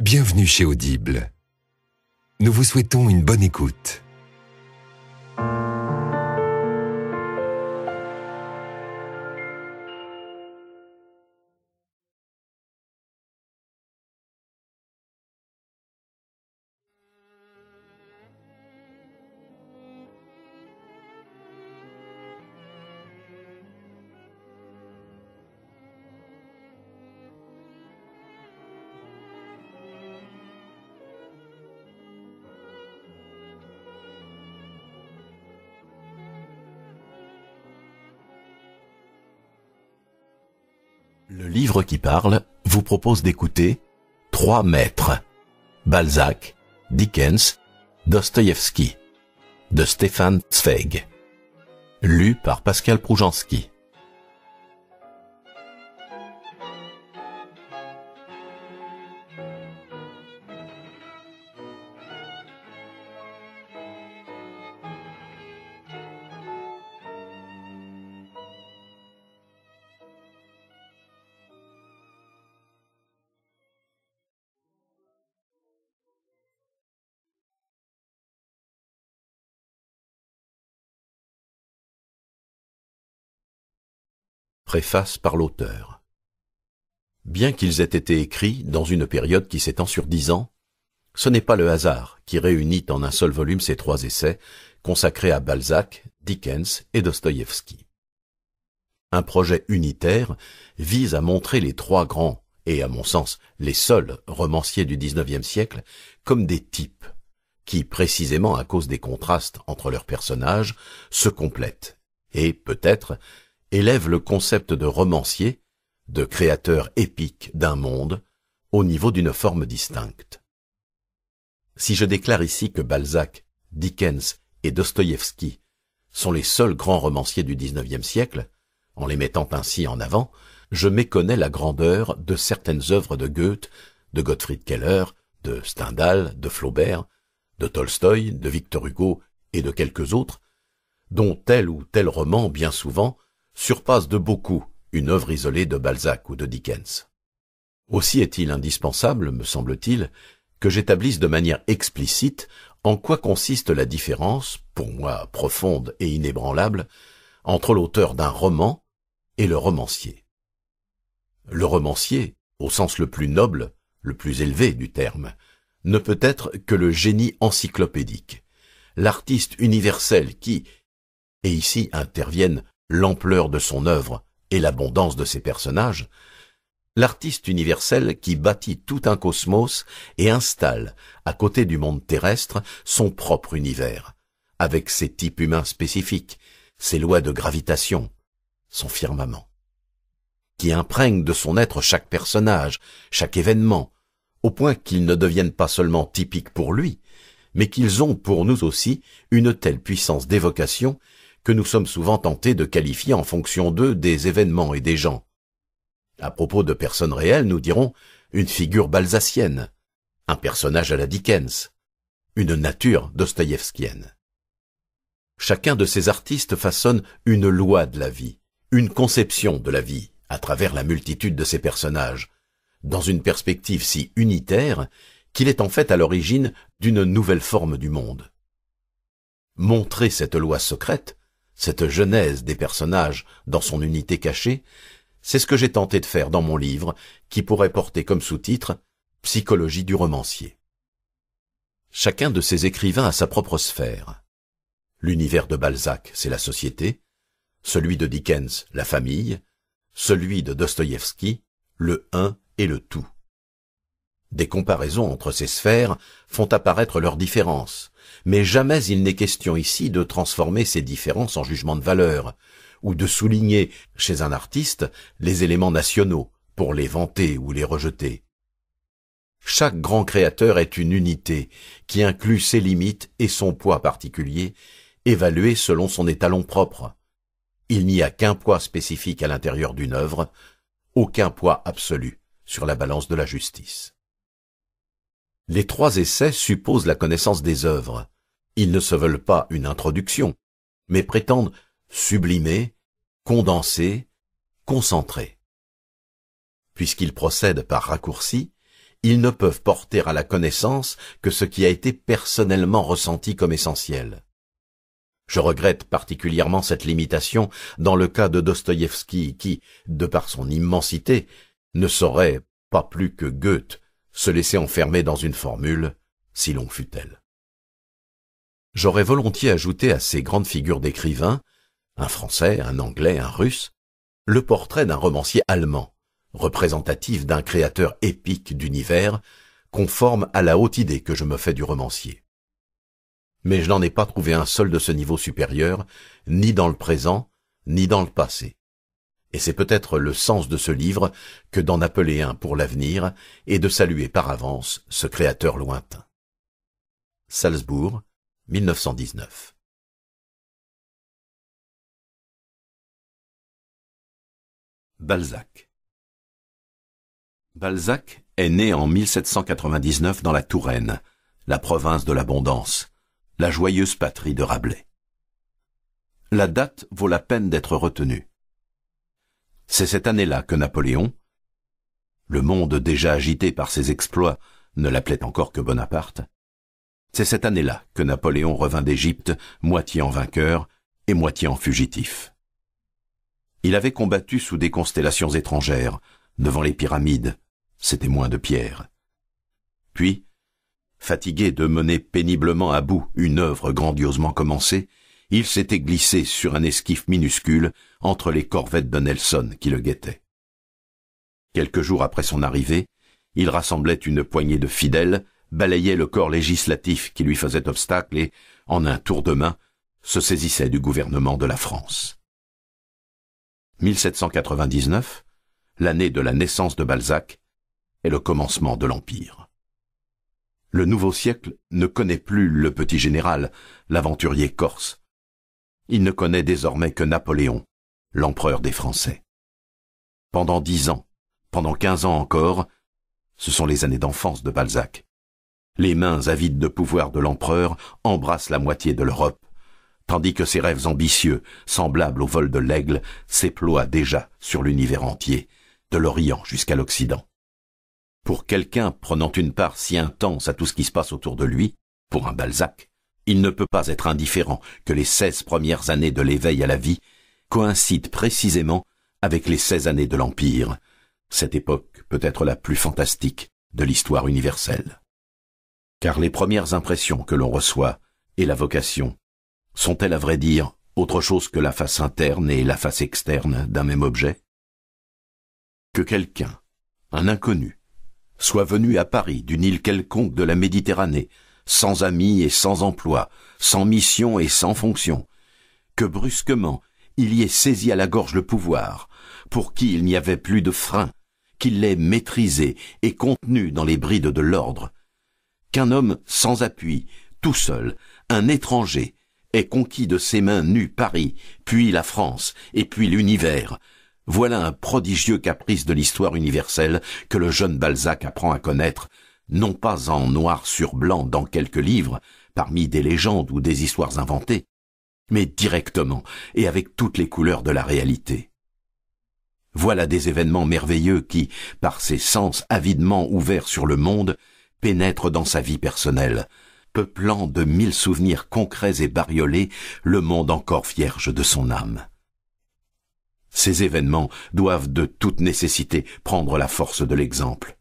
Bienvenue chez Audible. Nous vous souhaitons une bonne écoute. qui parle vous propose d'écouter trois maîtres, Balzac, Dickens, Dostoïevski, de Stéphane Zweig, lu par Pascal Proujanski. Préface par l'auteur. Bien qu'ils aient été écrits dans une période qui s'étend sur dix ans, ce n'est pas le hasard qui réunit en un seul volume ces trois essais consacrés à Balzac, Dickens et Dostoïevski. Un projet unitaire vise à montrer les trois grands, et à mon sens les seuls romanciers du XIXe siècle, comme des types, qui précisément à cause des contrastes entre leurs personnages se complètent, et peut-être élève le concept de romancier, de créateur épique d'un monde, au niveau d'une forme distincte. Si je déclare ici que Balzac, Dickens et Dostoïevski sont les seuls grands romanciers du XIXe siècle, en les mettant ainsi en avant, je méconnais la grandeur de certaines œuvres de Goethe, de Gottfried Keller, de Stendhal, de Flaubert, de Tolstoï, de Victor Hugo et de quelques autres, dont tel ou tel roman, bien souvent, surpasse de beaucoup une œuvre isolée de Balzac ou de Dickens. Aussi est-il indispensable, me semble-t-il, que j'établisse de manière explicite en quoi consiste la différence, pour moi profonde et inébranlable, entre l'auteur d'un roman et le romancier. Le romancier, au sens le plus noble, le plus élevé du terme, ne peut être que le génie encyclopédique, l'artiste universel qui, et ici interviennent l'ampleur de son œuvre et l'abondance de ses personnages, l'artiste universel qui bâtit tout un cosmos et installe, à côté du monde terrestre, son propre univers, avec ses types humains spécifiques, ses lois de gravitation, son firmament, qui imprègne de son être chaque personnage, chaque événement, au point qu'ils ne deviennent pas seulement typiques pour lui, mais qu'ils ont pour nous aussi une telle puissance d'évocation que nous sommes souvent tentés de qualifier en fonction d'eux des événements et des gens. À propos de personnes réelles, nous dirons une figure balsacienne, un personnage à la Dickens, une nature dostoïevskienne. Chacun de ces artistes façonne une loi de la vie, une conception de la vie, à travers la multitude de ses personnages, dans une perspective si unitaire qu'il est en fait à l'origine d'une nouvelle forme du monde. Montrer cette loi secrète, cette genèse des personnages dans son unité cachée, c'est ce que j'ai tenté de faire dans mon livre, qui pourrait porter comme sous-titre Psychologie du romancier. Chacun de ces écrivains a sa propre sphère. L'univers de Balzac, c'est la société, celui de Dickens, la famille, celui de Dostoïevski, le un et le tout. Des comparaisons entre ces sphères font apparaître leurs différences, mais jamais il n'est question ici de transformer ces différences en jugement de valeur, ou de souligner, chez un artiste, les éléments nationaux, pour les vanter ou les rejeter. Chaque grand créateur est une unité, qui inclut ses limites et son poids particulier, évalué selon son étalon propre. Il n'y a qu'un poids spécifique à l'intérieur d'une œuvre, aucun poids absolu sur la balance de la justice. Les trois essais supposent la connaissance des œuvres. Ils ne se veulent pas une introduction, mais prétendent sublimer, condenser, concentrer. Puisqu'ils procèdent par raccourci, ils ne peuvent porter à la connaissance que ce qui a été personnellement ressenti comme essentiel. Je regrette particulièrement cette limitation dans le cas de Dostoïevski qui, de par son immensité, ne saurait, pas plus que Goethe, se laisser enfermer dans une formule, si longue fut-elle. J'aurais volontiers ajouté à ces grandes figures d'écrivains, un français, un anglais, un russe, le portrait d'un romancier allemand, représentatif d'un créateur épique d'univers, conforme à la haute idée que je me fais du romancier. Mais je n'en ai pas trouvé un seul de ce niveau supérieur, ni dans le présent, ni dans le passé et c'est peut-être le sens de ce livre que d'en appeler un pour l'avenir et de saluer par avance ce créateur lointain. Salzbourg, 1919. Balzac Balzac est né en 1799 dans la Touraine, la province de l'abondance, la joyeuse patrie de Rabelais. La date vaut la peine d'être retenue. C'est cette année-là que Napoléon, le monde déjà agité par ses exploits ne l'appelait encore que Bonaparte, c'est cette année-là que Napoléon revint d'Égypte, moitié en vainqueur et moitié en fugitif. Il avait combattu sous des constellations étrangères, devant les pyramides, ses témoins de pierre. Puis, fatigué de mener péniblement à bout une œuvre grandiosement commencée, il s'était glissé sur un esquif minuscule entre les corvettes de Nelson qui le guettaient. Quelques jours après son arrivée, il rassemblait une poignée de fidèles, balayait le corps législatif qui lui faisait obstacle et, en un tour de main, se saisissait du gouvernement de la France. 1799, l'année de la naissance de Balzac, est le commencement de l'Empire. Le nouveau siècle ne connaît plus le petit général, l'aventurier corse, il ne connaît désormais que Napoléon, l'empereur des Français. Pendant dix ans, pendant quinze ans encore, ce sont les années d'enfance de Balzac. Les mains avides de pouvoir de l'empereur embrassent la moitié de l'Europe, tandis que ses rêves ambitieux, semblables au vol de l'aigle, s'éploient déjà sur l'univers entier, de l'Orient jusqu'à l'Occident. Pour quelqu'un prenant une part si intense à tout ce qui se passe autour de lui, pour un Balzac, il ne peut pas être indifférent que les seize premières années de l'éveil à la vie coïncident précisément avec les seize années de l'Empire, cette époque peut-être la plus fantastique de l'histoire universelle. Car les premières impressions que l'on reçoit et la vocation sont-elles à vrai dire autre chose que la face interne et la face externe d'un même objet Que quelqu'un, un inconnu, soit venu à Paris d'une île quelconque de la Méditerranée sans amis et sans emploi, sans mission et sans fonction, que brusquement il y ait saisi à la gorge le pouvoir, pour qui il n'y avait plus de frein, qu'il l'ait maîtrisé et contenu dans les brides de l'ordre, qu'un homme sans appui, tout seul, un étranger, ait conquis de ses mains nues Paris, puis la France, et puis l'univers. Voilà un prodigieux caprice de l'histoire universelle que le jeune Balzac apprend à connaître non pas en noir sur blanc dans quelques livres, parmi des légendes ou des histoires inventées, mais directement et avec toutes les couleurs de la réalité. Voilà des événements merveilleux qui, par ses sens avidement ouverts sur le monde, pénètrent dans sa vie personnelle, peuplant de mille souvenirs concrets et bariolés le monde encore vierge de son âme. Ces événements doivent de toute nécessité prendre la force de l'exemple.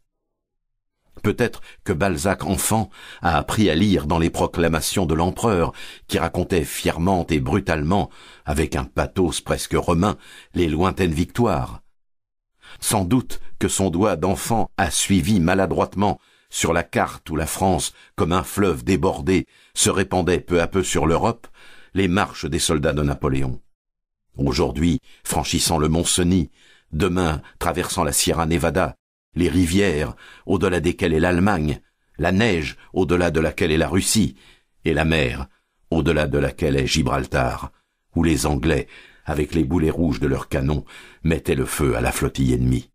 Peut-être que Balzac enfant a appris à lire dans les proclamations de l'empereur, qui racontait fièrement et brutalement, avec un pathos presque romain, les lointaines victoires. Sans doute que son doigt d'enfant a suivi maladroitement sur la carte où la France, comme un fleuve débordé, se répandait peu à peu sur l'Europe, les marches des soldats de Napoléon. Aujourd'hui, franchissant le mont Cenis, demain, traversant la Sierra Nevada, les rivières, au-delà desquelles est l'Allemagne, la neige, au-delà de laquelle est la Russie, et la mer, au-delà de laquelle est Gibraltar, où les Anglais, avec les boulets rouges de leurs canons, mettaient le feu à la flottille ennemie.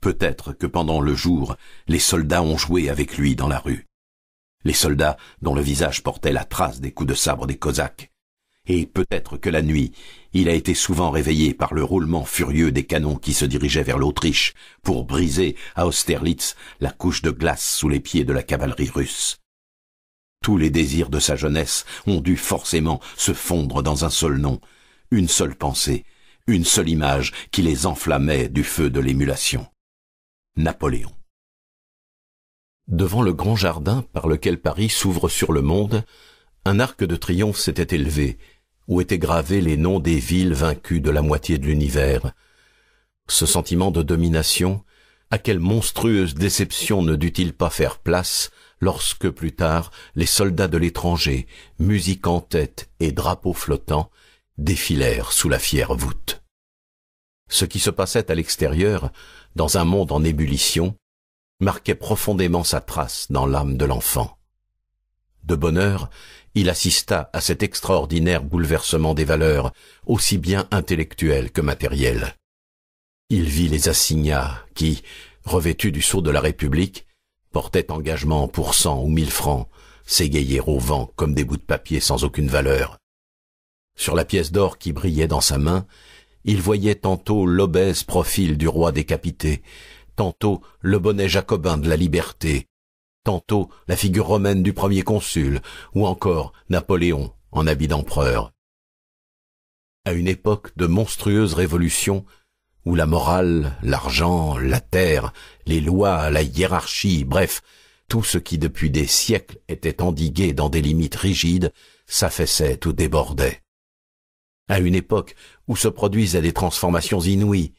Peut-être que pendant le jour, les soldats ont joué avec lui dans la rue. Les soldats dont le visage portait la trace des coups de sabre des Cosaques. Et peut-être que la nuit, il a été souvent réveillé par le roulement furieux des canons qui se dirigeaient vers l'Autriche pour briser à Austerlitz la couche de glace sous les pieds de la cavalerie russe. Tous les désirs de sa jeunesse ont dû forcément se fondre dans un seul nom, une seule pensée, une seule image qui les enflammait du feu de l'émulation. Napoléon. Devant le grand jardin par lequel Paris s'ouvre sur le monde, un arc de triomphe s'était élevé, où étaient gravés les noms des villes vaincues de la moitié de l'univers. Ce sentiment de domination, à quelle monstrueuse déception ne dut-il pas faire place lorsque plus tard les soldats de l'étranger, musique en tête et drapeaux flottants, défilèrent sous la fière voûte. Ce qui se passait à l'extérieur, dans un monde en ébullition, marquait profondément sa trace dans l'âme de l'enfant. De bonne heure, il assista à cet extraordinaire bouleversement des valeurs, aussi bien intellectuelles que matérielles. Il vit les assignats qui, revêtus du sceau de la République, portaient engagement pour cent ou mille francs, s'égayer au vent comme des bouts de papier sans aucune valeur. Sur la pièce d'or qui brillait dans sa main, il voyait tantôt l'obèse profil du roi décapité, tantôt le bonnet jacobin de la liberté, tantôt la figure romaine du premier consul, ou encore Napoléon en habit d'empereur. À une époque de monstrueuses révolutions, où la morale, l'argent, la terre, les lois, la hiérarchie, bref, tout ce qui depuis des siècles était endigué dans des limites rigides s'affaissait ou débordait. À une époque où se produisaient des transformations inouïes,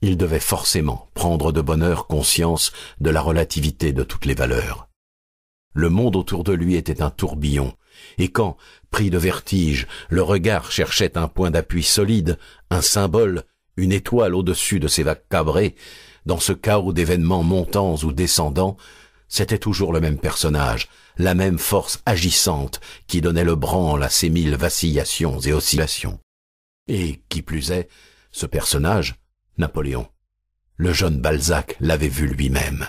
il devait forcément prendre de bonne heure conscience de la relativité de toutes les valeurs. Le monde autour de lui était un tourbillon, et quand, pris de vertige, le regard cherchait un point d'appui solide, un symbole, une étoile au-dessus de ses vagues cabrées, dans ce chaos d'événements montants ou descendants, c'était toujours le même personnage, la même force agissante qui donnait le branle à ces mille vacillations et oscillations. Et, qui plus est, ce personnage, Napoléon. Le jeune Balzac l'avait vu lui-même.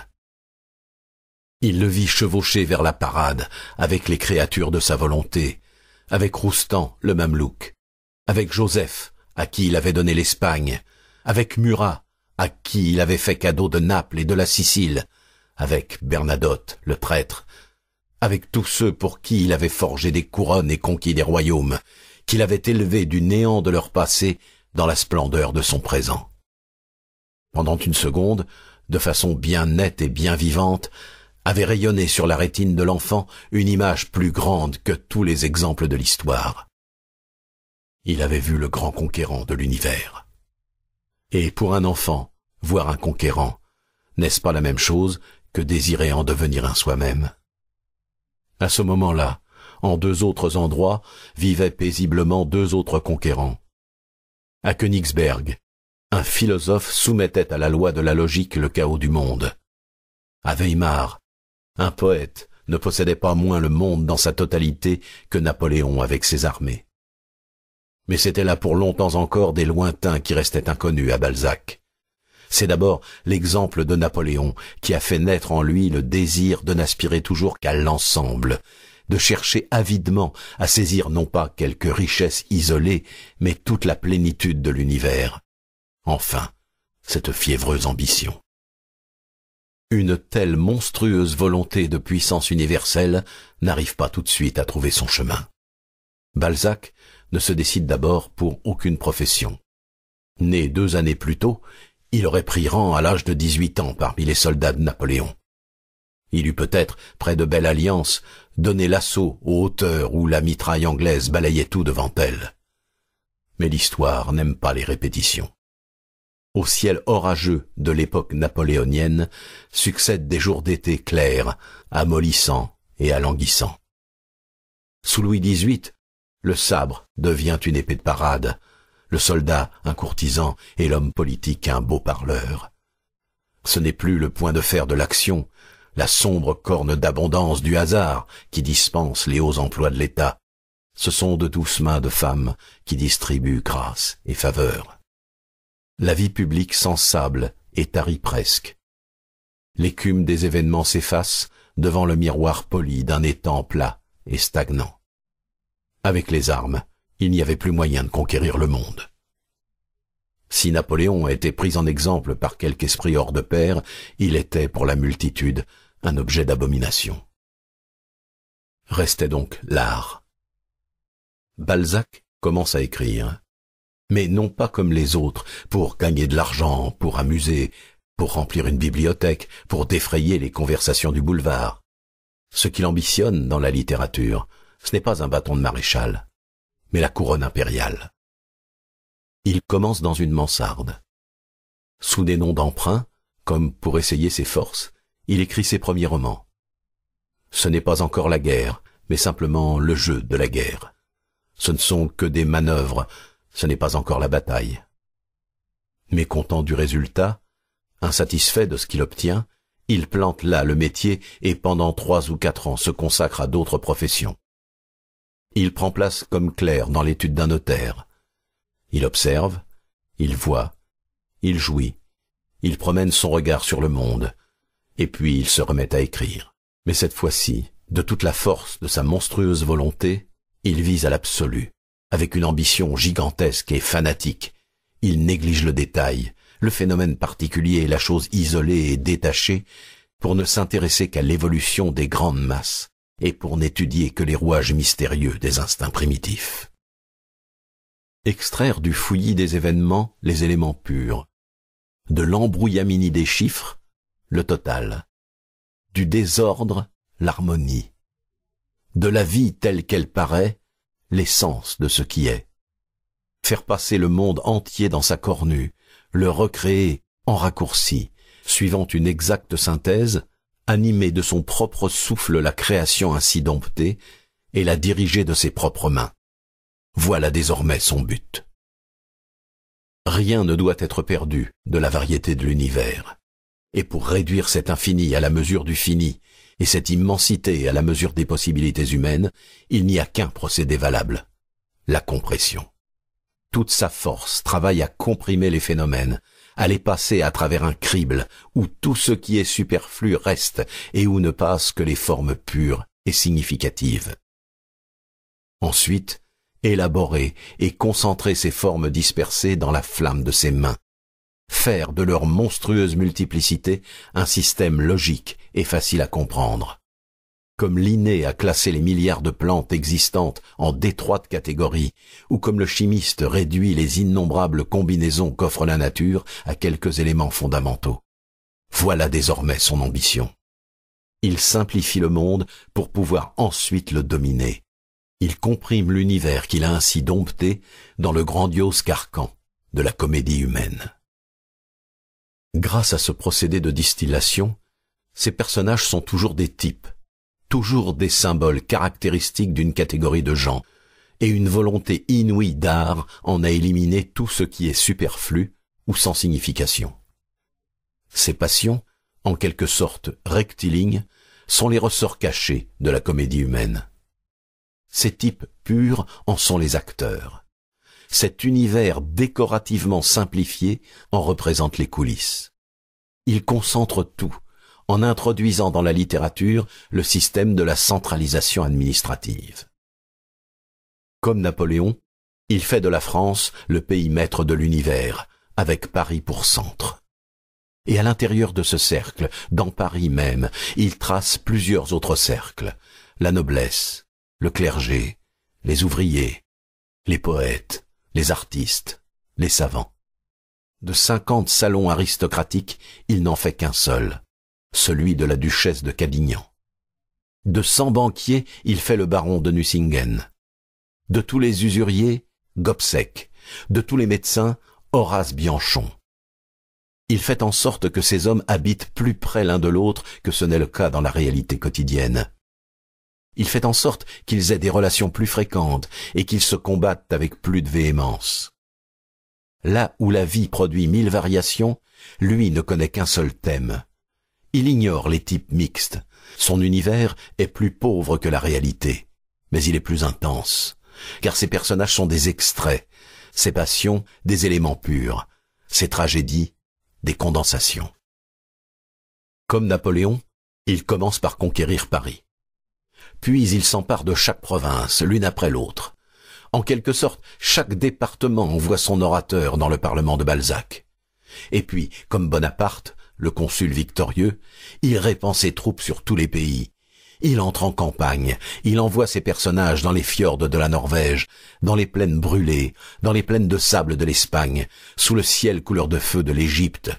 Il le vit chevaucher vers la parade, avec les créatures de sa volonté, avec Roustan, le Mamelouk, avec Joseph, à qui il avait donné l'Espagne, avec Murat, à qui il avait fait cadeau de Naples et de la Sicile, avec Bernadotte, le prêtre, avec tous ceux pour qui il avait forgé des couronnes et conquis des royaumes, qu'il avait élevés du néant de leur passé dans la splendeur de son présent. Pendant une seconde, de façon bien nette et bien vivante, avait rayonné sur la rétine de l'enfant une image plus grande que tous les exemples de l'histoire. Il avait vu le grand conquérant de l'univers. Et pour un enfant, voir un conquérant, n'est-ce pas la même chose que désirer en devenir un soi-même À ce moment-là, en deux autres endroits, vivaient paisiblement deux autres conquérants. À Königsberg, un philosophe soumettait à la loi de la logique le chaos du monde. À Weimar, un poète ne possédait pas moins le monde dans sa totalité que Napoléon avec ses armées. Mais c'était là pour longtemps encore des lointains qui restaient inconnus à Balzac. C'est d'abord l'exemple de Napoléon qui a fait naître en lui le désir de n'aspirer toujours qu'à l'ensemble, de chercher avidement à saisir non pas quelques richesses isolées, mais toute la plénitude de l'univers. Enfin, cette fiévreuse ambition. Une telle monstrueuse volonté de puissance universelle n'arrive pas tout de suite à trouver son chemin. Balzac ne se décide d'abord pour aucune profession. Né deux années plus tôt, il aurait pris rang à l'âge de dix-huit ans parmi les soldats de Napoléon. Il eût peut-être, près de Belle Alliance, donné l'assaut aux hauteurs où la mitraille anglaise balayait tout devant elle. Mais l'histoire n'aime pas les répétitions. Au ciel orageux de l'époque napoléonienne succèdent des jours d'été clairs, amollissants et alanguissants. Sous Louis XVIII, le sabre devient une épée de parade, le soldat un courtisan et l'homme politique un beau parleur. Ce n'est plus le point de fer de l'action, la sombre corne d'abondance du hasard qui dispense les hauts emplois de l'État. Ce sont de douces mains de femmes qui distribuent grâce et faveur la vie publique s'ensable est tarie presque. L'écume des événements s'efface devant le miroir poli d'un étang plat et stagnant. Avec les armes, il n'y avait plus moyen de conquérir le monde. Si Napoléon était pris en exemple par quelque esprit hors de pair, il était pour la multitude un objet d'abomination. Restait donc l'art. Balzac commence à écrire mais non pas comme les autres, pour gagner de l'argent, pour amuser, pour remplir une bibliothèque, pour défrayer les conversations du boulevard. Ce qu'il ambitionne dans la littérature, ce n'est pas un bâton de maréchal, mais la couronne impériale. Il commence dans une mansarde. Sous des noms d'emprunt, comme pour essayer ses forces, il écrit ses premiers romans. Ce n'est pas encore la guerre, mais simplement le jeu de la guerre. Ce ne sont que des manœuvres, ce n'est pas encore la bataille. Mécontent du résultat, insatisfait de ce qu'il obtient, il plante là le métier et pendant trois ou quatre ans se consacre à d'autres professions. Il prend place comme clerc dans l'étude d'un notaire. Il observe, il voit, il jouit, il promène son regard sur le monde, et puis il se remet à écrire. Mais cette fois-ci, de toute la force de sa monstrueuse volonté, il vise à l'absolu. Avec une ambition gigantesque et fanatique, il néglige le détail, le phénomène particulier et la chose isolée et détachée pour ne s'intéresser qu'à l'évolution des grandes masses et pour n'étudier que les rouages mystérieux des instincts primitifs. Extraire du fouillis des événements les éléments purs, de l'embrouillamini des chiffres, le total, du désordre, l'harmonie, de la vie telle qu'elle paraît, l'essence de ce qui est. Faire passer le monde entier dans sa cornue, le recréer en raccourci, suivant une exacte synthèse, animer de son propre souffle la création ainsi domptée et la diriger de ses propres mains. Voilà désormais son but. Rien ne doit être perdu de la variété de l'univers. Et pour réduire cet infini à la mesure du fini, et cette immensité à la mesure des possibilités humaines, il n'y a qu'un procédé valable, la compression. Toute sa force travaille à comprimer les phénomènes, à les passer à travers un crible où tout ce qui est superflu reste et où ne passent que les formes pures et significatives. Ensuite, élaborer et concentrer ces formes dispersées dans la flamme de ses mains, faire de leur monstrueuse multiplicité un système logique est facile à comprendre. Comme Linné a classé les milliards de plantes existantes en d'étroites catégories, ou comme le chimiste réduit les innombrables combinaisons qu'offre la nature à quelques éléments fondamentaux. Voilà désormais son ambition. Il simplifie le monde pour pouvoir ensuite le dominer. Il comprime l'univers qu'il a ainsi dompté dans le grandiose carcan de la comédie humaine. Grâce à ce procédé de distillation, ces personnages sont toujours des types, toujours des symboles caractéristiques d'une catégorie de gens, et une volonté inouïe d'art en a éliminé tout ce qui est superflu ou sans signification. Ces passions, en quelque sorte rectilignes, sont les ressorts cachés de la comédie humaine. Ces types purs en sont les acteurs. Cet univers décorativement simplifié en représente les coulisses. Il concentre tout, en introduisant dans la littérature le système de la centralisation administrative. Comme Napoléon, il fait de la France le pays maître de l'univers, avec Paris pour centre. Et à l'intérieur de ce cercle, dans Paris même, il trace plusieurs autres cercles, la noblesse, le clergé, les ouvriers, les poètes, les artistes, les savants. De cinquante salons aristocratiques, il n'en fait qu'un seul, celui de la duchesse de Cadignan. De cent banquiers, il fait le baron de Nussingen. De tous les usuriers, Gobseck. De tous les médecins, Horace Bianchon. Il fait en sorte que ces hommes habitent plus près l'un de l'autre que ce n'est le cas dans la réalité quotidienne. Il fait en sorte qu'ils aient des relations plus fréquentes et qu'ils se combattent avec plus de véhémence. Là où la vie produit mille variations, lui ne connaît qu'un seul thème, il ignore les types mixtes. Son univers est plus pauvre que la réalité, mais il est plus intense, car ses personnages sont des extraits, ses passions des éléments purs, ses tragédies des condensations. Comme Napoléon, il commence par conquérir Paris. Puis il s'empare de chaque province, l'une après l'autre. En quelque sorte, chaque département voit son orateur dans le Parlement de Balzac. Et puis, comme Bonaparte, le consul victorieux, il répand ses troupes sur tous les pays. Il entre en campagne, il envoie ses personnages dans les fjords de la Norvège, dans les plaines brûlées, dans les plaines de sable de l'Espagne, sous le ciel couleur de feu de l'Égypte,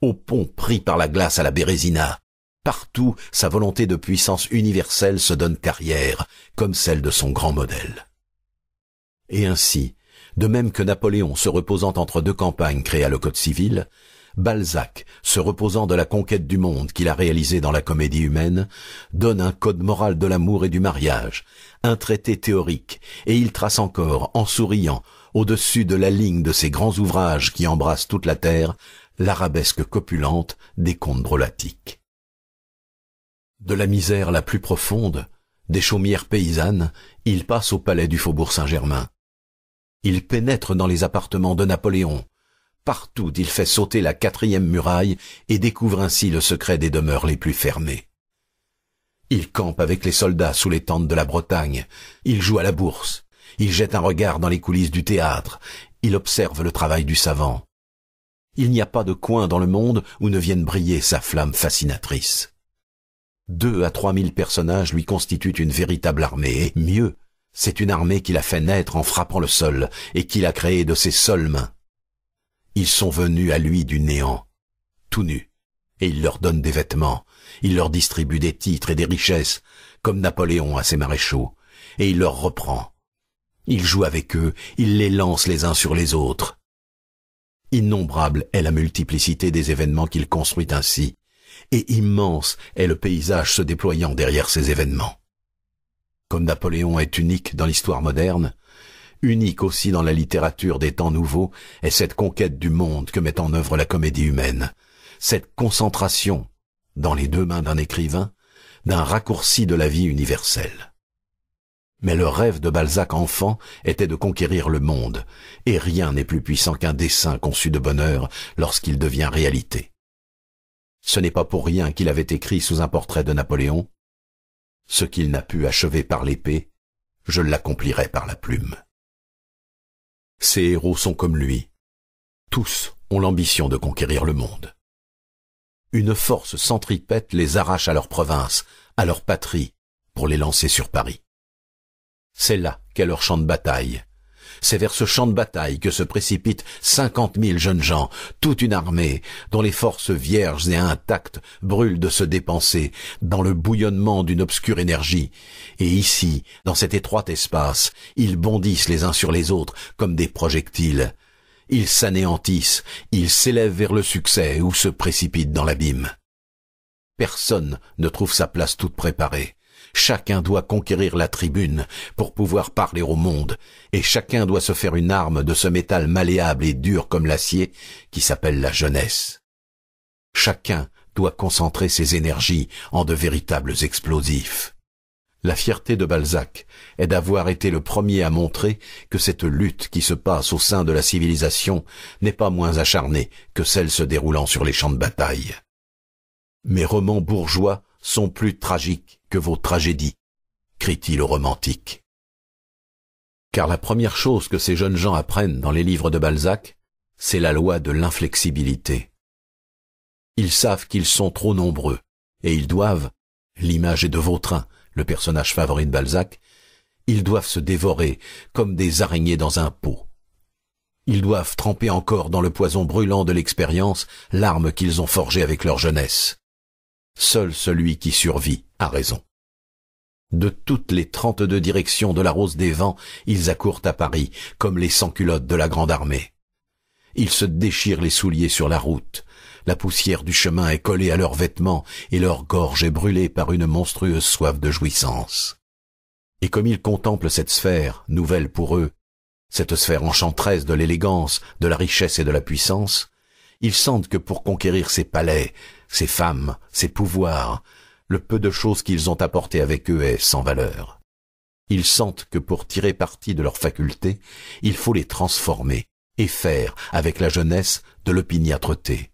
au pont pris par la glace à la Bérésina. Partout, sa volonté de puissance universelle se donne carrière, comme celle de son grand modèle. Et ainsi, de même que Napoléon, se reposant entre deux campagnes, créa le Code civil, Balzac, se reposant de la conquête du monde qu'il a réalisée dans la comédie humaine, donne un code moral de l'amour et du mariage, un traité théorique, et il trace encore, en souriant, au-dessus de la ligne de ses grands ouvrages qui embrassent toute la terre, l'arabesque copulente des contes drôlatiques. De la misère la plus profonde, des chaumières paysannes, il passe au palais du faubourg Saint-Germain. Il pénètre dans les appartements de Napoléon, Partout il fait sauter la quatrième muraille et découvre ainsi le secret des demeures les plus fermées. Il campe avec les soldats sous les tentes de la Bretagne, il joue à la bourse, il jette un regard dans les coulisses du théâtre, il observe le travail du savant. Il n'y a pas de coin dans le monde où ne vienne briller sa flamme fascinatrice. Deux à trois mille personnages lui constituent une véritable armée, et mieux, c'est une armée qu'il a fait naître en frappant le sol, et qu'il a créée de ses seules mains. Ils sont venus à lui du néant, tout nus, et il leur donne des vêtements, il leur distribue des titres et des richesses, comme Napoléon à ses maréchaux, et il leur reprend. Il joue avec eux, il les lance les uns sur les autres. Innombrable est la multiplicité des événements qu'il construit ainsi, et immense est le paysage se déployant derrière ces événements. Comme Napoléon est unique dans l'histoire moderne, unique aussi dans la littérature des temps nouveaux, est cette conquête du monde que met en œuvre la comédie humaine, cette concentration, dans les deux mains d'un écrivain, d'un raccourci de la vie universelle. Mais le rêve de Balzac enfant était de conquérir le monde, et rien n'est plus puissant qu'un dessin conçu de bonheur lorsqu'il devient réalité. Ce n'est pas pour rien qu'il avait écrit sous un portrait de Napoléon, Ce qu'il n'a pu achever par l'épée, je l'accomplirai par la plume. Ces héros sont comme lui. Tous ont l'ambition de conquérir le monde. Une force centripète les arrache à leur province, à leur patrie, pour les lancer sur Paris. C'est là qu'est leur champ de bataille, c'est vers ce champ de bataille que se précipitent cinquante mille jeunes gens, toute une armée, dont les forces vierges et intactes brûlent de se dépenser dans le bouillonnement d'une obscure énergie. Et ici, dans cet étroit espace, ils bondissent les uns sur les autres comme des projectiles. Ils s'anéantissent, ils s'élèvent vers le succès ou se précipitent dans l'abîme. Personne ne trouve sa place toute préparée. Chacun doit conquérir la tribune pour pouvoir parler au monde, et chacun doit se faire une arme de ce métal malléable et dur comme l'acier qui s'appelle la jeunesse. Chacun doit concentrer ses énergies en de véritables explosifs. La fierté de Balzac est d'avoir été le premier à montrer que cette lutte qui se passe au sein de la civilisation n'est pas moins acharnée que celle se déroulant sur les champs de bataille. Mes romans bourgeois sont plus tragiques que vos tragédies, crie-t-il au romantique. Car la première chose que ces jeunes gens apprennent dans les livres de Balzac, c'est la loi de l'inflexibilité. Ils savent qu'ils sont trop nombreux, et ils doivent, l'image est de Vautrin, le personnage favori de Balzac, ils doivent se dévorer comme des araignées dans un pot. Ils doivent tremper encore dans le poison brûlant de l'expérience l'arme qu'ils ont forgée avec leur jeunesse. Seul celui qui survit a raison. De toutes les trente-deux directions de la rose des vents, ils accourent à Paris, comme les sans-culottes de la grande armée. Ils se déchirent les souliers sur la route. La poussière du chemin est collée à leurs vêtements et leur gorge est brûlée par une monstrueuse soif de jouissance. Et comme ils contemplent cette sphère, nouvelle pour eux, cette sphère enchantresse de l'élégance, de la richesse et de la puissance, ils sentent que pour conquérir ces palais, ces femmes, ces pouvoirs, le peu de choses qu'ils ont apporté avec eux est sans valeur. Ils sentent que pour tirer parti de leurs facultés, il faut les transformer et faire, avec la jeunesse, de l'opiniâtreté,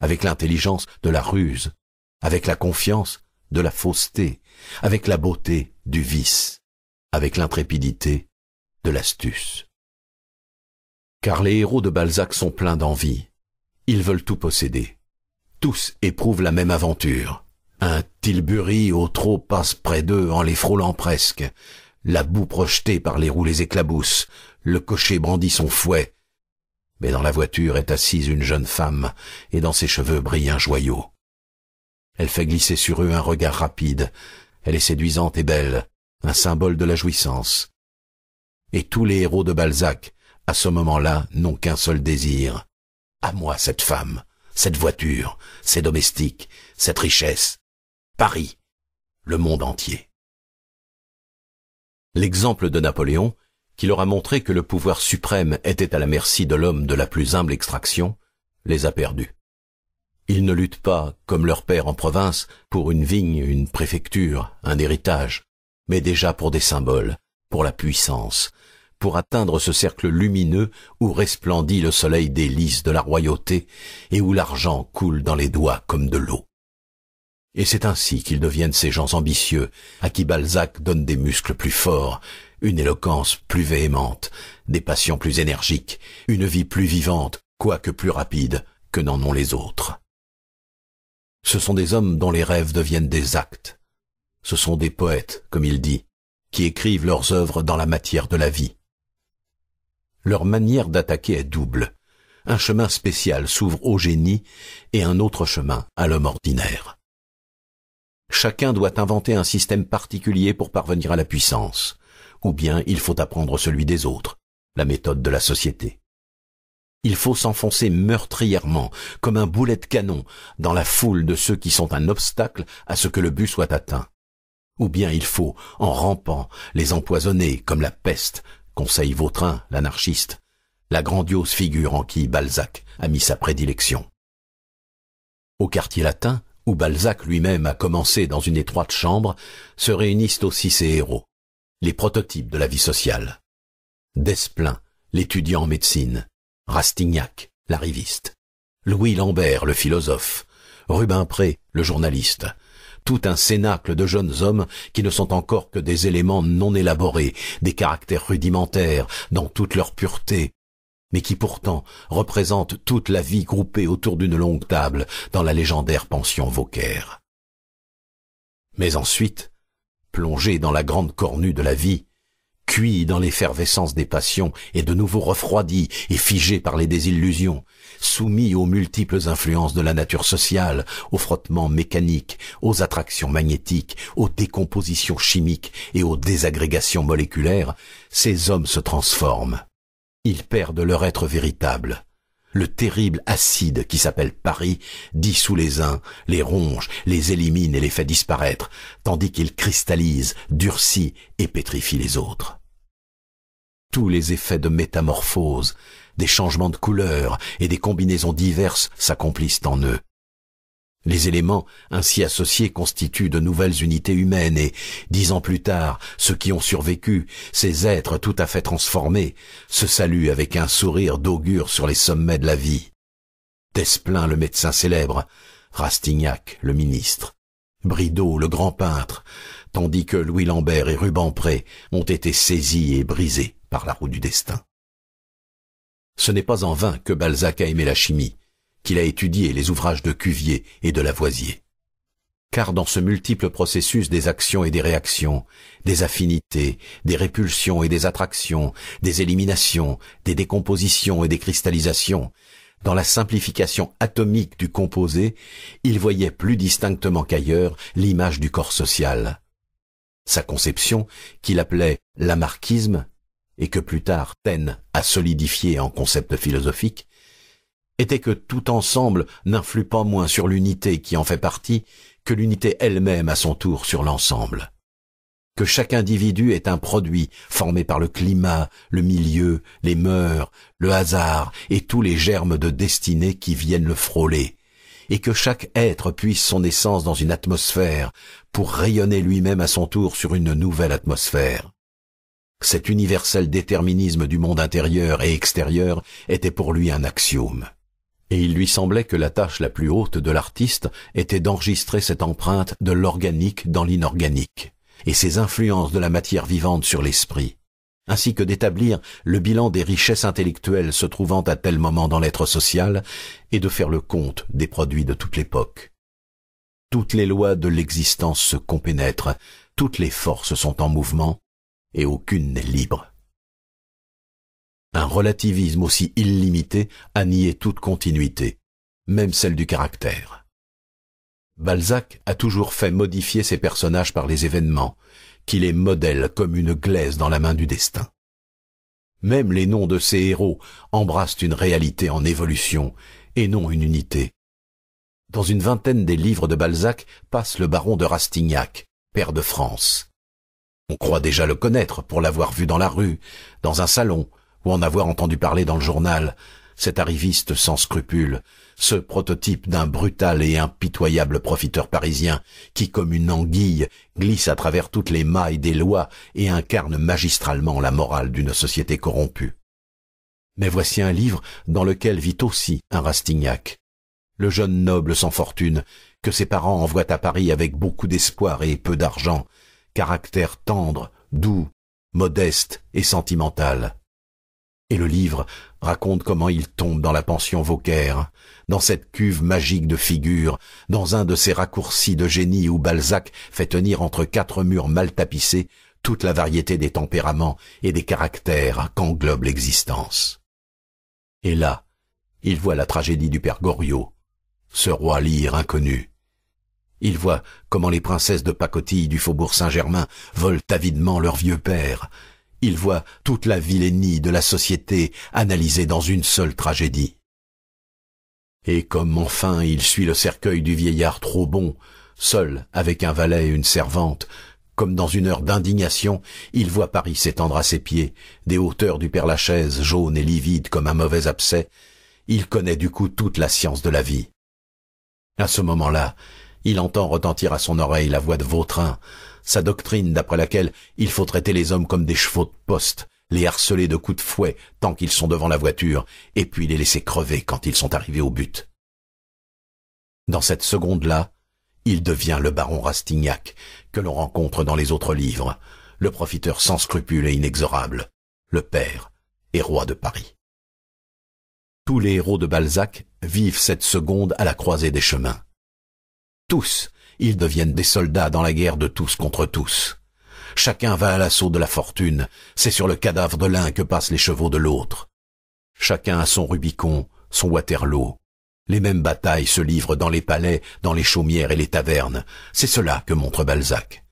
avec l'intelligence, de la ruse, avec la confiance, de la fausseté, avec la beauté, du vice, avec l'intrépidité, de l'astuce. Car les héros de Balzac sont pleins d'envie, ils veulent tout posséder. Tous éprouvent la même aventure. Un tilbury au trot passe près d'eux en les frôlant presque. La boue projetée par les roues les éclabousse. Le cocher brandit son fouet. Mais dans la voiture est assise une jeune femme, et dans ses cheveux brille un joyau. Elle fait glisser sur eux un regard rapide. Elle est séduisante et belle, un symbole de la jouissance. Et tous les héros de Balzac, à ce moment-là, n'ont qu'un seul désir, à moi cette femme, cette voiture, ces domestiques, cette richesse. Paris, le monde entier. L'exemple de Napoléon, qui leur a montré que le pouvoir suprême était à la merci de l'homme de la plus humble extraction, les a perdus. Ils ne luttent pas, comme leur père en province, pour une vigne, une préfecture, un héritage, mais déjà pour des symboles, pour la puissance, pour atteindre ce cercle lumineux où resplendit le soleil des lys de la royauté et où l'argent coule dans les doigts comme de l'eau. Et c'est ainsi qu'ils deviennent ces gens ambitieux, à qui Balzac donne des muscles plus forts, une éloquence plus véhémente, des passions plus énergiques, une vie plus vivante, quoique plus rapide, que n'en ont les autres. Ce sont des hommes dont les rêves deviennent des actes. Ce sont des poètes, comme il dit, qui écrivent leurs œuvres dans la matière de la vie. Leur manière d'attaquer est double. Un chemin spécial s'ouvre au génie et un autre chemin à l'homme ordinaire. Chacun doit inventer un système particulier pour parvenir à la puissance, ou bien il faut apprendre celui des autres, la méthode de la société. Il faut s'enfoncer meurtrièrement, comme un boulet de canon, dans la foule de ceux qui sont un obstacle à ce que le but soit atteint. Ou bien il faut, en rampant, les empoisonner comme la peste, Conseil Vautrin, l'anarchiste, la grandiose figure en qui Balzac a mis sa prédilection. Au quartier latin, où Balzac lui-même a commencé dans une étroite chambre, se réunissent aussi ses héros, les prototypes de la vie sociale. Desplein, l'étudiant en médecine, Rastignac, l'arriviste, Louis Lambert, le philosophe, Rubempré, le journaliste, tout un cénacle de jeunes hommes qui ne sont encore que des éléments non élaborés, des caractères rudimentaires, dans toute leur pureté, mais qui pourtant représentent toute la vie groupée autour d'une longue table dans la légendaire pension Vauquer. Mais ensuite, plongé dans la grande cornue de la vie, cuit dans l'effervescence des passions et de nouveau refroidi et figé par les désillusions, soumis aux multiples influences de la nature sociale, aux frottements mécaniques, aux attractions magnétiques, aux décompositions chimiques et aux désagrégations moléculaires, ces hommes se transforment. Ils perdent leur être véritable. Le terrible acide qui s'appelle Paris dissout les uns, les ronge, les élimine et les fait disparaître, tandis qu'il cristallise, durcit et pétrifie les autres tous les effets de métamorphose, des changements de couleurs et des combinaisons diverses s'accomplissent en eux. Les éléments ainsi associés constituent de nouvelles unités humaines et, dix ans plus tard, ceux qui ont survécu, ces êtres tout à fait transformés, se saluent avec un sourire d'augure sur les sommets de la vie. Desplein, le médecin célèbre, Rastignac le ministre, Brideau le grand peintre, tandis que Louis Lambert et Rubempré ont été saisis et brisés par la roue du destin. Ce n'est pas en vain que Balzac a aimé la chimie, qu'il a étudié les ouvrages de Cuvier et de Lavoisier. Car dans ce multiple processus des actions et des réactions, des affinités, des répulsions et des attractions, des éliminations, des décompositions et des cristallisations, dans la simplification atomique du composé, il voyait plus distinctement qu'ailleurs l'image du corps social. Sa conception, qu'il appelait l'amarquisme, et que plus tard Taine a solidifié en concept philosophique, était que tout ensemble n'influe pas moins sur l'unité qui en fait partie que l'unité elle-même à son tour sur l'ensemble. Que chaque individu est un produit formé par le climat, le milieu, les mœurs, le hasard et tous les germes de destinée qui viennent le frôler, et que chaque être puisse son essence dans une atmosphère pour rayonner lui-même à son tour sur une nouvelle atmosphère cet universel déterminisme du monde intérieur et extérieur était pour lui un axiome. Et il lui semblait que la tâche la plus haute de l'artiste était d'enregistrer cette empreinte de l'organique dans l'inorganique, et ses influences de la matière vivante sur l'esprit, ainsi que d'établir le bilan des richesses intellectuelles se trouvant à tel moment dans l'être social, et de faire le compte des produits de toute l'époque. Toutes les lois de l'existence se compénètrent, toutes les forces sont en mouvement, et aucune n'est libre. Un relativisme aussi illimité a nié toute continuité, même celle du caractère. Balzac a toujours fait modifier ses personnages par les événements, qui les modèle comme une glaise dans la main du destin. Même les noms de ses héros embrassent une réalité en évolution, et non une unité. Dans une vingtaine des livres de Balzac passe le baron de Rastignac, père de France. On croit déjà le connaître pour l'avoir vu dans la rue, dans un salon, ou en avoir entendu parler dans le journal, cet arriviste sans scrupules, ce prototype d'un brutal et impitoyable profiteur parisien qui, comme une anguille, glisse à travers toutes les mailles des lois et incarne magistralement la morale d'une société corrompue. Mais voici un livre dans lequel vit aussi un Rastignac. Le jeune noble sans fortune, que ses parents envoient à Paris avec beaucoup d'espoir et peu d'argent, caractère tendre, doux, modeste et sentimental. Et le livre raconte comment il tombe dans la pension Vauquer, dans cette cuve magique de figures, dans un de ces raccourcis de génie où Balzac fait tenir entre quatre murs mal tapissés toute la variété des tempéraments et des caractères qu'englobe l'existence. Et là, il voit la tragédie du père Goriot, ce roi lire inconnu. Il voit comment les princesses de pacotille du faubourg Saint-Germain volent avidement leur vieux père. Il voit toute la vilainie de la société analysée dans une seule tragédie. Et comme enfin il suit le cercueil du vieillard trop bon, seul avec un valet et une servante, comme dans une heure d'indignation, il voit Paris s'étendre à ses pieds, des hauteurs du Père Lachaise, jaune et livide comme un mauvais abcès, il connaît du coup toute la science de la vie. À ce moment-là, il entend retentir à son oreille la voix de Vautrin, sa doctrine d'après laquelle il faut traiter les hommes comme des chevaux de poste, les harceler de coups de fouet tant qu'ils sont devant la voiture, et puis les laisser crever quand ils sont arrivés au but. Dans cette seconde-là, il devient le baron Rastignac, que l'on rencontre dans les autres livres, le profiteur sans scrupule et inexorable, le père et roi de Paris. Tous les héros de Balzac vivent cette seconde à la croisée des chemins tous, ils deviennent des soldats dans la guerre de tous contre tous. Chacun va à l'assaut de la fortune, c'est sur le cadavre de l'un que passent les chevaux de l'autre. Chacun a son Rubicon, son Waterloo. Les mêmes batailles se livrent dans les palais, dans les chaumières et les tavernes. C'est cela que montre Balzac.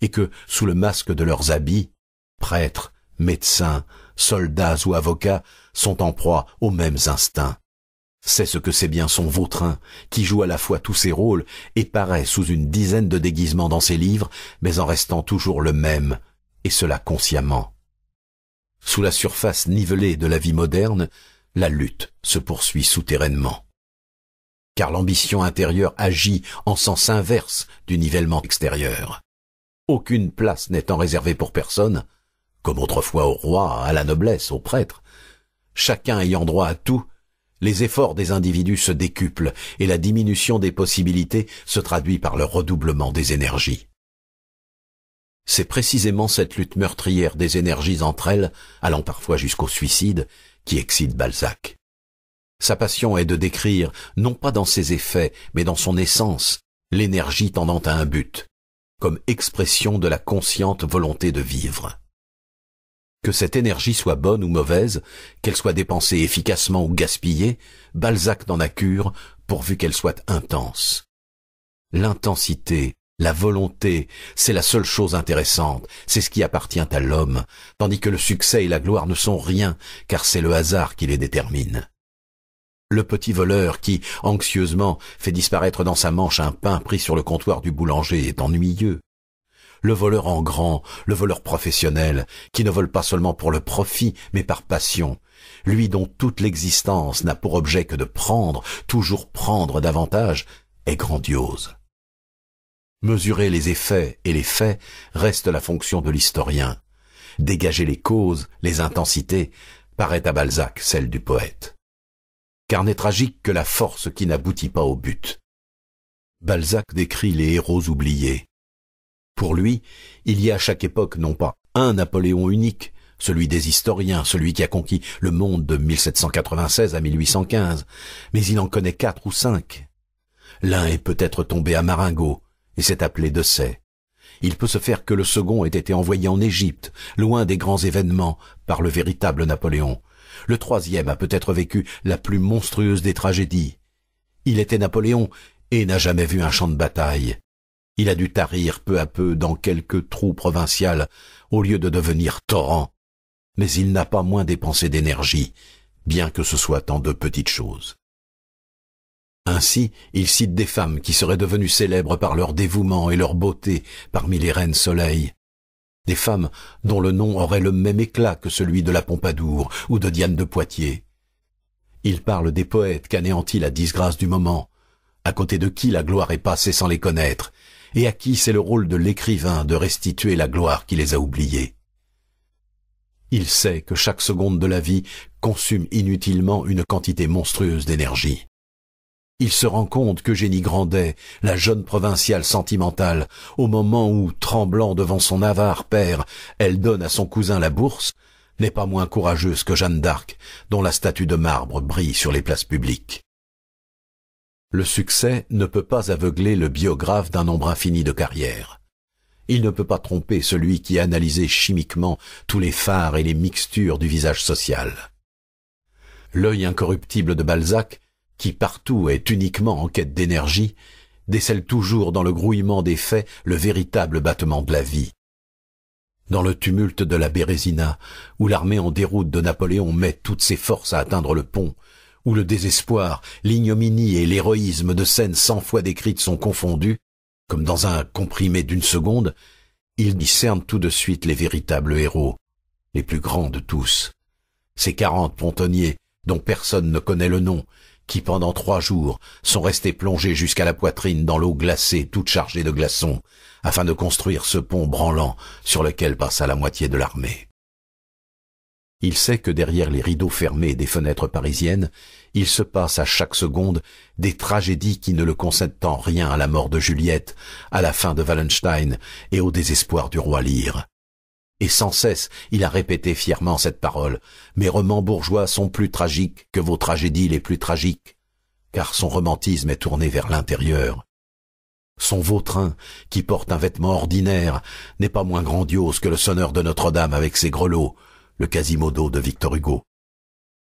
Et que, sous le masque de leurs habits, prêtres, médecins, soldats ou avocats sont en proie aux mêmes instincts. C'est ce que c'est bien son Vautrin, qui joue à la fois tous ses rôles et paraît sous une dizaine de déguisements dans ses livres, mais en restant toujours le même, et cela consciemment. Sous la surface nivelée de la vie moderne, la lutte se poursuit souterrainement. Car l'ambition intérieure agit en sens inverse du nivellement extérieur. Aucune place n'étant réservée pour personne, comme autrefois au roi, à la noblesse, au prêtre, chacun ayant droit à tout, les efforts des individus se décuplent et la diminution des possibilités se traduit par le redoublement des énergies. C'est précisément cette lutte meurtrière des énergies entre elles, allant parfois jusqu'au suicide, qui excite Balzac. Sa passion est de décrire, non pas dans ses effets, mais dans son essence, l'énergie tendant à un but, comme expression de la consciente volonté de vivre. Que cette énergie soit bonne ou mauvaise, qu'elle soit dépensée efficacement ou gaspillée, Balzac n'en a cure, pourvu qu'elle soit intense. L'intensité, la volonté, c'est la seule chose intéressante, c'est ce qui appartient à l'homme, tandis que le succès et la gloire ne sont rien, car c'est le hasard qui les détermine. Le petit voleur qui, anxieusement, fait disparaître dans sa manche un pain pris sur le comptoir du boulanger est ennuyeux le voleur en grand, le voleur professionnel, qui ne vole pas seulement pour le profit, mais par passion, lui dont toute l'existence n'a pour objet que de prendre, toujours prendre davantage, est grandiose. Mesurer les effets et les faits reste la fonction de l'historien. Dégager les causes, les intensités, paraît à Balzac celle du poète. Car n'est tragique que la force qui n'aboutit pas au but. Balzac décrit les héros oubliés, pour lui, il y a à chaque époque non pas un Napoléon unique, celui des historiens, celui qui a conquis le monde de 1796 à 1815, mais il en connaît quatre ou cinq. L'un est peut-être tombé à Maringo et s'est appelé de Il peut se faire que le second ait été envoyé en Égypte, loin des grands événements, par le véritable Napoléon. Le troisième a peut-être vécu la plus monstrueuse des tragédies. Il était Napoléon et n'a jamais vu un champ de bataille. Il a dû tarir peu à peu dans quelque trou provincial au lieu de devenir torrent. Mais il n'a pas moins dépensé d'énergie, bien que ce soit en de petites choses. Ainsi, il cite des femmes qui seraient devenues célèbres par leur dévouement et leur beauté parmi les reines soleil, des femmes dont le nom aurait le même éclat que celui de la Pompadour ou de Diane de Poitiers. Il parle des poètes qu'anéantit la disgrâce du moment, à côté de qui la gloire est passée sans les connaître, et à qui c'est le rôle de l'écrivain de restituer la gloire qui les a oubliés. Il sait que chaque seconde de la vie consume inutilement une quantité monstrueuse d'énergie. Il se rend compte que Jenny Grandet, la jeune provinciale sentimentale, au moment où, tremblant devant son avare père, elle donne à son cousin la bourse, n'est pas moins courageuse que Jeanne d'Arc, dont la statue de marbre brille sur les places publiques. Le succès ne peut pas aveugler le biographe d'un nombre infini de carrières. Il ne peut pas tromper celui qui a analysé chimiquement tous les phares et les mixtures du visage social. L'œil incorruptible de Balzac, qui partout est uniquement en quête d'énergie, décèle toujours dans le grouillement des faits le véritable battement de la vie. Dans le tumulte de la Bérésina, où l'armée en déroute de Napoléon met toutes ses forces à atteindre le pont, où le désespoir, l'ignominie et l'héroïsme de scènes cent fois décrites sont confondus, comme dans un comprimé d'une seconde, il discerne tout de suite les véritables héros, les plus grands de tous. Ces quarante pontonniers, dont personne ne connaît le nom, qui pendant trois jours sont restés plongés jusqu'à la poitrine dans l'eau glacée toute chargée de glaçons, afin de construire ce pont branlant sur lequel passa la moitié de l'armée. Il sait que derrière les rideaux fermés des fenêtres parisiennes, il se passe à chaque seconde des tragédies qui ne le concèdent en rien à la mort de Juliette, à la fin de Wallenstein et au désespoir du roi Lyre. Et sans cesse, il a répété fièrement cette parole. Mes romans bourgeois sont plus tragiques que vos tragédies les plus tragiques, car son romantisme est tourné vers l'intérieur. Son Vautrin, qui porte un vêtement ordinaire, n'est pas moins grandiose que le sonneur de Notre-Dame avec ses grelots, le Quasimodo de Victor Hugo.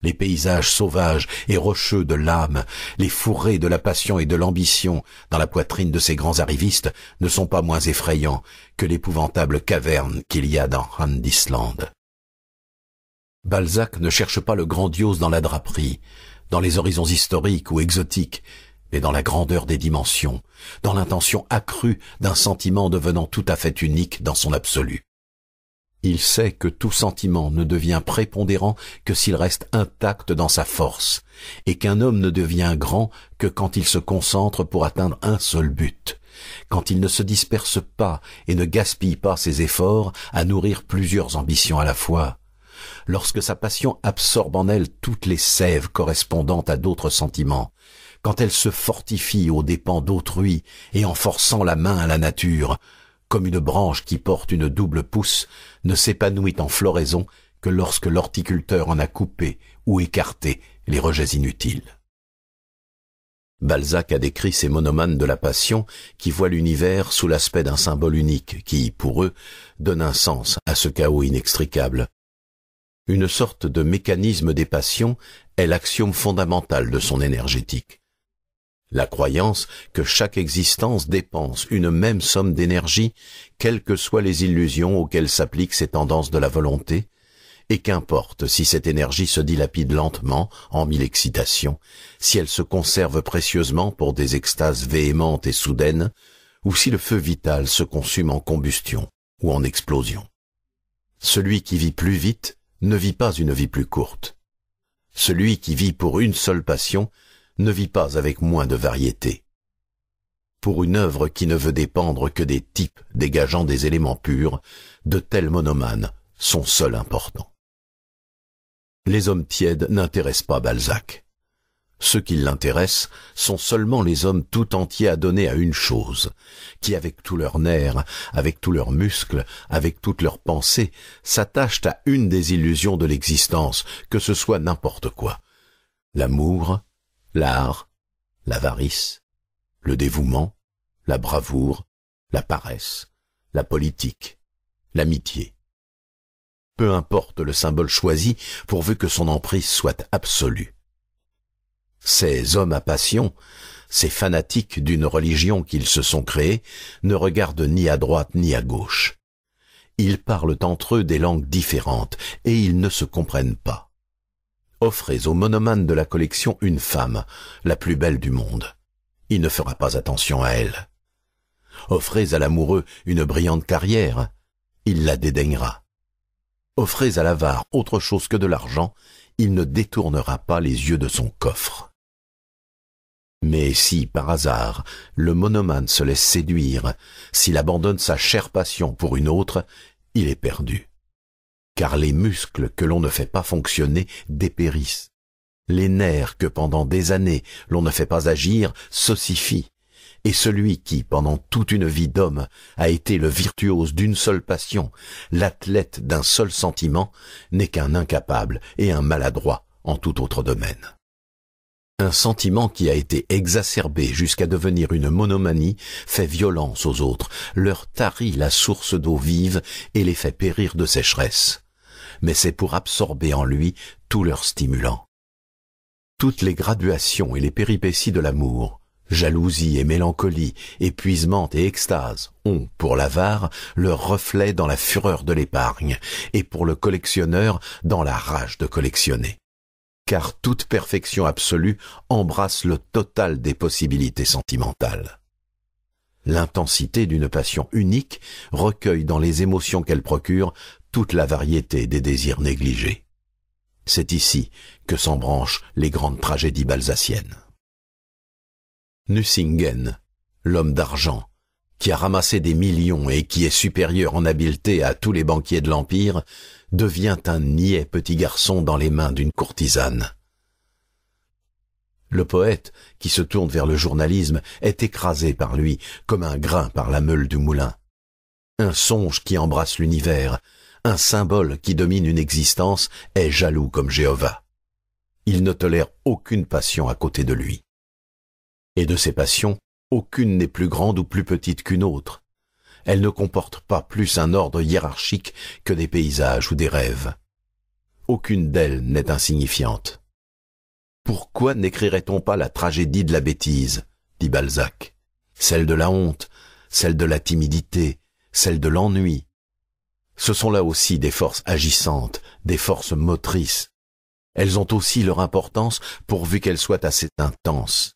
Les paysages sauvages et rocheux de l'âme, les fourrés de la passion et de l'ambition dans la poitrine de ces grands arrivistes ne sont pas moins effrayants que l'épouvantable caverne qu'il y a dans Handisland. Balzac ne cherche pas le grandiose dans la draperie, dans les horizons historiques ou exotiques, mais dans la grandeur des dimensions, dans l'intention accrue d'un sentiment devenant tout à fait unique dans son absolu. Il sait que tout sentiment ne devient prépondérant que s'il reste intact dans sa force, et qu'un homme ne devient grand que quand il se concentre pour atteindre un seul but, quand il ne se disperse pas et ne gaspille pas ses efforts à nourrir plusieurs ambitions à la fois, lorsque sa passion absorbe en elle toutes les sèves correspondantes à d'autres sentiments, quand elle se fortifie aux dépens d'autrui et en forçant la main à la nature, comme une branche qui porte une double pousse, ne s'épanouit en floraison que lorsque l'horticulteur en a coupé ou écarté les rejets inutiles. Balzac a décrit ces monomanes de la passion qui voient l'univers sous l'aspect d'un symbole unique qui, pour eux, donne un sens à ce chaos inextricable. Une sorte de mécanisme des passions est l'axiome fondamental de son énergétique. La croyance que chaque existence dépense une même somme d'énergie, quelles que soient les illusions auxquelles s'appliquent ces tendances de la volonté, et qu'importe si cette énergie se dilapide lentement en mille excitations, si elle se conserve précieusement pour des extases véhémentes et soudaines, ou si le feu vital se consume en combustion ou en explosion. Celui qui vit plus vite ne vit pas une vie plus courte. Celui qui vit pour une seule passion ne vit pas avec moins de variété. Pour une œuvre qui ne veut dépendre que des types dégageant des éléments purs, de tels monomanes sont seuls importants. Les hommes tièdes n'intéressent pas Balzac. Ceux qui l'intéressent sont seulement les hommes tout entiers à donner à une chose, qui avec tous leurs nerfs, avec tous leurs muscles, avec toutes leurs pensées, s'attachent à une des illusions de l'existence, que ce soit n'importe quoi. L'amour, l'art, l'avarice, le dévouement, la bravoure, la paresse, la politique, l'amitié. Peu importe le symbole choisi, pourvu que son emprise soit absolue. Ces hommes à passion, ces fanatiques d'une religion qu'ils se sont créés, ne regardent ni à droite ni à gauche. Ils parlent entre eux des langues différentes, et ils ne se comprennent pas offrez au monomane de la collection une femme, la plus belle du monde. Il ne fera pas attention à elle. Offrez à l'amoureux une brillante carrière, il la dédaignera. Offrez à l'avare autre chose que de l'argent, il ne détournera pas les yeux de son coffre. Mais si, par hasard, le monomane se laisse séduire, s'il abandonne sa chère passion pour une autre, il est perdu car les muscles que l'on ne fait pas fonctionner dépérissent. Les nerfs que pendant des années l'on ne fait pas agir s'ossifient, et celui qui, pendant toute une vie d'homme, a été le virtuose d'une seule passion, l'athlète d'un seul sentiment, n'est qu'un incapable et un maladroit en tout autre domaine. Un sentiment qui a été exacerbé jusqu'à devenir une monomanie fait violence aux autres, leur tarit la source d'eau vive et les fait périr de sécheresse mais c'est pour absorber en lui tous leurs stimulants. Toutes les graduations et les péripéties de l'amour, jalousie et mélancolie, épuisement et extase, ont, pour l'avare, leur reflet dans la fureur de l'épargne, et pour le collectionneur, dans la rage de collectionner. Car toute perfection absolue embrasse le total des possibilités sentimentales. L'intensité d'une passion unique recueille dans les émotions qu'elle procure toute la variété des désirs négligés. C'est ici que s'embranchent les grandes tragédies balsaciennes. Nussingen, l'homme d'argent, qui a ramassé des millions et qui est supérieur en habileté à tous les banquiers de l'Empire, devient un niais petit garçon dans les mains d'une courtisane. Le poète, qui se tourne vers le journalisme, est écrasé par lui, comme un grain par la meule du moulin. Un songe qui embrasse l'univers, un symbole qui domine une existence, est jaloux comme Jéhovah. Il ne tolère aucune passion à côté de lui. Et de ces passions, aucune n'est plus grande ou plus petite qu'une autre. Elle ne comporte pas plus un ordre hiérarchique que des paysages ou des rêves. Aucune d'elles n'est insignifiante. Pourquoi n'écrirait-on pas la tragédie de la bêtise dit Balzac. Celle de la honte, celle de la timidité, celle de l'ennui, ce sont là aussi des forces agissantes, des forces motrices. Elles ont aussi leur importance pourvu qu'elles soient assez intenses.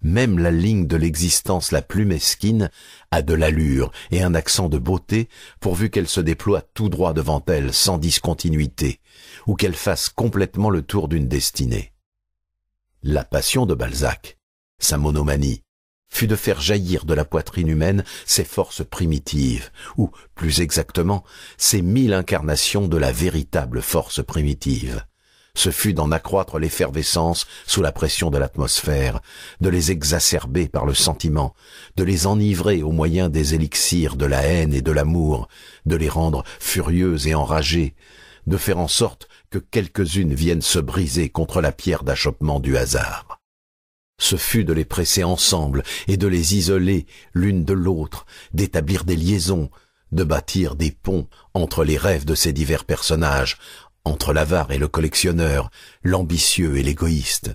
Même la ligne de l'existence la plus mesquine a de l'allure et un accent de beauté pourvu qu'elle se déploie tout droit devant elle sans discontinuité ou qu'elle fasse complètement le tour d'une destinée. La passion de Balzac, sa monomanie, fut de faire jaillir de la poitrine humaine ces forces primitives, ou plus exactement, ces mille incarnations de la véritable force primitive. Ce fut d'en accroître l'effervescence sous la pression de l'atmosphère, de les exacerber par le sentiment, de les enivrer au moyen des élixirs de la haine et de l'amour, de les rendre furieuses et enragées, de faire en sorte que quelques-unes viennent se briser contre la pierre d'achoppement du hasard ce fut de les presser ensemble et de les isoler l'une de l'autre, d'établir des liaisons, de bâtir des ponts entre les rêves de ces divers personnages, entre l'avare et le collectionneur, l'ambitieux et l'égoïste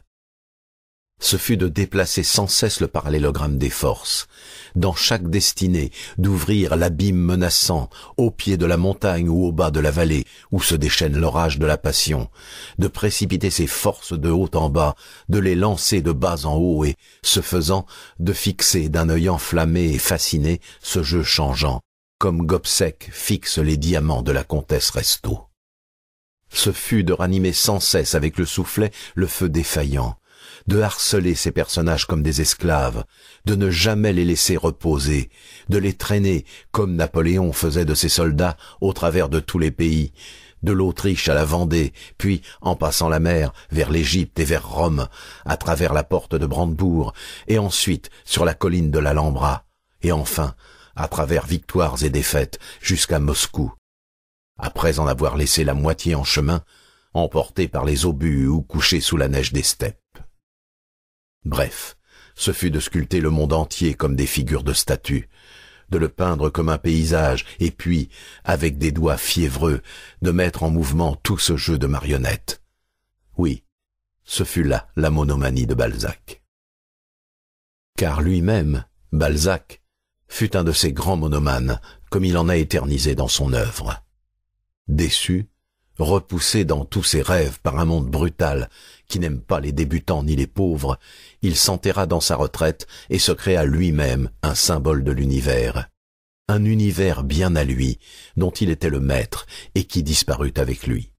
ce fut de déplacer sans cesse le parallélogramme des forces, dans chaque destinée, d'ouvrir l'abîme menaçant, au pied de la montagne ou au bas de la vallée, où se déchaîne l'orage de la passion, de précipiter ses forces de haut en bas, de les lancer de bas en haut et, se faisant, de fixer d'un œil enflammé et fasciné ce jeu changeant, comme Gobseck fixe les diamants de la comtesse Restaud. Ce fut de ranimer sans cesse avec le soufflet le feu défaillant, de harceler ces personnages comme des esclaves, de ne jamais les laisser reposer, de les traîner comme Napoléon faisait de ses soldats au travers de tous les pays, de l'Autriche à la Vendée, puis en passant la mer vers l'Égypte et vers Rome, à travers la porte de Brandebourg, et ensuite sur la colline de l'Alhambra, et enfin à travers victoires et défaites jusqu'à Moscou. Après en avoir laissé la moitié en chemin, emportés par les obus ou couchés sous la neige des steppes. Bref, ce fut de sculpter le monde entier comme des figures de statues, de le peindre comme un paysage, et puis, avec des doigts fiévreux, de mettre en mouvement tout ce jeu de marionnettes. Oui, ce fut là la monomanie de Balzac. Car lui-même, Balzac, fut un de ces grands monomanes, comme il en a éternisé dans son œuvre. Déçu, Repoussé dans tous ses rêves par un monde brutal qui n'aime pas les débutants ni les pauvres, il s'enterra dans sa retraite et se créa lui-même un symbole de l'univers. Un univers bien à lui, dont il était le maître et qui disparut avec lui.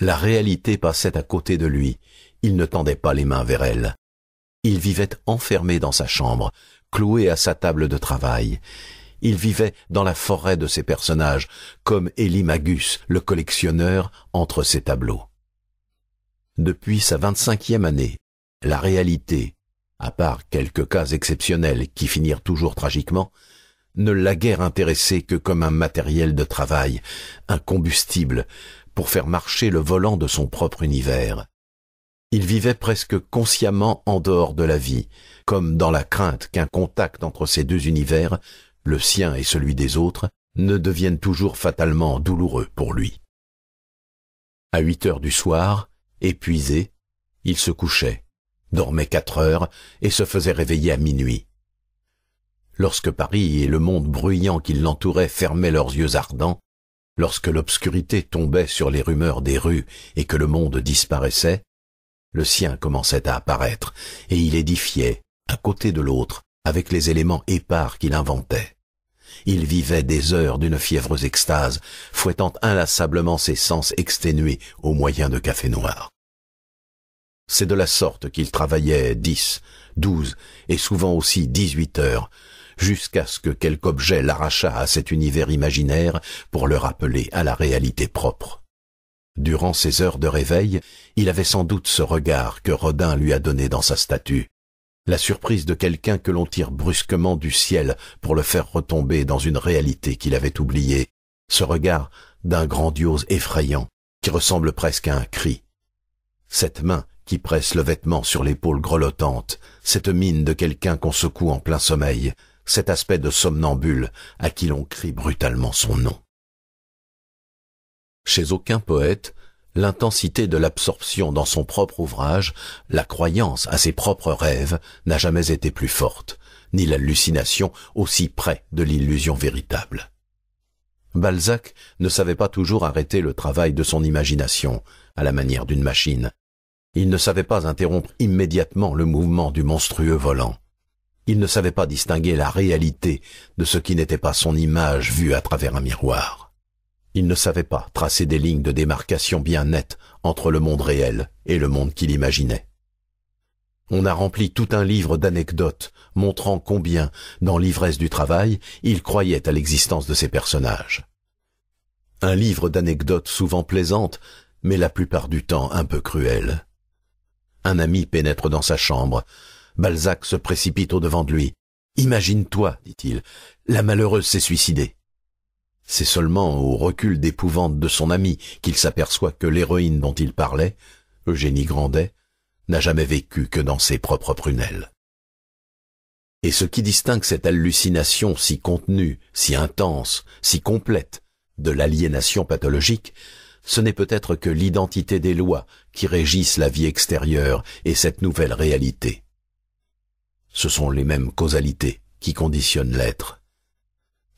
La réalité passait à côté de lui, il ne tendait pas les mains vers elle. Il vivait enfermé dans sa chambre, cloué à sa table de travail. Il vivait dans la forêt de ses personnages, comme Élie Magus, le collectionneur, entre ses tableaux. Depuis sa vingt-cinquième année, la réalité, à part quelques cas exceptionnels qui finirent toujours tragiquement, ne l'a guère intéressé que comme un matériel de travail, un combustible, pour faire marcher le volant de son propre univers. Il vivait presque consciemment en dehors de la vie, comme dans la crainte qu'un contact entre ces deux univers le sien et celui des autres, ne deviennent toujours fatalement douloureux pour lui. À huit heures du soir, épuisé, il se couchait, dormait quatre heures et se faisait réveiller à minuit. Lorsque Paris et le monde bruyant qui l'entourait fermaient leurs yeux ardents, lorsque l'obscurité tombait sur les rumeurs des rues et que le monde disparaissait, le sien commençait à apparaître, et il édifiait, à côté de l'autre, avec les éléments épars qu'il inventait. Il vivait des heures d'une fiévreuse extase, fouettant inlassablement ses sens exténués au moyen de café noir. C'est de la sorte qu'il travaillait dix, douze et souvent aussi dix-huit heures, jusqu'à ce que quelque objet l'arrachât à cet univers imaginaire pour le rappeler à la réalité propre. Durant ces heures de réveil, il avait sans doute ce regard que Rodin lui a donné dans sa statue, la surprise de quelqu'un que l'on tire brusquement du ciel pour le faire retomber dans une réalité qu'il avait oubliée, ce regard d'un grandiose effrayant qui ressemble presque à un cri. Cette main qui presse le vêtement sur l'épaule grelottante, cette mine de quelqu'un qu'on secoue en plein sommeil, cet aspect de somnambule à qui l'on crie brutalement son nom. Chez aucun poète, l'intensité de l'absorption dans son propre ouvrage, la croyance à ses propres rêves n'a jamais été plus forte, ni l'hallucination aussi près de l'illusion véritable. Balzac ne savait pas toujours arrêter le travail de son imagination, à la manière d'une machine. Il ne savait pas interrompre immédiatement le mouvement du monstrueux volant. Il ne savait pas distinguer la réalité de ce qui n'était pas son image vue à travers un miroir. Il ne savait pas tracer des lignes de démarcation bien nettes entre le monde réel et le monde qu'il imaginait. On a rempli tout un livre d'anecdotes montrant combien, dans l'ivresse du travail, il croyait à l'existence de ces personnages. Un livre d'anecdotes souvent plaisantes, mais la plupart du temps un peu cruelles. Un ami pénètre dans sa chambre. Balzac se précipite au devant de lui. Imagine-toi, dit-il, la malheureuse s'est suicidée. C'est seulement au recul d'épouvante de son ami qu'il s'aperçoit que l'héroïne dont il parlait, Eugénie Grandet, n'a jamais vécu que dans ses propres prunelles. Et ce qui distingue cette hallucination si contenue, si intense, si complète, de l'aliénation pathologique, ce n'est peut-être que l'identité des lois qui régissent la vie extérieure et cette nouvelle réalité. Ce sont les mêmes causalités qui conditionnent l'être.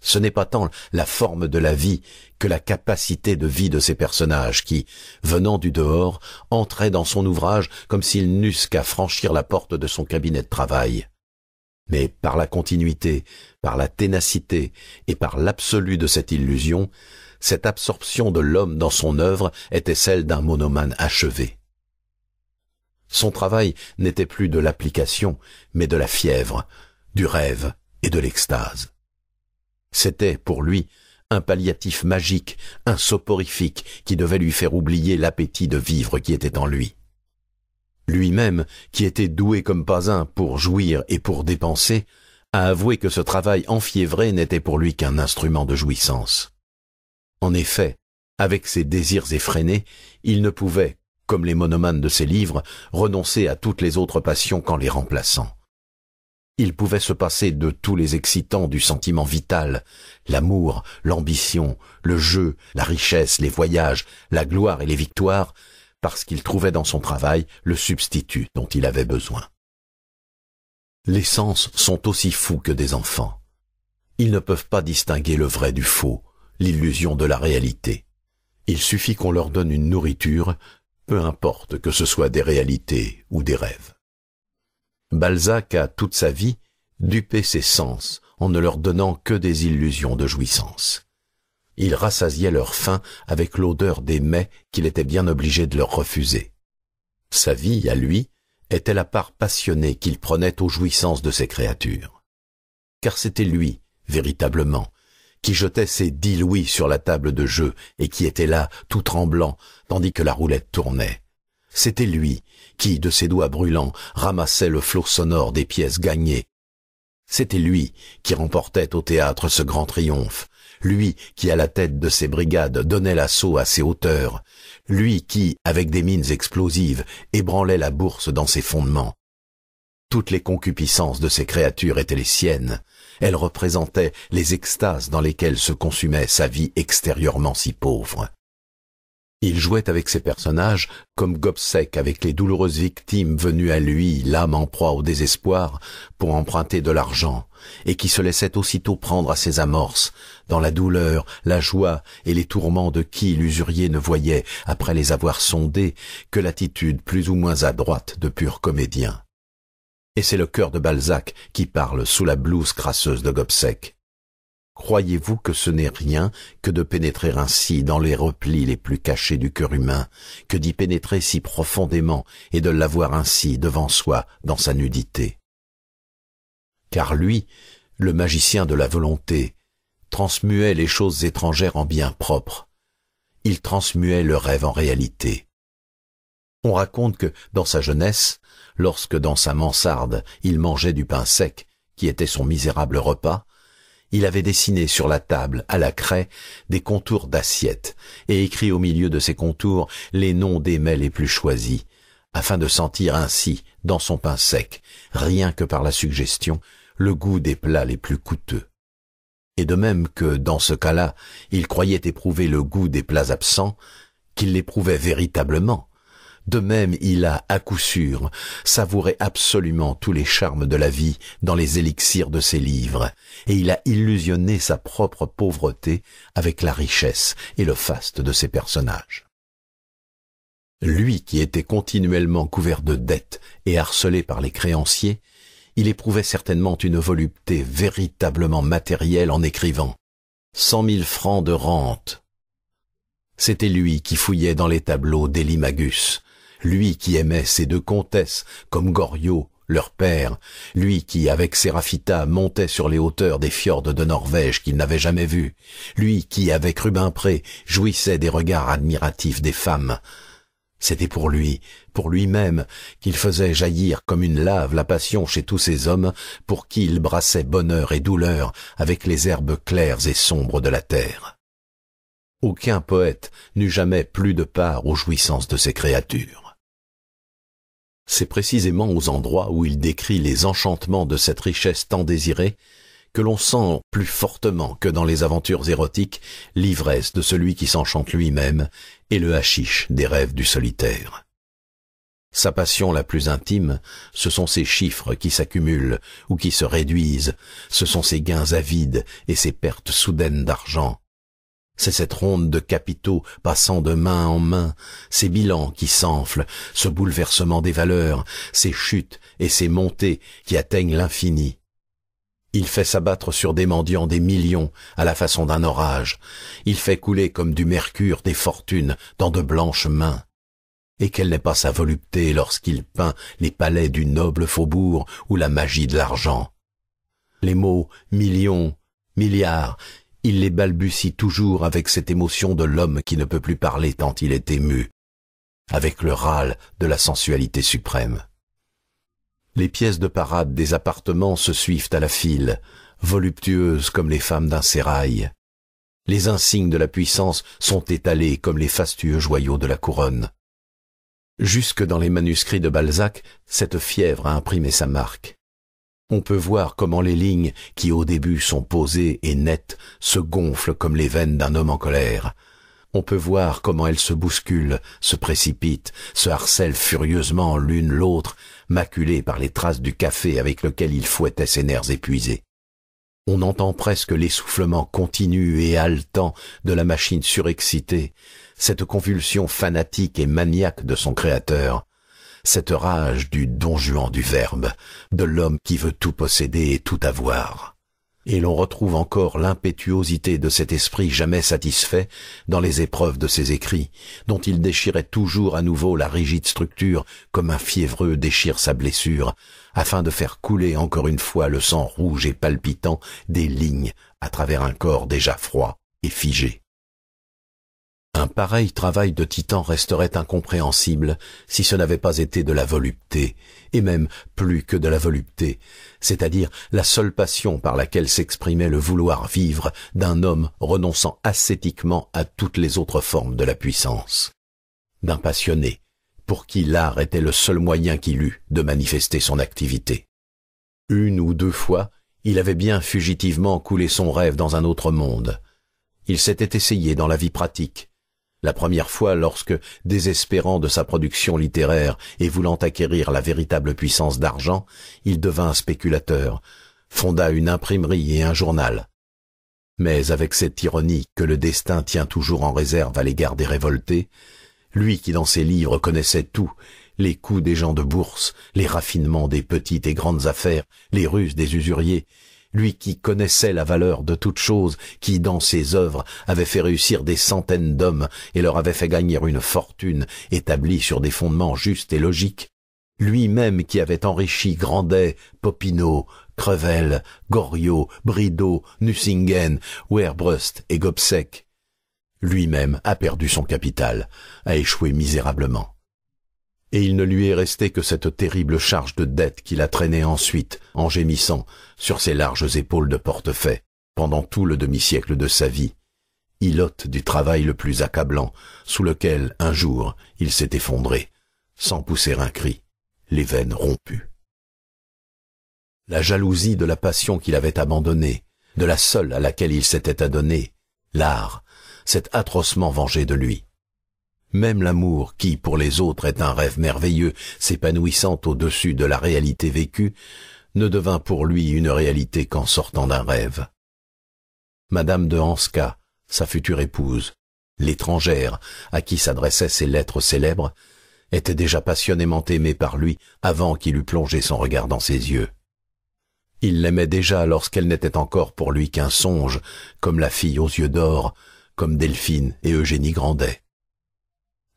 Ce n'est pas tant la forme de la vie que la capacité de vie de ces personnages qui, venant du dehors, entraient dans son ouvrage comme s'ils n'eussent qu'à franchir la porte de son cabinet de travail. Mais par la continuité, par la ténacité et par l'absolu de cette illusion, cette absorption de l'homme dans son œuvre était celle d'un monomane achevé. Son travail n'était plus de l'application, mais de la fièvre, du rêve et de l'extase. C'était, pour lui, un palliatif magique, un soporifique qui devait lui faire oublier l'appétit de vivre qui était en lui. Lui-même, qui était doué comme pas un pour jouir et pour dépenser, a avoué que ce travail enfiévré n'était pour lui qu'un instrument de jouissance. En effet, avec ses désirs effrénés, il ne pouvait, comme les monomanes de ses livres, renoncer à toutes les autres passions qu'en les remplaçant. Il pouvait se passer de tous les excitants du sentiment vital, l'amour, l'ambition, le jeu, la richesse, les voyages, la gloire et les victoires, parce qu'il trouvait dans son travail le substitut dont il avait besoin. Les sens sont aussi fous que des enfants. Ils ne peuvent pas distinguer le vrai du faux, l'illusion de la réalité. Il suffit qu'on leur donne une nourriture, peu importe que ce soit des réalités ou des rêves. Balzac a toute sa vie dupé ses sens en ne leur donnant que des illusions de jouissance. Il rassasiait leur faim avec l'odeur des mets qu'il était bien obligé de leur refuser. Sa vie, à lui, était la part passionnée qu'il prenait aux jouissances de ses créatures. Car c'était lui, véritablement, qui jetait ses dix louis sur la table de jeu et qui était là, tout tremblant, tandis que la roulette tournait. C'était lui qui, de ses doigts brûlants, ramassait le flot sonore des pièces gagnées. C'était lui qui remportait au théâtre ce grand triomphe, lui qui, à la tête de ses brigades, donnait l'assaut à ses hauteurs, lui qui, avec des mines explosives, ébranlait la bourse dans ses fondements. Toutes les concupiscences de ces créatures étaient les siennes. Elles représentaient les extases dans lesquelles se consumait sa vie extérieurement si pauvre. Il jouait avec ses personnages comme Gobseck avec les douloureuses victimes venues à lui, l'âme en proie au désespoir, pour emprunter de l'argent, et qui se laissaient aussitôt prendre à ses amorces, dans la douleur, la joie et les tourments de qui l'usurier ne voyait, après les avoir sondés, que l'attitude plus ou moins adroite de pur comédien. Et c'est le cœur de Balzac qui parle sous la blouse crasseuse de Gobseck. Croyez-vous que ce n'est rien que de pénétrer ainsi dans les replis les plus cachés du cœur humain, que d'y pénétrer si profondément et de l'avoir ainsi devant soi dans sa nudité Car lui, le magicien de la volonté, transmuait les choses étrangères en bien propres. Il transmuait le rêve en réalité. On raconte que, dans sa jeunesse, lorsque dans sa mansarde il mangeait du pain sec, qui était son misérable repas, il avait dessiné sur la table, à la craie, des contours d'assiettes, et écrit au milieu de ces contours les noms des mets les plus choisis, afin de sentir ainsi, dans son pain sec, rien que par la suggestion, le goût des plats les plus coûteux. Et de même que, dans ce cas-là, il croyait éprouver le goût des plats absents, qu'il l'éprouvait véritablement, de même, il a, à coup sûr, savouré absolument tous les charmes de la vie dans les élixirs de ses livres, et il a illusionné sa propre pauvreté avec la richesse et le faste de ses personnages. Lui qui était continuellement couvert de dettes et harcelé par les créanciers, il éprouvait certainement une volupté véritablement matérielle en écrivant cent mille francs de rente. C'était lui qui fouillait dans les tableaux d'Elimagus, lui qui aimait ces deux comtesses, comme Goriot, leur père, lui qui, avec Séraphita, montait sur les hauteurs des fjords de Norvège qu'il n'avait jamais vus, lui qui, avec Rubempré, jouissait des regards admiratifs des femmes. C'était pour lui, pour lui-même, qu'il faisait jaillir comme une lave la passion chez tous ces hommes pour qui il brassait bonheur et douleur avec les herbes claires et sombres de la terre. Aucun poète n'eut jamais plus de part aux jouissances de ces créatures. C'est précisément aux endroits où il décrit les enchantements de cette richesse tant désirée que l'on sent plus fortement que dans les aventures érotiques l'ivresse de celui qui s'enchante lui-même et le hachiche des rêves du solitaire. Sa passion la plus intime, ce sont ces chiffres qui s'accumulent ou qui se réduisent, ce sont ces gains avides et ces pertes soudaines d'argent, c'est cette ronde de capitaux passant de main en main, ces bilans qui s'enflent, ce bouleversement des valeurs, ces chutes et ces montées qui atteignent l'infini. Il fait s'abattre sur des mendiants des millions à la façon d'un orage. Il fait couler comme du mercure des fortunes dans de blanches mains. Et quelle n'est pas sa volupté lorsqu'il peint les palais du noble faubourg ou la magie de l'argent. Les mots millions, milliards il les balbutie toujours avec cette émotion de l'homme qui ne peut plus parler tant il est ému, avec le râle de la sensualité suprême. Les pièces de parade des appartements se suivent à la file, voluptueuses comme les femmes d'un sérail. Les insignes de la puissance sont étalés comme les fastueux joyaux de la couronne. Jusque dans les manuscrits de Balzac, cette fièvre a imprimé sa marque on peut voir comment les lignes qui au début sont posées et nettes se gonflent comme les veines d'un homme en colère. On peut voir comment elles se bousculent, se précipitent, se harcèlent furieusement l'une l'autre, maculées par les traces du café avec lequel il fouettait ses nerfs épuisés. On entend presque l'essoufflement continu et haletant de la machine surexcitée, cette convulsion fanatique et maniaque de son créateur, cette rage du don juan du verbe, de l'homme qui veut tout posséder et tout avoir. Et l'on retrouve encore l'impétuosité de cet esprit jamais satisfait dans les épreuves de ses écrits, dont il déchirait toujours à nouveau la rigide structure comme un fiévreux déchire sa blessure, afin de faire couler encore une fois le sang rouge et palpitant des lignes à travers un corps déjà froid et figé. Un pareil travail de titan resterait incompréhensible si ce n'avait pas été de la volupté, et même plus que de la volupté, c'est-à-dire la seule passion par laquelle s'exprimait le vouloir vivre d'un homme renonçant ascétiquement à toutes les autres formes de la puissance. D'un passionné, pour qui l'art était le seul moyen qu'il eût de manifester son activité. Une ou deux fois, il avait bien fugitivement coulé son rêve dans un autre monde. Il s'était essayé dans la vie pratique, la première fois lorsque, désespérant de sa production littéraire et voulant acquérir la véritable puissance d'argent, il devint spéculateur, fonda une imprimerie et un journal. Mais avec cette ironie que le destin tient toujours en réserve à l'égard des révoltés, lui qui dans ses livres connaissait tout, les coups des gens de bourse, les raffinements des petites et grandes affaires, les ruses des usuriers, lui qui connaissait la valeur de toute chose, qui, dans ses œuvres, avait fait réussir des centaines d'hommes et leur avait fait gagner une fortune établie sur des fondements justes et logiques, lui-même qui avait enrichi Grandet, Popinot, Crevel, Goriot, Bridau, Nussingen, Werbrust et Gobseck, lui-même a perdu son capital, a échoué misérablement et il ne lui est resté que cette terrible charge de dette qu'il a traînée ensuite, en gémissant, sur ses larges épaules de portefaix, pendant tout le demi-siècle de sa vie, ilote du travail le plus accablant, sous lequel, un jour, il s'est effondré, sans pousser un cri, les veines rompues. La jalousie de la passion qu'il avait abandonnée, de la seule à laquelle il s'était adonné, l'art, s'est atrocement vengé de lui. Même l'amour, qui pour les autres est un rêve merveilleux, s'épanouissant au-dessus de la réalité vécue, ne devint pour lui une réalité qu'en sortant d'un rêve. Madame de Hanska, sa future épouse, l'étrangère à qui s'adressaient ses lettres célèbres, était déjà passionnément aimée par lui avant qu'il eût plongé son regard dans ses yeux. Il l'aimait déjà lorsqu'elle n'était encore pour lui qu'un songe, comme la fille aux yeux d'or, comme Delphine et Eugénie Grandet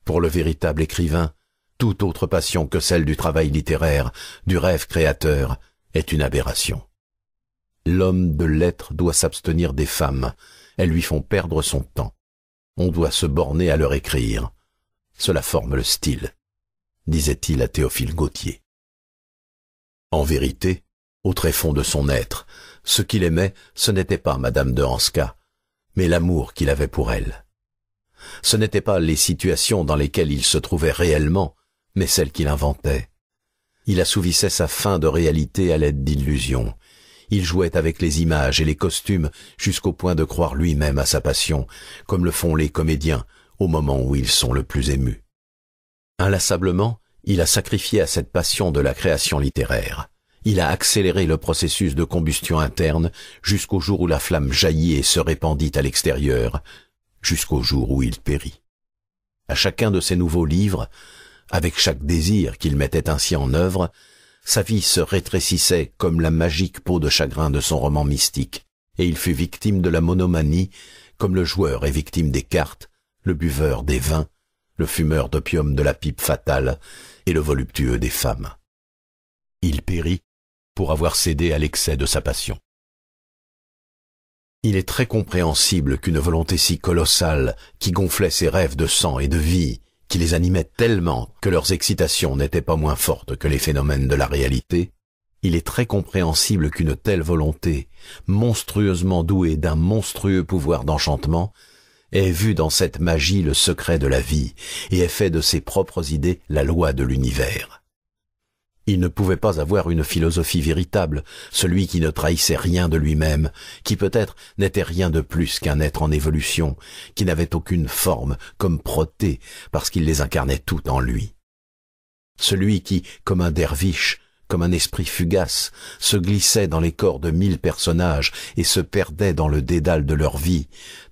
pour le véritable écrivain, toute autre passion que celle du travail littéraire, du rêve créateur, est une aberration. L'homme de lettres doit s'abstenir des femmes, elles lui font perdre son temps. On doit se borner à leur écrire. Cela forme le style, disait-il à Théophile Gautier. En vérité, au tréfonds de son être, ce qu'il aimait, ce n'était pas Madame de Hanska, mais l'amour qu'il avait pour elle ce n'étaient pas les situations dans lesquelles il se trouvait réellement, mais celles qu'il inventait. Il assouvissait sa faim de réalité à l'aide d'illusions. Il jouait avec les images et les costumes jusqu'au point de croire lui-même à sa passion, comme le font les comédiens au moment où ils sont le plus émus. Inlassablement, il a sacrifié à cette passion de la création littéraire. Il a accéléré le processus de combustion interne jusqu'au jour où la flamme jaillit et se répandit à l'extérieur, jusqu'au jour où il périt. À chacun de ses nouveaux livres, avec chaque désir qu'il mettait ainsi en œuvre, sa vie se rétrécissait comme la magique peau de chagrin de son roman mystique, et il fut victime de la monomanie, comme le joueur est victime des cartes, le buveur des vins, le fumeur d'opium de la pipe fatale et le voluptueux des femmes. Il périt pour avoir cédé à l'excès de sa passion. Il est très compréhensible qu'une volonté si colossale, qui gonflait ses rêves de sang et de vie, qui les animait tellement que leurs excitations n'étaient pas moins fortes que les phénomènes de la réalité, il est très compréhensible qu'une telle volonté, monstrueusement douée d'un monstrueux pouvoir d'enchantement, ait vu dans cette magie le secret de la vie et ait fait de ses propres idées la loi de l'univers. Il ne pouvait pas avoir une philosophie véritable, celui qui ne trahissait rien de lui-même, qui peut-être n'était rien de plus qu'un être en évolution, qui n'avait aucune forme, comme Protée, parce qu'il les incarnait toutes en lui. Celui qui, comme un derviche, comme un esprit fugace, se glissait dans les corps de mille personnages et se perdait dans le dédale de leur vie,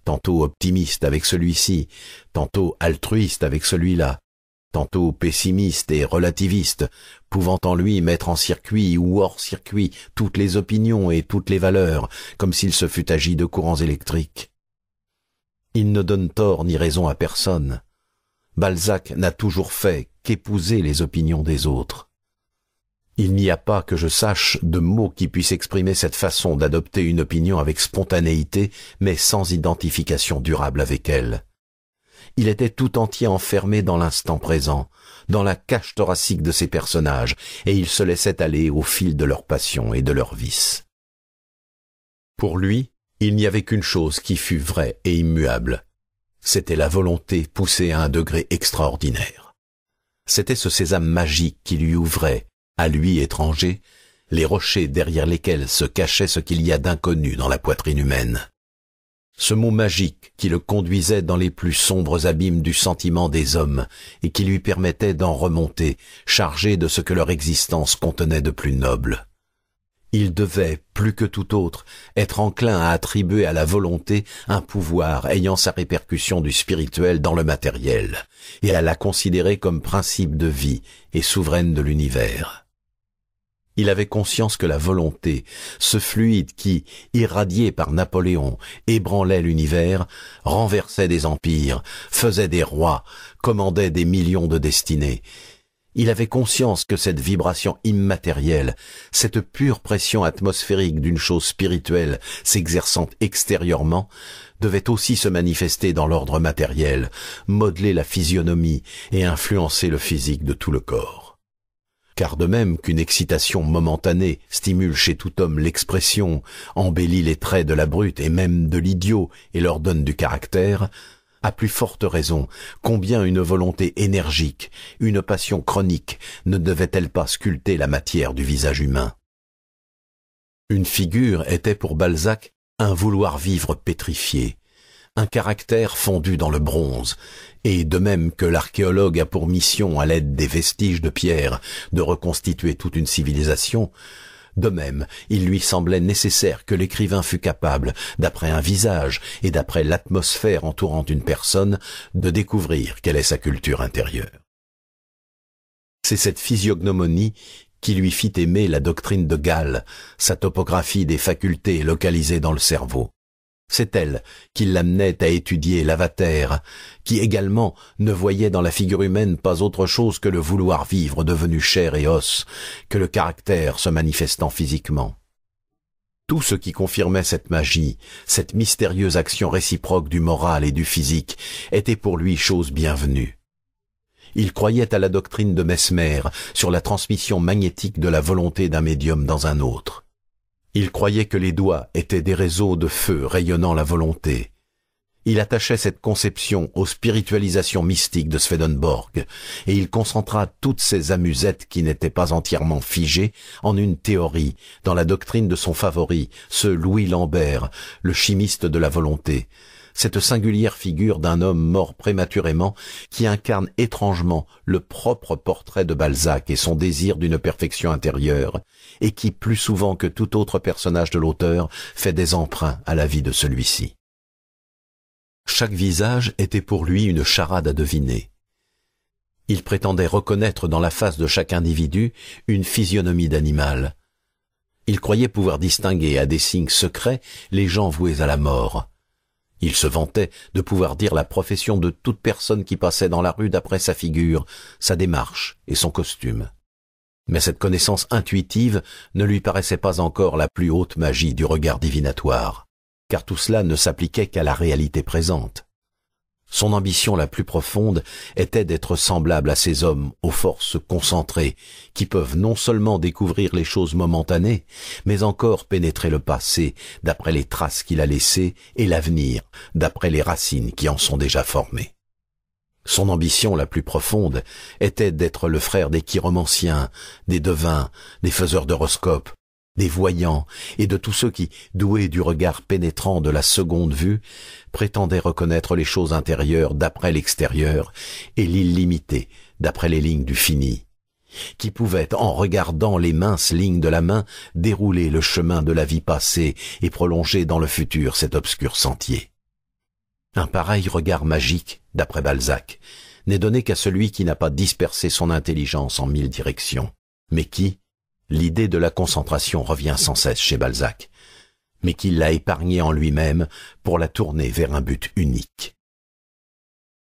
tantôt optimiste avec celui-ci, tantôt altruiste avec celui-là, tantôt pessimiste et relativiste, pouvant en lui mettre en circuit ou hors circuit toutes les opinions et toutes les valeurs, comme s'il se fût agi de courants électriques. Il ne donne tort ni raison à personne. Balzac n'a toujours fait qu'épouser les opinions des autres. Il n'y a pas que je sache de mots qui puissent exprimer cette façon d'adopter une opinion avec spontanéité, mais sans identification durable avec elle il était tout entier enfermé dans l'instant présent, dans la cage thoracique de ses personnages, et il se laissait aller au fil de leurs passions et de leurs vices. Pour lui, il n'y avait qu'une chose qui fût vraie et immuable. C'était la volonté poussée à un degré extraordinaire. C'était ce sésame magique qui lui ouvrait, à lui étranger, les rochers derrière lesquels se cachait ce qu'il y a d'inconnu dans la poitrine humaine ce mot magique qui le conduisait dans les plus sombres abîmes du sentiment des hommes et qui lui permettait d'en remonter, chargé de ce que leur existence contenait de plus noble. Il devait, plus que tout autre, être enclin à attribuer à la volonté un pouvoir ayant sa répercussion du spirituel dans le matériel, et à la considérer comme principe de vie et souveraine de l'univers. Il avait conscience que la volonté, ce fluide qui, irradié par Napoléon, ébranlait l'univers, renversait des empires, faisait des rois, commandait des millions de destinées. Il avait conscience que cette vibration immatérielle, cette pure pression atmosphérique d'une chose spirituelle s'exerçant extérieurement, devait aussi se manifester dans l'ordre matériel, modeler la physionomie et influencer le physique de tout le corps. Car de même qu'une excitation momentanée stimule chez tout homme l'expression, embellit les traits de la brute et même de l'idiot et leur donne du caractère, à plus forte raison, combien une volonté énergique, une passion chronique ne devait-elle pas sculpter la matière du visage humain Une figure était pour Balzac un vouloir vivre pétrifié, un caractère fondu dans le bronze, et de même que l'archéologue a pour mission, à l'aide des vestiges de pierre, de reconstituer toute une civilisation, de même, il lui semblait nécessaire que l'écrivain fût capable, d'après un visage et d'après l'atmosphère entourant une personne, de découvrir quelle est sa culture intérieure. C'est cette physiognomonie qui lui fit aimer la doctrine de Galles, sa topographie des facultés localisées dans le cerveau. C'est elle qui l'amenait à étudier l'avatar, qui également ne voyait dans la figure humaine pas autre chose que le vouloir vivre devenu chair et os, que le caractère se manifestant physiquement. Tout ce qui confirmait cette magie, cette mystérieuse action réciproque du moral et du physique, était pour lui chose bienvenue. Il croyait à la doctrine de Mesmer sur la transmission magnétique de la volonté d'un médium dans un autre. Il croyait que les doigts étaient des réseaux de feu rayonnant la volonté. Il attachait cette conception aux spiritualisations mystiques de Swedenborg, et il concentra toutes ses amusettes qui n'étaient pas entièrement figées en une théorie, dans la doctrine de son favori, ce Louis Lambert, le chimiste de la volonté, cette singulière figure d'un homme mort prématurément qui incarne étrangement le propre portrait de Balzac et son désir d'une perfection intérieure, et qui, plus souvent que tout autre personnage de l'auteur, fait des emprunts à la vie de celui-ci. Chaque visage était pour lui une charade à deviner. Il prétendait reconnaître dans la face de chaque individu une physionomie d'animal. Il croyait pouvoir distinguer à des signes secrets les gens voués à la mort. Il se vantait de pouvoir dire la profession de toute personne qui passait dans la rue d'après sa figure, sa démarche et son costume. Mais cette connaissance intuitive ne lui paraissait pas encore la plus haute magie du regard divinatoire, car tout cela ne s'appliquait qu'à la réalité présente. Son ambition la plus profonde était d'être semblable à ces hommes aux forces concentrées, qui peuvent non seulement découvrir les choses momentanées, mais encore pénétrer le passé d'après les traces qu'il a laissées et l'avenir d'après les racines qui en sont déjà formées. Son ambition la plus profonde était d'être le frère des chiromanciens, des devins, des faiseurs d'horoscopes, des voyants et de tous ceux qui, doués du regard pénétrant de la seconde vue, prétendaient reconnaître les choses intérieures d'après l'extérieur et l'illimité d'après les lignes du fini, qui pouvaient, en regardant les minces lignes de la main, dérouler le chemin de la vie passée et prolonger dans le futur cet obscur sentier. Un pareil regard magique, d'après Balzac, n'est donné qu'à celui qui n'a pas dispersé son intelligence en mille directions, mais qui, l'idée de la concentration revient sans cesse chez Balzac, mais qu'il l'a épargnée en lui-même pour la tourner vers un but unique.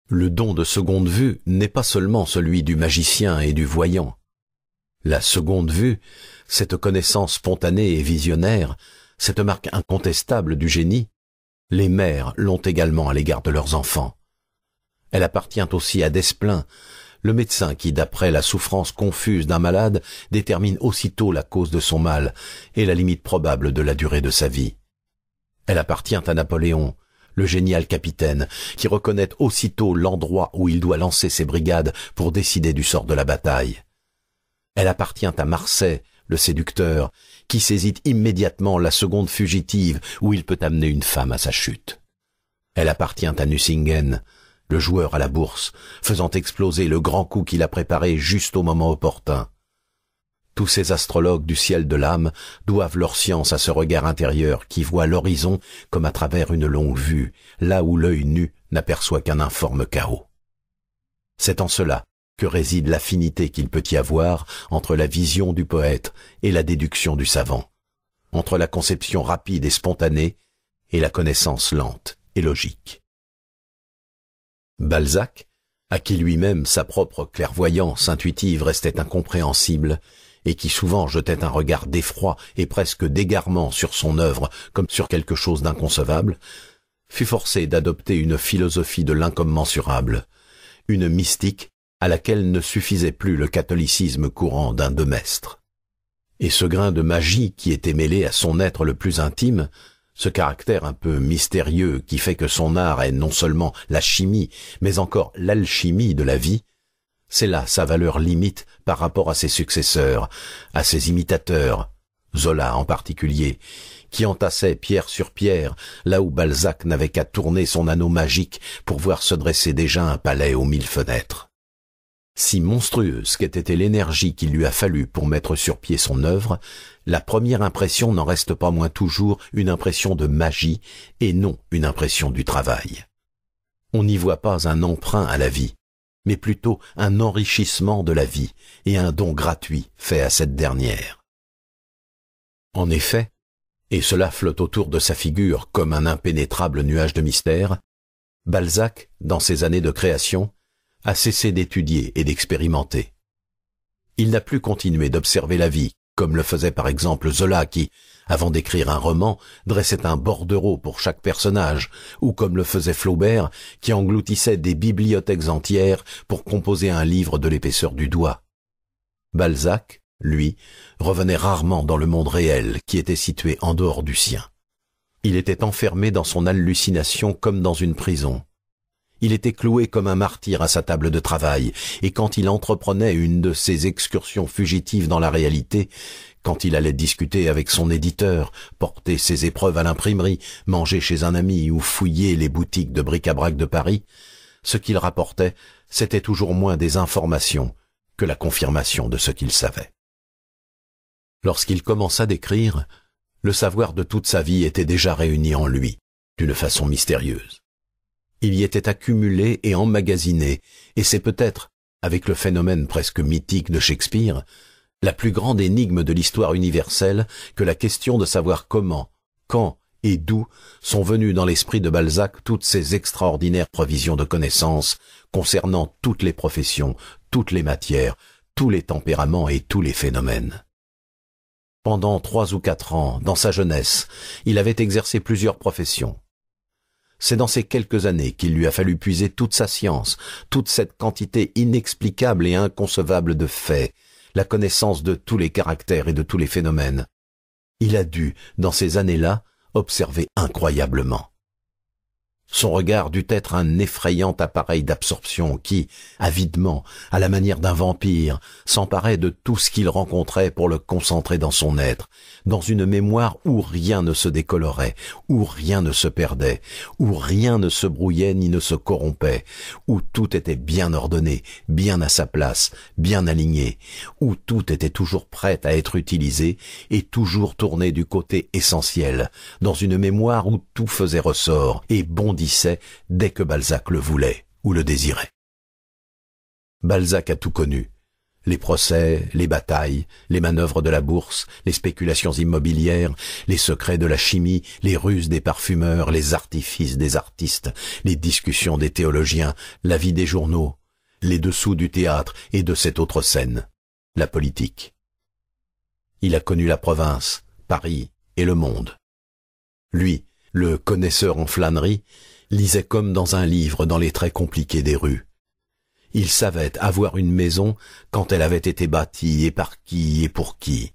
Le don de seconde vue n'est pas seulement celui du magicien et du voyant. La seconde vue, cette connaissance spontanée et visionnaire, cette marque incontestable du génie, les mères l'ont également à l'égard de leurs enfants. Elle appartient aussi à Desplein, le médecin qui, d'après la souffrance confuse d'un malade, détermine aussitôt la cause de son mal et la limite probable de la durée de sa vie. Elle appartient à Napoléon, le génial capitaine, qui reconnaît aussitôt l'endroit où il doit lancer ses brigades pour décider du sort de la bataille. Elle appartient à Marseille, le séducteur, qui saisit immédiatement la seconde fugitive où il peut amener une femme à sa chute. Elle appartient à Nussingen, le joueur à la bourse, faisant exploser le grand coup qu'il a préparé juste au moment opportun. Tous ces astrologues du ciel de l'âme doivent leur science à ce regard intérieur qui voit l'horizon comme à travers une longue vue, là où l'œil nu n'aperçoit qu'un informe chaos. C'est en cela que réside l'affinité qu'il peut y avoir entre la vision du poète et la déduction du savant, entre la conception rapide et spontanée et la connaissance lente et logique. Balzac, à qui lui-même sa propre clairvoyance intuitive restait incompréhensible, et qui souvent jetait un regard d'effroi et presque d'égarement sur son œuvre comme sur quelque chose d'inconcevable, fut forcé d'adopter une philosophie de l'incommensurable, une mystique à laquelle ne suffisait plus le catholicisme courant d'un demestre. Et ce grain de magie qui était mêlé à son être le plus intime ce caractère un peu mystérieux qui fait que son art est non seulement la chimie, mais encore l'alchimie de la vie, c'est là sa valeur limite par rapport à ses successeurs, à ses imitateurs, Zola en particulier, qui entassait pierre sur pierre, là où Balzac n'avait qu'à tourner son anneau magique pour voir se dresser déjà un palais aux mille fenêtres. Si monstrueuse qu'ait été l'énergie qu'il lui a fallu pour mettre sur pied son œuvre, la première impression n'en reste pas moins toujours une impression de magie et non une impression du travail. On n'y voit pas un emprunt à la vie, mais plutôt un enrichissement de la vie et un don gratuit fait à cette dernière. En effet, et cela flotte autour de sa figure comme un impénétrable nuage de mystère, Balzac, dans ses années de création, a cessé d'étudier et d'expérimenter. Il n'a plus continué d'observer la vie comme le faisait par exemple Zola qui, avant d'écrire un roman, dressait un bordereau pour chaque personnage, ou comme le faisait Flaubert qui engloutissait des bibliothèques entières pour composer un livre de l'épaisseur du doigt. Balzac, lui, revenait rarement dans le monde réel qui était situé en dehors du sien. Il était enfermé dans son hallucination comme dans une prison, il était cloué comme un martyr à sa table de travail, et quand il entreprenait une de ses excursions fugitives dans la réalité, quand il allait discuter avec son éditeur, porter ses épreuves à l'imprimerie, manger chez un ami ou fouiller les boutiques de bric-à-brac de Paris, ce qu'il rapportait, c'était toujours moins des informations que la confirmation de ce qu'il savait. Lorsqu'il commença d'écrire, le savoir de toute sa vie était déjà réuni en lui, d'une façon mystérieuse il y était accumulé et emmagasiné, et c'est peut-être, avec le phénomène presque mythique de Shakespeare, la plus grande énigme de l'histoire universelle que la question de savoir comment, quand et d'où sont venues dans l'esprit de Balzac toutes ces extraordinaires provisions de connaissances concernant toutes les professions, toutes les matières, tous les tempéraments et tous les phénomènes. Pendant trois ou quatre ans, dans sa jeunesse, il avait exercé plusieurs professions, c'est dans ces quelques années qu'il lui a fallu puiser toute sa science, toute cette quantité inexplicable et inconcevable de faits, la connaissance de tous les caractères et de tous les phénomènes. Il a dû, dans ces années-là, observer incroyablement. Son regard dut être un effrayant appareil d'absorption qui, avidement, à la manière d'un vampire, s'emparait de tout ce qu'il rencontrait pour le concentrer dans son être, dans une mémoire où rien ne se décolorait, où rien ne se perdait, où rien ne se brouillait ni ne se corrompait, où tout était bien ordonné, bien à sa place, bien aligné, où tout était toujours prêt à être utilisé et toujours tourné du côté essentiel, dans une mémoire où tout faisait ressort et dès que Balzac le voulait ou le désirait. Balzac a tout connu. Les procès, les batailles, les manœuvres de la bourse, les spéculations immobilières, les secrets de la chimie, les ruses des parfumeurs, les artifices des artistes, les discussions des théologiens, la vie des journaux, les dessous du théâtre et de cette autre scène, la politique. Il a connu la province, Paris et le monde. Lui, le connaisseur en flânerie, lisait comme dans un livre dans les traits compliqués des rues. Il savait avoir une maison quand elle avait été bâtie et par qui et pour qui.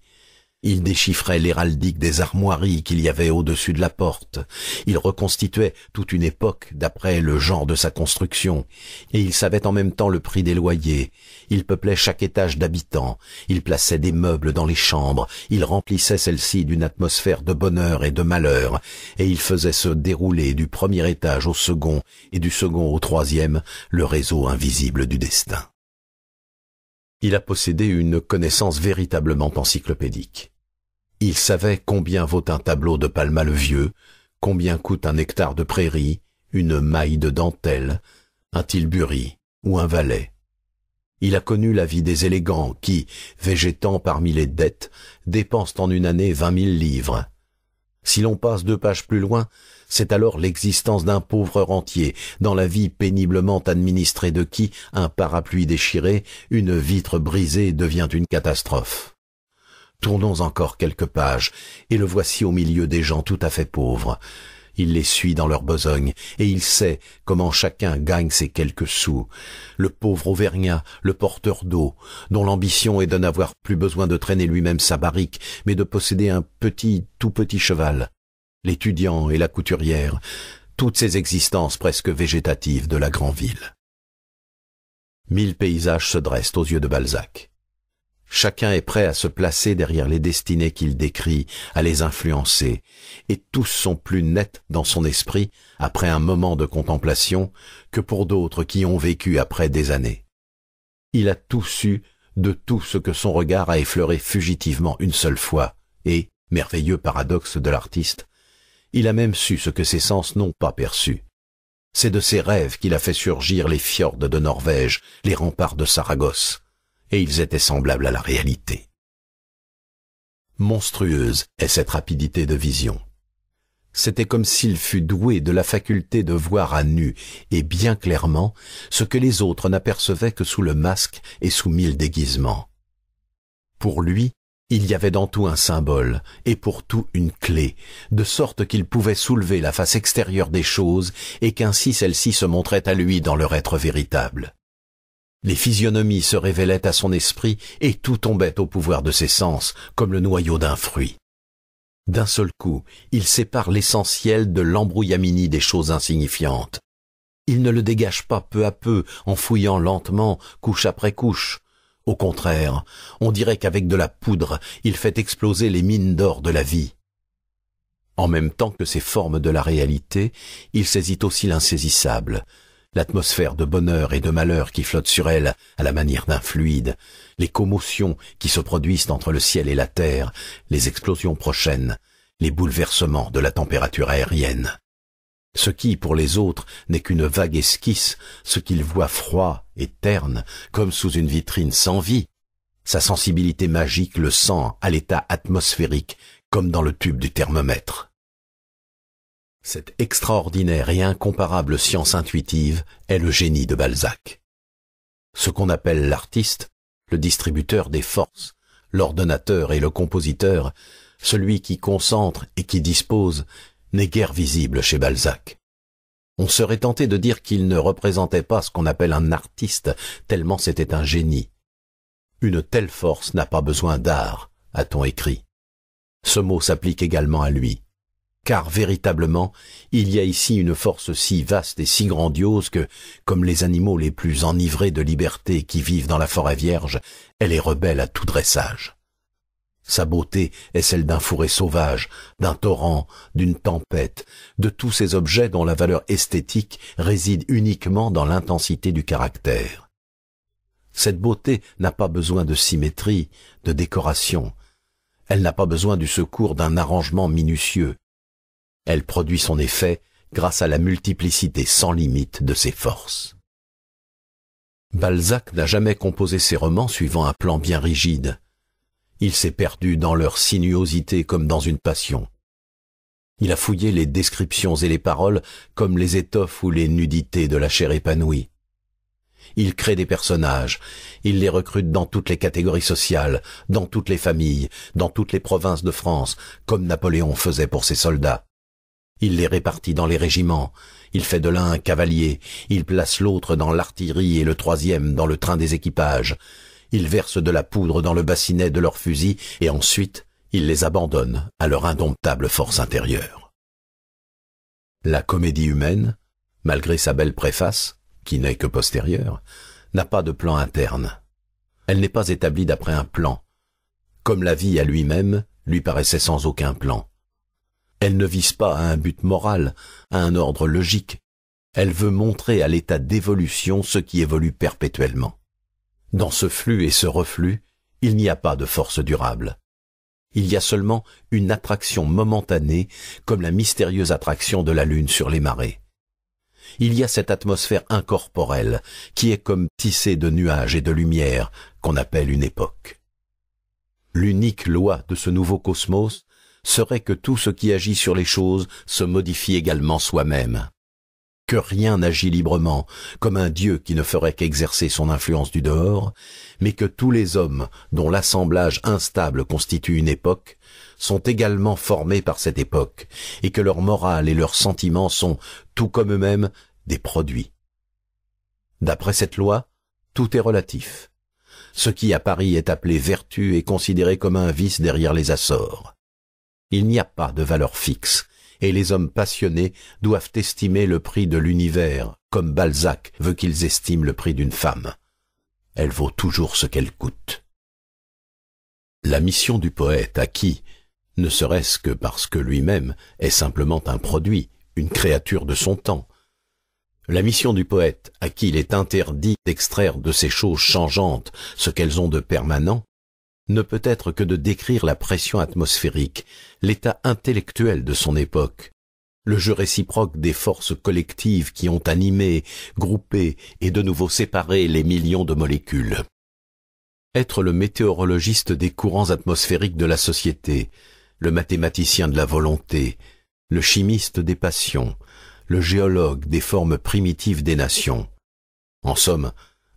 Il déchiffrait l'héraldique des armoiries qu'il y avait au-dessus de la porte. Il reconstituait toute une époque d'après le genre de sa construction. Et il savait en même temps le prix des loyers. Il peuplait chaque étage d'habitants. Il plaçait des meubles dans les chambres. Il remplissait celles-ci d'une atmosphère de bonheur et de malheur. Et il faisait se dérouler du premier étage au second et du second au troisième le réseau invisible du destin. Il a possédé une connaissance véritablement encyclopédique. Il savait combien vaut un tableau de Palma le Vieux, combien coûte un hectare de prairie, une maille de dentelle, un tilbury ou un valet. Il a connu la vie des élégants qui, végétant parmi les dettes, dépensent en une année vingt mille livres. Si l'on passe deux pages plus loin, c'est alors l'existence d'un pauvre rentier, dans la vie péniblement administrée de qui un parapluie déchiré, une vitre brisée devient une catastrophe. Tournons encore quelques pages, et le voici au milieu des gens tout à fait pauvres. Il les suit dans leur besogne, et il sait comment chacun gagne ses quelques sous. Le pauvre Auvergnat, le porteur d'eau, dont l'ambition est de n'avoir plus besoin de traîner lui-même sa barrique, mais de posséder un petit, tout petit cheval. L'étudiant et la couturière, toutes ces existences presque végétatives de la grande ville. Mille paysages se dressent aux yeux de Balzac. Chacun est prêt à se placer derrière les destinées qu'il décrit, à les influencer, et tous sont plus nets dans son esprit après un moment de contemplation que pour d'autres qui ont vécu après des années. Il a tout su de tout ce que son regard a effleuré fugitivement une seule fois, et, merveilleux paradoxe de l'artiste, il a même su ce que ses sens n'ont pas perçu. C'est de ses rêves qu'il a fait surgir les fjords de Norvège, les remparts de Saragosse, et ils étaient semblables à la réalité. Monstrueuse est cette rapidité de vision. C'était comme s'il fût doué de la faculté de voir à nu et bien clairement ce que les autres n'apercevaient que sous le masque et sous mille déguisements. Pour lui, il y avait dans tout un symbole, et pour tout une clé, de sorte qu'il pouvait soulever la face extérieure des choses, et qu'ainsi celle-ci se montrait à lui dans leur être véritable. Les physionomies se révélaient à son esprit et tout tombait au pouvoir de ses sens, comme le noyau d'un fruit. D'un seul coup, il sépare l'essentiel de l'embrouillamini des choses insignifiantes. Il ne le dégage pas peu à peu en fouillant lentement, couche après couche. Au contraire, on dirait qu'avec de la poudre, il fait exploser les mines d'or de la vie. En même temps que ces formes de la réalité, il saisit aussi l'insaisissable, l'atmosphère de bonheur et de malheur qui flotte sur elle à la manière d'un fluide, les commotions qui se produisent entre le ciel et la terre, les explosions prochaines, les bouleversements de la température aérienne. Ce qui, pour les autres, n'est qu'une vague esquisse, ce qu'ils voient froid et terne, comme sous une vitrine sans vie. Sa sensibilité magique le sent à l'état atmosphérique, comme dans le tube du thermomètre. Cette extraordinaire et incomparable science intuitive est le génie de Balzac. Ce qu'on appelle l'artiste, le distributeur des forces, l'ordonnateur et le compositeur, celui qui concentre et qui dispose, n'est guère visible chez Balzac. On serait tenté de dire qu'il ne représentait pas ce qu'on appelle un artiste, tellement c'était un génie. Une telle force n'a pas besoin d'art, a-t-on écrit. Ce mot s'applique également à lui car véritablement, il y a ici une force si vaste et si grandiose que, comme les animaux les plus enivrés de liberté qui vivent dans la forêt vierge, elle est rebelle à tout dressage. Sa beauté est celle d'un fourré sauvage, d'un torrent, d'une tempête, de tous ces objets dont la valeur esthétique réside uniquement dans l'intensité du caractère. Cette beauté n'a pas besoin de symétrie, de décoration, elle n'a pas besoin du secours d'un arrangement minutieux, elle produit son effet grâce à la multiplicité sans limite de ses forces. Balzac n'a jamais composé ses romans suivant un plan bien rigide. Il s'est perdu dans leur sinuosité comme dans une passion. Il a fouillé les descriptions et les paroles comme les étoffes ou les nudités de la chair épanouie. Il crée des personnages, il les recrute dans toutes les catégories sociales, dans toutes les familles, dans toutes les provinces de France, comme Napoléon faisait pour ses soldats. Il les répartit dans les régiments. Il fait de l'un un cavalier. Il place l'autre dans l'artillerie et le troisième dans le train des équipages. Il verse de la poudre dans le bassinet de leurs fusils et ensuite, il les abandonne à leur indomptable force intérieure. La comédie humaine, malgré sa belle préface, qui n'est que postérieure, n'a pas de plan interne. Elle n'est pas établie d'après un plan. Comme la vie à lui-même lui paraissait sans aucun plan. Elle ne vise pas à un but moral, à un ordre logique. Elle veut montrer à l'état d'évolution ce qui évolue perpétuellement. Dans ce flux et ce reflux, il n'y a pas de force durable. Il y a seulement une attraction momentanée, comme la mystérieuse attraction de la Lune sur les marées. Il y a cette atmosphère incorporelle, qui est comme tissée de nuages et de lumière, qu'on appelle une époque. L'unique loi de ce nouveau cosmos, serait que tout ce qui agit sur les choses se modifie également soi-même. Que rien n'agit librement, comme un Dieu qui ne ferait qu'exercer son influence du dehors, mais que tous les hommes, dont l'assemblage instable constitue une époque, sont également formés par cette époque, et que leur morale et leurs sentiments sont, tout comme eux-mêmes, des produits. D'après cette loi, tout est relatif. Ce qui à Paris est appelé vertu est considéré comme un vice derrière les assorts. Il n'y a pas de valeur fixe, et les hommes passionnés doivent estimer le prix de l'univers, comme Balzac veut qu'ils estiment le prix d'une femme. Elle vaut toujours ce qu'elle coûte. La mission du poète à qui, ne serait-ce que parce que lui-même est simplement un produit, une créature de son temps. La mission du poète, à qui il est interdit d'extraire de ces choses changeantes ce qu'elles ont de permanent, ne peut être que de décrire la pression atmosphérique, l'état intellectuel de son époque, le jeu réciproque des forces collectives qui ont animé, groupé et de nouveau séparé les millions de molécules. Être le météorologiste des courants atmosphériques de la société, le mathématicien de la volonté, le chimiste des passions, le géologue des formes primitives des nations. En somme,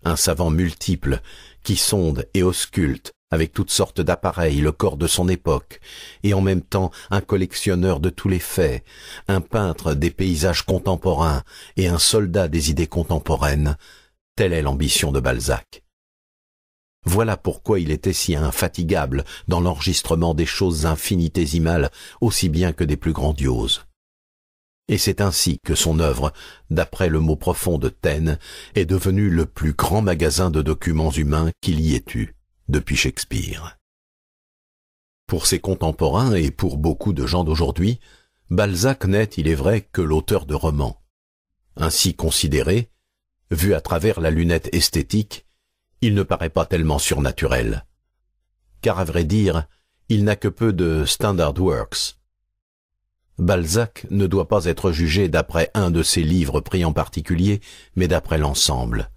un savant multiple qui sonde et ausculte, avec toutes sortes d'appareils, le corps de son époque, et en même temps un collectionneur de tous les faits, un peintre des paysages contemporains et un soldat des idées contemporaines, telle est l'ambition de Balzac. Voilà pourquoi il était si infatigable dans l'enregistrement des choses infinitésimales aussi bien que des plus grandioses. Et c'est ainsi que son œuvre, d'après le mot profond de Taine, est devenue le plus grand magasin de documents humains qu'il y ait eu depuis Shakespeare. Pour ses contemporains et pour beaucoup de gens d'aujourd'hui, Balzac n'est, il est vrai, que l'auteur de romans. Ainsi considéré, vu à travers la lunette esthétique, il ne paraît pas tellement surnaturel. Car à vrai dire, il n'a que peu de standard works. Balzac ne doit pas être jugé d'après un de ses livres pris en particulier, mais d'après l'ensemble.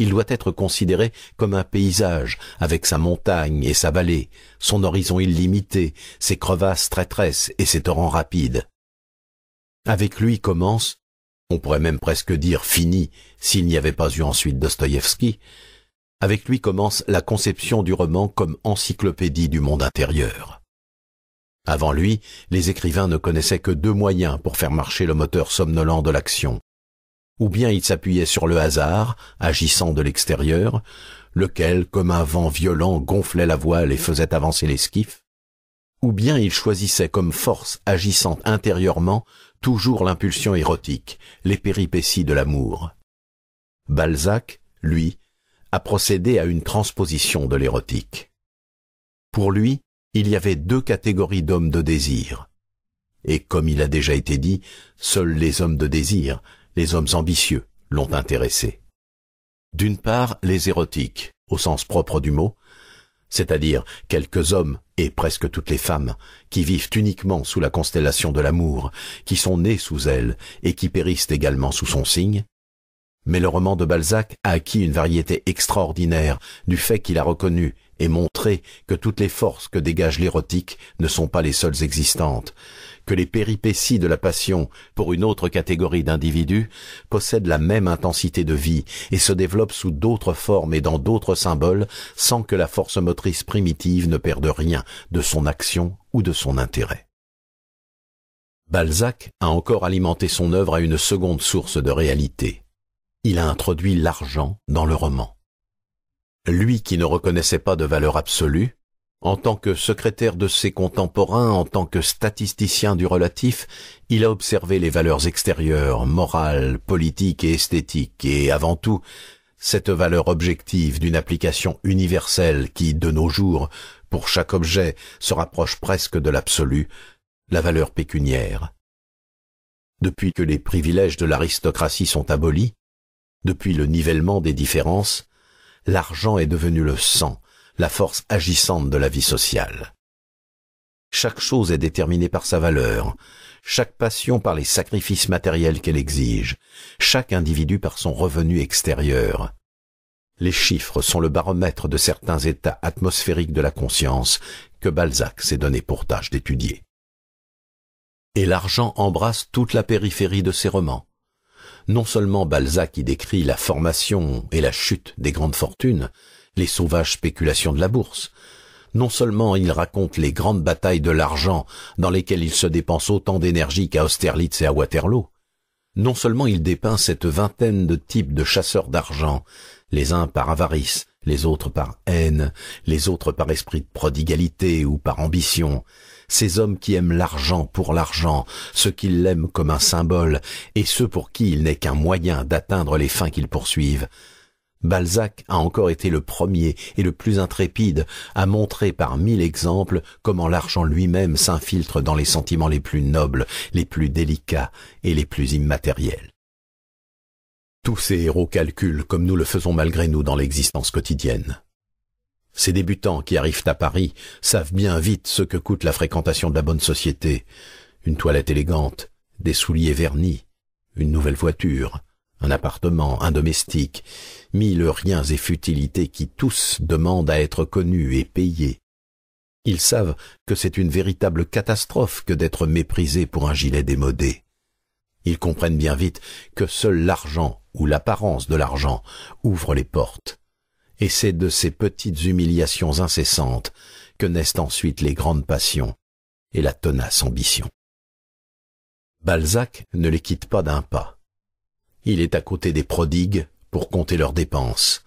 Il doit être considéré comme un paysage, avec sa montagne et sa vallée, son horizon illimité, ses crevasses traîtresses et ses torrents rapides. Avec lui commence, on pourrait même presque dire fini, s'il n'y avait pas eu ensuite Dostoïevski, avec lui commence la conception du roman comme encyclopédie du monde intérieur. Avant lui, les écrivains ne connaissaient que deux moyens pour faire marcher le moteur somnolent de l'action, ou bien il s'appuyait sur le hasard, agissant de l'extérieur, lequel, comme un vent violent, gonflait la voile et faisait avancer l'esquif, ou bien il choisissait comme force agissant intérieurement toujours l'impulsion érotique, les péripéties de l'amour. Balzac, lui, a procédé à une transposition de l'érotique. Pour lui, il y avait deux catégories d'hommes de désir. Et comme il a déjà été dit, seuls les hommes de désir, les hommes ambitieux l'ont intéressé. D'une part, les érotiques, au sens propre du mot, c'est-à-dire quelques hommes et presque toutes les femmes qui vivent uniquement sous la constellation de l'amour, qui sont nés sous elle et qui périssent également sous son signe. Mais le roman de Balzac a acquis une variété extraordinaire du fait qu'il a reconnu et montré que toutes les forces que dégage l'érotique ne sont pas les seules existantes, que les péripéties de la passion pour une autre catégorie d'individus possèdent la même intensité de vie et se développent sous d'autres formes et dans d'autres symboles sans que la force motrice primitive ne perde rien de son action ou de son intérêt. Balzac a encore alimenté son œuvre à une seconde source de réalité. Il a introduit l'argent dans le roman. Lui qui ne reconnaissait pas de valeur absolue, en tant que secrétaire de ses contemporains, en tant que statisticien du relatif, il a observé les valeurs extérieures, morales, politiques et esthétiques, et avant tout, cette valeur objective d'une application universelle qui, de nos jours, pour chaque objet, se rapproche presque de l'absolu, la valeur pécuniaire. Depuis que les privilèges de l'aristocratie sont abolis, depuis le nivellement des différences, l'argent est devenu le sang, la force agissante de la vie sociale. Chaque chose est déterminée par sa valeur, chaque passion par les sacrifices matériels qu'elle exige, chaque individu par son revenu extérieur. Les chiffres sont le baromètre de certains états atmosphériques de la conscience que Balzac s'est donné pour tâche d'étudier. Et l'argent embrasse toute la périphérie de ses romans. Non seulement Balzac y décrit la formation et la chute des grandes fortunes, les sauvages spéculations de la bourse. Non seulement il raconte les grandes batailles de l'argent dans lesquelles il se dépense autant d'énergie qu'à Austerlitz et à Waterloo, non seulement il dépeint cette vingtaine de types de chasseurs d'argent, les uns par avarice, les autres par haine, les autres par esprit de prodigalité ou par ambition, ces hommes qui aiment l'argent pour l'argent, ceux qui l'aiment comme un symbole, et ceux pour qui il n'est qu'un moyen d'atteindre les fins qu'ils poursuivent, Balzac a encore été le premier et le plus intrépide à montrer par mille exemples comment l'argent lui-même s'infiltre dans les sentiments les plus nobles, les plus délicats et les plus immatériels. Tous ces héros calculent comme nous le faisons malgré nous dans l'existence quotidienne. Ces débutants qui arrivent à Paris savent bien vite ce que coûte la fréquentation de la bonne société. Une toilette élégante, des souliers vernis, une nouvelle voiture, un appartement, un domestique, mille riens et futilités qui tous demandent à être connus et payés. Ils savent que c'est une véritable catastrophe que d'être méprisé pour un gilet démodé. Ils comprennent bien vite que seul l'argent ou l'apparence de l'argent ouvre les portes. Et c'est de ces petites humiliations incessantes que naissent ensuite les grandes passions et la tenace ambition. Balzac ne les quitte pas d'un pas. Il est à côté des prodigues pour compter leurs dépenses,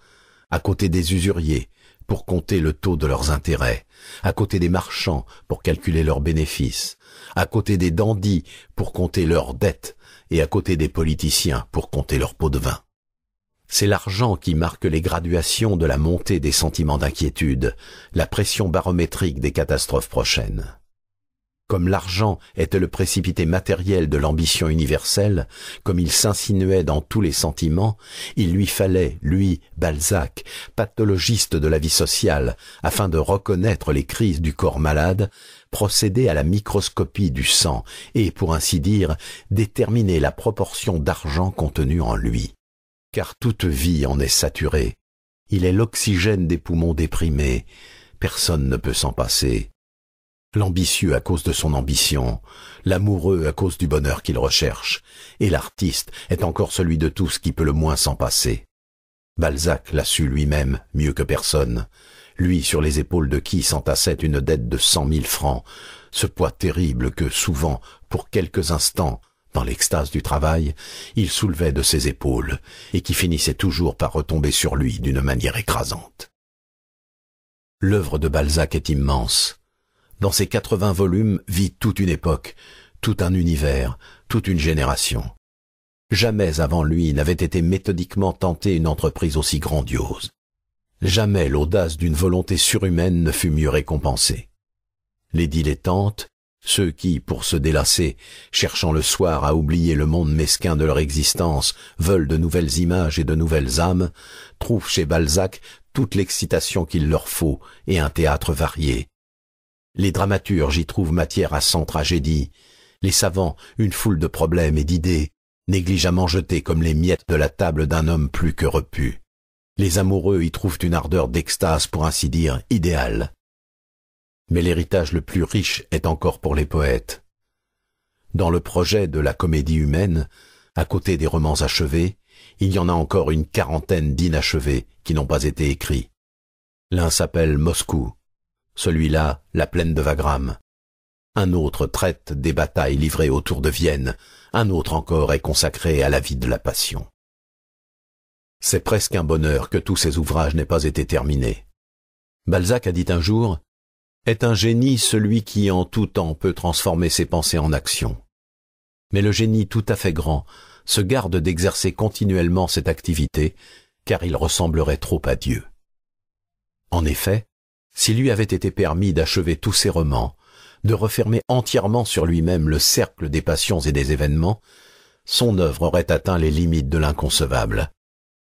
à côté des usuriers pour compter le taux de leurs intérêts, à côté des marchands pour calculer leurs bénéfices, à côté des dandys pour compter leurs dettes et à côté des politiciens pour compter leur pot de vin. C'est l'argent qui marque les graduations de la montée des sentiments d'inquiétude, la pression barométrique des catastrophes prochaines comme l'argent était le précipité matériel de l'ambition universelle, comme il s'insinuait dans tous les sentiments, il lui fallait, lui, Balzac, pathologiste de la vie sociale, afin de reconnaître les crises du corps malade, procéder à la microscopie du sang et, pour ainsi dire, déterminer la proportion d'argent contenue en lui. Car toute vie en est saturée. Il est l'oxygène des poumons déprimés. Personne ne peut s'en passer l'ambitieux à cause de son ambition, l'amoureux à cause du bonheur qu'il recherche, et l'artiste est encore celui de tous qui peut le moins s'en passer. Balzac l'a su lui-même mieux que personne, lui sur les épaules de qui s'entassait une dette de cent mille francs, ce poids terrible que souvent, pour quelques instants, dans l'extase du travail, il soulevait de ses épaules, et qui finissait toujours par retomber sur lui d'une manière écrasante. L'œuvre de Balzac est immense, dans ces vingts volumes vit toute une époque, tout un univers, toute une génération. Jamais avant lui n'avait été méthodiquement tentée une entreprise aussi grandiose. Jamais l'audace d'une volonté surhumaine ne fut mieux récompensée. Les dilettantes, ceux qui, pour se délasser, cherchant le soir à oublier le monde mesquin de leur existence, veulent de nouvelles images et de nouvelles âmes, trouvent chez Balzac toute l'excitation qu'il leur faut et un théâtre varié, les dramaturges y trouvent matière à cent tragédies, les savants une foule de problèmes et d'idées, négligemment jetés comme les miettes de la table d'un homme plus que repu. Les amoureux y trouvent une ardeur d'extase, pour ainsi dire, idéale. Mais l'héritage le plus riche est encore pour les poètes. Dans le projet de la comédie humaine, à côté des romans achevés, il y en a encore une quarantaine d'inachevés qui n'ont pas été écrits. L'un s'appelle Moscou, celui-là la plaine de Wagram. Un autre traite des batailles livrées autour de Vienne, un autre encore est consacré à la vie de la Passion. C'est presque un bonheur que tous ces ouvrages n'aient pas été terminés. Balzac a dit un jour Est un génie celui qui en tout temps peut transformer ses pensées en action. Mais le génie tout à fait grand se garde d'exercer continuellement cette activité, car il ressemblerait trop à Dieu. En effet, s'il lui avait été permis d'achever tous ses romans, de refermer entièrement sur lui-même le cercle des passions et des événements, son œuvre aurait atteint les limites de l'inconcevable.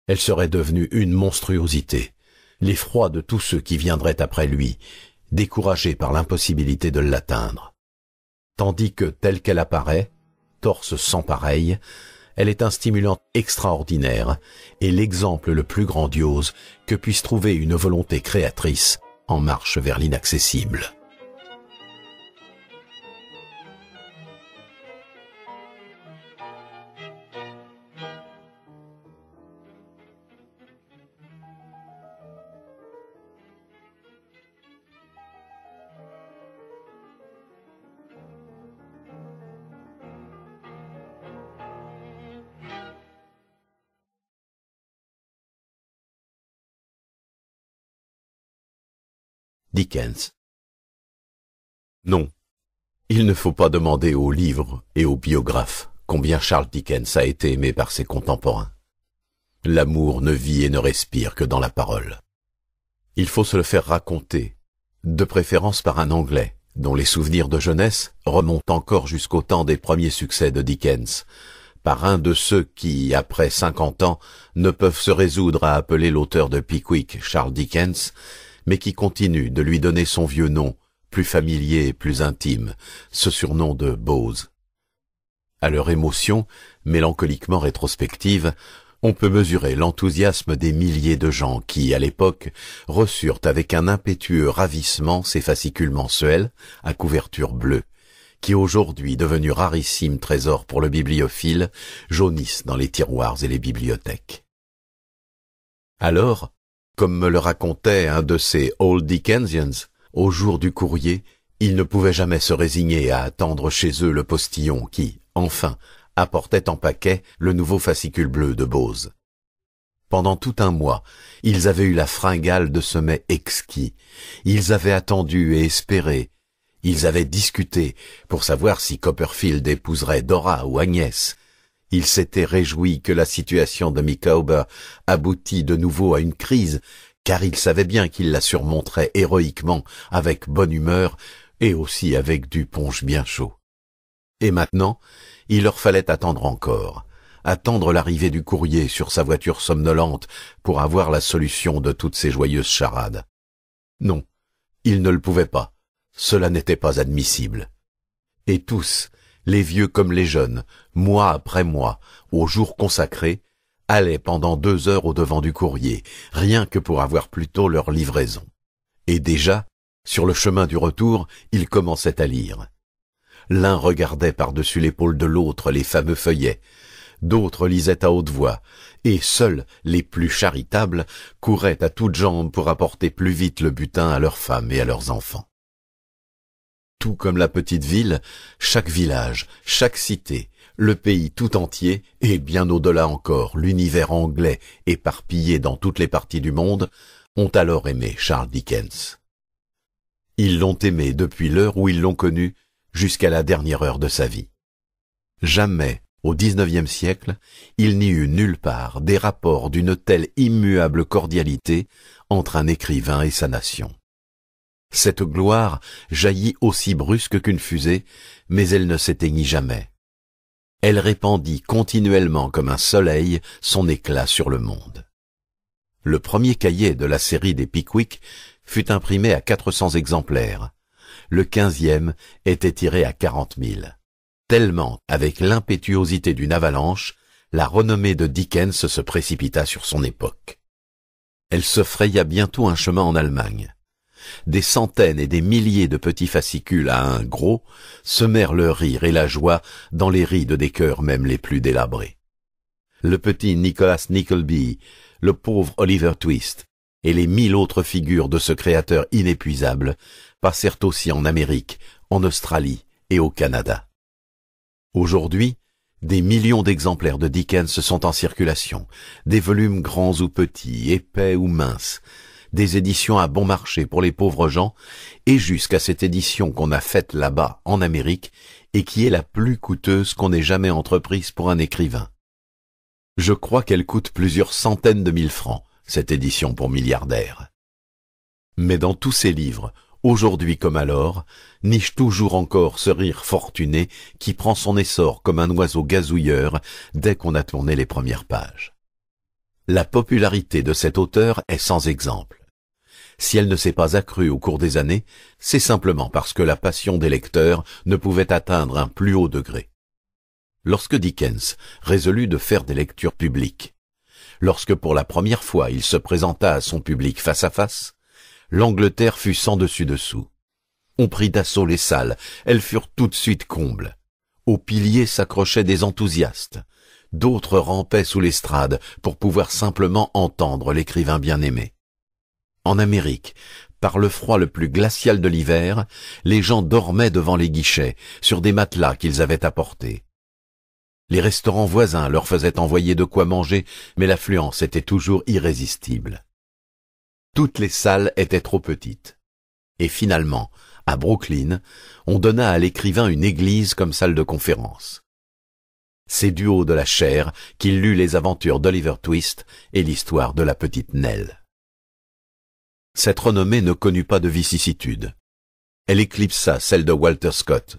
Elle serait devenue une monstruosité, l'effroi de tous ceux qui viendraient après lui, découragés par l'impossibilité de l'atteindre. Tandis que, telle qu'elle apparaît, torse sans pareil, elle est un stimulant extraordinaire et l'exemple le plus grandiose que puisse trouver une volonté créatrice en marche vers l'inaccessible. Dickens. Non, il ne faut pas demander aux livres et aux biographes combien Charles Dickens a été aimé par ses contemporains. L'amour ne vit et ne respire que dans la parole. Il faut se le faire raconter, de préférence par un Anglais, dont les souvenirs de jeunesse remontent encore jusqu'au temps des premiers succès de Dickens, par un de ceux qui, après cinquante ans, ne peuvent se résoudre à appeler l'auteur de Pickwick Charles Dickens, mais qui continue de lui donner son vieux nom, plus familier et plus intime, ce surnom de Bose. À leur émotion, mélancoliquement rétrospective, on peut mesurer l'enthousiasme des milliers de gens qui, à l'époque, reçurent avec un impétueux ravissement ces fascicules mensuels à couverture bleue, qui aujourd'hui, devenus rarissimes trésors pour le bibliophile, jaunissent dans les tiroirs et les bibliothèques. Alors, comme me le racontait un de ces old Dickensians, au jour du courrier, ils ne pouvaient jamais se résigner à attendre chez eux le postillon qui, enfin, apportait en paquet le nouveau fascicule bleu de Bose. Pendant tout un mois, ils avaient eu la fringale de ce mets exquis. Ils avaient attendu et espéré. Ils avaient discuté pour savoir si Copperfield épouserait Dora ou Agnès. Il s'était réjoui que la situation de Micawber aboutît de nouveau à une crise, car il savait bien qu'il la surmonterait héroïquement, avec bonne humeur, et aussi avec du punch bien chaud. Et maintenant, il leur fallait attendre encore, attendre l'arrivée du courrier sur sa voiture somnolente pour avoir la solution de toutes ces joyeuses charades. Non, il ne le pouvait pas, cela n'était pas admissible. Et tous, les vieux comme les jeunes, mois après mois, au jour consacré, allaient pendant deux heures au devant du courrier, rien que pour avoir plus tôt leur livraison. Et déjà, sur le chemin du retour, ils commençaient à lire. L'un regardait par-dessus l'épaule de l'autre les fameux feuillets, d'autres lisaient à haute voix, et seuls les plus charitables couraient à toutes jambes pour apporter plus vite le butin à leurs femmes et à leurs enfants tout comme la petite ville, chaque village, chaque cité, le pays tout entier, et bien au-delà encore, l'univers anglais éparpillé dans toutes les parties du monde, ont alors aimé Charles Dickens. Ils l'ont aimé depuis l'heure où ils l'ont connu jusqu'à la dernière heure de sa vie. Jamais, au XIXe siècle, il n'y eut nulle part des rapports d'une telle immuable cordialité entre un écrivain et sa nation. Cette gloire jaillit aussi brusque qu'une fusée, mais elle ne s'éteignit jamais. Elle répandit continuellement comme un soleil son éclat sur le monde. Le premier cahier de la série des Pickwick fut imprimé à quatre cents exemplaires. Le quinzième était tiré à quarante mille. Tellement, avec l'impétuosité d'une avalanche, la renommée de Dickens se précipita sur son époque. Elle se fraya bientôt un chemin en Allemagne des centaines et des milliers de petits fascicules à un gros, semèrent le rire et la joie dans les rides des cœurs même les plus délabrés. Le petit Nicholas Nickleby, le pauvre Oliver Twist, et les mille autres figures de ce créateur inépuisable passèrent aussi en Amérique, en Australie et au Canada. Aujourd'hui, des millions d'exemplaires de Dickens sont en circulation, des volumes grands ou petits, épais ou minces, des éditions à bon marché pour les pauvres gens, et jusqu'à cette édition qu'on a faite là-bas, en Amérique, et qui est la plus coûteuse qu'on ait jamais entreprise pour un écrivain. Je crois qu'elle coûte plusieurs centaines de mille francs, cette édition pour milliardaire. Mais dans tous ces livres, aujourd'hui comme alors, niche toujours encore ce rire fortuné qui prend son essor comme un oiseau gazouilleur dès qu'on a tourné les premières pages. La popularité de cet auteur est sans exemple si elle ne s'est pas accrue au cours des années, c'est simplement parce que la passion des lecteurs ne pouvait atteindre un plus haut degré. Lorsque Dickens résolut de faire des lectures publiques, lorsque pour la première fois il se présenta à son public face à face, l'Angleterre fut sans dessus dessous. On prit d'assaut les salles, elles furent tout de suite combles. Aux piliers s'accrochaient des enthousiastes, d'autres rampaient sous l'estrade pour pouvoir simplement entendre l'écrivain bien-aimé. En Amérique, par le froid le plus glacial de l'hiver, les gens dormaient devant les guichets, sur des matelas qu'ils avaient apportés. Les restaurants voisins leur faisaient envoyer de quoi manger, mais l'affluence était toujours irrésistible. Toutes les salles étaient trop petites. Et finalement, à Brooklyn, on donna à l'écrivain une église comme salle de conférence. C'est du haut de la chair qu'il lut les aventures d'Oliver Twist et l'histoire de la petite Nell cette renommée ne connut pas de vicissitudes. Elle éclipsa celle de Walter Scott.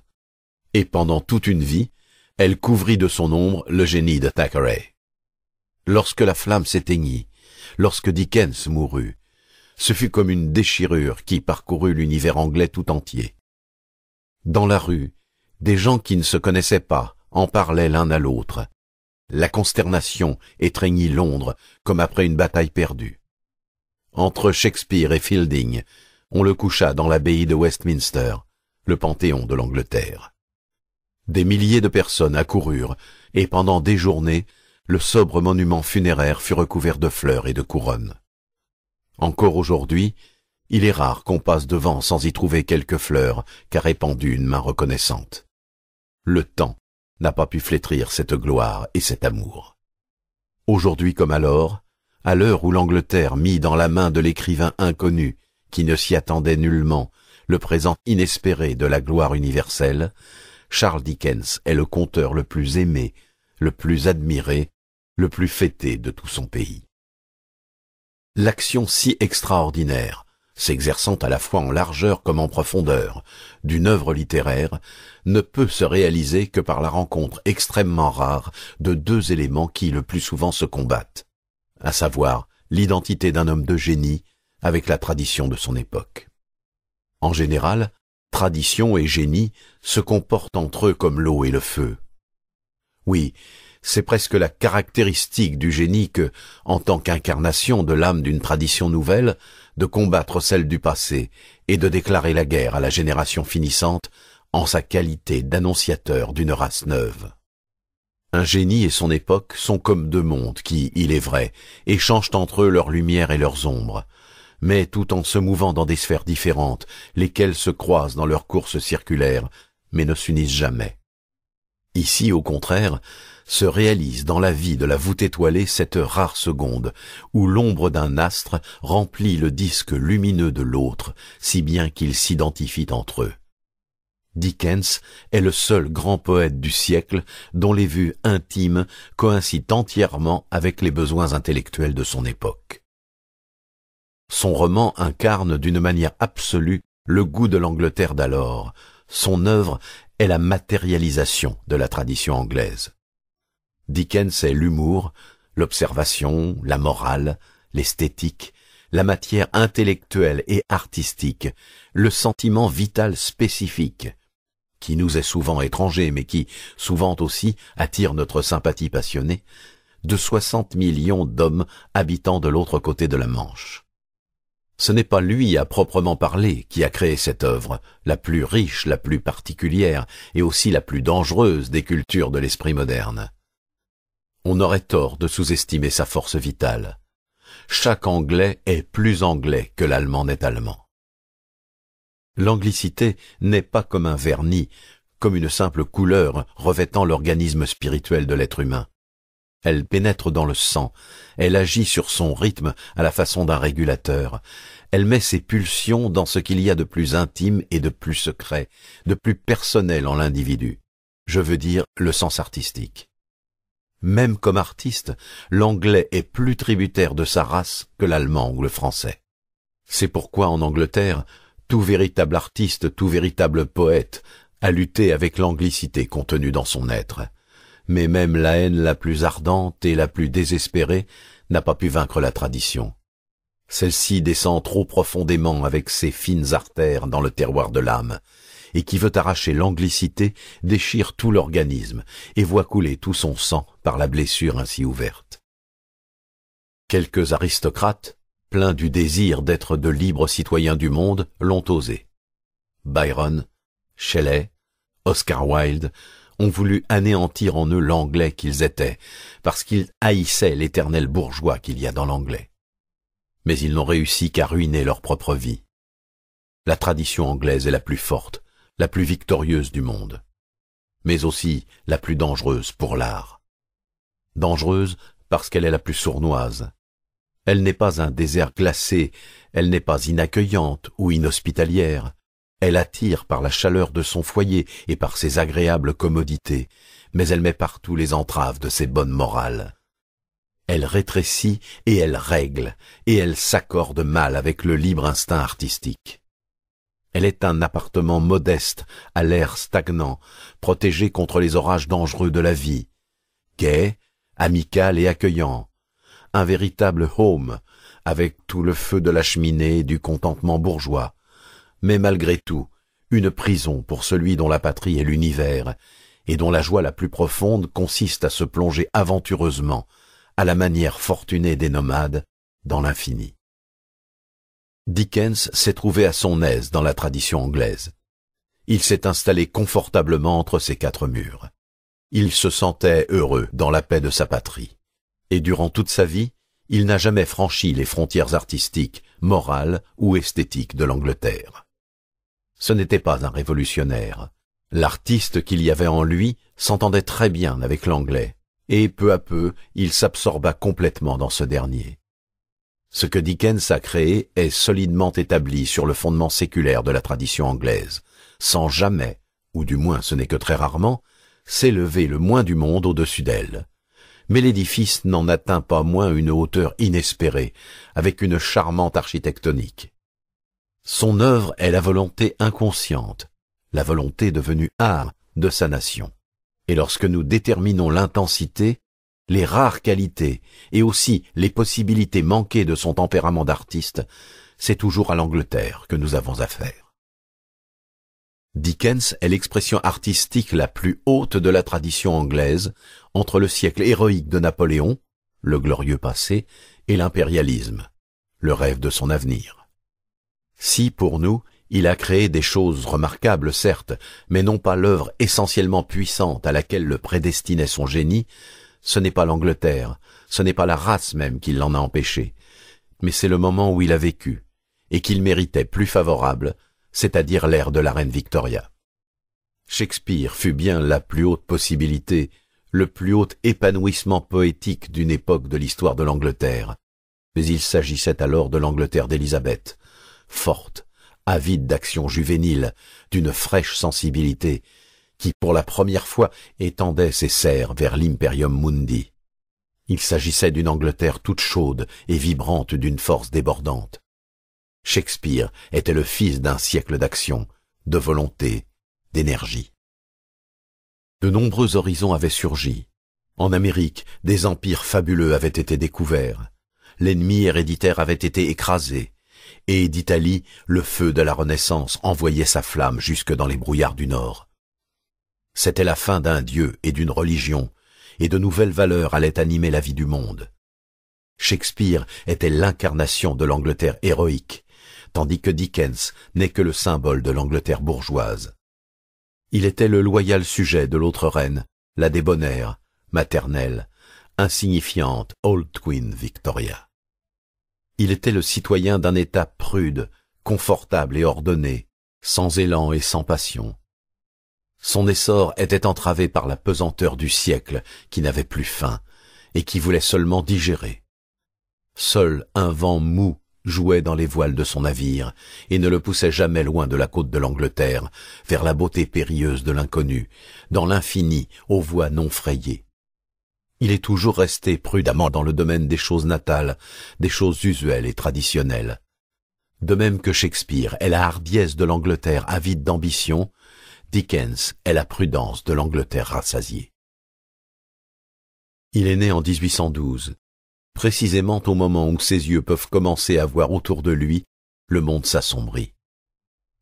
Et pendant toute une vie, elle couvrit de son ombre le génie de Thackeray. Lorsque la flamme s'éteignit, lorsque Dickens mourut, ce fut comme une déchirure qui parcourut l'univers anglais tout entier. Dans la rue, des gens qui ne se connaissaient pas en parlaient l'un à l'autre. La consternation étreignit Londres comme après une bataille perdue entre Shakespeare et Fielding, on le coucha dans l'abbaye de Westminster, le panthéon de l'Angleterre. Des milliers de personnes accoururent, et pendant des journées, le sobre monument funéraire fut recouvert de fleurs et de couronnes. Encore aujourd'hui, il est rare qu'on passe devant sans y trouver quelques fleurs qu'a répandues une main reconnaissante. Le temps n'a pas pu flétrir cette gloire et cet amour. Aujourd'hui comme alors, à l'heure où l'Angleterre mit dans la main de l'écrivain inconnu, qui ne s'y attendait nullement, le présent inespéré de la gloire universelle, Charles Dickens est le conteur le plus aimé, le plus admiré, le plus fêté de tout son pays. L'action si extraordinaire, s'exerçant à la fois en largeur comme en profondeur, d'une œuvre littéraire, ne peut se réaliser que par la rencontre extrêmement rare de deux éléments qui le plus souvent se combattent, à savoir l'identité d'un homme de génie avec la tradition de son époque. En général, tradition et génie se comportent entre eux comme l'eau et le feu. Oui, c'est presque la caractéristique du génie que, en tant qu'incarnation de l'âme d'une tradition nouvelle, de combattre celle du passé et de déclarer la guerre à la génération finissante en sa qualité d'annonciateur d'une race neuve. Un génie et son époque sont comme deux mondes qui, il est vrai, échangent entre eux leurs lumières et leurs ombres, mais tout en se mouvant dans des sphères différentes, lesquelles se croisent dans leur course circulaire, mais ne s'unissent jamais. Ici, au contraire, se réalise dans la vie de la voûte étoilée cette rare seconde où l'ombre d'un astre remplit le disque lumineux de l'autre, si bien qu'ils s'identifient entre eux. Dickens est le seul grand poète du siècle dont les vues intimes coïncident entièrement avec les besoins intellectuels de son époque. Son roman incarne d'une manière absolue le goût de l'Angleterre d'alors. Son œuvre est la matérialisation de la tradition anglaise. Dickens est l'humour, l'observation, la morale, l'esthétique, la matière intellectuelle et artistique, le sentiment vital spécifique, qui nous est souvent étranger, mais qui, souvent aussi, attire notre sympathie passionnée, de 60 millions d'hommes habitant de l'autre côté de la Manche. Ce n'est pas lui à proprement parler qui a créé cette œuvre, la plus riche, la plus particulière et aussi la plus dangereuse des cultures de l'esprit moderne. On aurait tort de sous-estimer sa force vitale. Chaque Anglais est plus Anglais que l'Allemand n'est Allemand. L'anglicité n'est pas comme un vernis, comme une simple couleur revêtant l'organisme spirituel de l'être humain. Elle pénètre dans le sang, elle agit sur son rythme à la façon d'un régulateur, elle met ses pulsions dans ce qu'il y a de plus intime et de plus secret, de plus personnel en l'individu, je veux dire le sens artistique. Même comme artiste, l'anglais est plus tributaire de sa race que l'allemand ou le français. C'est pourquoi en Angleterre, tout véritable artiste, tout véritable poète, a lutté avec l'anglicité contenue dans son être. Mais même la haine la plus ardente et la plus désespérée n'a pas pu vaincre la tradition. Celle-ci descend trop profondément avec ses fines artères dans le terroir de l'âme, et qui veut arracher l'anglicité déchire tout l'organisme et voit couler tout son sang par la blessure ainsi ouverte. Quelques aristocrates, Plein du désir d'être de libres citoyens du monde, l'ont osé. Byron, Shelley, Oscar Wilde ont voulu anéantir en eux l'anglais qu'ils étaient, parce qu'ils haïssaient l'éternel bourgeois qu'il y a dans l'anglais. Mais ils n'ont réussi qu'à ruiner leur propre vie. La tradition anglaise est la plus forte, la plus victorieuse du monde, mais aussi la plus dangereuse pour l'art. Dangereuse parce qu'elle est la plus sournoise, elle n'est pas un désert glacé, elle n'est pas inaccueillante ou inhospitalière. Elle attire par la chaleur de son foyer et par ses agréables commodités, mais elle met partout les entraves de ses bonnes morales. Elle rétrécit et elle règle, et elle s'accorde mal avec le libre instinct artistique. Elle est un appartement modeste, à l'air stagnant, protégé contre les orages dangereux de la vie, gai, amical et accueillant, un véritable home, avec tout le feu de la cheminée et du contentement bourgeois, mais malgré tout, une prison pour celui dont la patrie est l'univers, et dont la joie la plus profonde consiste à se plonger aventureusement, à la manière fortunée des nomades, dans l'infini. Dickens s'est trouvé à son aise dans la tradition anglaise. Il s'est installé confortablement entre ses quatre murs. Il se sentait heureux dans la paix de sa patrie et durant toute sa vie, il n'a jamais franchi les frontières artistiques, morales ou esthétiques de l'Angleterre. Ce n'était pas un révolutionnaire. L'artiste qu'il y avait en lui s'entendait très bien avec l'anglais, et peu à peu il s'absorba complètement dans ce dernier. Ce que Dickens a créé est solidement établi sur le fondement séculaire de la tradition anglaise, sans jamais, ou du moins ce n'est que très rarement, s'élever le moins du monde au-dessus d'elle mais l'édifice n'en atteint pas moins une hauteur inespérée, avec une charmante architectonique. Son œuvre est la volonté inconsciente, la volonté devenue art de sa nation. Et lorsque nous déterminons l'intensité, les rares qualités et aussi les possibilités manquées de son tempérament d'artiste, c'est toujours à l'Angleterre que nous avons affaire. Dickens est l'expression artistique la plus haute de la tradition anglaise entre le siècle héroïque de Napoléon, le glorieux passé, et l'impérialisme, le rêve de son avenir. Si, pour nous, il a créé des choses remarquables, certes, mais non pas l'œuvre essentiellement puissante à laquelle le prédestinait son génie, ce n'est pas l'Angleterre, ce n'est pas la race même qui l'en a empêché, mais c'est le moment où il a vécu, et qu'il méritait plus favorable c'est-à-dire l'ère de la reine Victoria. Shakespeare fut bien la plus haute possibilité, le plus haut épanouissement poétique d'une époque de l'histoire de l'Angleterre. Mais il s'agissait alors de l'Angleterre d'Élisabeth, forte, avide d'action juvénile, d'une fraîche sensibilité, qui pour la première fois étendait ses serres vers l'Imperium Mundi. Il s'agissait d'une Angleterre toute chaude et vibrante d'une force débordante. Shakespeare était le fils d'un siècle d'action, de volonté, d'énergie. De nombreux horizons avaient surgi. En Amérique, des empires fabuleux avaient été découverts. L'ennemi héréditaire avait été écrasé. Et d'Italie, le feu de la Renaissance envoyait sa flamme jusque dans les brouillards du Nord. C'était la fin d'un dieu et d'une religion, et de nouvelles valeurs allaient animer la vie du monde. Shakespeare était l'incarnation de l'Angleterre héroïque, tandis que Dickens n'est que le symbole de l'Angleterre bourgeoise. Il était le loyal sujet de l'autre reine, la débonnaire, maternelle, insignifiante Old Queen Victoria. Il était le citoyen d'un état prude, confortable et ordonné, sans élan et sans passion. Son essor était entravé par la pesanteur du siècle qui n'avait plus faim et qui voulait seulement digérer. Seul un vent mou jouait dans les voiles de son navire et ne le poussait jamais loin de la côte de l'Angleterre, vers la beauté périlleuse de l'inconnu, dans l'infini, aux voies non frayées. Il est toujours resté prudemment dans le domaine des choses natales, des choses usuelles et traditionnelles. De même que Shakespeare est la hardiesse de l'Angleterre avide d'ambition, Dickens est la prudence de l'Angleterre rassasiée. Il est né en 1812 précisément au moment où ses yeux peuvent commencer à voir autour de lui, le monde s'assombrit.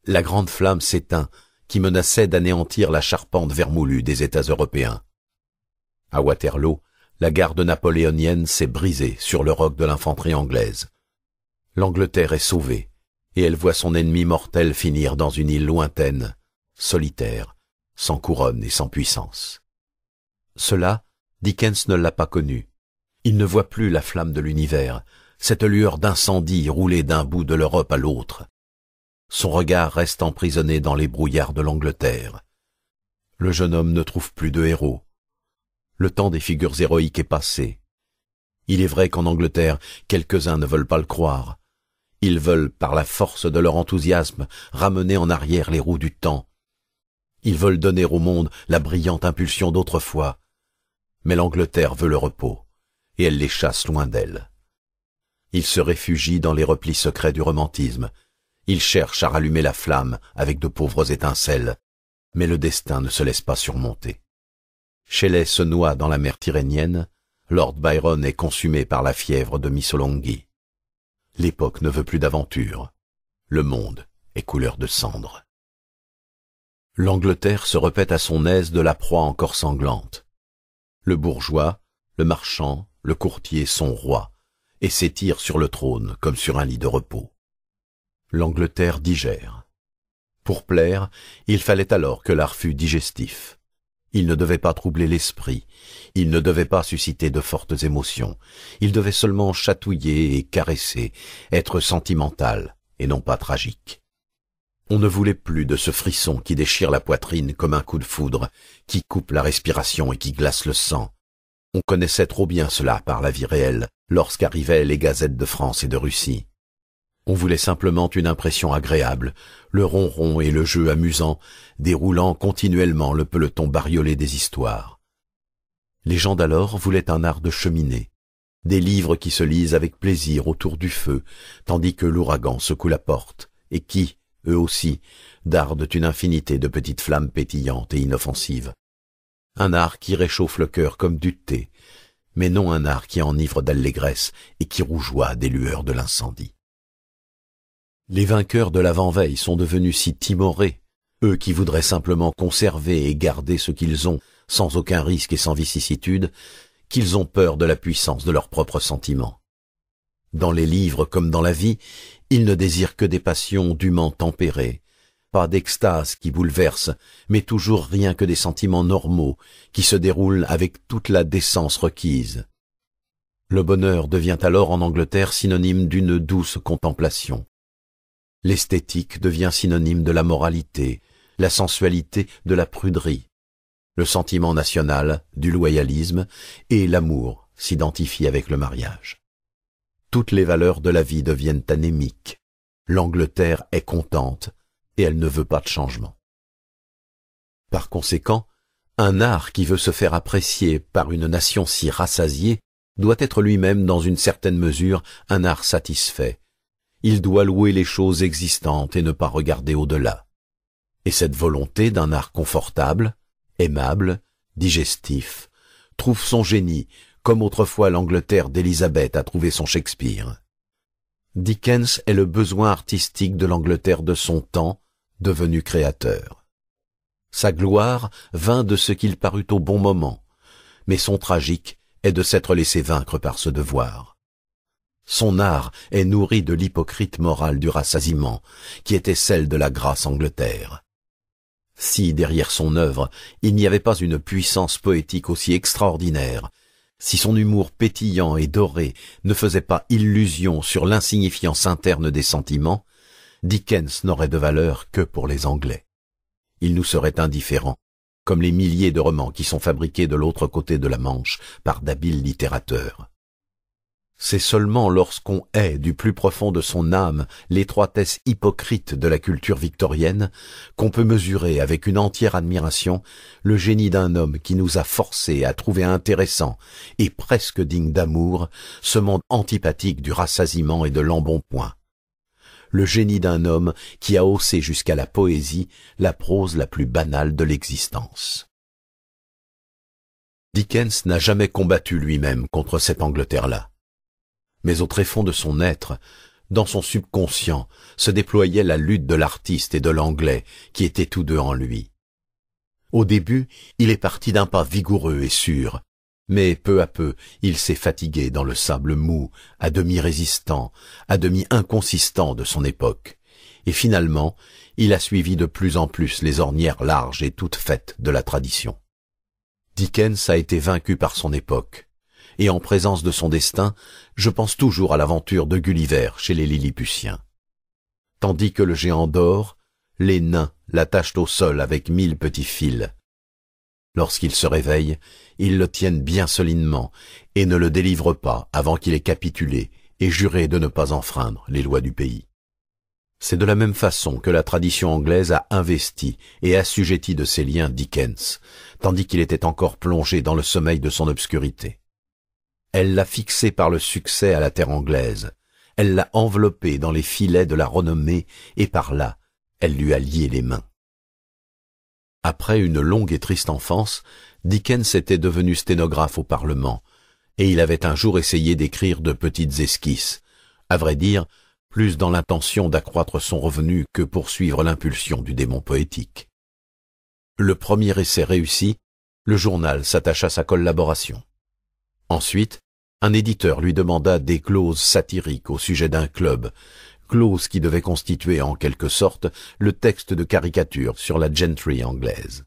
La grande flamme s'éteint, qui menaçait d'anéantir la charpente vermoulue des États européens. À Waterloo, la garde napoléonienne s'est brisée sur le roc de l'infanterie anglaise. L'Angleterre est sauvée, et elle voit son ennemi mortel finir dans une île lointaine, solitaire, sans couronne et sans puissance. Cela, Dickens ne l'a pas connu, il ne voit plus la flamme de l'univers, cette lueur d'incendie roulée d'un bout de l'Europe à l'autre. Son regard reste emprisonné dans les brouillards de l'Angleterre. Le jeune homme ne trouve plus de héros. Le temps des figures héroïques est passé. Il est vrai qu'en Angleterre, quelques-uns ne veulent pas le croire. Ils veulent, par la force de leur enthousiasme, ramener en arrière les roues du temps. Ils veulent donner au monde la brillante impulsion d'autrefois. Mais l'Angleterre veut le repos et elle les chasse loin d'elle. Il se réfugie dans les replis secrets du romantisme. Il cherche à rallumer la flamme avec de pauvres étincelles, mais le destin ne se laisse pas surmonter. Shelley se noie dans la mer tyrrhénienne. Lord Byron est consumé par la fièvre de Missolonghi. L'époque ne veut plus d'aventure. Le monde est couleur de cendre. L'Angleterre se repète à son aise de la proie encore sanglante. Le bourgeois, le marchand, le courtier son roi, et s'étire sur le trône comme sur un lit de repos. L'Angleterre digère. Pour plaire, il fallait alors que l'art fût digestif. Il ne devait pas troubler l'esprit, il ne devait pas susciter de fortes émotions, il devait seulement chatouiller et caresser, être sentimental et non pas tragique. On ne voulait plus de ce frisson qui déchire la poitrine comme un coup de foudre, qui coupe la respiration et qui glace le sang, on connaissait trop bien cela par la vie réelle, lorsqu'arrivaient les gazettes de France et de Russie. On voulait simplement une impression agréable, le ronron et le jeu amusant, déroulant continuellement le peloton bariolé des histoires. Les gens d'alors voulaient un art de cheminée, des livres qui se lisent avec plaisir autour du feu, tandis que l'ouragan secoue la porte, et qui, eux aussi, dardent une infinité de petites flammes pétillantes et inoffensives un art qui réchauffe le cœur comme du thé, mais non un art qui enivre d'allégresse et qui rougeoie des lueurs de l'incendie. Les vainqueurs de l'avant-veille sont devenus si timorés, eux qui voudraient simplement conserver et garder ce qu'ils ont, sans aucun risque et sans vicissitude, qu'ils ont peur de la puissance de leurs propres sentiments. Dans les livres comme dans la vie, ils ne désirent que des passions dûment tempérées, pas d'extase qui bouleverse, mais toujours rien que des sentiments normaux qui se déroulent avec toute la décence requise. Le bonheur devient alors en Angleterre synonyme d'une douce contemplation. L'esthétique devient synonyme de la moralité, la sensualité de la pruderie, le sentiment national du loyalisme et l'amour s'identifient avec le mariage. Toutes les valeurs de la vie deviennent anémiques. L'Angleterre est contente, et elle ne veut pas de changement. Par conséquent, un art qui veut se faire apprécier par une nation si rassasiée doit être lui-même dans une certaine mesure un art satisfait. Il doit louer les choses existantes et ne pas regarder au-delà. Et cette volonté d'un art confortable, aimable, digestif, trouve son génie, comme autrefois l'Angleterre d'Elisabeth a trouvé son Shakespeare. Dickens est le besoin artistique de l'Angleterre de son temps devenu créateur. Sa gloire vint de ce qu'il parut au bon moment, mais son tragique est de s'être laissé vaincre par ce devoir. Son art est nourri de l'hypocrite morale du rassasiement, qui était celle de la grâce Angleterre. Si derrière son œuvre il n'y avait pas une puissance poétique aussi extraordinaire, si son humour pétillant et doré ne faisait pas illusion sur l'insignifiance interne des sentiments, Dickens n'aurait de valeur que pour les Anglais. Il nous serait indifférent, comme les milliers de romans qui sont fabriqués de l'autre côté de la Manche par d'habiles littérateurs. C'est seulement lorsqu'on hait du plus profond de son âme l'étroitesse hypocrite de la culture victorienne qu'on peut mesurer avec une entière admiration le génie d'un homme qui nous a forcé à trouver intéressant et presque digne d'amour ce monde antipathique du rassasiement et de l'embonpoint le génie d'un homme qui a haussé jusqu'à la poésie la prose la plus banale de l'existence. Dickens n'a jamais combattu lui-même contre cette Angleterre-là. Mais au tréfonds de son être, dans son subconscient, se déployait la lutte de l'artiste et de l'anglais, qui étaient tous deux en lui. Au début, il est parti d'un pas vigoureux et sûr, mais peu à peu, il s'est fatigué dans le sable mou, à demi résistant, à demi inconsistant de son époque. Et finalement, il a suivi de plus en plus les ornières larges et toutes faites de la tradition. Dickens a été vaincu par son époque. Et en présence de son destin, je pense toujours à l'aventure de Gulliver chez les Lilliputiens. Tandis que le géant dort, les nains l'attachent au sol avec mille petits fils, Lorsqu'il se réveille, ils le tiennent bien solidement et ne le délivre pas avant qu'il ait capitulé et juré de ne pas enfreindre les lois du pays. C'est de la même façon que la tradition anglaise a investi et assujetti de ses liens Dickens, tandis qu'il était encore plongé dans le sommeil de son obscurité. Elle l'a fixé par le succès à la terre anglaise, elle l'a enveloppé dans les filets de la renommée et par là, elle lui a lié les mains. Après une longue et triste enfance, Dickens était devenu sténographe au Parlement, et il avait un jour essayé d'écrire de petites esquisses, à vrai dire, plus dans l'intention d'accroître son revenu que pour suivre l'impulsion du démon poétique. Le premier essai réussi, le journal s'attacha à sa collaboration. Ensuite, un éditeur lui demanda des clauses satiriques au sujet d'un club, clause qui devait constituer en quelque sorte le texte de caricature sur la gentry anglaise.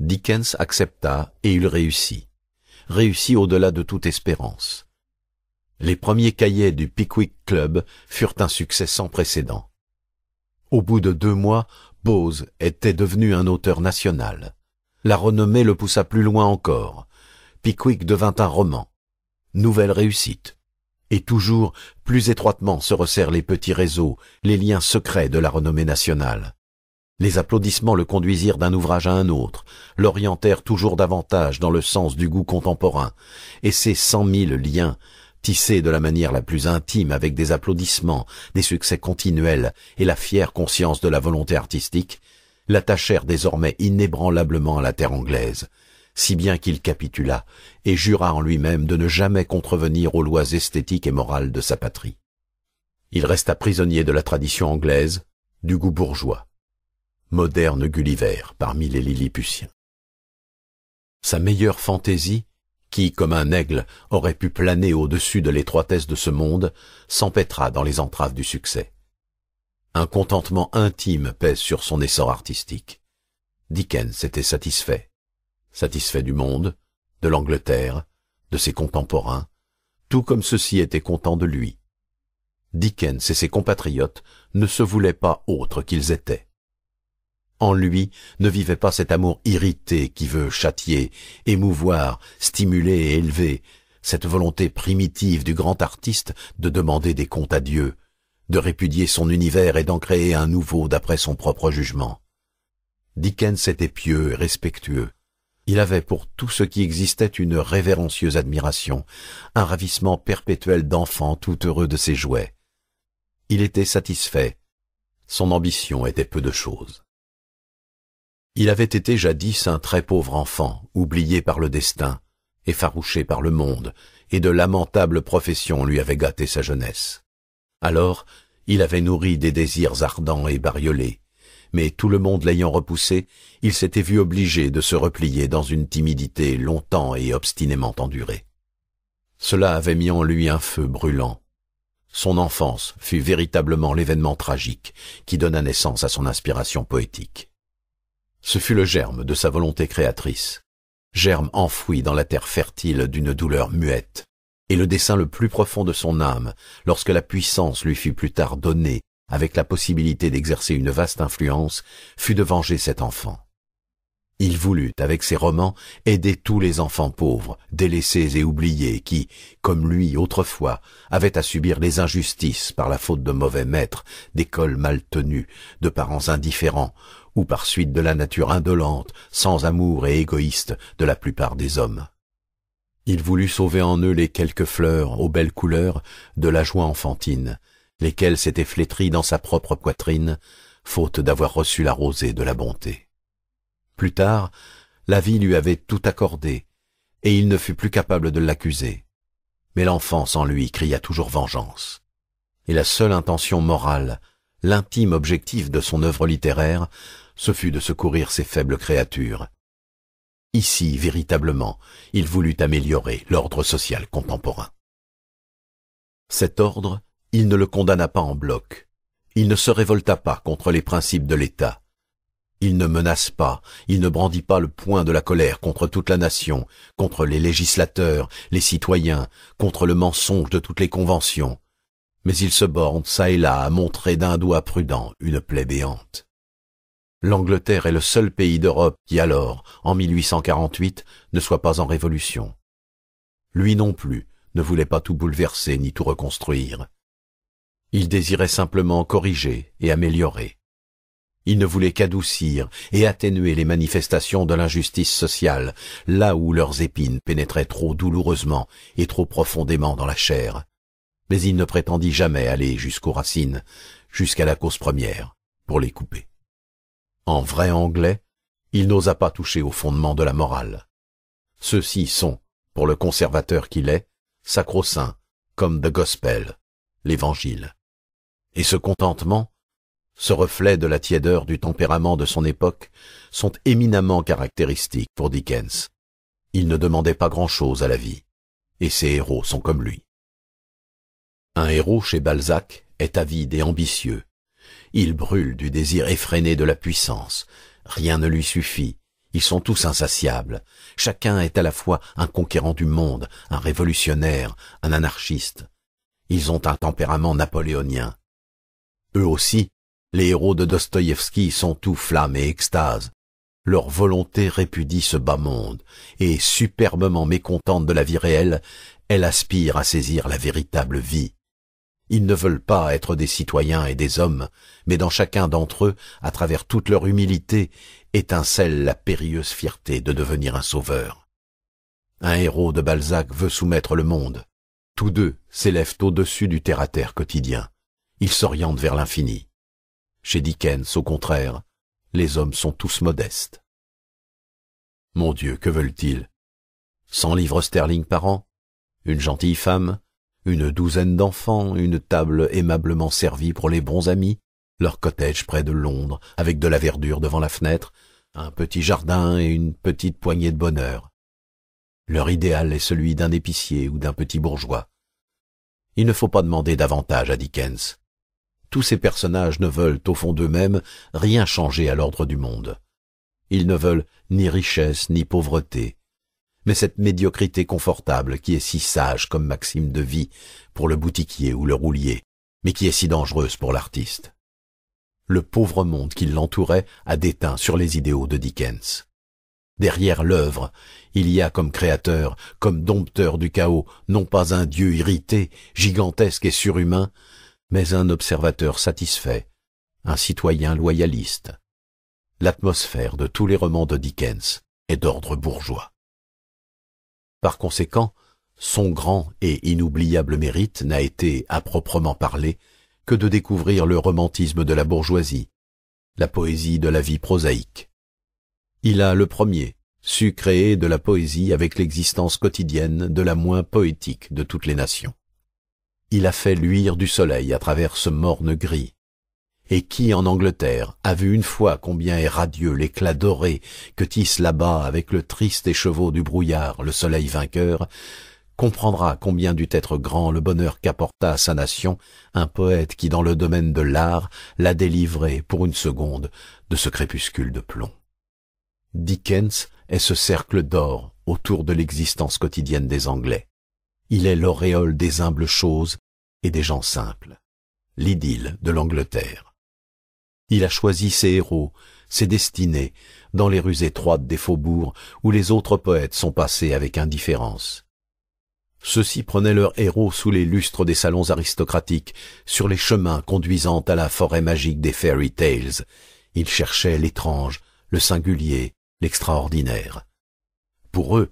Dickens accepta et il réussit. Réussit au-delà de toute espérance. Les premiers cahiers du Pickwick Club furent un succès sans précédent. Au bout de deux mois, Bose était devenu un auteur national. La renommée le poussa plus loin encore. Pickwick devint un roman. Nouvelle réussite et toujours plus étroitement se resserrent les petits réseaux, les liens secrets de la renommée nationale. Les applaudissements le conduisirent d'un ouvrage à un autre, l'orientèrent toujours davantage dans le sens du goût contemporain, et ces cent mille liens, tissés de la manière la plus intime avec des applaudissements, des succès continuels et la fière conscience de la volonté artistique, l'attachèrent désormais inébranlablement à la terre anglaise, si bien qu'il capitula et jura en lui-même de ne jamais contrevenir aux lois esthétiques et morales de sa patrie. Il resta prisonnier de la tradition anglaise, du goût bourgeois, moderne Gulliver parmi les Lilliputiens. Sa meilleure fantaisie, qui, comme un aigle, aurait pu planer au-dessus de l'étroitesse de ce monde, s'empêtra dans les entraves du succès. Un contentement intime pèse sur son essor artistique. Dickens était satisfait satisfait du monde, de l'Angleterre, de ses contemporains, tout comme ceux-ci étaient contents de lui. Dickens et ses compatriotes ne se voulaient pas autres qu'ils étaient. En lui ne vivait pas cet amour irrité qui veut châtier, émouvoir, stimuler et élever, cette volonté primitive du grand artiste de demander des comptes à Dieu, de répudier son univers et d'en créer un nouveau d'après son propre jugement. Dickens était pieux et respectueux, il avait pour tout ce qui existait une révérencieuse admiration, un ravissement perpétuel d'enfant tout heureux de ses jouets. Il était satisfait. Son ambition était peu de chose. Il avait été jadis un très pauvre enfant, oublié par le destin, effarouché par le monde, et de lamentables professions lui avaient gâté sa jeunesse. Alors, il avait nourri des désirs ardents et bariolés, mais tout le monde l'ayant repoussé, il s'était vu obligé de se replier dans une timidité longtemps et obstinément endurée. Cela avait mis en lui un feu brûlant. Son enfance fut véritablement l'événement tragique qui donna naissance à son inspiration poétique. Ce fut le germe de sa volonté créatrice, germe enfoui dans la terre fertile d'une douleur muette, et le dessein le plus profond de son âme, lorsque la puissance lui fut plus tard donnée avec la possibilité d'exercer une vaste influence, fut de venger cet enfant. Il voulut, avec ses romans, aider tous les enfants pauvres, délaissés et oubliés, qui, comme lui autrefois, avaient à subir les injustices par la faute de mauvais maîtres, d'écoles mal tenues, de parents indifférents, ou par suite de la nature indolente, sans amour et égoïste de la plupart des hommes. Il voulut sauver en eux les quelques fleurs aux belles couleurs de la joie enfantine, lesquels s'étaient flétris dans sa propre poitrine, faute d'avoir reçu la rosée de la bonté. Plus tard, la vie lui avait tout accordé, et il ne fut plus capable de l'accuser. Mais l'enfance en lui cria toujours vengeance. Et la seule intention morale, l'intime objectif de son œuvre littéraire, ce fut de secourir ces faibles créatures. Ici, véritablement, il voulut améliorer l'ordre social contemporain. Cet ordre il ne le condamna pas en bloc. Il ne se révolta pas contre les principes de l'État. Il ne menace pas, il ne brandit pas le poing de la colère contre toute la nation, contre les législateurs, les citoyens, contre le mensonge de toutes les conventions. Mais il se borne, ça et là, à montrer d'un doigt prudent une plaie béante. L'Angleterre est le seul pays d'Europe qui alors, en 1848, ne soit pas en révolution. Lui non plus ne voulait pas tout bouleverser ni tout reconstruire. Il désirait simplement corriger et améliorer. Il ne voulait qu'adoucir et atténuer les manifestations de l'injustice sociale, là où leurs épines pénétraient trop douloureusement et trop profondément dans la chair. Mais il ne prétendit jamais aller jusqu'aux racines, jusqu'à la cause première, pour les couper. En vrai anglais, il n'osa pas toucher au fondement de la morale. Ceux-ci sont, pour le conservateur qu'il est, sacro-saints, comme the gospel, l'évangile et ce contentement, ce reflet de la tiédeur du tempérament de son époque, sont éminemment caractéristiques pour Dickens. Il ne demandait pas grand-chose à la vie, et ses héros sont comme lui. Un héros chez Balzac est avide et ambitieux. Il brûle du désir effréné de la puissance. Rien ne lui suffit. Ils sont tous insatiables. Chacun est à la fois un conquérant du monde, un révolutionnaire, un anarchiste. Ils ont un tempérament napoléonien. Eux aussi, les héros de Dostoïevski sont tout flamme et extase. Leur volonté répudie ce bas monde, et, superbement mécontente de la vie réelle, elle aspire à saisir la véritable vie. Ils ne veulent pas être des citoyens et des hommes, mais dans chacun d'entre eux, à travers toute leur humilité, étincelle la périlleuse fierté de devenir un sauveur. Un héros de Balzac veut soumettre le monde. Tous deux s'élèvent au-dessus du terre à -terre quotidien il s'oriente vers l'infini. Chez Dickens, au contraire, les hommes sont tous modestes. Mon Dieu, que veulent-ils Cent livres sterling par an Une gentille femme Une douzaine d'enfants Une table aimablement servie pour les bons amis Leur cottage près de Londres, avec de la verdure devant la fenêtre Un petit jardin et une petite poignée de bonheur Leur idéal est celui d'un épicier ou d'un petit bourgeois. Il ne faut pas demander davantage à Dickens tous ces personnages ne veulent, au fond d'eux-mêmes, rien changer à l'ordre du monde. Ils ne veulent ni richesse ni pauvreté, mais cette médiocrité confortable qui est si sage comme maxime de vie pour le boutiquier ou le roulier, mais qui est si dangereuse pour l'artiste. Le pauvre monde qui l'entourait a déteint sur les idéaux de Dickens. Derrière l'œuvre, il y a comme créateur, comme dompteur du chaos, non pas un dieu irrité, gigantesque et surhumain, mais un observateur satisfait, un citoyen loyaliste. L'atmosphère de tous les romans de Dickens est d'ordre bourgeois. Par conséquent, son grand et inoubliable mérite n'a été, à proprement parler, que de découvrir le romantisme de la bourgeoisie, la poésie de la vie prosaïque. Il a, le premier, su créer de la poésie avec l'existence quotidienne de la moins poétique de toutes les nations il a fait luire du soleil à travers ce morne gris. Et qui en Angleterre a vu une fois combien est radieux l'éclat doré que tisse là-bas avec le triste écheveau du brouillard le soleil vainqueur, comprendra combien dut être grand le bonheur qu'apporta à sa nation un poète qui dans le domaine de l'art l'a délivré pour une seconde de ce crépuscule de plomb. Dickens est ce cercle d'or autour de l'existence quotidienne des Anglais. Il est l'auréole des humbles choses et des gens simples, l'idylle de l'Angleterre. Il a choisi ses héros, ses destinées, dans les rues étroites des faubourgs où les autres poètes sont passés avec indifférence. Ceux-ci prenaient leurs héros sous les lustres des salons aristocratiques, sur les chemins conduisant à la forêt magique des fairy tales. Ils cherchaient l'étrange, le singulier, l'extraordinaire. Pour eux,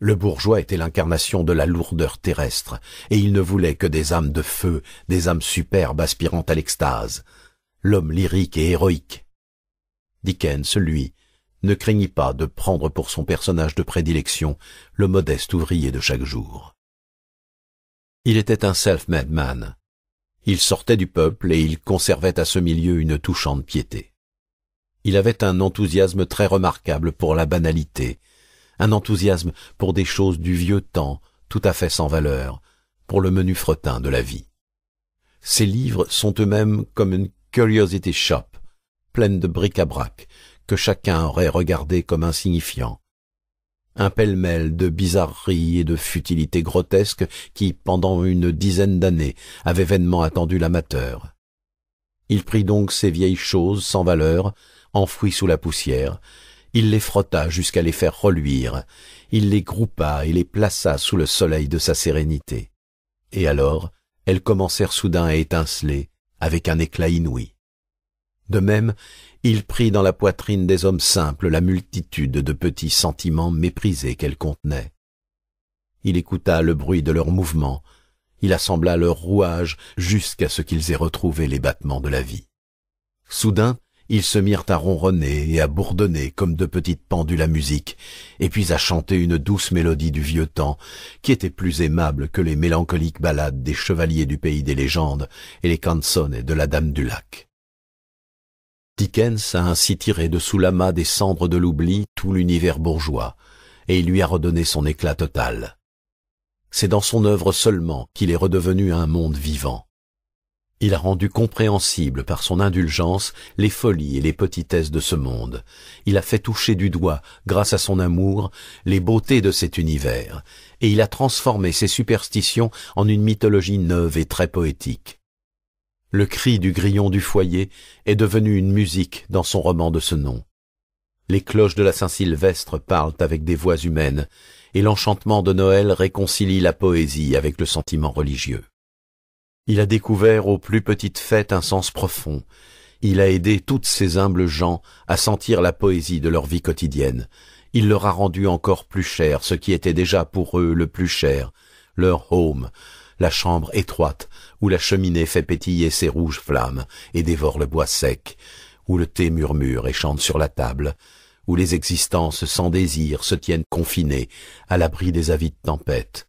le bourgeois était l'incarnation de la lourdeur terrestre, et il ne voulait que des âmes de feu, des âmes superbes aspirant à l'extase, l'homme lyrique et héroïque. Dickens, lui, ne craignit pas de prendre pour son personnage de prédilection le modeste ouvrier de chaque jour. Il était un self-made man. Il sortait du peuple et il conservait à ce milieu une touchante piété. Il avait un enthousiasme très remarquable pour la banalité un enthousiasme pour des choses du vieux temps, tout à fait sans valeur, pour le menu fretin de la vie. Ces livres sont eux-mêmes comme une curiosity shop, pleine de bric-à-brac, que chacun aurait regardé comme insignifiant. Un pêle-mêle de bizarreries et de futilités grotesques qui, pendant une dizaine d'années, avait vainement attendu l'amateur. Il prit donc ces vieilles choses sans valeur, enfouies sous la poussière, il les frotta jusqu'à les faire reluire. Il les groupa et les plaça sous le soleil de sa sérénité. Et alors, elles commencèrent soudain à étinceler avec un éclat inouï. De même, il prit dans la poitrine des hommes simples la multitude de petits sentiments méprisés qu'elle contenait. Il écouta le bruit de leurs mouvements, il assembla leurs rouages jusqu'à ce qu'ils aient retrouvé les battements de la vie. Soudain, ils se mirent à ronronner et à bourdonner comme de petites pendules à musique, et puis à chanter une douce mélodie du vieux temps, qui était plus aimable que les mélancoliques ballades des chevaliers du pays des légendes et les canzones de la Dame du Lac. Dickens a ainsi tiré de sous l'amas des cendres de l'oubli tout l'univers bourgeois, et il lui a redonné son éclat total. C'est dans son œuvre seulement qu'il est redevenu un monde vivant. Il a rendu compréhensible par son indulgence les folies et les petitesses de ce monde. Il a fait toucher du doigt, grâce à son amour, les beautés de cet univers, et il a transformé ses superstitions en une mythologie neuve et très poétique. Le cri du grillon du foyer est devenu une musique dans son roman de ce nom. Les cloches de la Saint-Sylvestre parlent avec des voix humaines, et l'enchantement de Noël réconcilie la poésie avec le sentiment religieux. Il a découvert aux plus petites fêtes un sens profond. Il a aidé toutes ces humbles gens à sentir la poésie de leur vie quotidienne. Il leur a rendu encore plus cher ce qui était déjà pour eux le plus cher, leur home, la chambre étroite où la cheminée fait pétiller ses rouges flammes et dévore le bois sec, où le thé murmure et chante sur la table, où les existences sans désir se tiennent confinées à l'abri des avides tempêtes,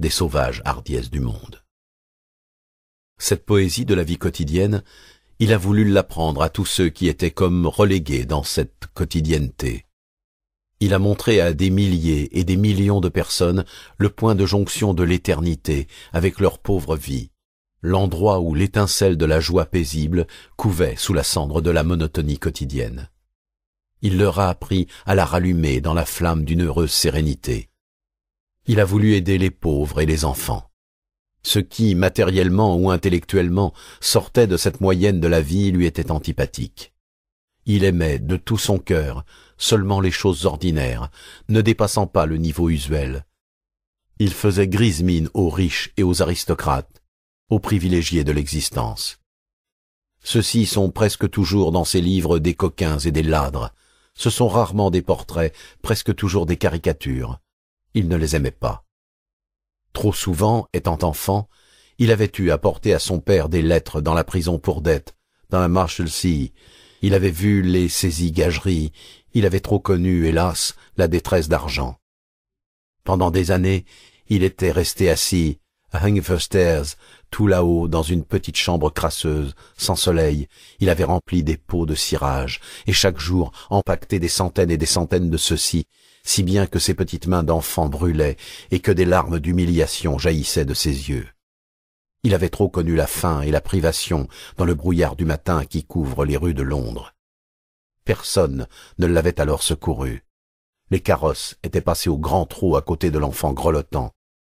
des sauvages hardiesses du monde. Cette poésie de la vie quotidienne, il a voulu l'apprendre à tous ceux qui étaient comme relégués dans cette quotidienneté. Il a montré à des milliers et des millions de personnes le point de jonction de l'éternité avec leur pauvre vie, l'endroit où l'étincelle de la joie paisible couvait sous la cendre de la monotonie quotidienne. Il leur a appris à la rallumer dans la flamme d'une heureuse sérénité. Il a voulu aider les pauvres et les enfants. Ce qui, matériellement ou intellectuellement, sortait de cette moyenne de la vie lui était antipathique. Il aimait, de tout son cœur, seulement les choses ordinaires, ne dépassant pas le niveau usuel. Il faisait grise mine aux riches et aux aristocrates, aux privilégiés de l'existence. Ceux-ci sont presque toujours dans ses livres des coquins et des ladres. Ce sont rarement des portraits, presque toujours des caricatures. Il ne les aimait pas. Trop souvent, étant enfant, il avait eu à porter à son père des lettres dans la prison pour dette, dans la Marshalsea. Il avait vu les saisies gageries. Il avait trop connu, hélas, la détresse d'argent. Pendant des années, il était resté assis, à Stairs, tout là-haut, dans une petite chambre crasseuse, sans soleil. Il avait rempli des pots de cirage, et chaque jour empaqueté des centaines et des centaines de ceux-ci, si bien que ses petites mains d'enfant brûlaient et que des larmes d'humiliation jaillissaient de ses yeux. Il avait trop connu la faim et la privation dans le brouillard du matin qui couvre les rues de Londres. Personne ne l'avait alors secouru. Les carrosses étaient passés au grand trot à côté de l'enfant grelottant.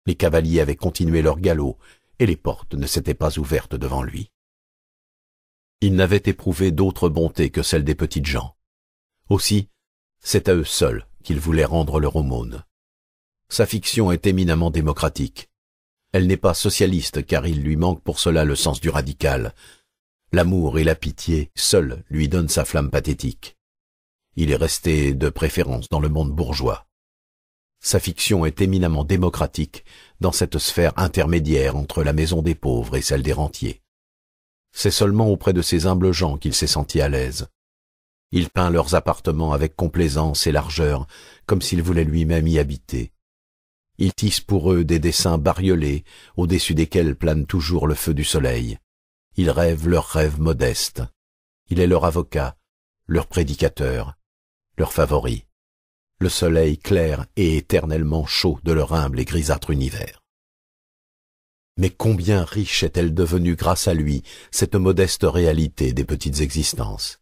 Les cavaliers avaient continué leur galop et les portes ne s'étaient pas ouvertes devant lui. Il n'avait éprouvé d'autre bonté que celle des petites gens. Aussi, c'est à eux seuls qu'il voulait rendre leur aumône. Sa fiction est éminemment démocratique. Elle n'est pas socialiste car il lui manque pour cela le sens du radical. L'amour et la pitié seuls lui donnent sa flamme pathétique. Il est resté de préférence dans le monde bourgeois. Sa fiction est éminemment démocratique dans cette sphère intermédiaire entre la maison des pauvres et celle des rentiers. C'est seulement auprès de ces humbles gens qu'il s'est senti à l'aise. Il peint leurs appartements avec complaisance et largeur, comme s'il voulait lui-même y habiter. Il tisse pour eux des dessins bariolés, au-dessus desquels plane toujours le feu du soleil. Il rêve leurs rêves modestes. Il est leur avocat, leur prédicateur, leur favori. Le soleil clair et éternellement chaud de leur humble et grisâtre univers. Mais combien riche est-elle devenue grâce à lui, cette modeste réalité des petites existences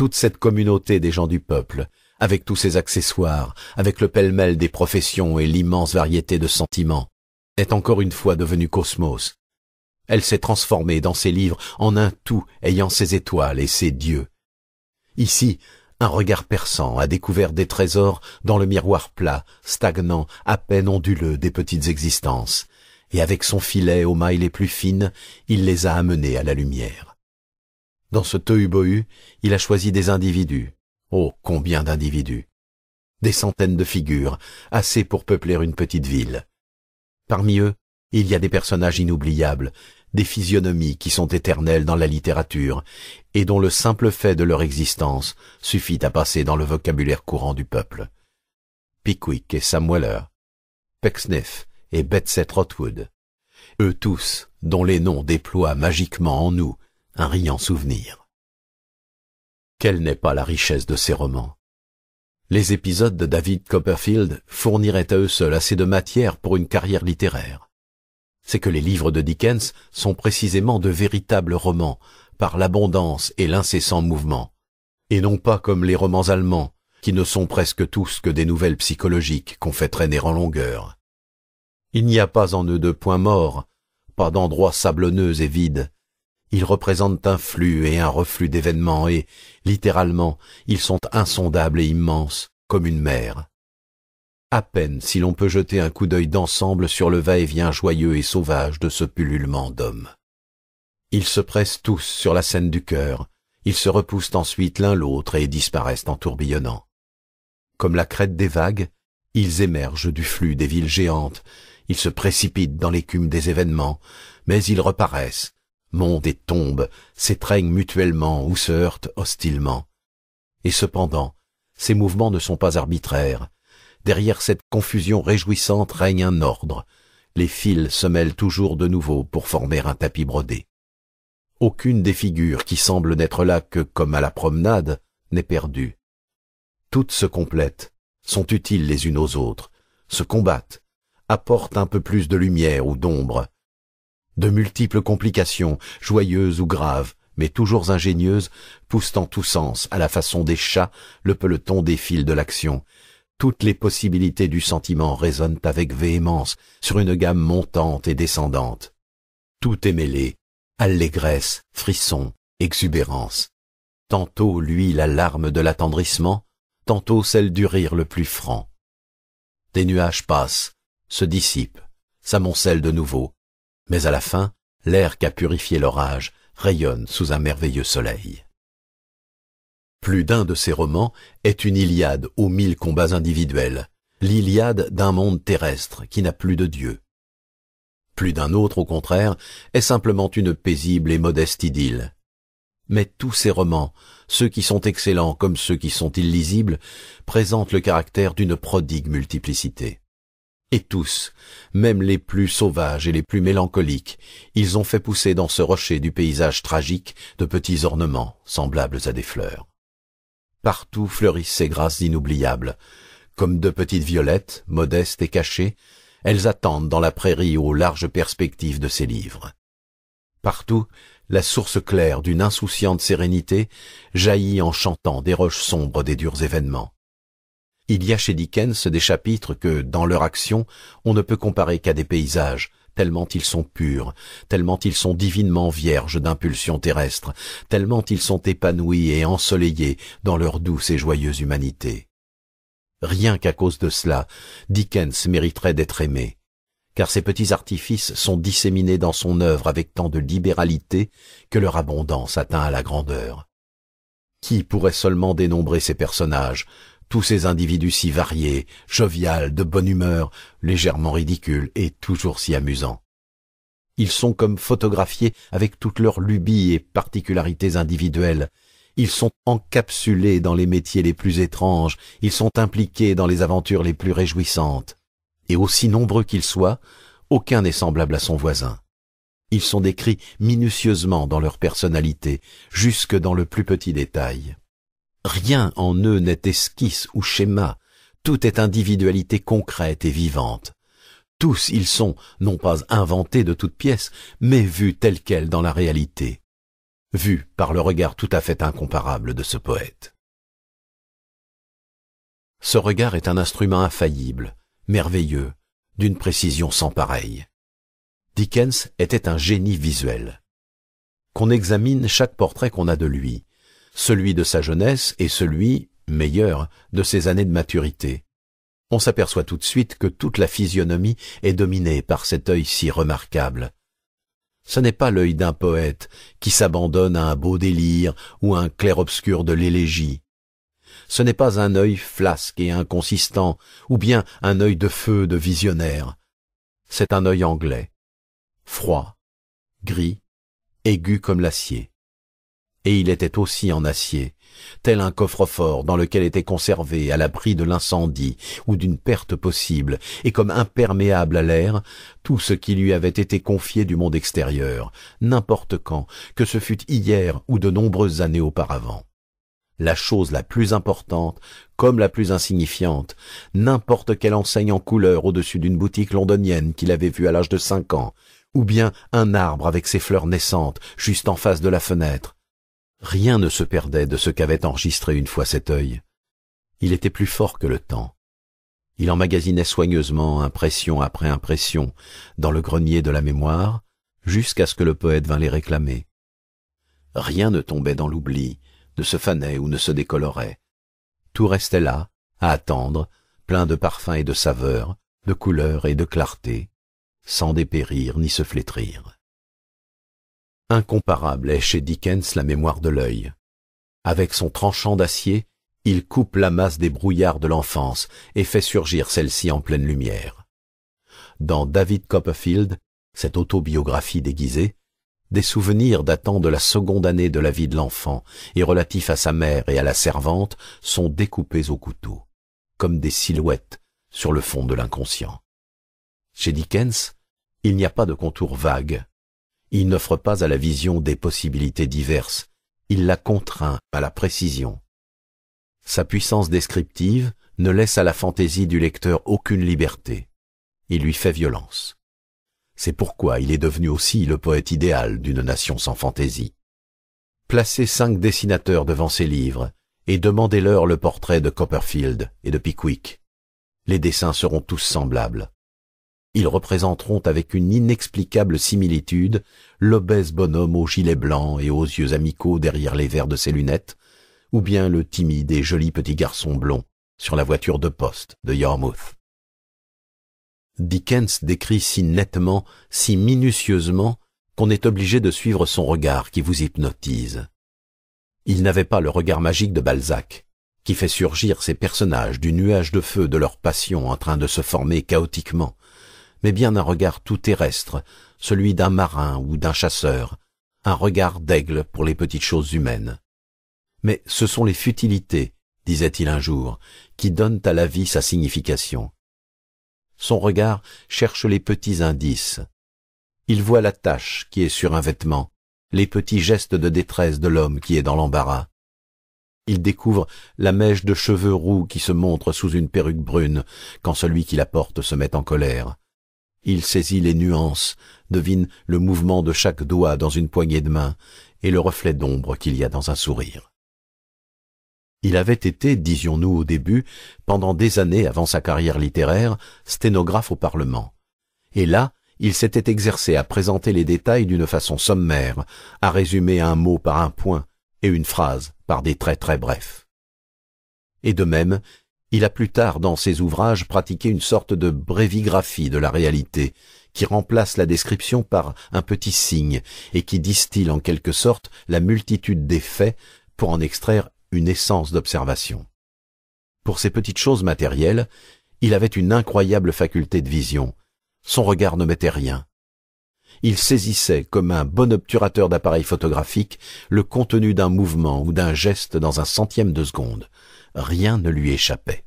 toute cette communauté des gens du peuple, avec tous ses accessoires, avec le pêle-mêle des professions et l'immense variété de sentiments, est encore une fois devenue cosmos. Elle s'est transformée dans ses livres en un tout ayant ses étoiles et ses dieux. Ici, un regard perçant a découvert des trésors dans le miroir plat, stagnant, à peine onduleux des petites existences, et avec son filet aux mailles les plus fines, il les a amenés à la lumière. Dans ce tohu-bohu, il a choisi des individus. Oh, combien d'individus Des centaines de figures, assez pour peupler une petite ville. Parmi eux, il y a des personnages inoubliables, des physionomies qui sont éternelles dans la littérature et dont le simple fait de leur existence suffit à passer dans le vocabulaire courant du peuple. Pickwick et Sam Weller, Pecksniff et Betsy Trotwood, eux tous dont les noms déploient magiquement en nous un riant souvenir. Quelle n'est pas la richesse de ces romans Les épisodes de David Copperfield fourniraient à eux seuls assez de matière pour une carrière littéraire. C'est que les livres de Dickens sont précisément de véritables romans, par l'abondance et l'incessant mouvement, et non pas comme les romans allemands, qui ne sont presque tous que des nouvelles psychologiques qu'on fait traîner en longueur. Il n'y a pas en eux de points morts, pas d'endroits sablonneux et vides, ils représentent un flux et un reflux d'événements et, littéralement, ils sont insondables et immenses, comme une mer. À peine si l'on peut jeter un coup d'œil d'ensemble sur le va-et-vient joyeux et sauvage de ce pullulement d'hommes. Ils se pressent tous sur la scène du cœur, ils se repoussent ensuite l'un l'autre et disparaissent en tourbillonnant. Comme la crête des vagues, ils émergent du flux des villes géantes, ils se précipitent dans l'écume des événements, mais ils reparaissent, monde et tombe, s'étreignent mutuellement ou se heurtent hostilement. Et cependant, ces mouvements ne sont pas arbitraires. Derrière cette confusion réjouissante règne un ordre. Les fils se mêlent toujours de nouveau pour former un tapis brodé. Aucune des figures qui semblent n'être là que comme à la promenade n'est perdue. Toutes se complètent, sont utiles les unes aux autres, se combattent, apportent un peu plus de lumière ou d'ombre, de multiples complications, joyeuses ou graves, mais toujours ingénieuses, poussent en tous sens, à la façon des chats, le peloton défile de l'action. Toutes les possibilités du sentiment résonnent avec véhémence sur une gamme montante et descendante. Tout est mêlé, allégresse, frisson, exubérance. Tantôt lui la larme de l'attendrissement, tantôt celle du rire le plus franc. Des nuages passent, se dissipent, s'amoncellent de nouveau, mais à la fin, l'air qu'a purifié l'orage rayonne sous un merveilleux soleil. Plus d'un de ses romans est une Iliade aux mille combats individuels, l'Iliade d'un monde terrestre qui n'a plus de Dieu. Plus d'un autre, au contraire, est simplement une paisible et modeste idylle. Mais tous ces romans, ceux qui sont excellents comme ceux qui sont illisibles, présentent le caractère d'une prodigue multiplicité et tous, même les plus sauvages et les plus mélancoliques, ils ont fait pousser dans ce rocher du paysage tragique de petits ornements semblables à des fleurs. Partout fleurissent ces grâces inoubliables, comme de petites violettes, modestes et cachées, elles attendent dans la prairie aux larges perspectives de ces livres. Partout, la source claire d'une insouciante sérénité jaillit en chantant des roches sombres des durs événements. Il y a chez Dickens des chapitres que, dans leur action, on ne peut comparer qu'à des paysages, tellement ils sont purs, tellement ils sont divinement vierges d'impulsions terrestres, tellement ils sont épanouis et ensoleillés dans leur douce et joyeuse humanité. Rien qu'à cause de cela, Dickens mériterait d'être aimé, car ces petits artifices sont disséminés dans son œuvre avec tant de libéralité que leur abondance atteint à la grandeur. Qui pourrait seulement dénombrer ces personnages, tous ces individus si variés, jovials, de bonne humeur, légèrement ridicules et toujours si amusants. Ils sont comme photographiés avec toutes leurs lubies et particularités individuelles. Ils sont encapsulés dans les métiers les plus étranges, ils sont impliqués dans les aventures les plus réjouissantes. Et aussi nombreux qu'ils soient, aucun n'est semblable à son voisin. Ils sont décrits minutieusement dans leur personnalité, jusque dans le plus petit détail. Rien en eux n'est esquisse ou schéma, tout est individualité concrète et vivante. Tous ils sont, non pas inventés de toutes pièces, mais vus tels quels dans la réalité, vus par le regard tout à fait incomparable de ce poète. Ce regard est un instrument infaillible, merveilleux, d'une précision sans pareille. Dickens était un génie visuel. Qu'on examine chaque portrait qu'on a de lui, celui de sa jeunesse et celui, meilleur, de ses années de maturité. On s'aperçoit tout de suite que toute la physionomie est dominée par cet œil si remarquable. Ce n'est pas l'œil d'un poète qui s'abandonne à un beau délire ou à un clair-obscur de l'élégie. Ce n'est pas un œil flasque et inconsistant, ou bien un œil de feu de visionnaire. C'est un œil anglais, froid, gris, aigu comme l'acier et il était aussi en acier, tel un coffre-fort dans lequel était conservé, à l'abri de l'incendie ou d'une perte possible, et comme imperméable à l'air, tout ce qui lui avait été confié du monde extérieur, n'importe quand, que ce fût hier ou de nombreuses années auparavant. La chose la plus importante, comme la plus insignifiante, n'importe quelle enseigne en couleur au-dessus d'une boutique londonienne qu'il avait vue à l'âge de cinq ans, ou bien un arbre avec ses fleurs naissantes juste en face de la fenêtre, Rien ne se perdait de ce qu'avait enregistré une fois cet œil. Il était plus fort que le temps. Il emmagasinait soigneusement impression après impression dans le grenier de la mémoire, jusqu'à ce que le poète vint les réclamer. Rien ne tombait dans l'oubli, ne se fanait ou ne se décolorait. Tout restait là, à attendre, plein de parfums et de saveurs, de couleurs et de clarté, sans dépérir ni se flétrir. Incomparable est chez Dickens la mémoire de l'œil. Avec son tranchant d'acier, il coupe la masse des brouillards de l'enfance et fait surgir celle-ci en pleine lumière. Dans David Copperfield, cette autobiographie déguisée, des souvenirs datant de la seconde année de la vie de l'enfant et relatifs à sa mère et à la servante sont découpés au couteau, comme des silhouettes sur le fond de l'inconscient. Chez Dickens, il n'y a pas de contours vague, il n'offre pas à la vision des possibilités diverses, il la contraint à la précision. Sa puissance descriptive ne laisse à la fantaisie du lecteur aucune liberté. Il lui fait violence. C'est pourquoi il est devenu aussi le poète idéal d'une nation sans fantaisie. Placez cinq dessinateurs devant ses livres et demandez-leur le portrait de Copperfield et de Pickwick. Les dessins seront tous semblables. Ils représenteront avec une inexplicable similitude l'obèse bonhomme au gilet blanc et aux yeux amicaux derrière les verres de ses lunettes, ou bien le timide et joli petit garçon blond sur la voiture de poste de Yarmouth. Dickens décrit si nettement, si minutieusement, qu'on est obligé de suivre son regard qui vous hypnotise. Il n'avait pas le regard magique de Balzac, qui fait surgir ses personnages du nuage de feu de leur passion en train de se former chaotiquement, mais bien un regard tout terrestre, celui d'un marin ou d'un chasseur, un regard d'aigle pour les petites choses humaines. Mais ce sont les futilités, disait-il un jour, qui donnent à la vie sa signification. Son regard cherche les petits indices. Il voit la tache qui est sur un vêtement, les petits gestes de détresse de l'homme qui est dans l'embarras. Il découvre la mèche de cheveux roux qui se montre sous une perruque brune quand celui qui la porte se met en colère. Il saisit les nuances, devine le mouvement de chaque doigt dans une poignée de main et le reflet d'ombre qu'il y a dans un sourire. Il avait été, disions-nous au début, pendant des années avant sa carrière littéraire, sténographe au Parlement. Et là, il s'était exercé à présenter les détails d'une façon sommaire, à résumer un mot par un point et une phrase par des traits très brefs. Et de même, il a plus tard dans ses ouvrages pratiqué une sorte de brévigraphie de la réalité, qui remplace la description par un petit signe et qui distille en quelque sorte la multitude des faits pour en extraire une essence d'observation. Pour ces petites choses matérielles, il avait une incroyable faculté de vision. Son regard ne mettait rien. Il saisissait, comme un bon obturateur d'appareil photographique, le contenu d'un mouvement ou d'un geste dans un centième de seconde rien ne lui échappait.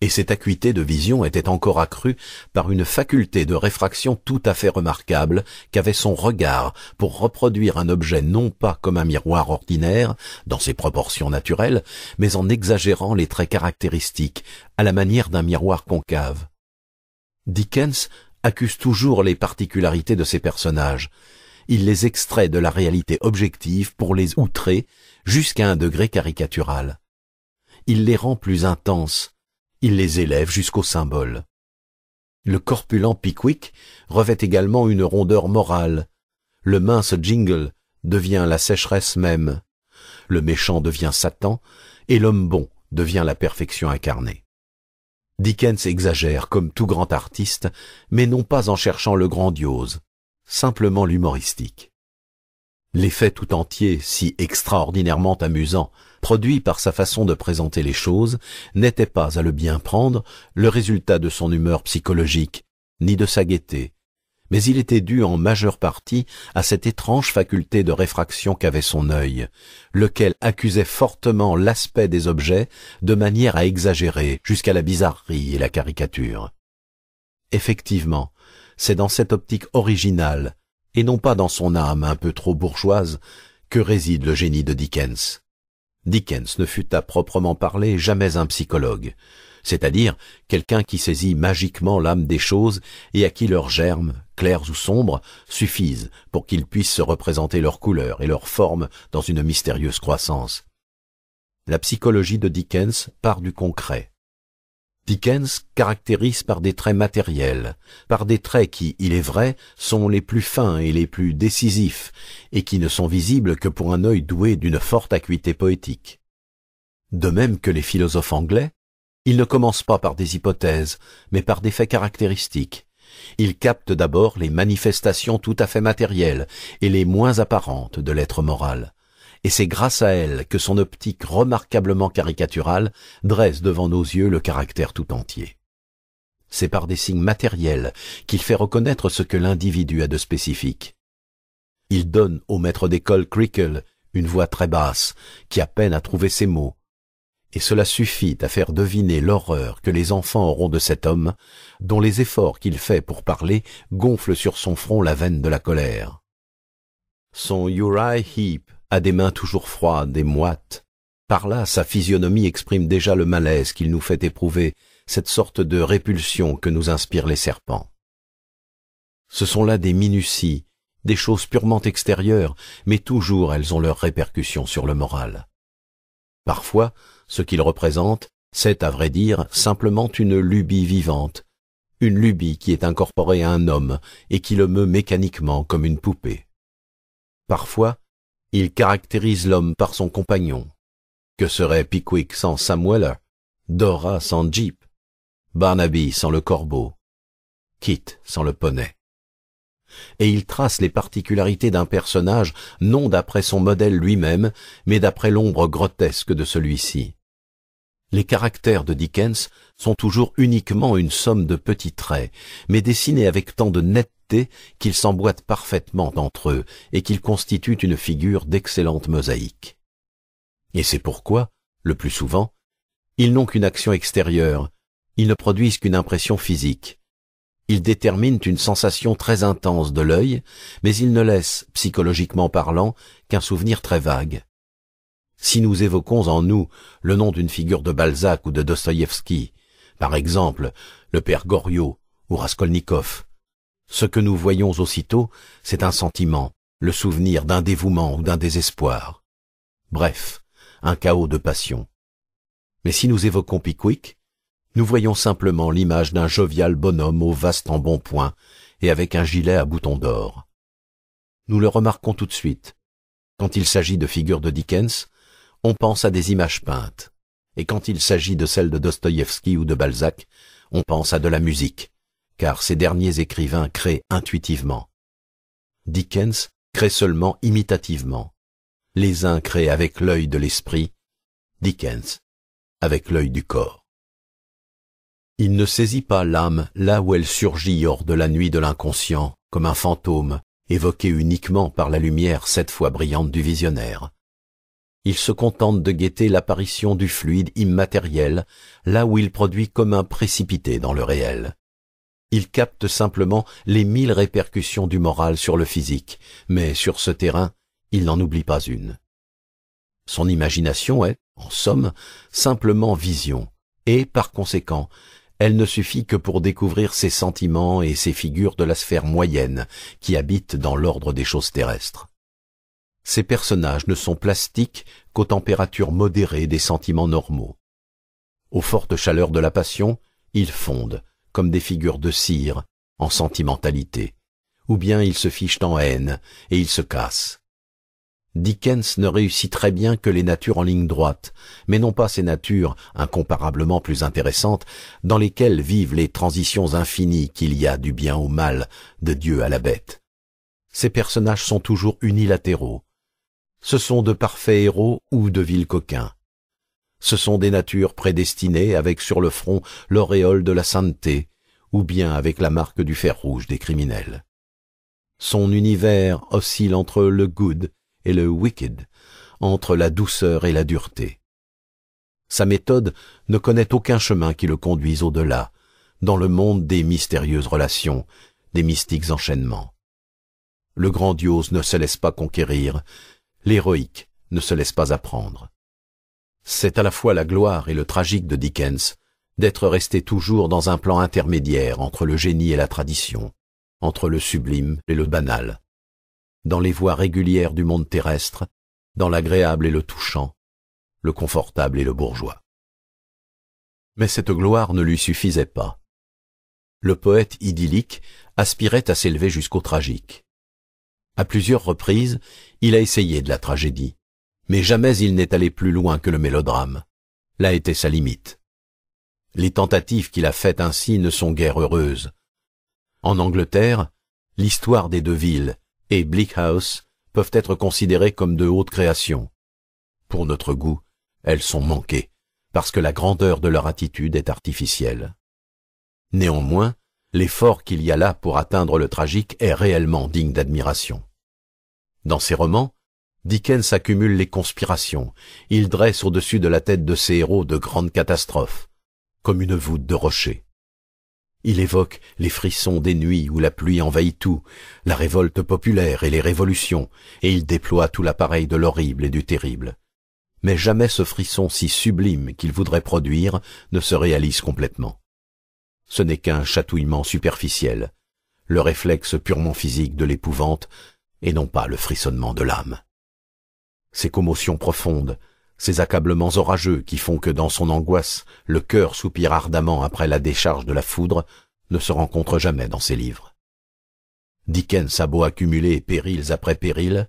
Et cette acuité de vision était encore accrue par une faculté de réfraction tout à fait remarquable qu'avait son regard pour reproduire un objet non pas comme un miroir ordinaire, dans ses proportions naturelles, mais en exagérant les traits caractéristiques, à la manière d'un miroir concave. Dickens accuse toujours les particularités de ses personnages. Il les extrait de la réalité objective pour les outrer jusqu'à un degré caricatural. Il les rend plus intenses, il les élève jusqu'au symbole. Le corpulent Pickwick revêt également une rondeur morale. Le mince Jingle devient la sécheresse même. Le méchant devient Satan et l'homme bon devient la perfection incarnée. Dickens exagère comme tout grand artiste, mais non pas en cherchant le grandiose, simplement l'humoristique l'effet tout entier, si extraordinairement amusant, produit par sa façon de présenter les choses, n'était pas à le bien prendre le résultat de son humeur psychologique, ni de sa gaieté, mais il était dû en majeure partie à cette étrange faculté de réfraction qu'avait son œil, lequel accusait fortement l'aspect des objets de manière à exagérer jusqu'à la bizarrerie et la caricature. Effectivement, c'est dans cette optique originale et non pas dans son âme un peu trop bourgeoise, que réside le génie de Dickens. Dickens ne fut à proprement parler jamais un psychologue, c'est-à-dire quelqu'un qui saisit magiquement l'âme des choses et à qui leurs germes, clairs ou sombres, suffisent pour qu'ils puissent se représenter leurs couleurs et leurs formes dans une mystérieuse croissance. La psychologie de Dickens part du concret, Dickens caractérise par des traits matériels, par des traits qui, il est vrai, sont les plus fins et les plus décisifs, et qui ne sont visibles que pour un œil doué d'une forte acuité poétique. De même que les philosophes anglais, il ne commence pas par des hypothèses, mais par des faits caractéristiques. Il capte d'abord les manifestations tout à fait matérielles et les moins apparentes de l'être moral et c'est grâce à elle que son optique remarquablement caricaturale dresse devant nos yeux le caractère tout entier. C'est par des signes matériels qu'il fait reconnaître ce que l'individu a de spécifique. Il donne au maître d'école Crickle une voix très basse, qui a peine à trouver ses mots, et cela suffit à faire deviner l'horreur que les enfants auront de cet homme, dont les efforts qu'il fait pour parler gonflent sur son front la veine de la colère. Son Uri Heep à des mains toujours froides et moites. Par là, sa physionomie exprime déjà le malaise qu'il nous fait éprouver, cette sorte de répulsion que nous inspirent les serpents. Ce sont là des minuties, des choses purement extérieures, mais toujours elles ont leurs répercussions sur le moral. Parfois, ce qu'il représente, c'est, à vrai dire, simplement une lubie vivante, une lubie qui est incorporée à un homme et qui le meut mécaniquement comme une poupée. Parfois, il caractérise l'homme par son compagnon. Que serait Pickwick sans Weller Dora sans Jeep Barnaby sans le corbeau Kit sans le poney et il trace les particularités d'un personnage non d'après son modèle lui-même, mais d'après l'ombre grotesque de celui-ci. Les caractères de Dickens sont toujours uniquement une somme de petits traits, mais dessinés avec tant de netteté qu'ils s'emboîtent parfaitement entre eux et qu'ils constituent une figure d'excellente mosaïque. Et c'est pourquoi, le plus souvent, ils n'ont qu'une action extérieure, ils ne produisent qu'une impression physique. Ils déterminent une sensation très intense de l'œil, mais ils ne laissent, psychologiquement parlant, qu'un souvenir très vague. Si nous évoquons en nous le nom d'une figure de Balzac ou de Dostoïevski, par exemple le père Goriot ou Raskolnikov, ce que nous voyons aussitôt, c'est un sentiment, le souvenir d'un dévouement ou d'un désespoir. Bref, un chaos de passion. Mais si nous évoquons Pickwick, nous voyons simplement l'image d'un jovial bonhomme au vaste embonpoint et avec un gilet à boutons d'or. Nous le remarquons tout de suite. Quand il s'agit de figures de Dickens, on pense à des images peintes. Et quand il s'agit de celles de Dostoïevski ou de Balzac, on pense à de la musique car ces derniers écrivains créent intuitivement. Dickens crée seulement imitativement. Les uns créent avec l'œil de l'esprit, Dickens avec l'œil du corps. Il ne saisit pas l'âme là où elle surgit hors de la nuit de l'inconscient, comme un fantôme, évoqué uniquement par la lumière cette fois brillante du visionnaire. Il se contente de guetter l'apparition du fluide immatériel, là où il produit comme un précipité dans le réel il capte simplement les mille répercussions du moral sur le physique, mais sur ce terrain, il n'en oublie pas une. Son imagination est, en somme, simplement vision, et par conséquent, elle ne suffit que pour découvrir ses sentiments et ses figures de la sphère moyenne qui habitent dans l'ordre des choses terrestres. Ces personnages ne sont plastiques qu'aux températures modérées des sentiments normaux. Aux fortes chaleurs de la passion, ils fondent, comme des figures de cire, en sentimentalité, ou bien ils se fichent en haine et ils se cassent. Dickens ne réussit très bien que les natures en ligne droite, mais non pas ces natures incomparablement plus intéressantes dans lesquelles vivent les transitions infinies qu'il y a du bien au mal, de Dieu à la bête. Ces personnages sont toujours unilatéraux. Ce sont de parfaits héros ou de vils coquins ce sont des natures prédestinées avec sur le front l'auréole de la sainteté, ou bien avec la marque du fer rouge des criminels. Son univers oscille entre le good et le wicked, entre la douceur et la dureté. Sa méthode ne connaît aucun chemin qui le conduise au-delà, dans le monde des mystérieuses relations, des mystiques enchaînements. Le grandiose ne se laisse pas conquérir, l'héroïque ne se laisse pas apprendre. C'est à la fois la gloire et le tragique de Dickens d'être resté toujours dans un plan intermédiaire entre le génie et la tradition, entre le sublime et le banal, dans les voies régulières du monde terrestre, dans l'agréable et le touchant, le confortable et le bourgeois. Mais cette gloire ne lui suffisait pas. Le poète idyllique aspirait à s'élever jusqu'au tragique. À plusieurs reprises, il a essayé de la tragédie mais jamais il n'est allé plus loin que le mélodrame. Là était sa limite. Les tentatives qu'il a faites ainsi ne sont guère heureuses. En Angleterre, l'histoire des deux villes et Bleak House peuvent être considérées comme de hautes créations. Pour notre goût, elles sont manquées, parce que la grandeur de leur attitude est artificielle. Néanmoins, l'effort qu'il y a là pour atteindre le tragique est réellement digne d'admiration. Dans ses romans, Dickens accumule les conspirations. Il dresse au-dessus de la tête de ses héros de grandes catastrophes, comme une voûte de rochers. Il évoque les frissons des nuits où la pluie envahit tout, la révolte populaire et les révolutions, et il déploie tout l'appareil de l'horrible et du terrible. Mais jamais ce frisson si sublime qu'il voudrait produire ne se réalise complètement. Ce n'est qu'un chatouillement superficiel, le réflexe purement physique de l'épouvante, et non pas le frissonnement de l'âme ces commotions profondes, ces accablements orageux qui font que dans son angoisse, le cœur soupire ardemment après la décharge de la foudre, ne se rencontrent jamais dans ses livres. Dickens a beau accumuler périls après périls,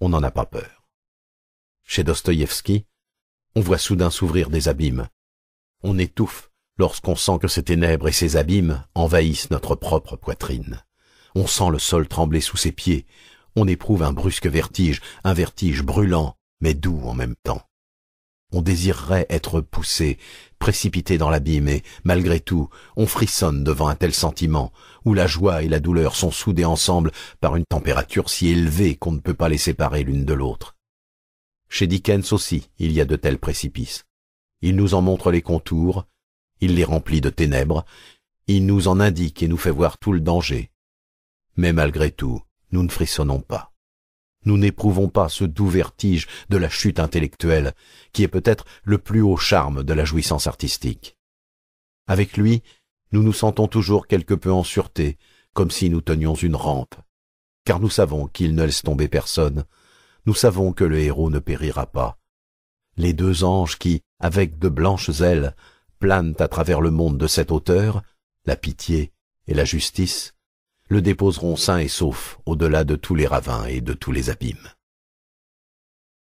on n'en a pas peur. Chez Dostoïevski, on voit soudain s'ouvrir des abîmes. On étouffe lorsqu'on sent que ces ténèbres et ces abîmes envahissent notre propre poitrine. On sent le sol trembler sous ses pieds, on éprouve un brusque vertige, un vertige brûlant, mais doux en même temps. On désirerait être poussé, précipité dans l'abîme et, malgré tout, on frissonne devant un tel sentiment, où la joie et la douleur sont soudées ensemble par une température si élevée qu'on ne peut pas les séparer l'une de l'autre. Chez Dickens aussi, il y a de tels précipices. Il nous en montre les contours, il les remplit de ténèbres, il nous en indique et nous fait voir tout le danger. Mais malgré tout, nous ne frissonnons pas. Nous n'éprouvons pas ce doux vertige de la chute intellectuelle, qui est peut-être le plus haut charme de la jouissance artistique. Avec lui, nous nous sentons toujours quelque peu en sûreté, comme si nous tenions une rampe, car nous savons qu'il ne laisse tomber personne, nous savons que le héros ne périra pas. Les deux anges qui, avec de blanches ailes, planent à travers le monde de cette hauteur, la pitié et la justice, le déposeront sain et sauf au-delà de tous les ravins et de tous les abîmes.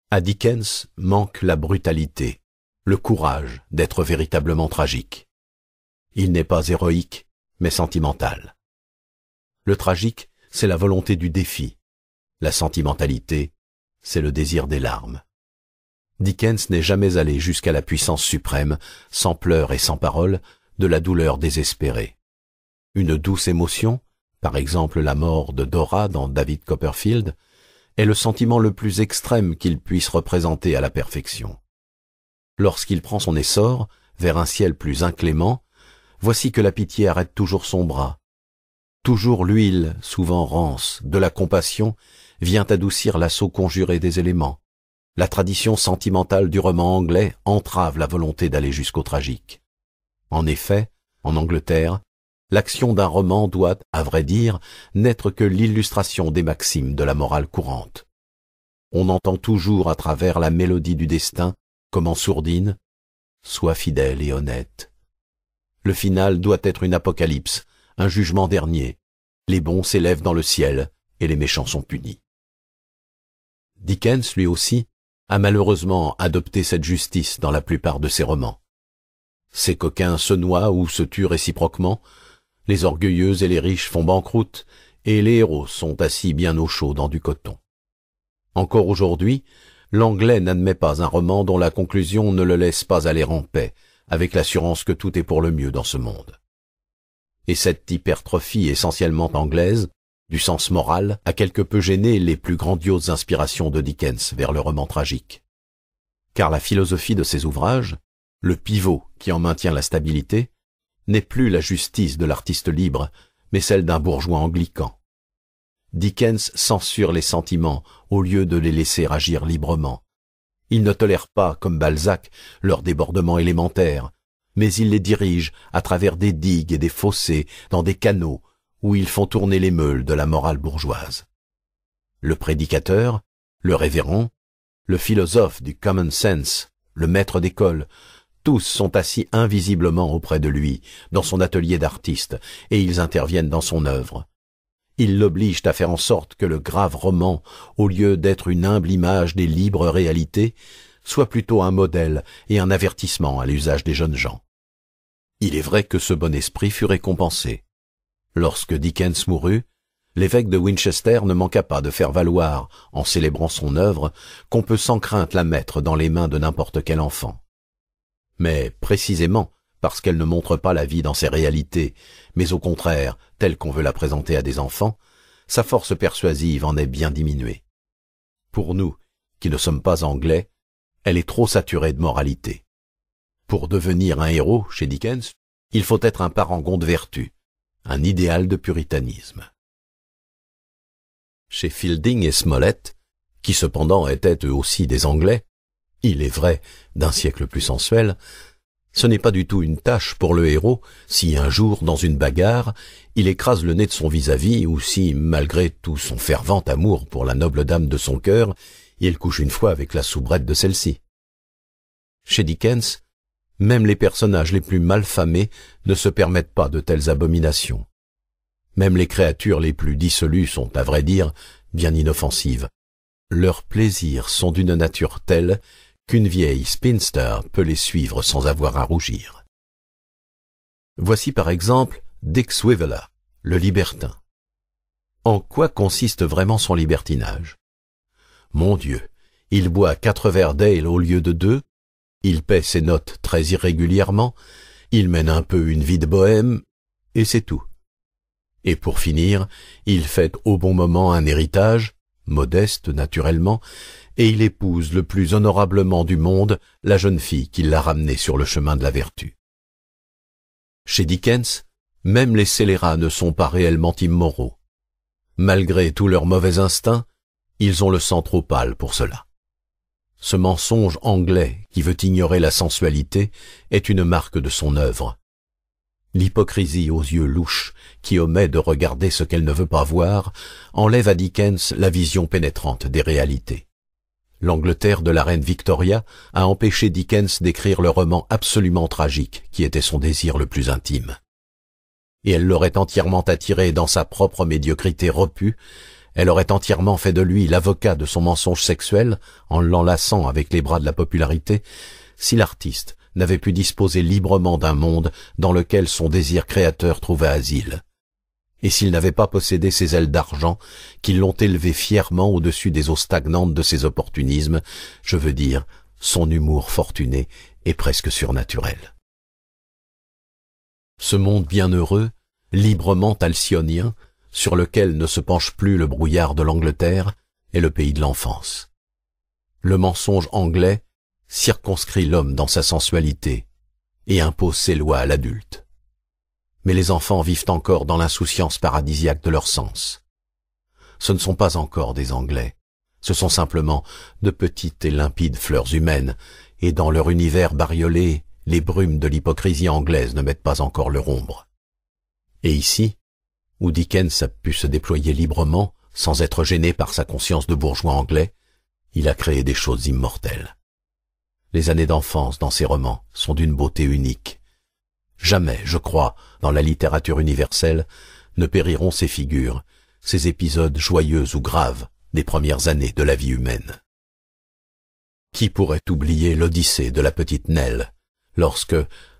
À Dickens manque la brutalité, le courage d'être véritablement tragique. Il n'est pas héroïque, mais sentimental. Le tragique, c'est la volonté du défi. La sentimentalité, c'est le désir des larmes. Dickens n'est jamais allé jusqu'à la puissance suprême, sans pleurs et sans paroles, de la douleur désespérée. Une douce émotion, par exemple la mort de Dora dans David Copperfield, est le sentiment le plus extrême qu'il puisse représenter à la perfection. Lorsqu'il prend son essor vers un ciel plus inclément, voici que la pitié arrête toujours son bras. Toujours l'huile, souvent rance, de la compassion vient adoucir l'assaut conjuré des éléments. La tradition sentimentale du roman anglais entrave la volonté d'aller jusqu'au tragique. En effet, en Angleterre, L'action d'un roman doit, à vrai dire, n'être que l'illustration des maximes de la morale courante. On entend toujours à travers la mélodie du destin, comme en sourdine, Sois fidèle et honnête. Le final doit être une apocalypse, un jugement dernier. Les bons s'élèvent dans le ciel et les méchants sont punis. Dickens, lui aussi, a malheureusement adopté cette justice dans la plupart de ses romans. Ces coquins se noient ou se tuent réciproquement, les orgueilleux et les riches font banqueroute, et les héros sont assis bien au chaud dans du coton. Encore aujourd'hui, l'anglais n'admet pas un roman dont la conclusion ne le laisse pas aller en paix, avec l'assurance que tout est pour le mieux dans ce monde. Et cette hypertrophie essentiellement anglaise, du sens moral, a quelque peu gêné les plus grandioses inspirations de Dickens vers le roman tragique. Car la philosophie de ses ouvrages, le pivot qui en maintient la stabilité, n'est plus la justice de l'artiste libre, mais celle d'un bourgeois anglican. Dickens censure les sentiments au lieu de les laisser agir librement. Il ne tolère pas, comme Balzac, leurs débordements élémentaires, mais il les dirige à travers des digues et des fossés, dans des canaux, où ils font tourner les meules de la morale bourgeoise. Le prédicateur, le révérend, le philosophe du common sense, le maître d'école, tous sont assis invisiblement auprès de lui, dans son atelier d'artiste, et ils interviennent dans son œuvre. Ils l'obligent à faire en sorte que le grave roman, au lieu d'être une humble image des libres réalités, soit plutôt un modèle et un avertissement à l'usage des jeunes gens. Il est vrai que ce bon esprit fut récompensé. Lorsque Dickens mourut, l'évêque de Winchester ne manqua pas de faire valoir, en célébrant son œuvre, qu'on peut sans crainte la mettre dans les mains de n'importe quel enfant mais précisément parce qu'elle ne montre pas la vie dans ses réalités, mais au contraire telle qu'on veut la présenter à des enfants, sa force persuasive en est bien diminuée. Pour nous, qui ne sommes pas anglais, elle est trop saturée de moralité. Pour devenir un héros, chez Dickens, il faut être un parangon de vertu, un idéal de puritanisme. Chez Fielding et Smollett, qui cependant étaient eux aussi des Anglais, il est vrai, d'un siècle plus sensuel, ce n'est pas du tout une tâche pour le héros si un jour, dans une bagarre, il écrase le nez de son vis-à-vis ou si, malgré tout son fervent amour pour la noble dame de son cœur, il couche une fois avec la soubrette de celle-ci. Chez Dickens, même les personnages les plus malfamés ne se permettent pas de telles abominations. Même les créatures les plus dissolues sont, à vrai dire, bien inoffensives. Leurs plaisirs sont d'une nature telle qu'une vieille spinster peut les suivre sans avoir à rougir. Voici par exemple Dick le libertin. En quoi consiste vraiment son libertinage Mon Dieu, il boit quatre verres d'ail au lieu de deux, il paie ses notes très irrégulièrement, il mène un peu une vie de bohème, et c'est tout. Et pour finir, il fait au bon moment un héritage, modeste naturellement, et il épouse le plus honorablement du monde la jeune fille qui l'a ramenée sur le chemin de la vertu. Chez Dickens, même les scélérats ne sont pas réellement immoraux. Malgré tous leurs mauvais instincts, ils ont le sang trop pâle pour cela. Ce mensonge anglais qui veut ignorer la sensualité est une marque de son œuvre. L'hypocrisie aux yeux louches, qui omet de regarder ce qu'elle ne veut pas voir, enlève à Dickens la vision pénétrante des réalités l'Angleterre de la reine Victoria a empêché Dickens d'écrire le roman absolument tragique qui était son désir le plus intime. Et elle l'aurait entièrement attiré dans sa propre médiocrité repue, elle aurait entièrement fait de lui l'avocat de son mensonge sexuel en l'enlaçant avec les bras de la popularité, si l'artiste n'avait pu disposer librement d'un monde dans lequel son désir créateur trouvait asile et s'il n'avait pas possédé ses ailes d'argent qui l'ont élevé fièrement au-dessus des eaux stagnantes de ses opportunismes, je veux dire son humour fortuné et presque surnaturel. Ce monde bienheureux, librement alcyonien, sur lequel ne se penche plus le brouillard de l'Angleterre, est le pays de l'enfance. Le mensonge anglais circonscrit l'homme dans sa sensualité et impose ses lois à l'adulte mais les enfants vivent encore dans l'insouciance paradisiaque de leur sens. Ce ne sont pas encore des Anglais, ce sont simplement de petites et limpides fleurs humaines, et dans leur univers bariolé, les brumes de l'hypocrisie anglaise ne mettent pas encore leur ombre. Et ici, où Dickens a pu se déployer librement, sans être gêné par sa conscience de bourgeois anglais, il a créé des choses immortelles. Les années d'enfance dans ses romans sont d'une beauté unique Jamais, je crois, dans la littérature universelle, ne périront ces figures, ces épisodes joyeux ou graves des premières années de la vie humaine. Qui pourrait oublier l'Odyssée de la petite Nell, lorsque,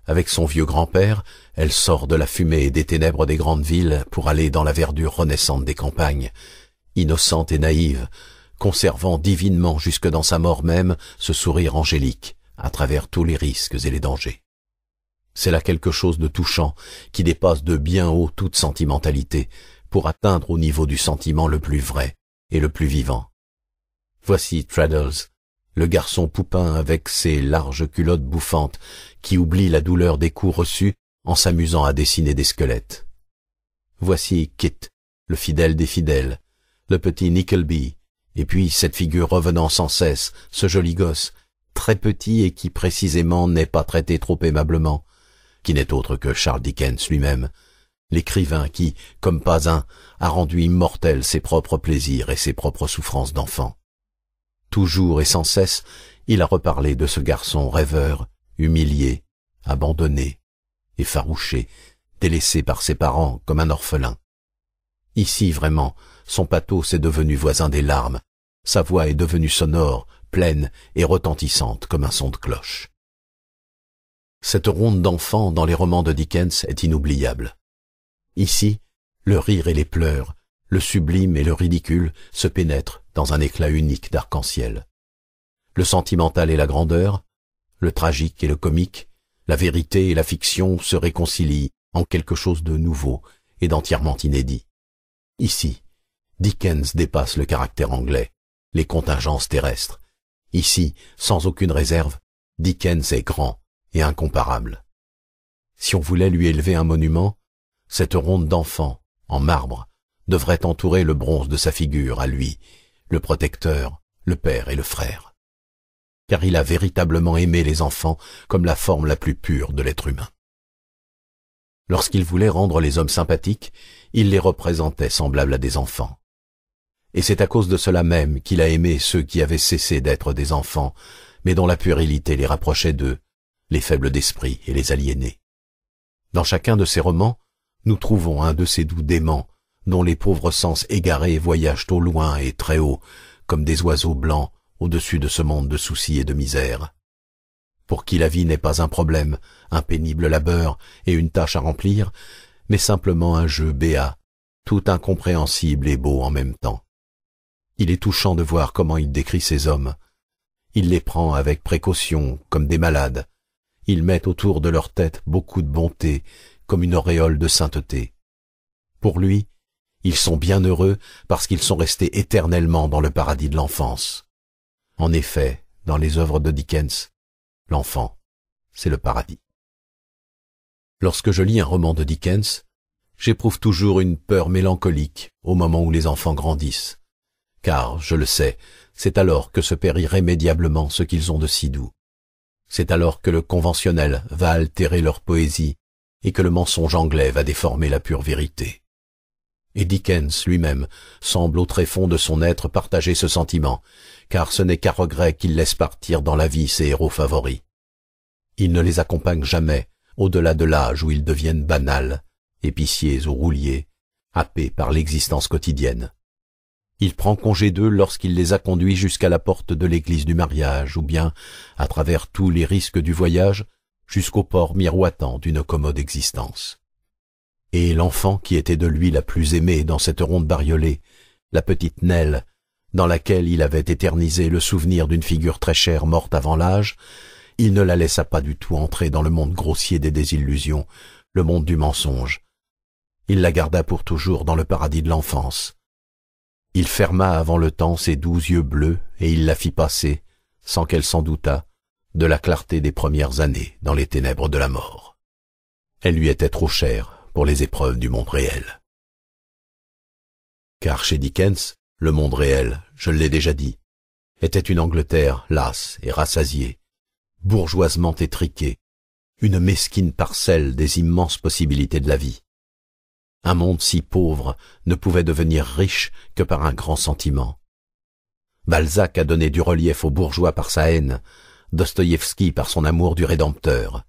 avec son vieux grand-père, elle sort de la fumée et des ténèbres des grandes villes pour aller dans la verdure renaissante des campagnes, innocente et naïve, conservant divinement jusque dans sa mort même ce sourire angélique à travers tous les risques et les dangers. C'est là quelque chose de touchant qui dépasse de bien haut toute sentimentalité pour atteindre au niveau du sentiment le plus vrai et le plus vivant. Voici Traddles, le garçon poupin avec ses larges culottes bouffantes qui oublie la douleur des coups reçus en s'amusant à dessiner des squelettes. Voici Kit, le fidèle des fidèles, le petit Nickleby, et puis cette figure revenant sans cesse, ce joli gosse, très petit et qui précisément n'est pas traité trop aimablement, qui n'est autre que Charles Dickens lui-même, l'écrivain qui, comme pas un, a rendu immortels ses propres plaisirs et ses propres souffrances d'enfant. Toujours et sans cesse, il a reparlé de ce garçon rêveur, humilié, abandonné, effarouché, délaissé par ses parents comme un orphelin. Ici, vraiment, son pathos est devenu voisin des larmes, sa voix est devenue sonore, pleine et retentissante comme un son de cloche. Cette ronde d'enfants dans les romans de Dickens est inoubliable. Ici, le rire et les pleurs, le sublime et le ridicule se pénètrent dans un éclat unique d'arc-en-ciel. Le sentimental et la grandeur, le tragique et le comique, la vérité et la fiction se réconcilient en quelque chose de nouveau et d'entièrement inédit. Ici, Dickens dépasse le caractère anglais, les contingences terrestres. Ici, sans aucune réserve, Dickens est grand, et incomparable. Si on voulait lui élever un monument, cette ronde d'enfants en marbre, devrait entourer le bronze de sa figure à lui, le protecteur, le père et le frère. Car il a véritablement aimé les enfants comme la forme la plus pure de l'être humain. Lorsqu'il voulait rendre les hommes sympathiques, il les représentait semblables à des enfants. Et c'est à cause de cela même qu'il a aimé ceux qui avaient cessé d'être des enfants, mais dont la puérilité les rapprochait d'eux, les faibles d'esprit et les aliénés. Dans chacun de ces romans, nous trouvons un de ces doux démons dont les pauvres sens égarés voyagent au loin et très haut, comme des oiseaux blancs au-dessus de ce monde de soucis et de misère. Pour qui la vie n'est pas un problème, un pénible labeur et une tâche à remplir, mais simplement un jeu béat, tout incompréhensible et beau en même temps. Il est touchant de voir comment il décrit ces hommes. Il les prend avec précaution, comme des malades, ils mettent autour de leur tête beaucoup de bonté, comme une auréole de sainteté. Pour lui, ils sont bien heureux parce qu'ils sont restés éternellement dans le paradis de l'enfance. En effet, dans les œuvres de Dickens, l'enfant, c'est le paradis. Lorsque je lis un roman de Dickens, j'éprouve toujours une peur mélancolique au moment où les enfants grandissent, car, je le sais, c'est alors que se perd irrémédiablement ce qu'ils ont de si doux. C'est alors que le conventionnel va altérer leur poésie et que le mensonge anglais va déformer la pure vérité. Et Dickens lui-même semble au tréfonds de son être partager ce sentiment, car ce n'est qu'à regret qu'il laisse partir dans la vie ses héros favoris. Il ne les accompagne jamais au-delà de l'âge où ils deviennent banals, épiciers ou rouliers, happés par l'existence quotidienne. Il prend congé d'eux lorsqu'il les a conduits jusqu'à la porte de l'église du mariage, ou bien, à travers tous les risques du voyage, jusqu'au port miroitant d'une commode existence. Et l'enfant qui était de lui la plus aimée dans cette ronde bariolée, la petite Nell, dans laquelle il avait éternisé le souvenir d'une figure très chère morte avant l'âge, il ne la laissa pas du tout entrer dans le monde grossier des désillusions, le monde du mensonge. Il la garda pour toujours dans le paradis de l'enfance, il ferma avant le temps ses douze yeux bleus et il la fit passer, sans qu'elle s'en doutât, de la clarté des premières années dans les ténèbres de la mort. Elle lui était trop chère pour les épreuves du monde réel. Car chez Dickens, le monde réel, je l'ai déjà dit, était une Angleterre lasse et rassasiée, bourgeoisement étriquée, une mesquine parcelle des immenses possibilités de la vie. Un monde si pauvre ne pouvait devenir riche que par un grand sentiment. Balzac a donné du relief aux bourgeois par sa haine, Dostoïevski par son amour du Rédempteur.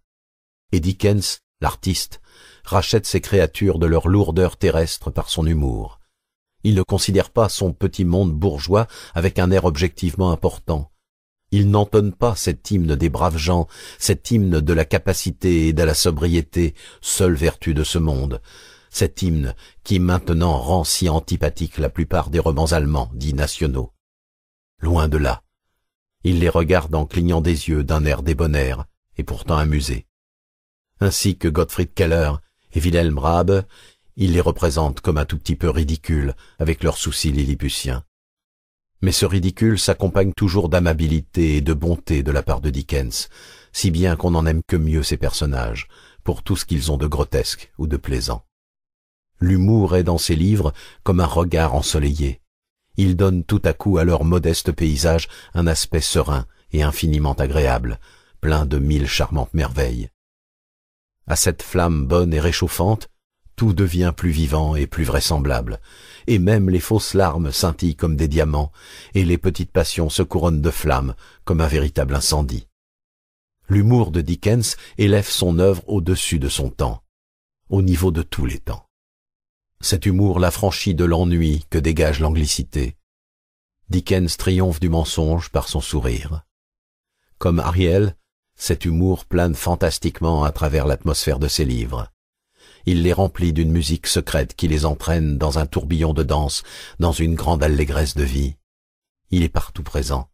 Et Dickens, l'artiste, rachète ses créatures de leur lourdeur terrestre par son humour. Il ne considère pas son petit monde bourgeois avec un air objectivement important. Il n'entonne pas cet hymne des braves gens, cet hymne de la capacité et de la sobriété, seule vertu de ce monde, cet hymne qui maintenant rend si antipathique la plupart des romans allemands dits nationaux. Loin de là. Il les regarde en clignant des yeux d'un air débonnaire et pourtant amusé. Ainsi que Gottfried Keller et Wilhelm Rabe, il les représente comme un tout petit peu ridicules avec leurs soucis lilliputiens. Mais ce ridicule s'accompagne toujours d'amabilité et de bonté de la part de Dickens, si bien qu'on n'en aime que mieux ces personnages, pour tout ce qu'ils ont de grotesque ou de plaisant. L'humour est dans ses livres comme un regard ensoleillé. Il donne tout à coup à leur modeste paysage un aspect serein et infiniment agréable, plein de mille charmantes merveilles. À cette flamme bonne et réchauffante, tout devient plus vivant et plus vraisemblable, et même les fausses larmes scintillent comme des diamants, et les petites passions se couronnent de flammes comme un véritable incendie. L'humour de Dickens élève son œuvre au-dessus de son temps, au niveau de tous les temps. Cet humour l'affranchit de l'ennui que dégage l'anglicité. Dickens triomphe du mensonge par son sourire. Comme Ariel, cet humour plane fantastiquement à travers l'atmosphère de ses livres. Il les remplit d'une musique secrète qui les entraîne dans un tourbillon de danse, dans une grande allégresse de vie. Il est partout présent.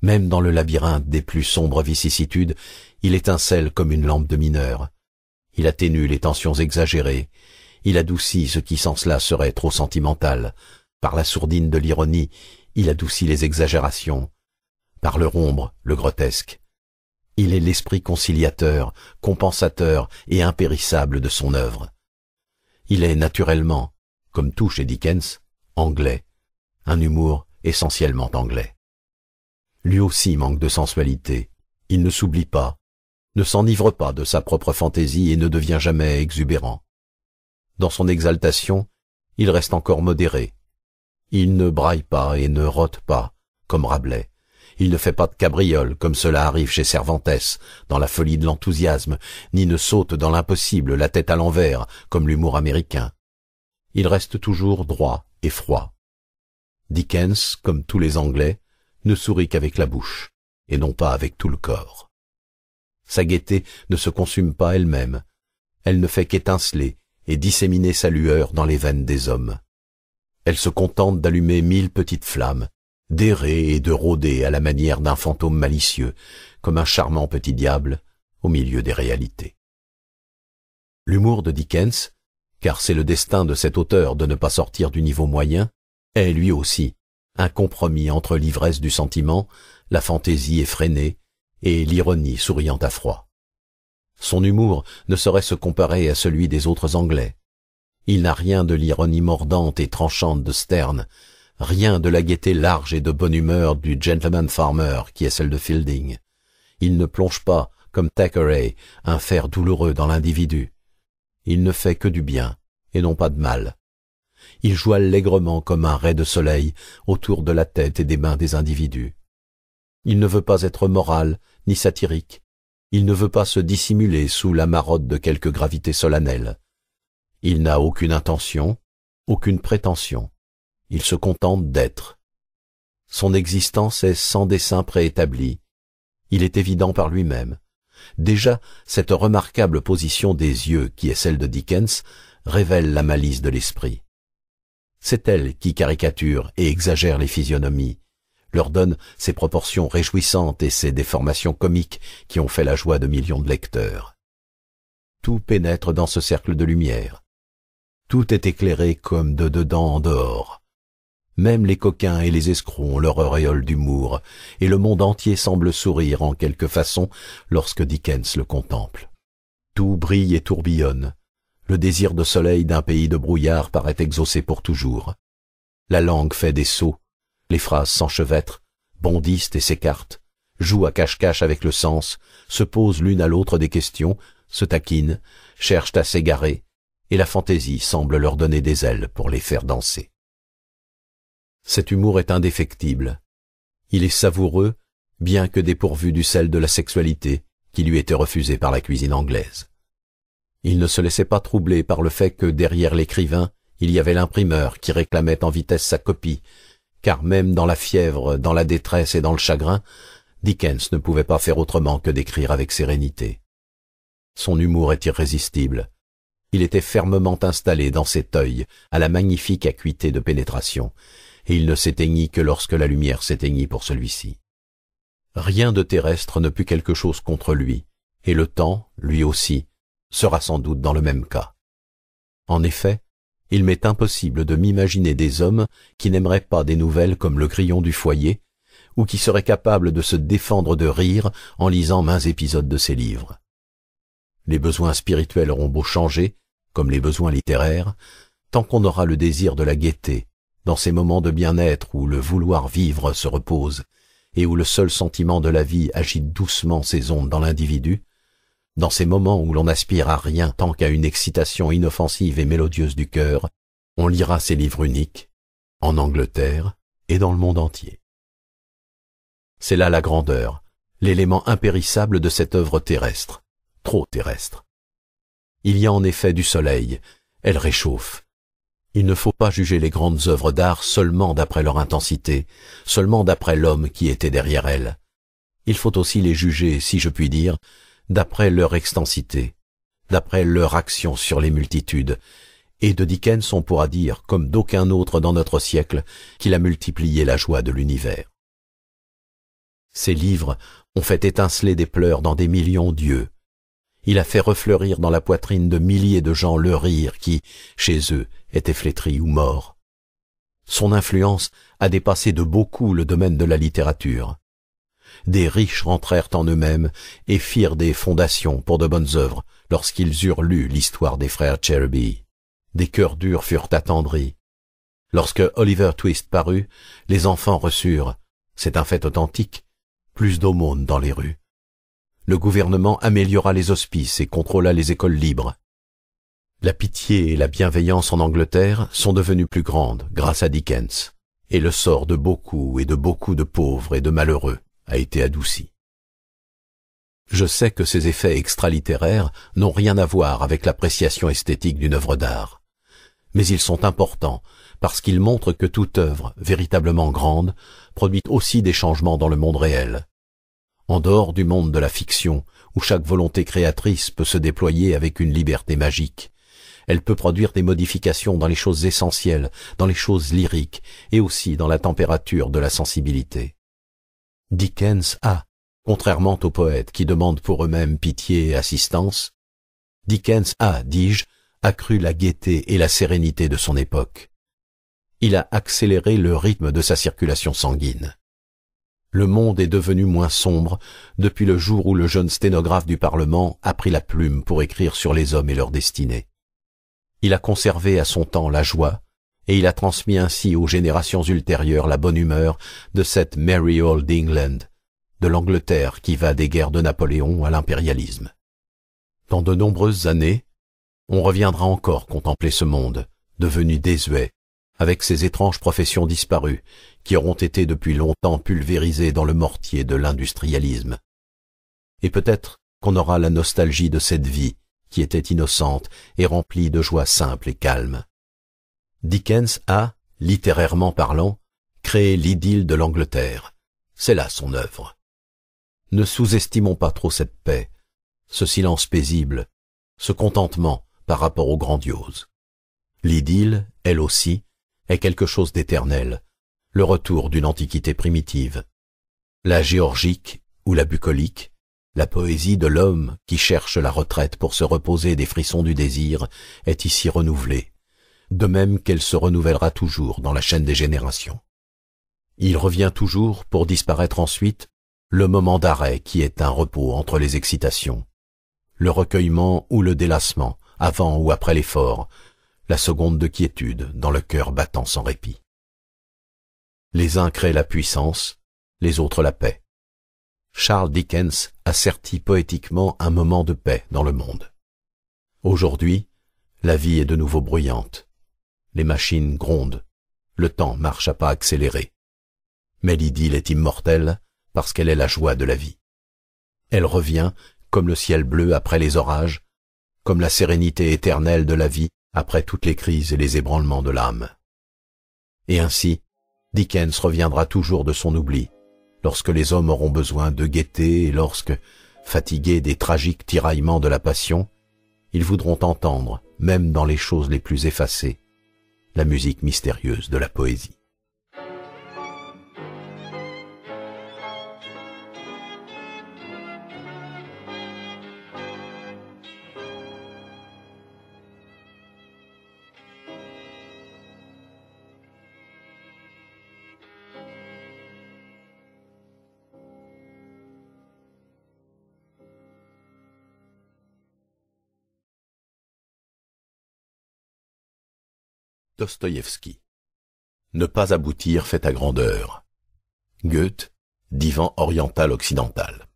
Même dans le labyrinthe des plus sombres vicissitudes, il étincelle comme une lampe de mineur. Il atténue les tensions exagérées, il adoucit ce qui sans cela serait trop sentimental. Par la sourdine de l'ironie, il adoucit les exagérations. Par le rombre, le grotesque. Il est l'esprit conciliateur, compensateur et impérissable de son œuvre. Il est naturellement, comme tout chez Dickens, anglais, un humour essentiellement anglais. Lui aussi manque de sensualité, il ne s'oublie pas, ne s'enivre pas de sa propre fantaisie et ne devient jamais exubérant dans son exaltation, il reste encore modéré. Il ne braille pas et ne rote pas, comme Rabelais. Il ne fait pas de cabriole, comme cela arrive chez Cervantes, dans la folie de l'enthousiasme, ni ne saute dans l'impossible, la tête à l'envers, comme l'humour américain. Il reste toujours droit et froid. Dickens, comme tous les Anglais, ne sourit qu'avec la bouche, et non pas avec tout le corps. Sa gaieté ne se consume pas elle-même. Elle ne fait qu'étinceler, et disséminer sa lueur dans les veines des hommes. Elle se contente d'allumer mille petites flammes, d'errer et de rôder à la manière d'un fantôme malicieux, comme un charmant petit diable, au milieu des réalités. L'humour de Dickens, car c'est le destin de cet auteur de ne pas sortir du niveau moyen, est lui aussi un compromis entre l'ivresse du sentiment, la fantaisie effrénée et l'ironie souriante à froid. Son humour ne saurait se comparer à celui des autres Anglais. Il n'a rien de l'ironie mordante et tranchante de Sterne, rien de la gaieté large et de bonne humeur du gentleman farmer qui est celle de Fielding. Il ne plonge pas, comme Thackeray, un fer douloureux dans l'individu. Il ne fait que du bien, et non pas de mal. Il joue allègrement comme un ray de soleil autour de la tête et des mains des individus. Il ne veut pas être moral, ni satirique, il ne veut pas se dissimuler sous la marotte de quelque gravité solennelle. Il n'a aucune intention, aucune prétention. Il se contente d'être. Son existence est sans dessein préétabli. Il est évident par lui-même. Déjà, cette remarquable position des yeux qui est celle de Dickens révèle la malice de l'esprit. C'est elle qui caricature et exagère les physionomies, leur donne ces proportions réjouissantes et ces déformations comiques qui ont fait la joie de millions de lecteurs. Tout pénètre dans ce cercle de lumière. Tout est éclairé comme de dedans en dehors. Même les coquins et les escrocs ont leur auréole d'humour, et le monde entier semble sourire en quelque façon lorsque Dickens le contemple. Tout brille et tourbillonne. Le désir de soleil d'un pays de brouillard paraît exaucé pour toujours. La langue fait des sauts, les phrases s'enchevêtrent, bondissent et s'écartent, jouent à cache-cache avec le sens, se posent l'une à l'autre des questions, se taquinent, cherchent à s'égarer, et la fantaisie semble leur donner des ailes pour les faire danser. Cet humour est indéfectible. Il est savoureux, bien que dépourvu du sel de la sexualité qui lui était refusé par la cuisine anglaise. Il ne se laissait pas troubler par le fait que derrière l'écrivain, il y avait l'imprimeur qui réclamait en vitesse sa copie, car même dans la fièvre, dans la détresse et dans le chagrin, Dickens ne pouvait pas faire autrement que d'écrire avec sérénité. Son humour est irrésistible. Il était fermement installé dans cet œil, à la magnifique acuité de pénétration, et il ne s'éteignit que lorsque la lumière s'éteignit pour celui-ci. Rien de terrestre ne put quelque chose contre lui, et le temps, lui aussi, sera sans doute dans le même cas. En effet, il m'est impossible de m'imaginer des hommes qui n'aimeraient pas des nouvelles comme le grillon du foyer, ou qui seraient capables de se défendre de rire en lisant maints épisodes de ses livres. Les besoins spirituels auront beau changer, comme les besoins littéraires, tant qu'on aura le désir de la gaieté, dans ces moments de bien-être où le vouloir vivre se repose, et où le seul sentiment de la vie agite doucement ses ondes dans l'individu, dans ces moments où l'on n'aspire à rien tant qu'à une excitation inoffensive et mélodieuse du cœur, on lira ces livres uniques, en Angleterre et dans le monde entier. C'est là la grandeur, l'élément impérissable de cette œuvre terrestre, trop terrestre. Il y a en effet du soleil, elle réchauffe. Il ne faut pas juger les grandes œuvres d'art seulement d'après leur intensité, seulement d'après l'homme qui était derrière elles. Il faut aussi les juger, si je puis dire, d'après leur extensité, d'après leur action sur les multitudes, et de Dickens on pourra dire, comme d'aucun autre dans notre siècle, qu'il a multiplié la joie de l'univers. Ses livres ont fait étinceler des pleurs dans des millions d'yeux. Il a fait refleurir dans la poitrine de milliers de gens le rire qui, chez eux, était flétri ou mort. Son influence a dépassé de beaucoup le domaine de la littérature des riches rentrèrent en eux-mêmes et firent des fondations pour de bonnes œuvres lorsqu'ils eurent lu l'histoire des frères Cherubin. Des cœurs durs furent attendris. Lorsque Oliver Twist parut, les enfants reçurent, c'est un fait authentique, plus d'aumônes dans les rues. Le gouvernement améliora les hospices et contrôla les écoles libres. La pitié et la bienveillance en Angleterre sont devenues plus grandes grâce à Dickens, et le sort de beaucoup et de beaucoup de pauvres et de malheureux a été adouci. Je sais que ces effets extralittéraires n'ont rien à voir avec l'appréciation esthétique d'une œuvre d'art, mais ils sont importants parce qu'ils montrent que toute œuvre véritablement grande produit aussi des changements dans le monde réel, en dehors du monde de la fiction où chaque volonté créatrice peut se déployer avec une liberté magique. Elle peut produire des modifications dans les choses essentielles, dans les choses lyriques et aussi dans la température de la sensibilité. Dickens a, contrairement aux poètes qui demandent pour eux-mêmes pitié et assistance, Dickens a, dis-je, accru la gaieté et la sérénité de son époque. Il a accéléré le rythme de sa circulation sanguine. Le monde est devenu moins sombre depuis le jour où le jeune sténographe du Parlement a pris la plume pour écrire sur les hommes et leur destinée. Il a conservé à son temps la joie, et il a transmis ainsi aux générations ultérieures la bonne humeur de cette merry Old England, de l'Angleterre qui va des guerres de Napoléon à l'impérialisme. Dans de nombreuses années, on reviendra encore contempler ce monde, devenu désuet, avec ses étranges professions disparues, qui auront été depuis longtemps pulvérisées dans le mortier de l'industrialisme. Et peut-être qu'on aura la nostalgie de cette vie, qui était innocente et remplie de joie simple et calme. Dickens a, littérairement parlant, créé l'idylle de l'Angleterre. C'est là son œuvre. Ne sous-estimons pas trop cette paix, ce silence paisible, ce contentement par rapport au grandiose. L'idylle, elle aussi, est quelque chose d'éternel, le retour d'une antiquité primitive. La géorgique ou la bucolique, la poésie de l'homme qui cherche la retraite pour se reposer des frissons du désir, est ici renouvelée de même qu'elle se renouvellera toujours dans la chaîne des générations. Il revient toujours pour disparaître ensuite le moment d'arrêt qui est un repos entre les excitations, le recueillement ou le délassement, avant ou après l'effort, la seconde de quiétude dans le cœur battant sans répit. Les uns créent la puissance, les autres la paix. Charles Dickens assertit poétiquement un moment de paix dans le monde. Aujourd'hui, la vie est de nouveau bruyante. Les machines grondent. Le temps marche à pas accéléré. Mais l'idylle est immortelle parce qu'elle est la joie de la vie. Elle revient comme le ciel bleu après les orages, comme la sérénité éternelle de la vie après toutes les crises et les ébranlements de l'âme. Et ainsi, Dickens reviendra toujours de son oubli, lorsque les hommes auront besoin de gaieté et lorsque, fatigués des tragiques tiraillements de la passion, ils voudront entendre, même dans les choses les plus effacées, la musique mystérieuse de la poésie. Dostoïevski. Ne pas aboutir fait à grandeur. Goethe, divan oriental occidental.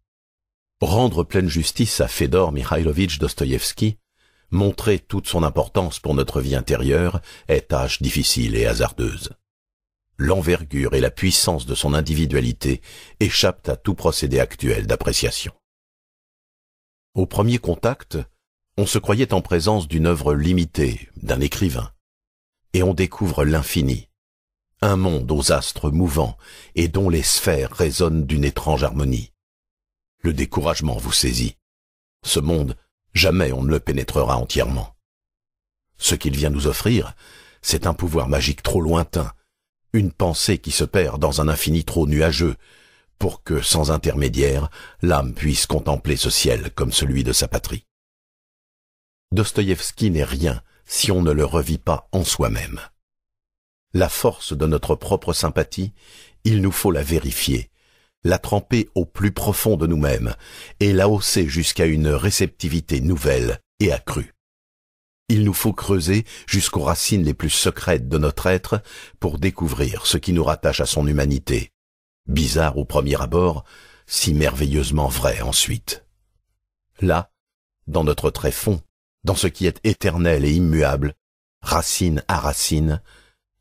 Rendre pleine justice à Fedor Mikhailovich Dostoïevski, montrer toute son importance pour notre vie intérieure est tâche difficile et hasardeuse. L'envergure et la puissance de son individualité échappent à tout procédé actuel d'appréciation. Au premier contact, on se croyait en présence d'une œuvre limitée, d'un écrivain, et on découvre l'infini, un monde aux astres mouvants et dont les sphères résonnent d'une étrange harmonie. Le découragement vous saisit. Ce monde, jamais on ne le pénétrera entièrement. Ce qu'il vient nous offrir, c'est un pouvoir magique trop lointain, une pensée qui se perd dans un infini trop nuageux, pour que, sans intermédiaire, l'âme puisse contempler ce ciel comme celui de sa patrie. Dostoïevski n'est rien si on ne le revit pas en soi-même. La force de notre propre sympathie, il nous faut la vérifier, la tremper au plus profond de nous-mêmes et la hausser jusqu'à une réceptivité nouvelle et accrue. Il nous faut creuser jusqu'aux racines les plus secrètes de notre être pour découvrir ce qui nous rattache à son humanité, bizarre au premier abord, si merveilleusement vrai ensuite. Là, dans notre fond, dans ce qui est éternel et immuable, racine à racine,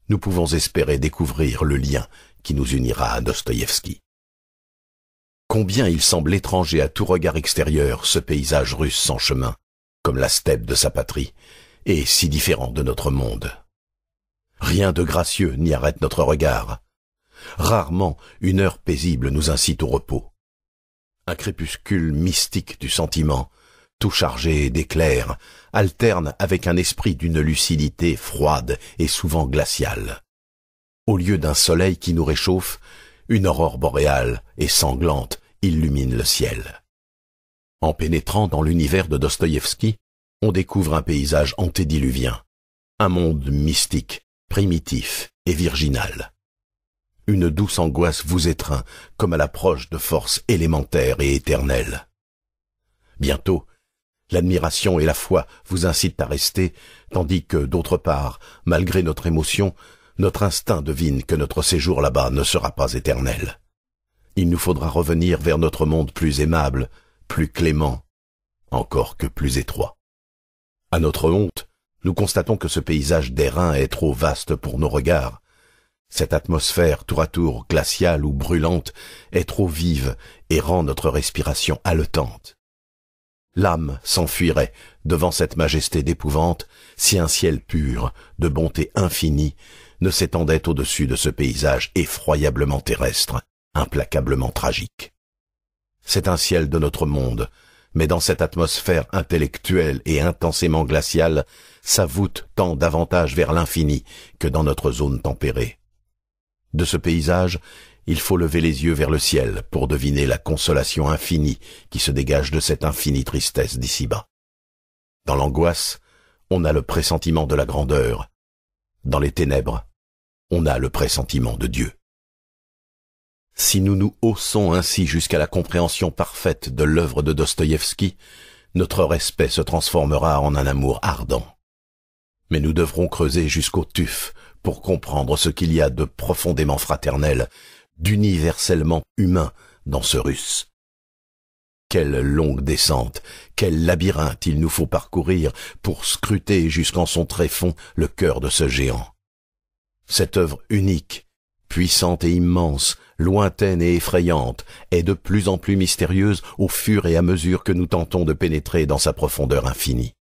nous pouvons espérer découvrir le lien qui nous unira à Dostoïevski. Combien il semble étranger à tout regard extérieur ce paysage russe sans chemin, comme la steppe de sa patrie, et si différent de notre monde. Rien de gracieux n'y arrête notre regard. Rarement une heure paisible nous incite au repos. Un crépuscule mystique du sentiment, tout chargé d'éclairs, alterne avec un esprit d'une lucidité froide et souvent glaciale. Au lieu d'un soleil qui nous réchauffe, une aurore boréale et sanglante illumine le ciel. En pénétrant dans l'univers de Dostoïevski, on découvre un paysage antédiluvien, un monde mystique, primitif et virginal. Une douce angoisse vous étreint comme à l'approche de forces élémentaires et éternelles. Bientôt, L'admiration et la foi vous incitent à rester, tandis que, d'autre part, malgré notre émotion, notre instinct devine que notre séjour là-bas ne sera pas éternel. Il nous faudra revenir vers notre monde plus aimable, plus clément, encore que plus étroit. À notre honte, nous constatons que ce paysage d'airain est trop vaste pour nos regards. Cette atmosphère tour à tour glaciale ou brûlante est trop vive et rend notre respiration haletante l'âme s'enfuirait devant cette majesté d'épouvante si un ciel pur, de bonté infinie, ne s'étendait au-dessus de ce paysage effroyablement terrestre, implacablement tragique. C'est un ciel de notre monde, mais dans cette atmosphère intellectuelle et intensément glaciale, sa voûte tend davantage vers l'infini que dans notre zone tempérée. De ce paysage, il faut lever les yeux vers le ciel pour deviner la consolation infinie qui se dégage de cette infinie tristesse d'ici-bas. Dans l'angoisse, on a le pressentiment de la grandeur. Dans les ténèbres, on a le pressentiment de Dieu. Si nous nous haussons ainsi jusqu'à la compréhension parfaite de l'œuvre de Dostoïevski, notre respect se transformera en un amour ardent. Mais nous devrons creuser jusqu'au tuf pour comprendre ce qu'il y a de profondément fraternel d'universellement humain dans ce russe. Quelle longue descente, quel labyrinthe il nous faut parcourir pour scruter jusqu'en son fond le cœur de ce géant. Cette œuvre unique, puissante et immense, lointaine et effrayante, est de plus en plus mystérieuse au fur et à mesure que nous tentons de pénétrer dans sa profondeur infinie.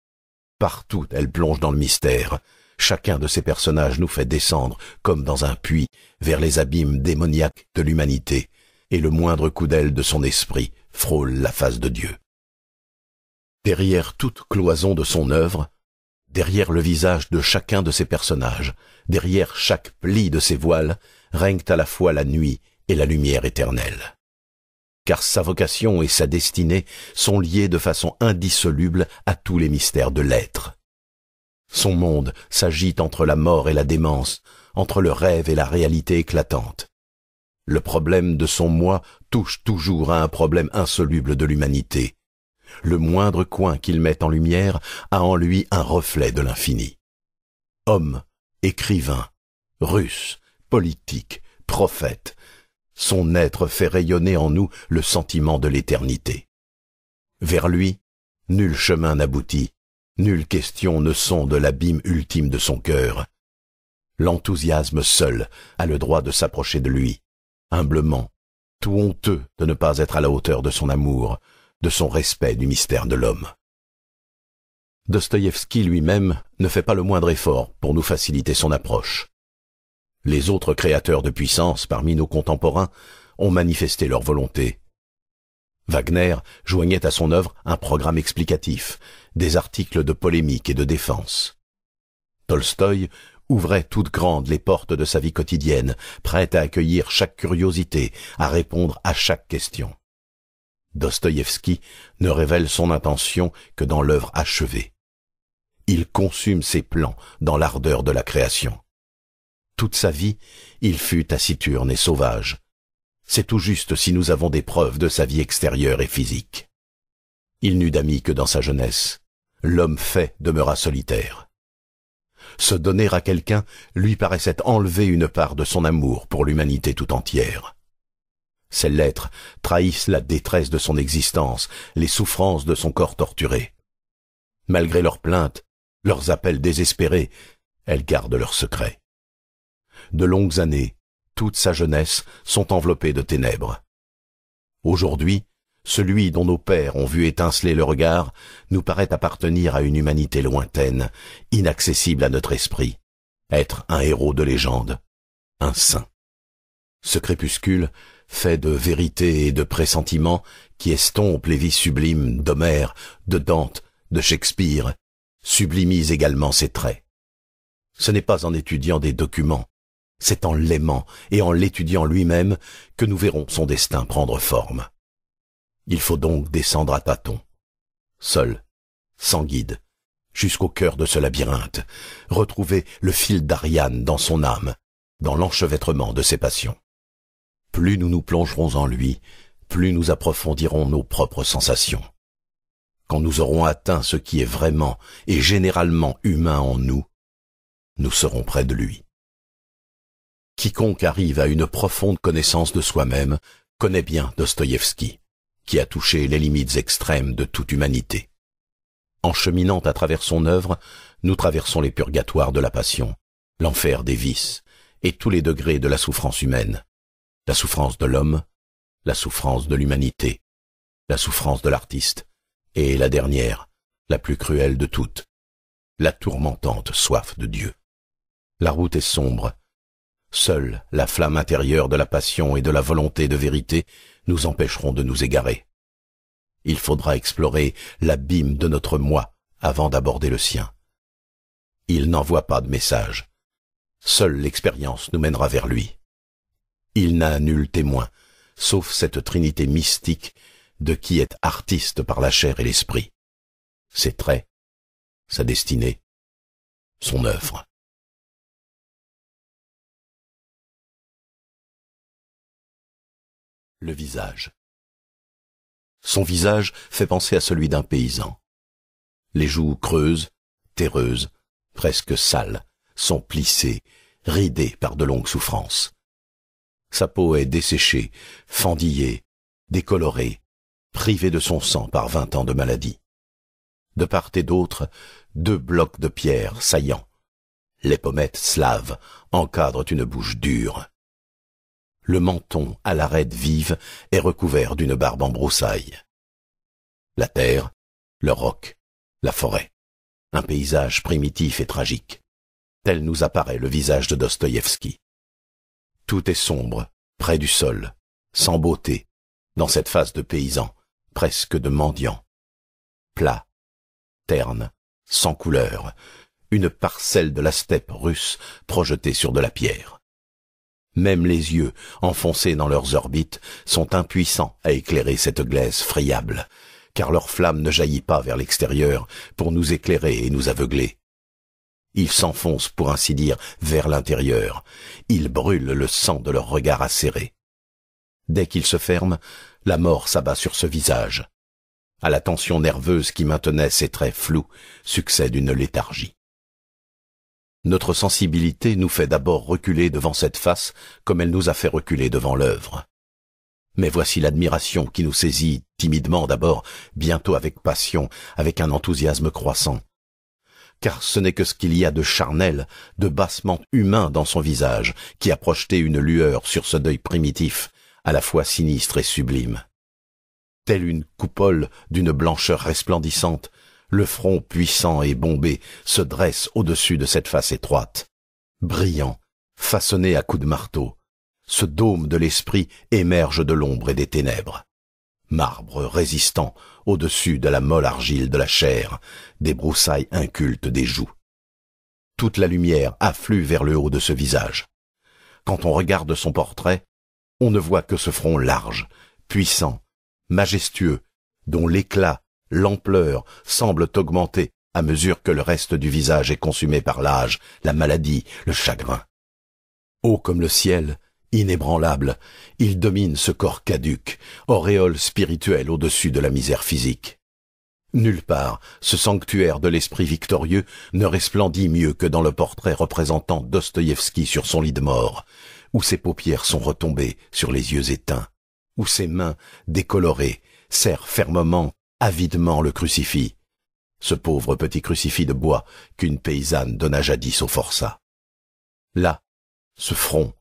Partout elle plonge dans le mystère, Chacun de ces personnages nous fait descendre, comme dans un puits, vers les abîmes démoniaques de l'humanité, et le moindre coup d'aile de son esprit frôle la face de Dieu. Derrière toute cloison de son œuvre, derrière le visage de chacun de ses personnages, derrière chaque pli de ses voiles, règne à la fois la nuit et la lumière éternelle. Car sa vocation et sa destinée sont liées de façon indissoluble à tous les mystères de l'être. Son monde s'agite entre la mort et la démence, entre le rêve et la réalité éclatante. Le problème de son moi touche toujours à un problème insoluble de l'humanité. Le moindre coin qu'il met en lumière a en lui un reflet de l'infini. Homme, écrivain, russe, politique, prophète, son être fait rayonner en nous le sentiment de l'éternité. Vers lui, nul chemin n'aboutit, Nulle question ne sont de l'abîme ultime de son cœur. L'enthousiasme seul a le droit de s'approcher de lui, humblement, tout honteux de ne pas être à la hauteur de son amour, de son respect du mystère de l'homme. Dostoïevski lui-même ne fait pas le moindre effort pour nous faciliter son approche. Les autres créateurs de puissance parmi nos contemporains ont manifesté leur volonté, Wagner joignait à son œuvre un programme explicatif, des articles de polémique et de défense. Tolstoï ouvrait toutes grandes les portes de sa vie quotidienne, prête à accueillir chaque curiosité, à répondre à chaque question. Dostoïevski ne révèle son intention que dans l'œuvre achevée. Il consume ses plans dans l'ardeur de la création. Toute sa vie, il fut taciturne et sauvage, c'est tout juste si nous avons des preuves de sa vie extérieure et physique. Il n'eut d'amis que dans sa jeunesse. L'homme fait demeura solitaire. Se donner à quelqu'un lui paraissait enlever une part de son amour pour l'humanité tout entière. Ces lettres trahissent la détresse de son existence, les souffrances de son corps torturé. Malgré leurs plaintes, leurs appels désespérés, elles gardent leur secret. De longues années, toute sa jeunesse, sont enveloppées de ténèbres. Aujourd'hui, celui dont nos pères ont vu étinceler le regard nous paraît appartenir à une humanité lointaine, inaccessible à notre esprit, être un héros de légende, un saint. Ce crépuscule, fait de vérité et de pressentiment, qui estompe les vies sublimes d'Homère, de Dante, de Shakespeare, sublimise également ses traits. Ce n'est pas en étudiant des documents, c'est en l'aimant et en l'étudiant lui-même que nous verrons son destin prendre forme. Il faut donc descendre à tâtons, seul, sans guide, jusqu'au cœur de ce labyrinthe, retrouver le fil d'Ariane dans son âme, dans l'enchevêtrement de ses passions. Plus nous nous plongerons en lui, plus nous approfondirons nos propres sensations. Quand nous aurons atteint ce qui est vraiment et généralement humain en nous, nous serons près de lui. Quiconque arrive à une profonde connaissance de soi-même connaît bien Dostoïevski, qui a touché les limites extrêmes de toute humanité. En cheminant à travers son œuvre, nous traversons les purgatoires de la passion, l'enfer des vices, et tous les degrés de la souffrance humaine, la souffrance de l'homme, la souffrance de l'humanité, la souffrance de l'artiste, et la dernière, la plus cruelle de toutes, la tourmentante soif de Dieu. La route est sombre, Seule la flamme intérieure de la passion et de la volonté de vérité nous empêcheront de nous égarer. Il faudra explorer l'abîme de notre moi avant d'aborder le sien. Il n'envoie pas de message. Seule l'expérience nous mènera vers lui. Il n'a nul témoin, sauf cette trinité mystique de qui est artiste par la chair et l'esprit. Ses traits, sa destinée, son œuvre. le visage. Son visage fait penser à celui d'un paysan. Les joues creuses, terreuses, presque sales, sont plissées, ridées par de longues souffrances. Sa peau est desséchée, fendillée, décolorée, privée de son sang par vingt ans de maladie. De part et d'autre, deux blocs de pierre saillants. Les pommettes slaves encadrent une bouche dure le menton à l'arête vive est recouvert d'une barbe en broussailles. La terre, le roc, la forêt, un paysage primitif et tragique. Tel nous apparaît le visage de Dostoïevski. Tout est sombre, près du sol, sans beauté, dans cette face de paysan, presque de mendiant. Plat, terne, sans couleur, une parcelle de la steppe russe projetée sur de la pierre. Même les yeux, enfoncés dans leurs orbites, sont impuissants à éclairer cette glaise friable, car leur flamme ne jaillit pas vers l'extérieur pour nous éclairer et nous aveugler. Ils s'enfoncent, pour ainsi dire, vers l'intérieur. Ils brûlent le sang de leur regard acéré. Dès qu'ils se ferment, la mort s'abat sur ce visage. À la tension nerveuse qui maintenait ses traits flous succède une léthargie. Notre sensibilité nous fait d'abord reculer devant cette face comme elle nous a fait reculer devant l'œuvre. Mais voici l'admiration qui nous saisit timidement d'abord, bientôt avec passion, avec un enthousiasme croissant. Car ce n'est que ce qu'il y a de charnel, de bassement humain dans son visage, qui a projeté une lueur sur ce deuil primitif, à la fois sinistre et sublime. Telle une coupole d'une blancheur resplendissante, le front puissant et bombé se dresse au-dessus de cette face étroite. Brillant, façonné à coups de marteau, ce dôme de l'esprit émerge de l'ombre et des ténèbres. Marbre résistant au-dessus de la molle argile de la chair, des broussailles incultes des joues. Toute la lumière afflue vers le haut de ce visage. Quand on regarde son portrait, on ne voit que ce front large, puissant, majestueux, dont l'éclat l'ampleur semble augmenter à mesure que le reste du visage est consumé par l'âge, la maladie, le chagrin. Haut comme le ciel, inébranlable, il domine ce corps caduque, auréole spirituelle au-dessus de la misère physique. Nulle part ce sanctuaire de l'esprit victorieux ne resplendit mieux que dans le portrait représentant Dostoïevski sur son lit de mort, où ses paupières sont retombées sur les yeux éteints, où ses mains décolorées serrent fermement avidement le crucifix, ce pauvre petit crucifix de bois qu'une paysanne donna jadis au forçat. Là, ce front,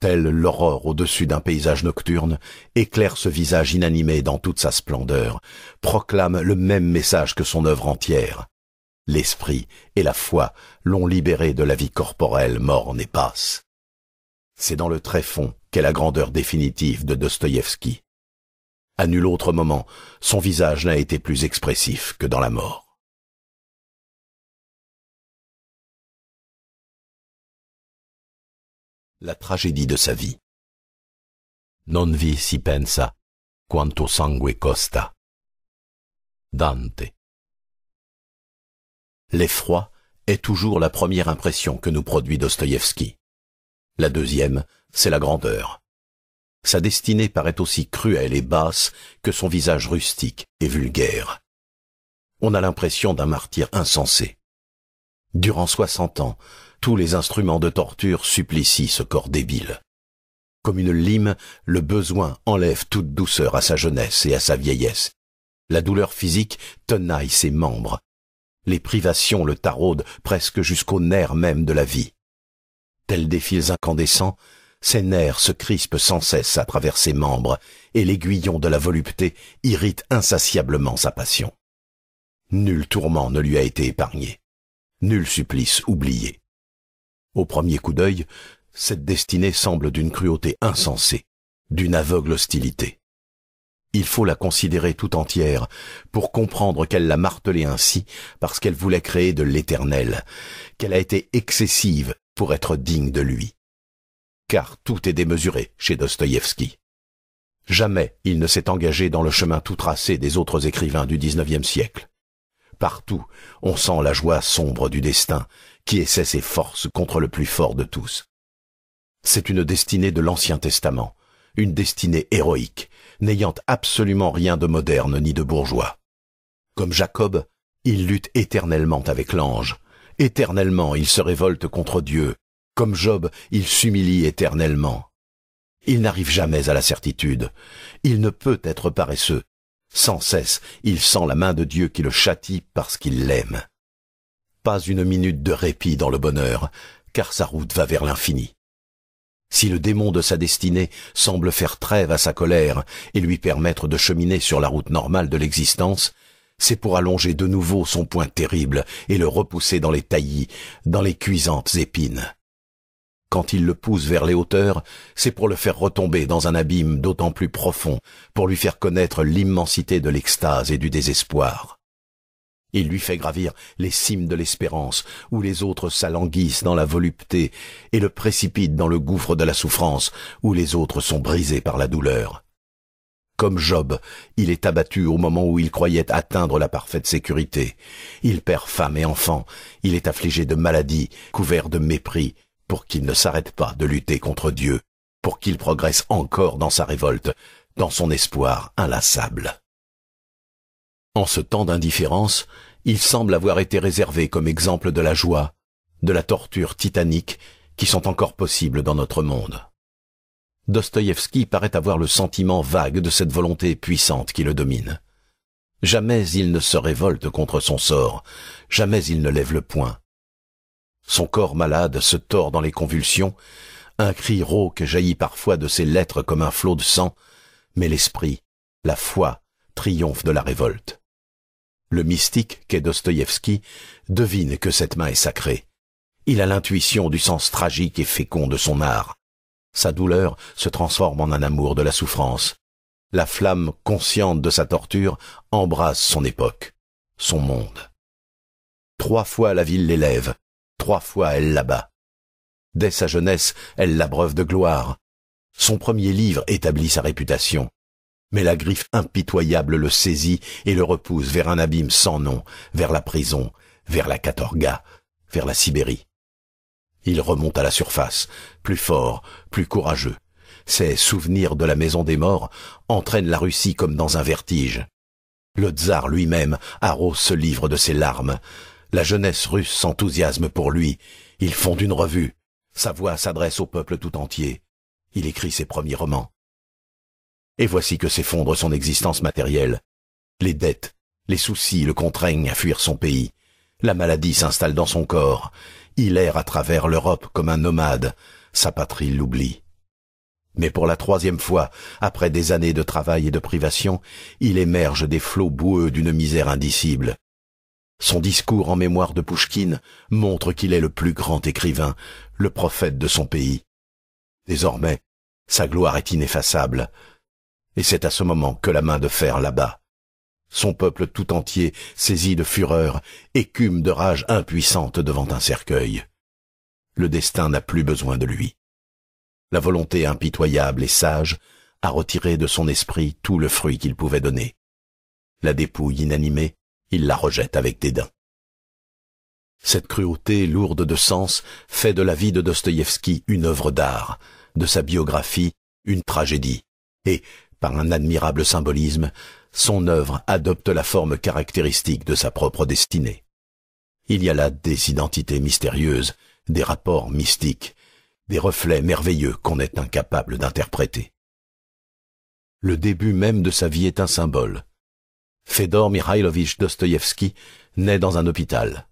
tel l'aurore au-dessus d'un paysage nocturne, éclaire ce visage inanimé dans toute sa splendeur, proclame le même message que son œuvre entière. L'esprit et la foi l'ont libéré de la vie corporelle morne et passe. C'est dans le tré-fond qu'est la grandeur définitive de Dostoïevski. À nul autre moment, son visage n'a été plus expressif que dans la mort. La tragédie de sa vie. Non vi si pensa quanto sangue costa. Dante. L'effroi est toujours la première impression que nous produit Dostoïevski. La deuxième, c'est la grandeur. Sa destinée paraît aussi cruelle et basse que son visage rustique et vulgaire. On a l'impression d'un martyr insensé. Durant soixante ans, tous les instruments de torture supplicient ce corps débile. Comme une lime, le besoin enlève toute douceur à sa jeunesse et à sa vieillesse. La douleur physique tenaille ses membres. Les privations le taraudent presque jusqu'au nerf même de la vie. Tels des incandescents, ses nerfs se crispent sans cesse à travers ses membres, et l'aiguillon de la volupté irrite insatiablement sa passion. Nul tourment ne lui a été épargné, nul supplice oublié. Au premier coup d'œil, cette destinée semble d'une cruauté insensée, d'une aveugle hostilité. Il faut la considérer tout entière pour comprendre qu'elle l'a martelé ainsi parce qu'elle voulait créer de l'éternel, qu'elle a été excessive pour être digne de lui car tout est démesuré chez Dostoïevski. Jamais il ne s'est engagé dans le chemin tout tracé des autres écrivains du XIXe siècle. Partout, on sent la joie sombre du destin, qui essaie ses forces contre le plus fort de tous. C'est une destinée de l'Ancien Testament, une destinée héroïque, n'ayant absolument rien de moderne ni de bourgeois. Comme Jacob, il lutte éternellement avec l'ange, éternellement il se révolte contre Dieu, comme Job, il s'humilie éternellement. Il n'arrive jamais à la certitude. Il ne peut être paresseux. Sans cesse, il sent la main de Dieu qui le châtie parce qu'il l'aime. Pas une minute de répit dans le bonheur, car sa route va vers l'infini. Si le démon de sa destinée semble faire trêve à sa colère et lui permettre de cheminer sur la route normale de l'existence, c'est pour allonger de nouveau son point terrible et le repousser dans les taillis, dans les cuisantes épines. Quand il le pousse vers les hauteurs, c'est pour le faire retomber dans un abîme d'autant plus profond, pour lui faire connaître l'immensité de l'extase et du désespoir. Il lui fait gravir les cimes de l'espérance, où les autres s'alanguissent dans la volupté, et le précipite dans le gouffre de la souffrance, où les autres sont brisés par la douleur. Comme Job, il est abattu au moment où il croyait atteindre la parfaite sécurité. Il perd femme et enfant, il est affligé de maladies, couvert de mépris, pour qu'il ne s'arrête pas de lutter contre Dieu, pour qu'il progresse encore dans sa révolte, dans son espoir inlassable. En ce temps d'indifférence, il semble avoir été réservé comme exemple de la joie, de la torture titanique qui sont encore possibles dans notre monde. Dostoïevski paraît avoir le sentiment vague de cette volonté puissante qui le domine. Jamais il ne se révolte contre son sort, jamais il ne lève le poing, son corps malade se tord dans les convulsions, un cri rauque jaillit parfois de ses lettres comme un flot de sang, mais l'esprit, la foi, triomphe de la révolte. Le mystique qu'est Dostoïevski devine que cette main est sacrée. Il a l'intuition du sens tragique et fécond de son art. Sa douleur se transforme en un amour de la souffrance. La flamme consciente de sa torture embrasse son époque, son monde. Trois fois la ville l'élève, Trois fois elle l'abat. Dès sa jeunesse, elle l'abreuve de gloire. Son premier livre établit sa réputation. Mais la griffe impitoyable le saisit et le repousse vers un abîme sans nom, vers la prison, vers la Katorga, vers la Sibérie. Il remonte à la surface, plus fort, plus courageux. Ses souvenirs de la maison des morts entraînent la Russie comme dans un vertige. Le tsar lui-même arrose ce livre de ses larmes, la jeunesse russe s'enthousiasme pour lui. Il fonde une revue. Sa voix s'adresse au peuple tout entier. Il écrit ses premiers romans. Et voici que s'effondre son existence matérielle. Les dettes, les soucis le contraignent à fuir son pays. La maladie s'installe dans son corps. Il erre à travers l'Europe comme un nomade. Sa patrie l'oublie. Mais pour la troisième fois, après des années de travail et de privation, il émerge des flots boueux d'une misère indicible. Son discours en mémoire de Pouchkine montre qu'il est le plus grand écrivain, le prophète de son pays. Désormais, sa gloire est ineffaçable, et c'est à ce moment que la main de fer l'abat. Son peuple tout entier, saisi de fureur, écume de rage impuissante devant un cercueil. Le destin n'a plus besoin de lui. La volonté impitoyable et sage a retiré de son esprit tout le fruit qu'il pouvait donner. La dépouille inanimée il la rejette avec dédain. Cette cruauté lourde de sens fait de la vie de Dostoïevski une œuvre d'art, de sa biographie une tragédie, et, par un admirable symbolisme, son œuvre adopte la forme caractéristique de sa propre destinée. Il y a là des identités mystérieuses, des rapports mystiques, des reflets merveilleux qu'on est incapable d'interpréter. Le début même de sa vie est un symbole, Fedor Mikhailovich Dostoïevski naît dans un hôpital.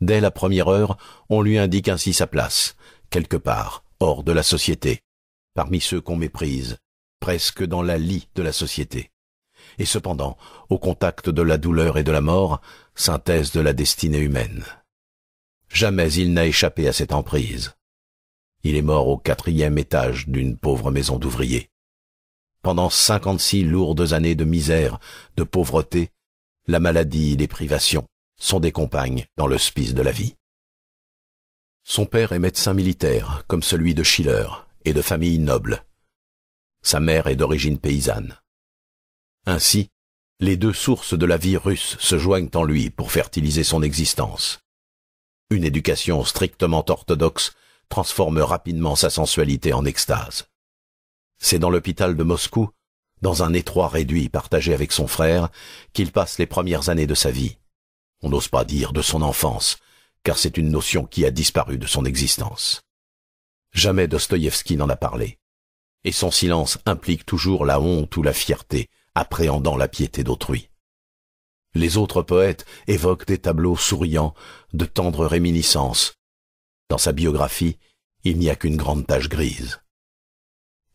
Dès la première heure, on lui indique ainsi sa place, quelque part, hors de la société, parmi ceux qu'on méprise, presque dans la lie de la société. Et cependant, au contact de la douleur et de la mort, synthèse de la destinée humaine. Jamais il n'a échappé à cette emprise. Il est mort au quatrième étage d'une pauvre maison d'ouvriers pendant cinquante-six lourdes années de misère, de pauvreté, la maladie et les privations sont des compagnes dans l'hospice de la vie. Son père est médecin militaire, comme celui de Schiller, et de famille noble. Sa mère est d'origine paysanne. Ainsi, les deux sources de la vie russe se joignent en lui pour fertiliser son existence. Une éducation strictement orthodoxe transforme rapidement sa sensualité en extase. C'est dans l'hôpital de Moscou, dans un étroit réduit partagé avec son frère, qu'il passe les premières années de sa vie. On n'ose pas dire de son enfance, car c'est une notion qui a disparu de son existence. Jamais Dostoïevski n'en a parlé, et son silence implique toujours la honte ou la fierté, appréhendant la piété d'autrui. Les autres poètes évoquent des tableaux souriants, de tendres réminiscences. Dans sa biographie, il n'y a qu'une grande tache grise.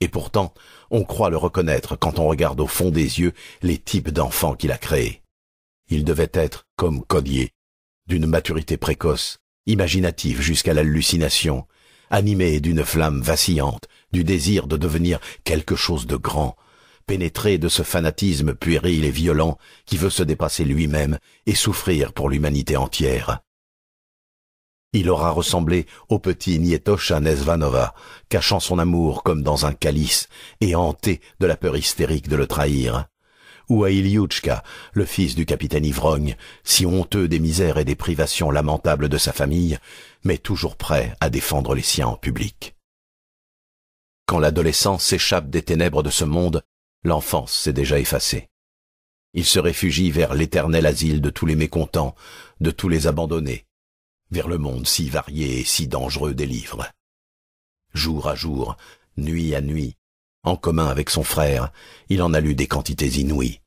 Et pourtant, on croit le reconnaître quand on regarde au fond des yeux les types d'enfants qu'il a créés. Il devait être, comme Codier, d'une maturité précoce, imaginative jusqu'à l'hallucination, animé d'une flamme vacillante, du désir de devenir quelque chose de grand, pénétré de ce fanatisme puéril et violent qui veut se dépasser lui-même et souffrir pour l'humanité entière. Il aura ressemblé au petit Nietosha Nezvanova, cachant son amour comme dans un calice et hanté de la peur hystérique de le trahir. Ou à Iliouchka, le fils du capitaine ivrogne, si honteux des misères et des privations lamentables de sa famille, mais toujours prêt à défendre les siens en public. Quand l'adolescent s'échappe des ténèbres de ce monde, l'enfance s'est déjà effacée. Il se réfugie vers l'éternel asile de tous les mécontents, de tous les abandonnés, vers le monde si varié et si dangereux des livres. Jour à jour, nuit à nuit, en commun avec son frère, il en a lu des quantités inouïes.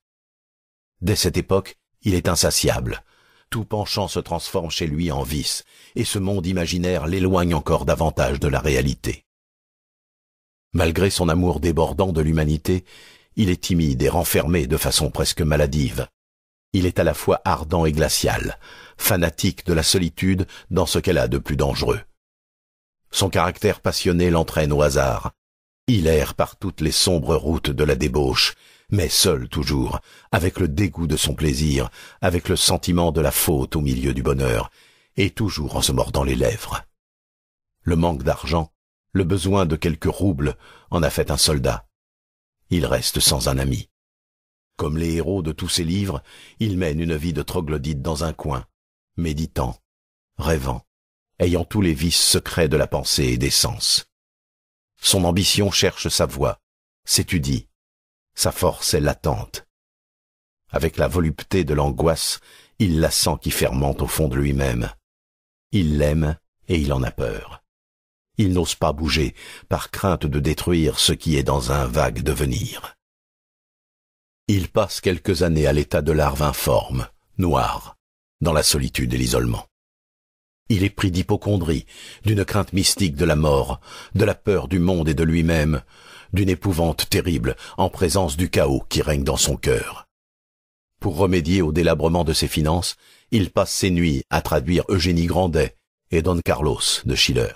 Dès cette époque, il est insatiable. Tout penchant se transforme chez lui en vice, et ce monde imaginaire l'éloigne encore davantage de la réalité. Malgré son amour débordant de l'humanité, il est timide et renfermé de façon presque maladive, il est à la fois ardent et glacial, fanatique de la solitude dans ce qu'elle a de plus dangereux. Son caractère passionné l'entraîne au hasard. Il erre par toutes les sombres routes de la débauche, mais seul toujours, avec le dégoût de son plaisir, avec le sentiment de la faute au milieu du bonheur, et toujours en se mordant les lèvres. Le manque d'argent, le besoin de quelques roubles en a fait un soldat. Il reste sans un ami. Comme les héros de tous ses livres, il mène une vie de troglodyte dans un coin, méditant, rêvant, ayant tous les vices secrets de la pensée et des sens. Son ambition cherche sa voie, s'étudie. Sa force est latente. Avec la volupté de l'angoisse, il la sent qui fermente au fond de lui-même. Il l'aime et il en a peur. Il n'ose pas bouger par crainte de détruire ce qui est dans un vague devenir il passe quelques années à l'état de larve informe, noire, dans la solitude et l'isolement. Il est pris d'hypocondrie, d'une crainte mystique de la mort, de la peur du monde et de lui-même, d'une épouvante terrible en présence du chaos qui règne dans son cœur. Pour remédier au délabrement de ses finances, il passe ses nuits à traduire Eugénie Grandet et Don Carlos de Schiller.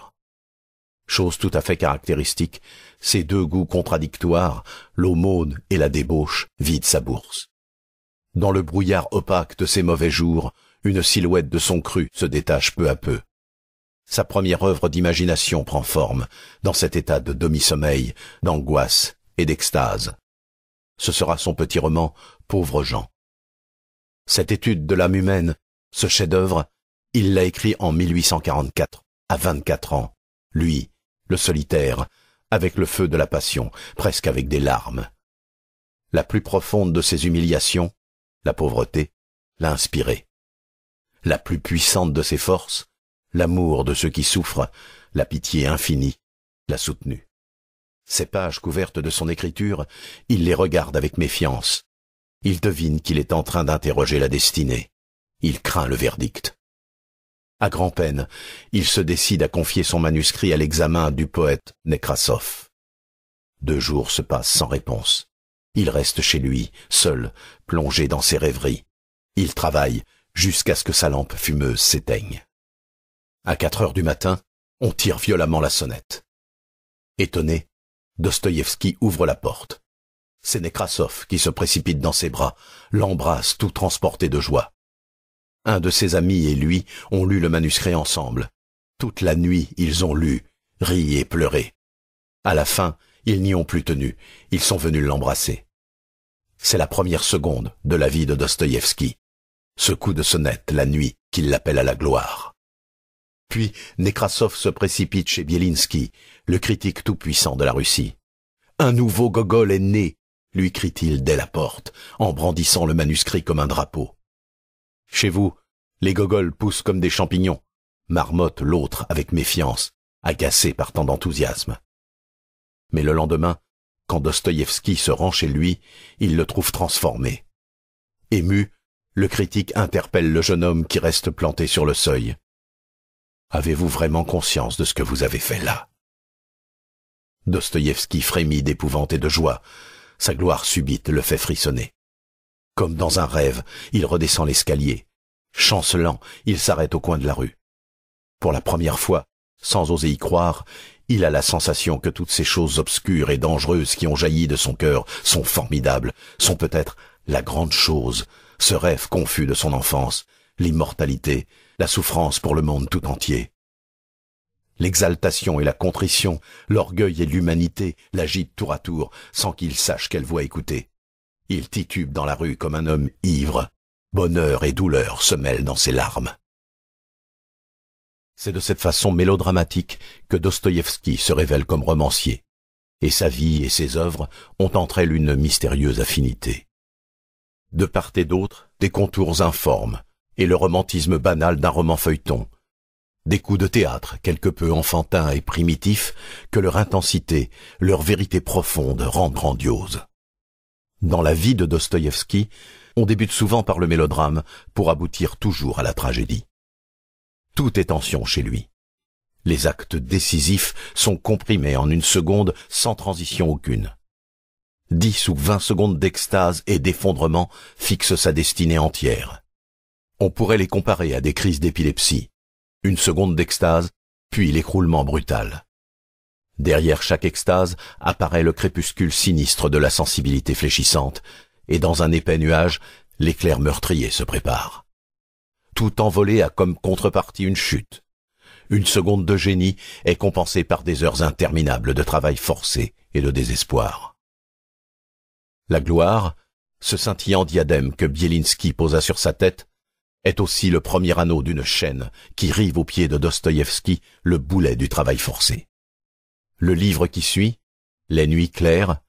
Chose tout à fait caractéristique ces deux goûts contradictoires, l'aumône et la débauche, vident sa bourse. Dans le brouillard opaque de ses mauvais jours, une silhouette de son cru se détache peu à peu. Sa première œuvre d'imagination prend forme, dans cet état de demi-sommeil, d'angoisse et d'extase. Ce sera son petit roman pauvre Jean. Cette étude de l'âme humaine, ce chef-d'œuvre, il l'a écrit en 1844, à 24 ans. Lui, le solitaire, avec le feu de la passion, presque avec des larmes. La plus profonde de ses humiliations, la pauvreté, l'a inspiré. La plus puissante de ses forces, l'amour de ceux qui souffrent, la pitié infinie, l'a soutenue. Ces pages couvertes de son écriture, il les regarde avec méfiance. Il devine qu'il est en train d'interroger la destinée. Il craint le verdict. À grand-peine, il se décide à confier son manuscrit à l'examen du poète Nekrasov. Deux jours se passent sans réponse. Il reste chez lui, seul, plongé dans ses rêveries. Il travaille jusqu'à ce que sa lampe fumeuse s'éteigne. À quatre heures du matin, on tire violemment la sonnette. Étonné, Dostoïevski ouvre la porte. C'est Nekrasov qui se précipite dans ses bras, l'embrasse tout transporté de joie. Un de ses amis et lui ont lu le manuscrit ensemble. Toute la nuit, ils ont lu, ri et pleuré. À la fin, ils n'y ont plus tenu. Ils sont venus l'embrasser. C'est la première seconde de la vie de Dostoïevski. Ce coup de sonnette la nuit qu'il l'appelle à la gloire. Puis Nekrasov se précipite chez Bielinski, le critique tout-puissant de la Russie. Un nouveau Gogol est né, lui crie-t-il dès la porte, en brandissant le manuscrit comme un drapeau. Chez vous, les gogoles poussent comme des champignons, marmotte l'autre avec méfiance, agacé par tant d'enthousiasme. Mais le lendemain, quand Dostoïevski se rend chez lui, il le trouve transformé. Ému, le critique interpelle le jeune homme qui reste planté sur le seuil. Avez-vous vraiment conscience de ce que vous avez fait là Dostoïevski frémit d'épouvante et de joie. Sa gloire subite le fait frissonner. Comme dans un rêve, il redescend l'escalier. Chancelant, il s'arrête au coin de la rue. Pour la première fois, sans oser y croire, il a la sensation que toutes ces choses obscures et dangereuses qui ont jailli de son cœur sont formidables, sont peut-être la grande chose, ce rêve confus de son enfance, l'immortalité, la souffrance pour le monde tout entier. L'exaltation et la contrition, l'orgueil et l'humanité l'agitent tour à tour sans qu'il sache quelle voix écouter. Il titube dans la rue comme un homme ivre. Bonheur et douleur se mêlent dans ses larmes. C'est de cette façon mélodramatique que Dostoïevski se révèle comme romancier, et sa vie et ses œuvres ont entre elles une mystérieuse affinité. De part et d'autre, des contours informes, et le romantisme banal d'un roman feuilleton, des coups de théâtre quelque peu enfantins et primitifs que leur intensité, leur vérité profonde rend grandiose. Dans la vie de Dostoïevski, on débute souvent par le mélodrame pour aboutir toujours à la tragédie. Tout est tension chez lui. Les actes décisifs sont comprimés en une seconde sans transition aucune. Dix ou vingt secondes d'extase et d'effondrement fixent sa destinée entière. On pourrait les comparer à des crises d'épilepsie. Une seconde d'extase, puis l'écroulement brutal. Derrière chaque extase apparaît le crépuscule sinistre de la sensibilité fléchissante, et dans un épais nuage, l'éclair meurtrier se prépare. Tout envolé a comme contrepartie une chute. Une seconde de génie est compensée par des heures interminables de travail forcé et de désespoir. La gloire, ce scintillant diadème que Bielinski posa sur sa tête, est aussi le premier anneau d'une chaîne qui rive au pieds de Dostoïevski le boulet du travail forcé. Le livre qui suit, Les Nuits claires,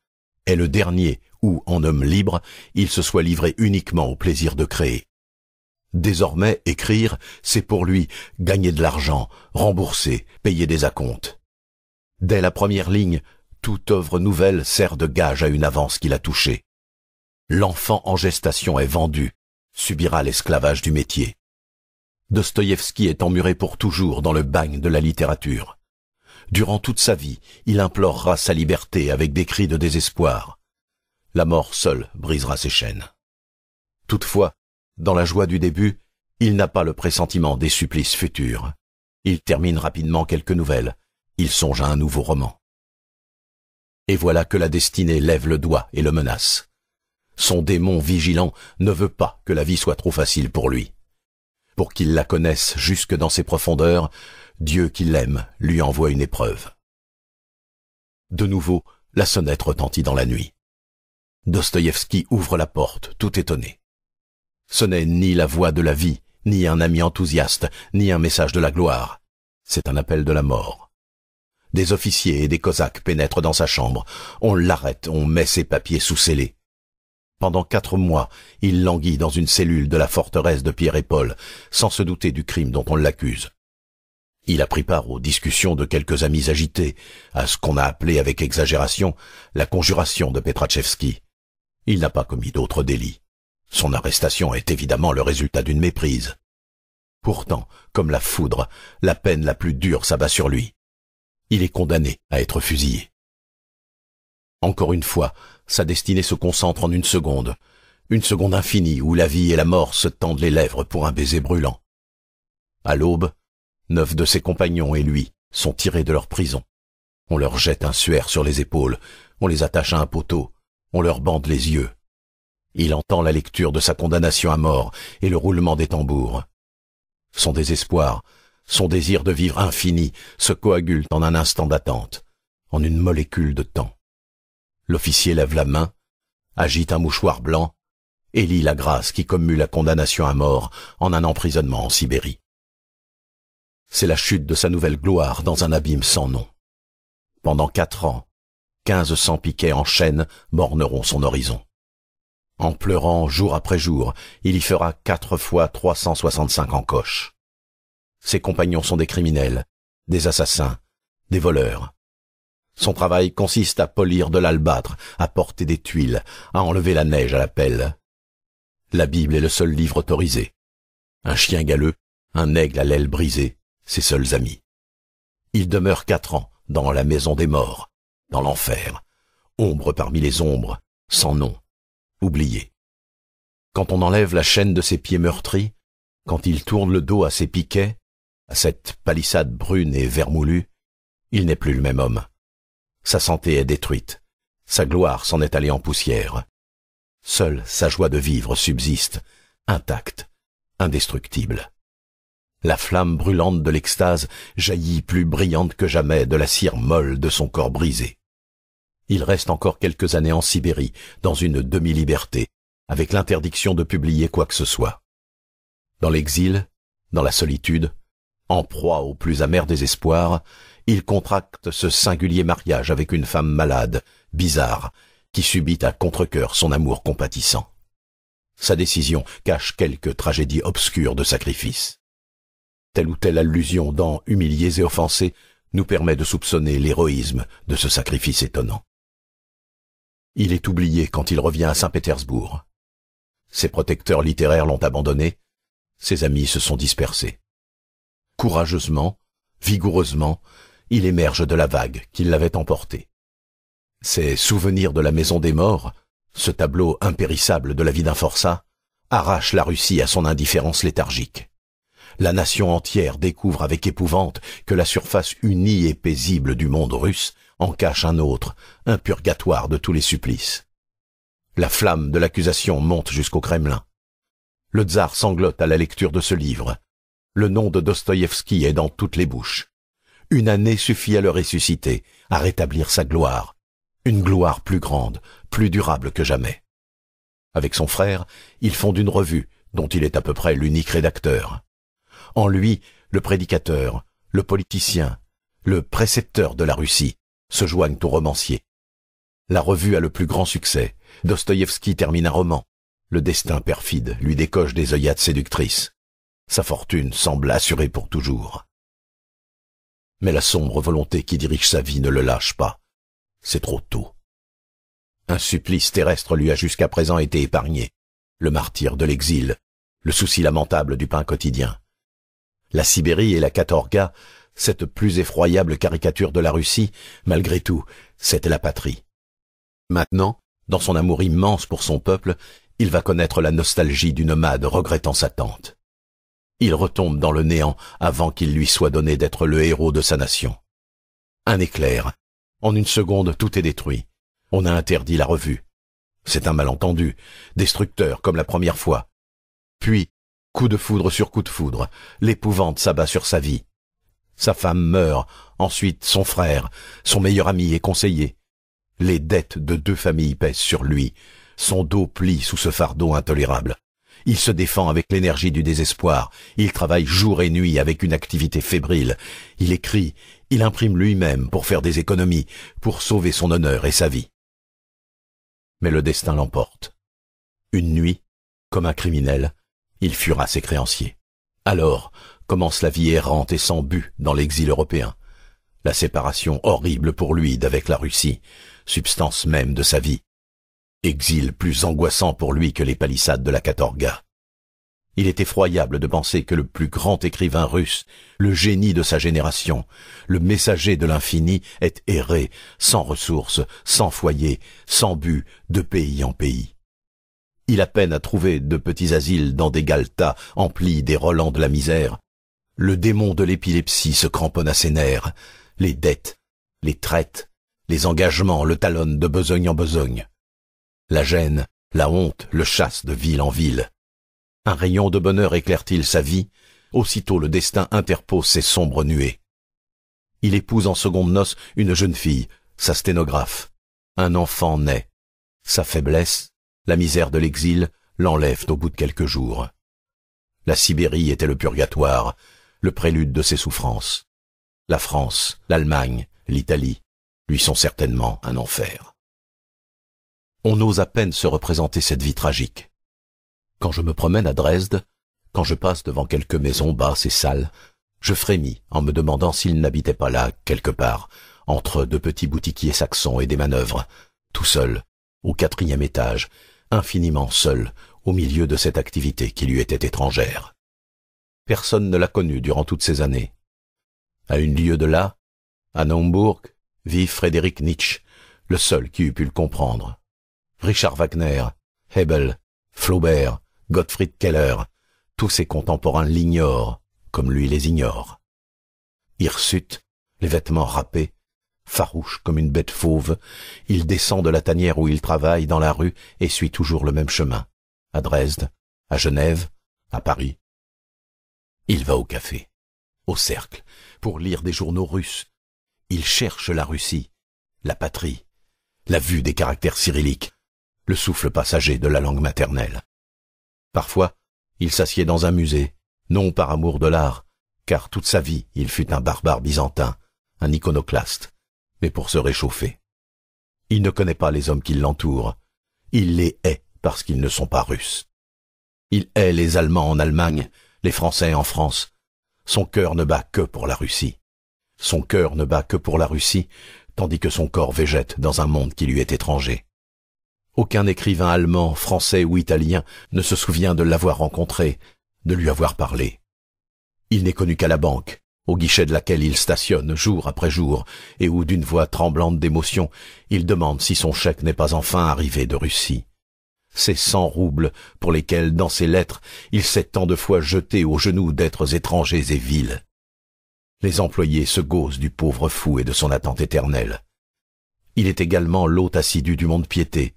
est le dernier où, en homme libre, il se soit livré uniquement au plaisir de créer. Désormais, écrire, c'est pour lui gagner de l'argent, rembourser, payer des acomptes. Dès la première ligne, toute œuvre nouvelle sert de gage à une avance qu'il a touchée. L'enfant en gestation est vendu, subira l'esclavage du métier. Dostoïevski est emmuré pour toujours dans le bagne de la littérature. Durant toute sa vie, il implorera sa liberté avec des cris de désespoir. La mort seule brisera ses chaînes. Toutefois, dans la joie du début, il n'a pas le pressentiment des supplices futurs. Il termine rapidement quelques nouvelles. Il songe à un nouveau roman. Et voilà que la destinée lève le doigt et le menace. Son démon vigilant ne veut pas que la vie soit trop facile pour lui. Pour qu'il la connaisse jusque dans ses profondeurs, Dieu qui l'aime lui envoie une épreuve. De nouveau, la sonnette retentit dans la nuit. Dostoïevski ouvre la porte, tout étonné. Ce n'est ni la voix de la vie, ni un ami enthousiaste, ni un message de la gloire. C'est un appel de la mort. Des officiers et des cosaques pénètrent dans sa chambre. On l'arrête, on met ses papiers sous scellés. Pendant quatre mois, il languit dans une cellule de la forteresse de Pierre et Paul, sans se douter du crime dont on l'accuse. Il a pris part aux discussions de quelques amis agités, à ce qu'on a appelé avec exagération la conjuration de Petrachevski. Il n'a pas commis d'autres délits. Son arrestation est évidemment le résultat d'une méprise. Pourtant, comme la foudre, la peine la plus dure s'abat sur lui. Il est condamné à être fusillé. Encore une fois, sa destinée se concentre en une seconde, une seconde infinie où la vie et la mort se tendent les lèvres pour un baiser brûlant. À l'aube, Neuf de ses compagnons et lui sont tirés de leur prison. On leur jette un suaire sur les épaules, on les attache à un poteau, on leur bande les yeux. Il entend la lecture de sa condamnation à mort et le roulement des tambours. Son désespoir, son désir de vivre infini se coagulent en un instant d'attente, en une molécule de temps. L'officier lève la main, agite un mouchoir blanc, et lit la grâce qui commue la condamnation à mort en un emprisonnement en Sibérie c'est la chute de sa nouvelle gloire dans un abîme sans nom. Pendant quatre ans, quinze cents piquets en chaîne borneront son horizon. En pleurant jour après jour, il y fera quatre fois trois cent soixante-cinq encoches. Ses compagnons sont des criminels, des assassins, des voleurs. Son travail consiste à polir de l'albâtre, à porter des tuiles, à enlever la neige à la pelle. La Bible est le seul livre autorisé. Un chien galeux, un aigle à l'aile brisée, ses seuls amis. Il demeure quatre ans dans la maison des morts, dans l'enfer, ombre parmi les ombres, sans nom, oublié. Quand on enlève la chaîne de ses pieds meurtris, quand il tourne le dos à ses piquets, à cette palissade brune et vermoulue, il n'est plus le même homme. Sa santé est détruite, sa gloire s'en est allée en poussière. Seule sa joie de vivre subsiste, intacte, indestructible. La flamme brûlante de l'extase jaillit plus brillante que jamais de la cire molle de son corps brisé. Il reste encore quelques années en Sibérie, dans une demi-liberté, avec l'interdiction de publier quoi que ce soit. Dans l'exil, dans la solitude, en proie au plus amer désespoir, il contracte ce singulier mariage avec une femme malade, bizarre, qui subit à contre son amour compatissant. Sa décision cache quelques tragédies obscures de sacrifice telle ou telle allusion dans Humiliés et offensés nous permet de soupçonner l'héroïsme de ce sacrifice étonnant. Il est oublié quand il revient à Saint-Pétersbourg. Ses protecteurs littéraires l'ont abandonné, ses amis se sont dispersés. Courageusement, vigoureusement, il émerge de la vague qui l'avait emporté. Ses souvenirs de la maison des morts, ce tableau impérissable de la vie d'un forçat, arrachent la Russie à son indifférence léthargique la nation entière découvre avec épouvante que la surface unie et paisible du monde russe en cache un autre, un purgatoire de tous les supplices. La flamme de l'accusation monte jusqu'au Kremlin. Le tsar sanglote à la lecture de ce livre. Le nom de Dostoïevski est dans toutes les bouches. Une année suffit à le ressusciter, à rétablir sa gloire. Une gloire plus grande, plus durable que jamais. Avec son frère, il fonde une revue dont il est à peu près l'unique rédacteur en lui le prédicateur, le politicien, le précepteur de la Russie, se joignent au romancier. La revue a le plus grand succès. Dostoïevski termine un roman. Le destin perfide lui décoche des œillades séductrices. Sa fortune semble assurée pour toujours. Mais la sombre volonté qui dirige sa vie ne le lâche pas. C'est trop tôt. Un supplice terrestre lui a jusqu'à présent été épargné. Le martyr de l'exil, le souci lamentable du pain quotidien, la Sibérie et la Katorga, cette plus effroyable caricature de la Russie, malgré tout, c'était la patrie. Maintenant, dans son amour immense pour son peuple, il va connaître la nostalgie d'une nomade regrettant sa tente. Il retombe dans le néant avant qu'il lui soit donné d'être le héros de sa nation. Un éclair. En une seconde, tout est détruit. On a interdit la revue. C'est un malentendu, destructeur comme la première fois. Puis, Coup de foudre sur coup de foudre, l'épouvante s'abat sur sa vie. Sa femme meurt, ensuite son frère, son meilleur ami et conseiller. Les dettes de deux familles pèsent sur lui. Son dos plie sous ce fardeau intolérable. Il se défend avec l'énergie du désespoir. Il travaille jour et nuit avec une activité fébrile. Il écrit, il imprime lui-même pour faire des économies, pour sauver son honneur et sa vie. Mais le destin l'emporte. Une nuit, comme un criminel, il furent ses créanciers. Alors commence la vie errante et sans but dans l'exil européen, la séparation horrible pour lui d'avec la Russie, substance même de sa vie. Exil plus angoissant pour lui que les palissades de la Katorga. Il est effroyable de penser que le plus grand écrivain russe, le génie de sa génération, le messager de l'infini, est erré, sans ressources, sans foyer, sans but, de pays en pays. Il a peine à trouver de petits asiles dans des galtas emplis des relents de la misère. Le démon de l'épilepsie se cramponne à ses nerfs. Les dettes, les traites, les engagements le talonnent de besogne en besogne. La gêne, la honte le chasse de ville en ville. Un rayon de bonheur éclaire-t-il sa vie Aussitôt le destin interpose ses sombres nuées. Il épouse en seconde noce une jeune fille, sa sténographe. Un enfant naît. Sa faiblesse, la misère de l'exil l'enlève au bout de quelques jours. La Sibérie était le purgatoire, le prélude de ses souffrances. La France, l'Allemagne, l'Italie lui sont certainement un enfer. On ose à peine se représenter cette vie tragique. Quand je me promène à Dresde, quand je passe devant quelques maisons basses et sales, je frémis en me demandant s'il n'habitait pas là, quelque part, entre deux petits boutiquiers saxons et des manœuvres, tout seul, au quatrième étage, infiniment seul, au milieu de cette activité qui lui était étrangère. Personne ne l'a connu durant toutes ces années. À une lieue de là, à Naumbourg, vit Frédéric Nietzsche, le seul qui eût pu le comprendre. Richard Wagner, Hebel, Flaubert, Gottfried Keller, tous ses contemporains l'ignorent, comme lui les ignore. Hirsute, les vêtements râpés, farouche comme une bête fauve, il descend de la tanière où il travaille dans la rue et suit toujours le même chemin, à Dresde, à Genève, à Paris. Il va au café, au cercle, pour lire des journaux russes. Il cherche la Russie, la patrie, la vue des caractères cyrilliques, le souffle passager de la langue maternelle. Parfois, il s'assied dans un musée, non par amour de l'art, car toute sa vie il fut un barbare byzantin, un iconoclaste, mais pour se réchauffer. Il ne connaît pas les hommes qui l'entourent. Il les hait parce qu'ils ne sont pas russes. Il hait les Allemands en Allemagne, les Français en France. Son cœur ne bat que pour la Russie. Son cœur ne bat que pour la Russie, tandis que son corps végète dans un monde qui lui est étranger. Aucun écrivain allemand, français ou italien ne se souvient de l'avoir rencontré, de lui avoir parlé. Il n'est connu qu'à la banque, au guichet de laquelle il stationne jour après jour, et où, d'une voix tremblante d'émotion, il demande si son chèque n'est pas enfin arrivé de Russie. Ces cent roubles pour lesquels, dans ses lettres, il s'est tant de fois jeté aux genoux d'êtres étrangers et vils. Les employés se gaussent du pauvre fou et de son attente éternelle. Il est également l'hôte assidu du monde-piété.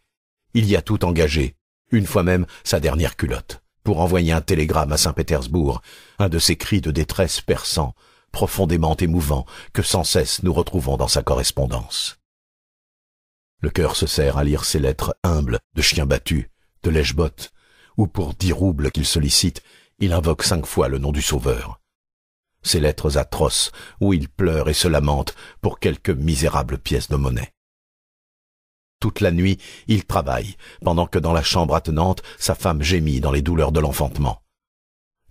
Il y a tout engagé, une fois même sa dernière culotte, pour envoyer un télégramme à Saint-Pétersbourg, un de ses cris de détresse perçants, profondément émouvant que sans cesse nous retrouvons dans sa correspondance. Le cœur se sert à lire ces lettres humbles de chien battu, de lèche-botte, où pour dix roubles qu'il sollicite, il invoque cinq fois le nom du Sauveur. Ces lettres atroces où il pleure et se lamente pour quelques misérables pièces de monnaie. Toute la nuit, il travaille, pendant que dans la chambre attenante, sa femme gémit dans les douleurs de l'enfantement.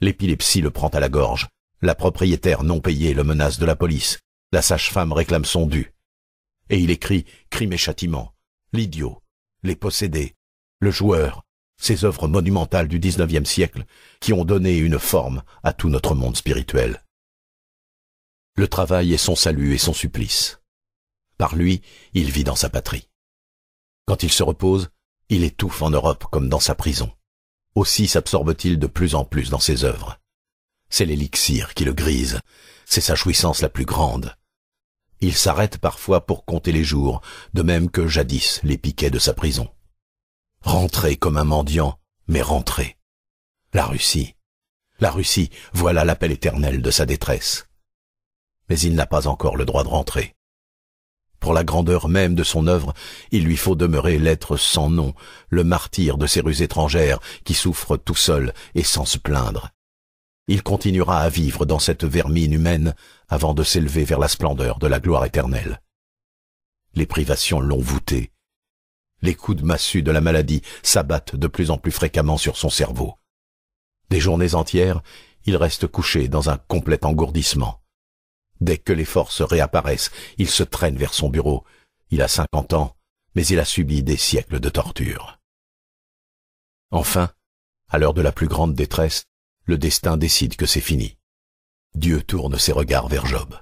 L'épilepsie le prend à la gorge. La propriétaire non payée le menace de la police. La sage-femme réclame son dû. Et il écrit Crime et châtiment, l'idiot, les possédés, le joueur, ces œuvres monumentales du XIXe siècle qui ont donné une forme à tout notre monde spirituel. Le travail est son salut et son supplice. Par lui, il vit dans sa patrie. Quand il se repose, il étouffe en Europe comme dans sa prison. Aussi s'absorbe-t-il de plus en plus dans ses œuvres. C'est l'élixir qui le grise. C'est sa jouissance la plus grande. Il s'arrête parfois pour compter les jours, de même que jadis les piquets de sa prison. Rentrer comme un mendiant, mais rentrer. La Russie. La Russie, voilà l'appel éternel de sa détresse. Mais il n'a pas encore le droit de rentrer. Pour la grandeur même de son œuvre, il lui faut demeurer l'être sans nom, le martyr de ces rues étrangères qui souffrent tout seul et sans se plaindre il continuera à vivre dans cette vermine humaine avant de s'élever vers la splendeur de la gloire éternelle. Les privations l'ont voûté. Les coups de massue de la maladie s'abattent de plus en plus fréquemment sur son cerveau. Des journées entières, il reste couché dans un complet engourdissement. Dès que les forces réapparaissent, il se traîne vers son bureau. Il a cinquante ans, mais il a subi des siècles de torture. Enfin, à l'heure de la plus grande détresse, le destin décide que c'est fini. Dieu tourne ses regards vers Job.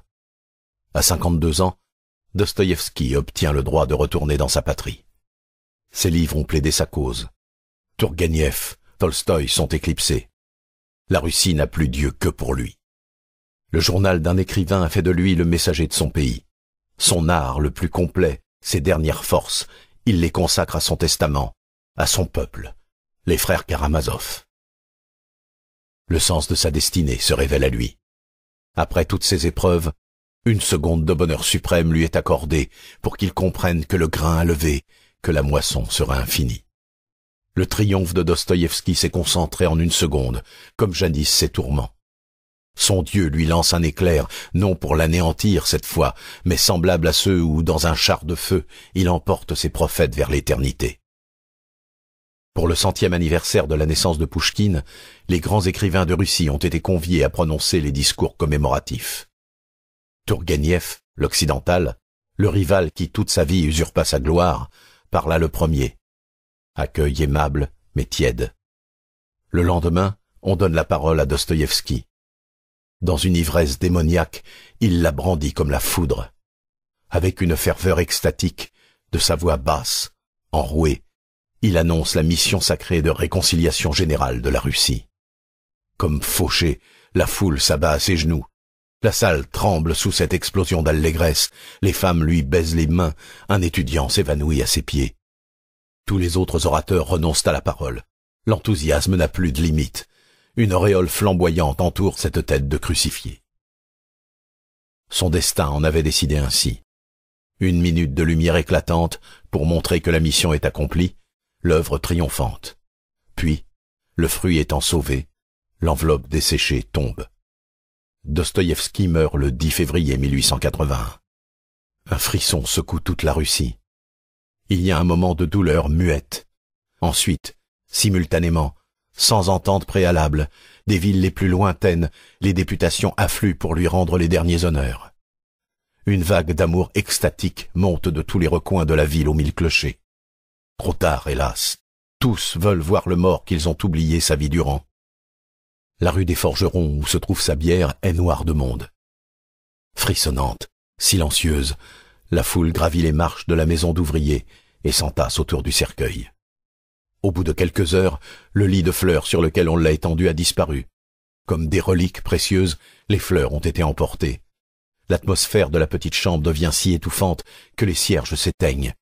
À 52 ans, Dostoïevski obtient le droit de retourner dans sa patrie. Ses livres ont plaidé sa cause. Turgueniev, Tolstoï sont éclipsés. La Russie n'a plus Dieu que pour lui. Le journal d'un écrivain a fait de lui le messager de son pays. Son art le plus complet, ses dernières forces, il les consacre à son testament, à son peuple, les frères Karamazov le sens de sa destinée se révèle à lui. Après toutes ces épreuves, une seconde de bonheur suprême lui est accordée pour qu'il comprenne que le grain a levé, que la moisson sera infinie. Le triomphe de Dostoïevski s'est concentré en une seconde, comme jadis ses tourments. Son Dieu lui lance un éclair, non pour l'anéantir cette fois, mais semblable à ceux où, dans un char de feu, il emporte ses prophètes vers l'éternité. Pour le centième anniversaire de la naissance de Pouchkine, les grands écrivains de Russie ont été conviés à prononcer les discours commémoratifs. Turgenev, l'occidental, le rival qui toute sa vie usurpa sa gloire, parla le premier. Accueil aimable, mais tiède. Le lendemain, on donne la parole à Dostoïevski. Dans une ivresse démoniaque, il la brandit comme la foudre. Avec une ferveur extatique, de sa voix basse, enrouée, il annonce la mission sacrée de réconciliation générale de la Russie. Comme fauché, la foule s'abat à ses genoux. La salle tremble sous cette explosion d'allégresse. Les femmes lui baisent les mains. Un étudiant s'évanouit à ses pieds. Tous les autres orateurs renoncent à la parole. L'enthousiasme n'a plus de limite. Une auréole flamboyante entoure cette tête de crucifié. Son destin en avait décidé ainsi. Une minute de lumière éclatante pour montrer que la mission est accomplie, l'œuvre triomphante. Puis, le fruit étant sauvé, l'enveloppe desséchée tombe. Dostoïevski meurt le 10 février 1881. Un frisson secoue toute la Russie. Il y a un moment de douleur muette. Ensuite, simultanément, sans entente préalable, des villes les plus lointaines, les députations affluent pour lui rendre les derniers honneurs. Une vague d'amour extatique monte de tous les recoins de la ville aux mille clochers. Trop tard, hélas. Tous veulent voir le mort qu'ils ont oublié sa vie durant. La rue des Forgerons où se trouve sa bière est noire de monde. Frissonnante, silencieuse, la foule gravit les marches de la maison d'ouvrier et s'entasse autour du cercueil. Au bout de quelques heures, le lit de fleurs sur lequel on l'a étendu a disparu. Comme des reliques précieuses, les fleurs ont été emportées. L'atmosphère de la petite chambre devient si étouffante que les cierges s'éteignent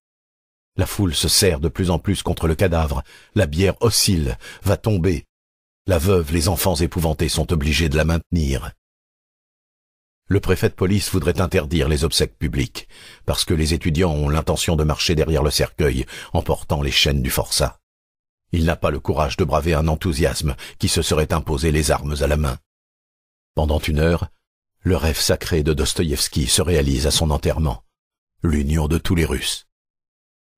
la foule se serre de plus en plus contre le cadavre. La bière oscille, va tomber. La veuve, les enfants épouvantés sont obligés de la maintenir. Le préfet de police voudrait interdire les obsèques publiques, parce que les étudiants ont l'intention de marcher derrière le cercueil emportant les chaînes du forçat. Il n'a pas le courage de braver un enthousiasme qui se serait imposé les armes à la main. Pendant une heure, le rêve sacré de Dostoïevski se réalise à son enterrement. L'union de tous les Russes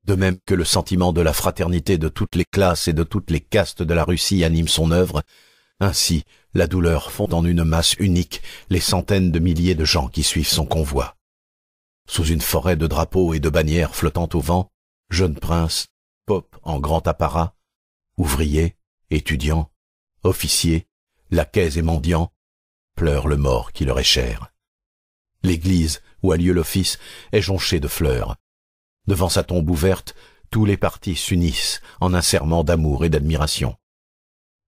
de même que le sentiment de la fraternité de toutes les classes et de toutes les castes de la Russie anime son œuvre, ainsi la douleur fond en une masse unique les centaines de milliers de gens qui suivent son convoi. Sous une forêt de drapeaux et de bannières flottant au vent, jeunes princes, pop en grand apparat, ouvriers, étudiants, officiers, laquais et mendiants, pleurent le mort qui leur est cher. L'église où a lieu l'office est jonchée de fleurs, Devant sa tombe ouverte, tous les partis s'unissent en un serment d'amour et d'admiration.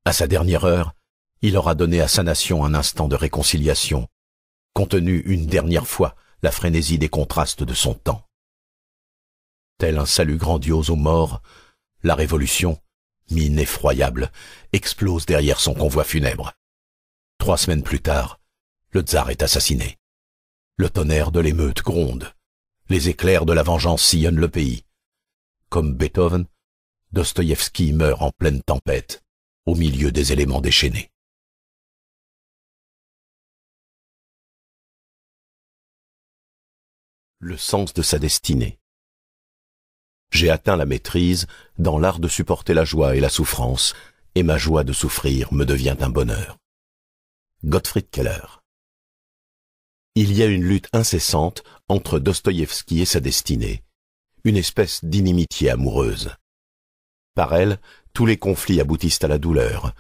À sa dernière heure, il aura donné à sa nation un instant de réconciliation, contenu une dernière fois la frénésie des contrastes de son temps. Tel un salut grandiose aux morts, la révolution, mine effroyable, explose derrière son convoi funèbre. Trois semaines plus tard, le tsar est assassiné. Le tonnerre de l'émeute gronde les éclairs de la vengeance sillonnent le pays. Comme Beethoven, Dostoïevski meurt en pleine tempête, au milieu des éléments déchaînés. Le sens de sa destinée. J'ai atteint la maîtrise dans l'art de supporter la joie et la souffrance, et ma joie de souffrir me devient un bonheur. Gottfried Keller il y a une lutte incessante entre Dostoïevski et sa destinée, une espèce d'inimitié amoureuse. Par elle, tous les conflits aboutissent à la douleur,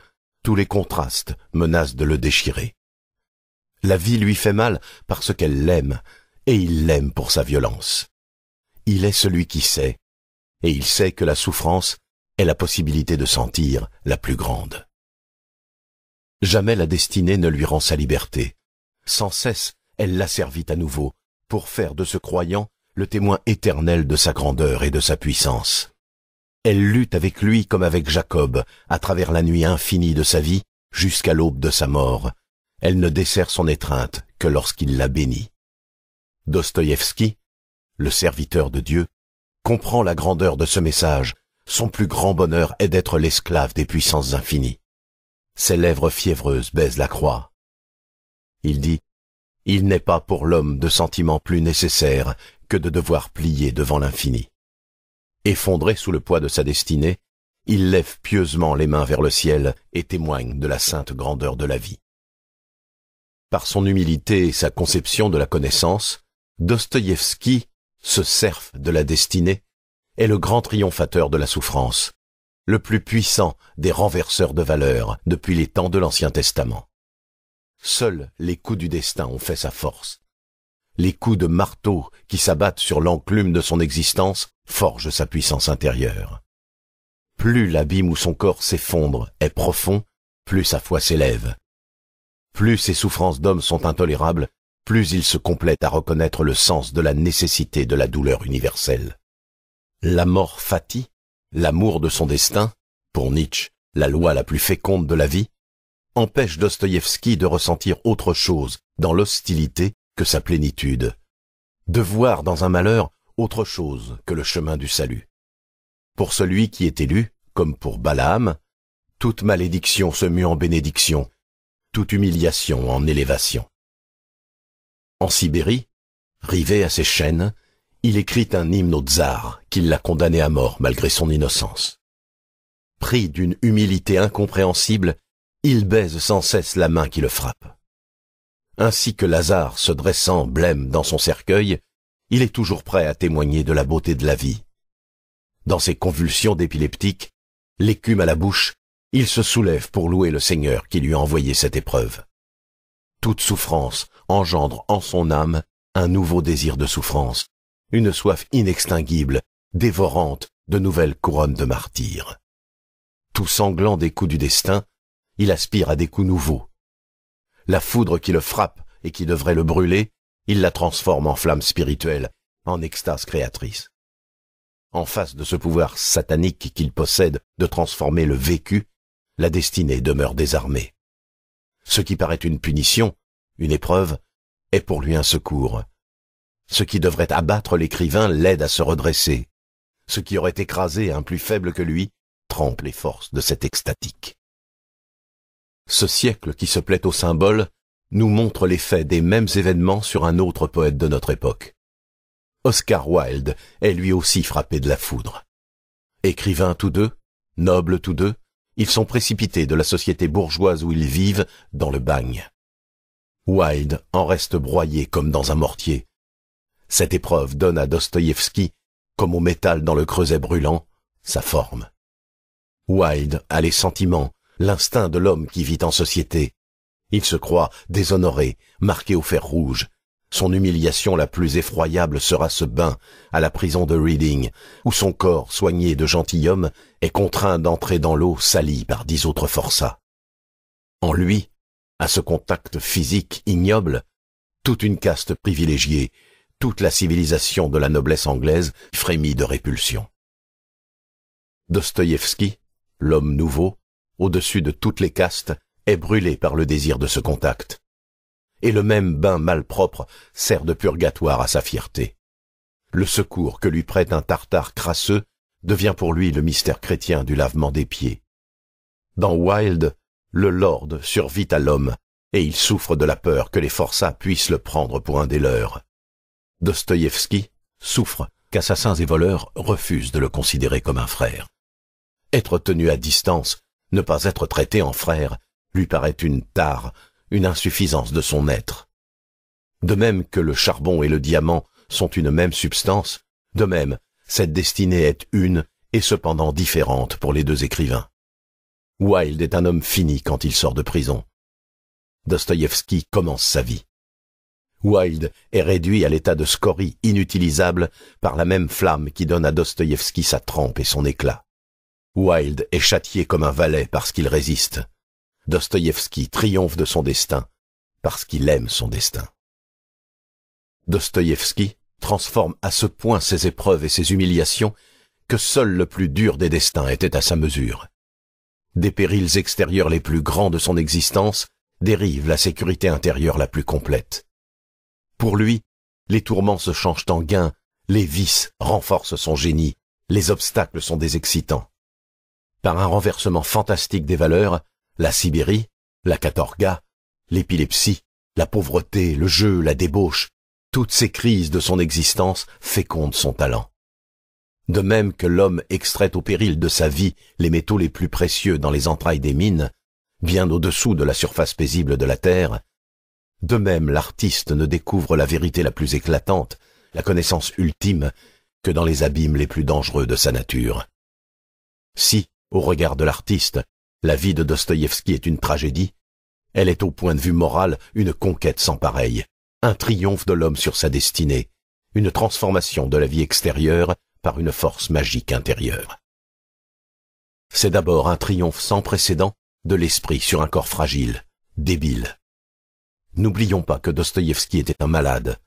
tous les contrastes menacent de le déchirer. La vie lui fait mal parce qu'elle l'aime, et il l'aime pour sa violence. Il est celui qui sait, et il sait que la souffrance est la possibilité de sentir la plus grande. Jamais la destinée ne lui rend sa liberté. Sans cesse, elle la servit à nouveau pour faire de ce croyant le témoin éternel de sa grandeur et de sa puissance. Elle lutte avec lui comme avec Jacob, à travers la nuit infinie de sa vie, jusqu'à l'aube de sa mort. Elle ne dessert son étreinte que lorsqu'il la bénit. Dostoïevski, le serviteur de Dieu, comprend la grandeur de ce message. Son plus grand bonheur est d'être l'esclave des puissances infinies. Ses lèvres fiévreuses baisent la croix. Il dit, il n'est pas pour l'homme de sentiment plus nécessaire que de devoir plier devant l'infini. Effondré sous le poids de sa destinée, il lève pieusement les mains vers le ciel et témoigne de la sainte grandeur de la vie. Par son humilité et sa conception de la connaissance, Dostoïevski, ce serf de la destinée, est le grand triomphateur de la souffrance, le plus puissant des renverseurs de valeurs depuis les temps de l'Ancien Testament. Seuls les coups du destin ont fait sa force. Les coups de marteau qui s'abattent sur l'enclume de son existence forgent sa puissance intérieure. Plus l'abîme où son corps s'effondre est profond, plus sa foi s'élève. Plus ses souffrances d'homme sont intolérables, plus il se complète à reconnaître le sens de la nécessité de la douleur universelle. La mort fatie, l'amour de son destin, pour Nietzsche, la loi la plus féconde de la vie, empêche Dostoïevski de ressentir autre chose dans l'hostilité que sa plénitude, de voir dans un malheur autre chose que le chemin du salut. Pour celui qui est élu, comme pour Balaam, toute malédiction se mue en bénédiction, toute humiliation en élévation. En Sibérie, rivé à ses chaînes, il écrit un hymne au tsar qui l'a condamné à mort malgré son innocence. Pris d'une humilité incompréhensible, il baise sans cesse la main qui le frappe. Ainsi que Lazare se dressant blême dans son cercueil, il est toujours prêt à témoigner de la beauté de la vie. Dans ses convulsions d'épileptique, l'écume à la bouche, il se soulève pour louer le Seigneur qui lui a envoyé cette épreuve. Toute souffrance engendre en son âme un nouveau désir de souffrance, une soif inextinguible, dévorante de nouvelles couronnes de martyrs. Tout sanglant des coups du destin, il aspire à des coups nouveaux. La foudre qui le frappe et qui devrait le brûler, il la transforme en flamme spirituelle, en extase créatrice. En face de ce pouvoir satanique qu'il possède de transformer le vécu, la destinée demeure désarmée. Ce qui paraît une punition, une épreuve, est pour lui un secours. Ce qui devrait abattre l'écrivain l'aide à se redresser. Ce qui aurait écrasé un plus faible que lui trempe les forces de cet extatique ce siècle qui se plaît au symbole nous montre l'effet des mêmes événements sur un autre poète de notre époque. Oscar Wilde est lui aussi frappé de la foudre. Écrivains tous deux, nobles tous deux, ils sont précipités de la société bourgeoise où ils vivent dans le bagne. Wilde en reste broyé comme dans un mortier. Cette épreuve donne à Dostoïevski, comme au métal dans le creuset brûlant, sa forme. Wilde a les sentiments, l'instinct de l'homme qui vit en société. Il se croit déshonoré, marqué au fer rouge. Son humiliation la plus effroyable sera ce bain à la prison de Reading, où son corps, soigné de gentilhomme, est contraint d'entrer dans l'eau salie par dix autres forçats. En lui, à ce contact physique ignoble, toute une caste privilégiée, toute la civilisation de la noblesse anglaise frémit de répulsion. Dostoïevski, l'homme nouveau, au-dessus de toutes les castes, est brûlé par le désir de ce contact. Et le même bain malpropre sert de purgatoire à sa fierté. Le secours que lui prête un tartare crasseux devient pour lui le mystère chrétien du lavement des pieds. Dans Wilde, le Lord survit à l'homme, et il souffre de la peur que les forçats puissent le prendre pour un des leurs. Dostoïevski souffre qu'assassins et voleurs refusent de le considérer comme un frère. Être tenu à distance ne pas être traité en frère lui paraît une tare, une insuffisance de son être. De même que le charbon et le diamant sont une même substance, de même, cette destinée est une et cependant différente pour les deux écrivains. Wilde est un homme fini quand il sort de prison. Dostoïevski commence sa vie. Wilde est réduit à l'état de scorie inutilisable par la même flamme qui donne à Dostoïevski sa trempe et son éclat. Wilde est châtié comme un valet parce qu'il résiste. Dostoïevski triomphe de son destin parce qu'il aime son destin. Dostoïevski transforme à ce point ses épreuves et ses humiliations que seul le plus dur des destins était à sa mesure. Des périls extérieurs les plus grands de son existence dérivent la sécurité intérieure la plus complète. Pour lui, les tourments se changent en gains, les vices renforcent son génie, les obstacles sont des excitants par un renversement fantastique des valeurs, la Sibérie, la Katorga, l'épilepsie, la pauvreté, le jeu, la débauche, toutes ces crises de son existence fécondent son talent. De même que l'homme extrait au péril de sa vie les métaux les plus précieux dans les entrailles des mines, bien au-dessous de la surface paisible de la terre, de même l'artiste ne découvre la vérité la plus éclatante, la connaissance ultime, que dans les abîmes les plus dangereux de sa nature. Si, au regard de l'artiste, la vie de Dostoïevski est une tragédie. Elle est au point de vue moral une conquête sans pareille, un triomphe de l'homme sur sa destinée, une transformation de la vie extérieure par une force magique intérieure. C'est d'abord un triomphe sans précédent de l'esprit sur un corps fragile, débile. N'oublions pas que Dostoïevski était un malade.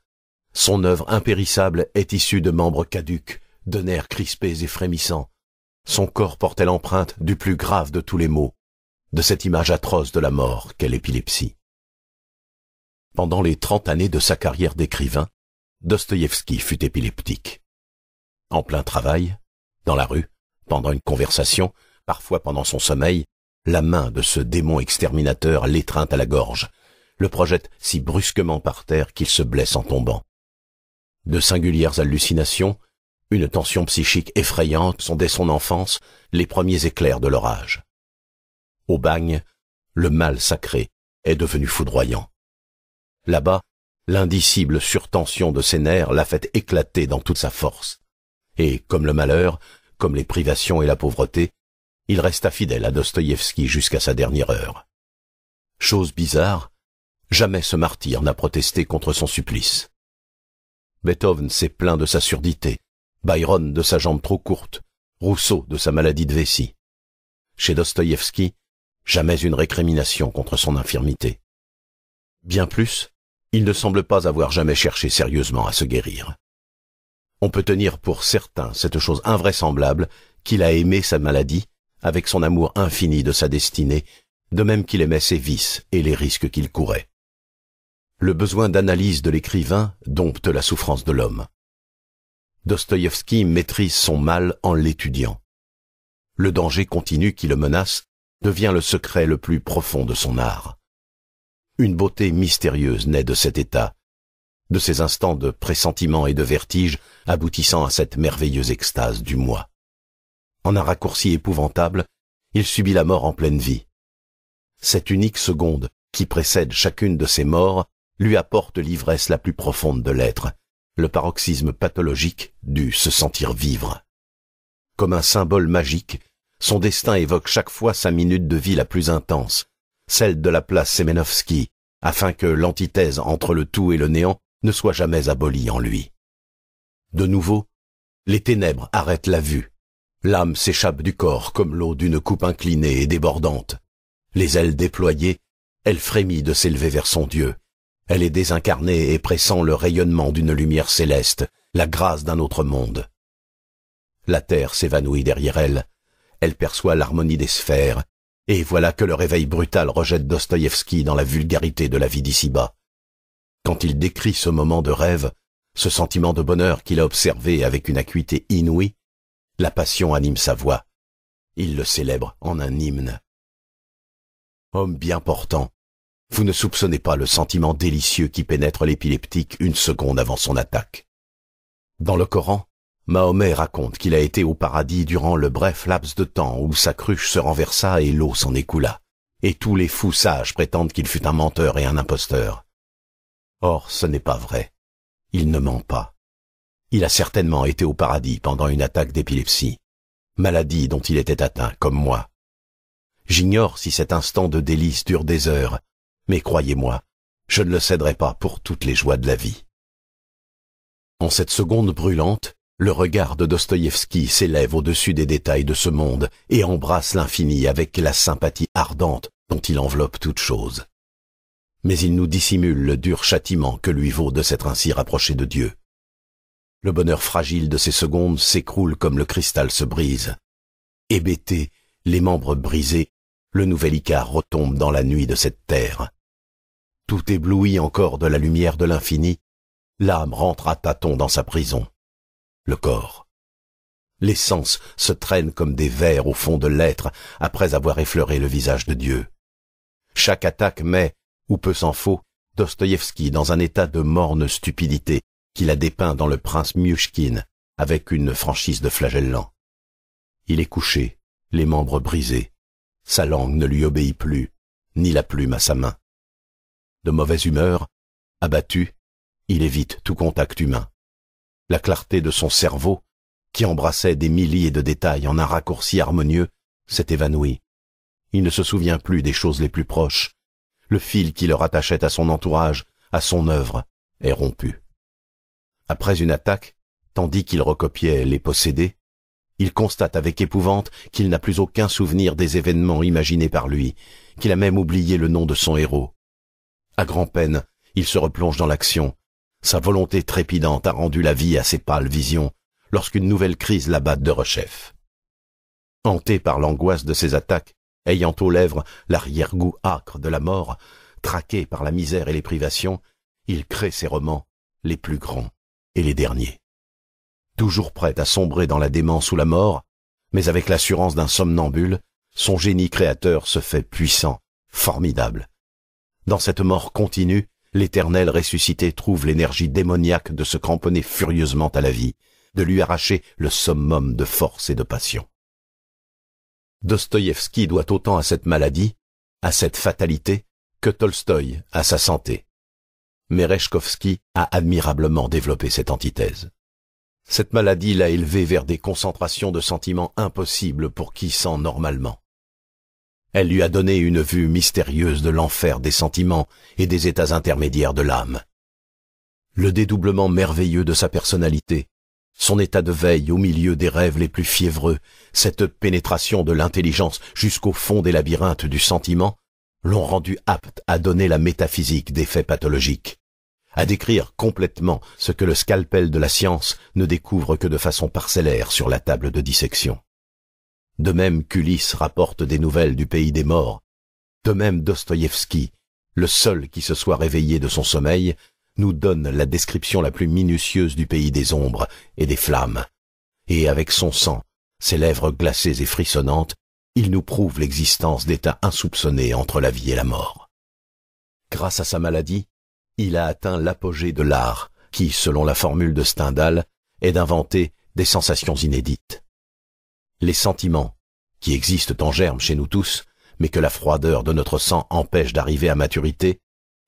Son œuvre impérissable est issue de membres caduques, de nerfs crispés et frémissants, son corps portait l'empreinte du plus grave de tous les maux, de cette image atroce de la mort qu'est l'épilepsie. Pendant les trente années de sa carrière d'écrivain, Dostoïevski fut épileptique. En plein travail, dans la rue, pendant une conversation, parfois pendant son sommeil, la main de ce démon exterminateur l'étreint à la gorge, le projette si brusquement par terre qu'il se blesse en tombant. De singulières hallucinations, une tension psychique effrayante sont dès son enfance les premiers éclairs de l'orage. Au bagne, le mal sacré est devenu foudroyant. Là-bas, l'indicible surtension de ses nerfs l'a fait éclater dans toute sa force. Et comme le malheur, comme les privations et la pauvreté, il resta fidèle à Dostoïevski jusqu'à sa dernière heure. Chose bizarre, jamais ce martyr n'a protesté contre son supplice. Beethoven s'est plaint de sa surdité, Byron de sa jambe trop courte, Rousseau de sa maladie de vessie. Chez Dostoïevski, jamais une récrimination contre son infirmité. Bien plus, il ne semble pas avoir jamais cherché sérieusement à se guérir. On peut tenir pour certain cette chose invraisemblable qu'il a aimé sa maladie avec son amour infini de sa destinée, de même qu'il aimait ses vices et les risques qu'il courait. Le besoin d'analyse de l'écrivain dompte la souffrance de l'homme. Dostoïevski maîtrise son mal en l'étudiant. Le danger continu qui le menace devient le secret le plus profond de son art. Une beauté mystérieuse naît de cet état, de ces instants de pressentiment et de vertige aboutissant à cette merveilleuse extase du moi. En un raccourci épouvantable, il subit la mort en pleine vie. Cette unique seconde qui précède chacune de ses morts lui apporte l'ivresse la plus profonde de l'être, le paroxysme pathologique dut se sentir vivre. Comme un symbole magique, son destin évoque chaque fois sa minute de vie la plus intense, celle de la place Semenovski, afin que l'antithèse entre le tout et le néant ne soit jamais abolie en lui. De nouveau, les ténèbres arrêtent la vue. L'âme s'échappe du corps comme l'eau d'une coupe inclinée et débordante. Les ailes déployées, elle frémit de s'élever vers son Dieu, elle est désincarnée et pressent le rayonnement d'une lumière céleste, la grâce d'un autre monde. La terre s'évanouit derrière elle. Elle perçoit l'harmonie des sphères. Et voilà que le réveil brutal rejette Dostoïevski dans la vulgarité de la vie d'ici-bas. Quand il décrit ce moment de rêve, ce sentiment de bonheur qu'il a observé avec une acuité inouïe, la passion anime sa voix. Il le célèbre en un hymne. Homme bien portant, vous ne soupçonnez pas le sentiment délicieux qui pénètre l'épileptique une seconde avant son attaque. Dans le Coran, Mahomet raconte qu'il a été au paradis durant le bref laps de temps où sa cruche se renversa et l'eau s'en écoula, et tous les fous sages prétendent qu'il fut un menteur et un imposteur. Or, ce n'est pas vrai. Il ne ment pas. Il a certainement été au paradis pendant une attaque d'épilepsie, maladie dont il était atteint, comme moi. J'ignore si cet instant de délice dure des heures, mais croyez-moi, je ne le céderai pas pour toutes les joies de la vie. En cette seconde brûlante, le regard de Dostoïevski s'élève au-dessus des détails de ce monde et embrasse l'infini avec la sympathie ardente dont il enveloppe toute chose. Mais il nous dissimule le dur châtiment que lui vaut de s'être ainsi rapproché de Dieu. Le bonheur fragile de ces secondes s'écroule comme le cristal se brise. Hébété, les membres brisés, le nouvel Icar retombe dans la nuit de cette terre tout ébloui encore de la lumière de l'infini, l'âme rentre à tâtons dans sa prison. Le corps. Les sens se traînent comme des vers au fond de l'être après avoir effleuré le visage de Dieu. Chaque attaque met, ou peu s'en faut, Dostoïevski dans un état de morne stupidité qu'il a dépeint dans le prince Miushkin avec une franchise de flagellant. Il est couché, les membres brisés. Sa langue ne lui obéit plus, ni la plume à sa main de mauvaise humeur, abattu, il évite tout contact humain. La clarté de son cerveau, qui embrassait des milliers de détails en un raccourci harmonieux, s'est évanouie. Il ne se souvient plus des choses les plus proches. Le fil qui le rattachait à son entourage, à son œuvre, est rompu. Après une attaque, tandis qu'il recopiait les possédés, il constate avec épouvante qu'il n'a plus aucun souvenir des événements imaginés par lui, qu'il a même oublié le nom de son héros. À grand-peine, il se replonge dans l'action. Sa volonté trépidante a rendu la vie à ses pâles visions lorsqu'une nouvelle crise l'abat de rechef. Hanté par l'angoisse de ses attaques, ayant aux lèvres l'arrière-goût âcre de la mort, traqué par la misère et les privations, il crée ses romans, les plus grands et les derniers. Toujours prêt à sombrer dans la démence ou la mort, mais avec l'assurance d'un somnambule, son génie créateur se fait puissant, formidable, dans cette mort continue, l'éternel ressuscité trouve l'énergie démoniaque de se cramponner furieusement à la vie, de lui arracher le summum de force et de passion. Dostoïevski doit autant à cette maladie, à cette fatalité, que Tolstoï à sa santé. Mais a admirablement développé cette antithèse. Cette maladie l'a élevé vers des concentrations de sentiments impossibles pour qui sent normalement. Elle lui a donné une vue mystérieuse de l'enfer des sentiments et des états intermédiaires de l'âme. Le dédoublement merveilleux de sa personnalité, son état de veille au milieu des rêves les plus fiévreux, cette pénétration de l'intelligence jusqu'au fond des labyrinthes du sentiment, l'ont rendu apte à donner la métaphysique des faits pathologiques, à décrire complètement ce que le scalpel de la science ne découvre que de façon parcellaire sur la table de dissection de même qu'Ulysse rapporte des nouvelles du pays des morts, de même Dostoïevski, le seul qui se soit réveillé de son sommeil, nous donne la description la plus minutieuse du pays des ombres et des flammes. Et avec son sang, ses lèvres glacées et frissonnantes, il nous prouve l'existence d'états insoupçonnés entre la vie et la mort. Grâce à sa maladie, il a atteint l'apogée de l'art, qui, selon la formule de Stendhal, est d'inventer des sensations inédites les sentiments, qui existent en germe chez nous tous, mais que la froideur de notre sang empêche d'arriver à maturité,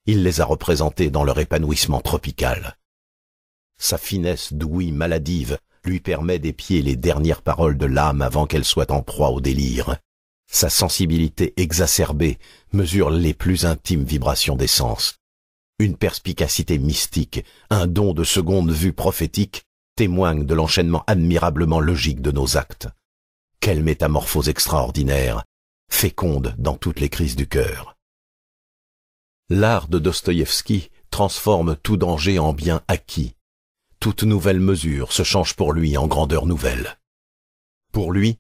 il les a représentés dans leur épanouissement tropical. Sa finesse d'ouïe maladive lui permet d'épier les dernières paroles de l'âme avant qu'elle soit en proie au délire. Sa sensibilité exacerbée mesure les plus intimes vibrations des sens. Une perspicacité mystique, un don de seconde vue prophétique témoignent de l'enchaînement admirablement logique de nos actes. Quelle métamorphose extraordinaire, féconde dans toutes les crises du cœur. L'art de Dostoïevski transforme tout danger en bien acquis. Toute nouvelle mesure se change pour lui en grandeur nouvelle. Pour lui,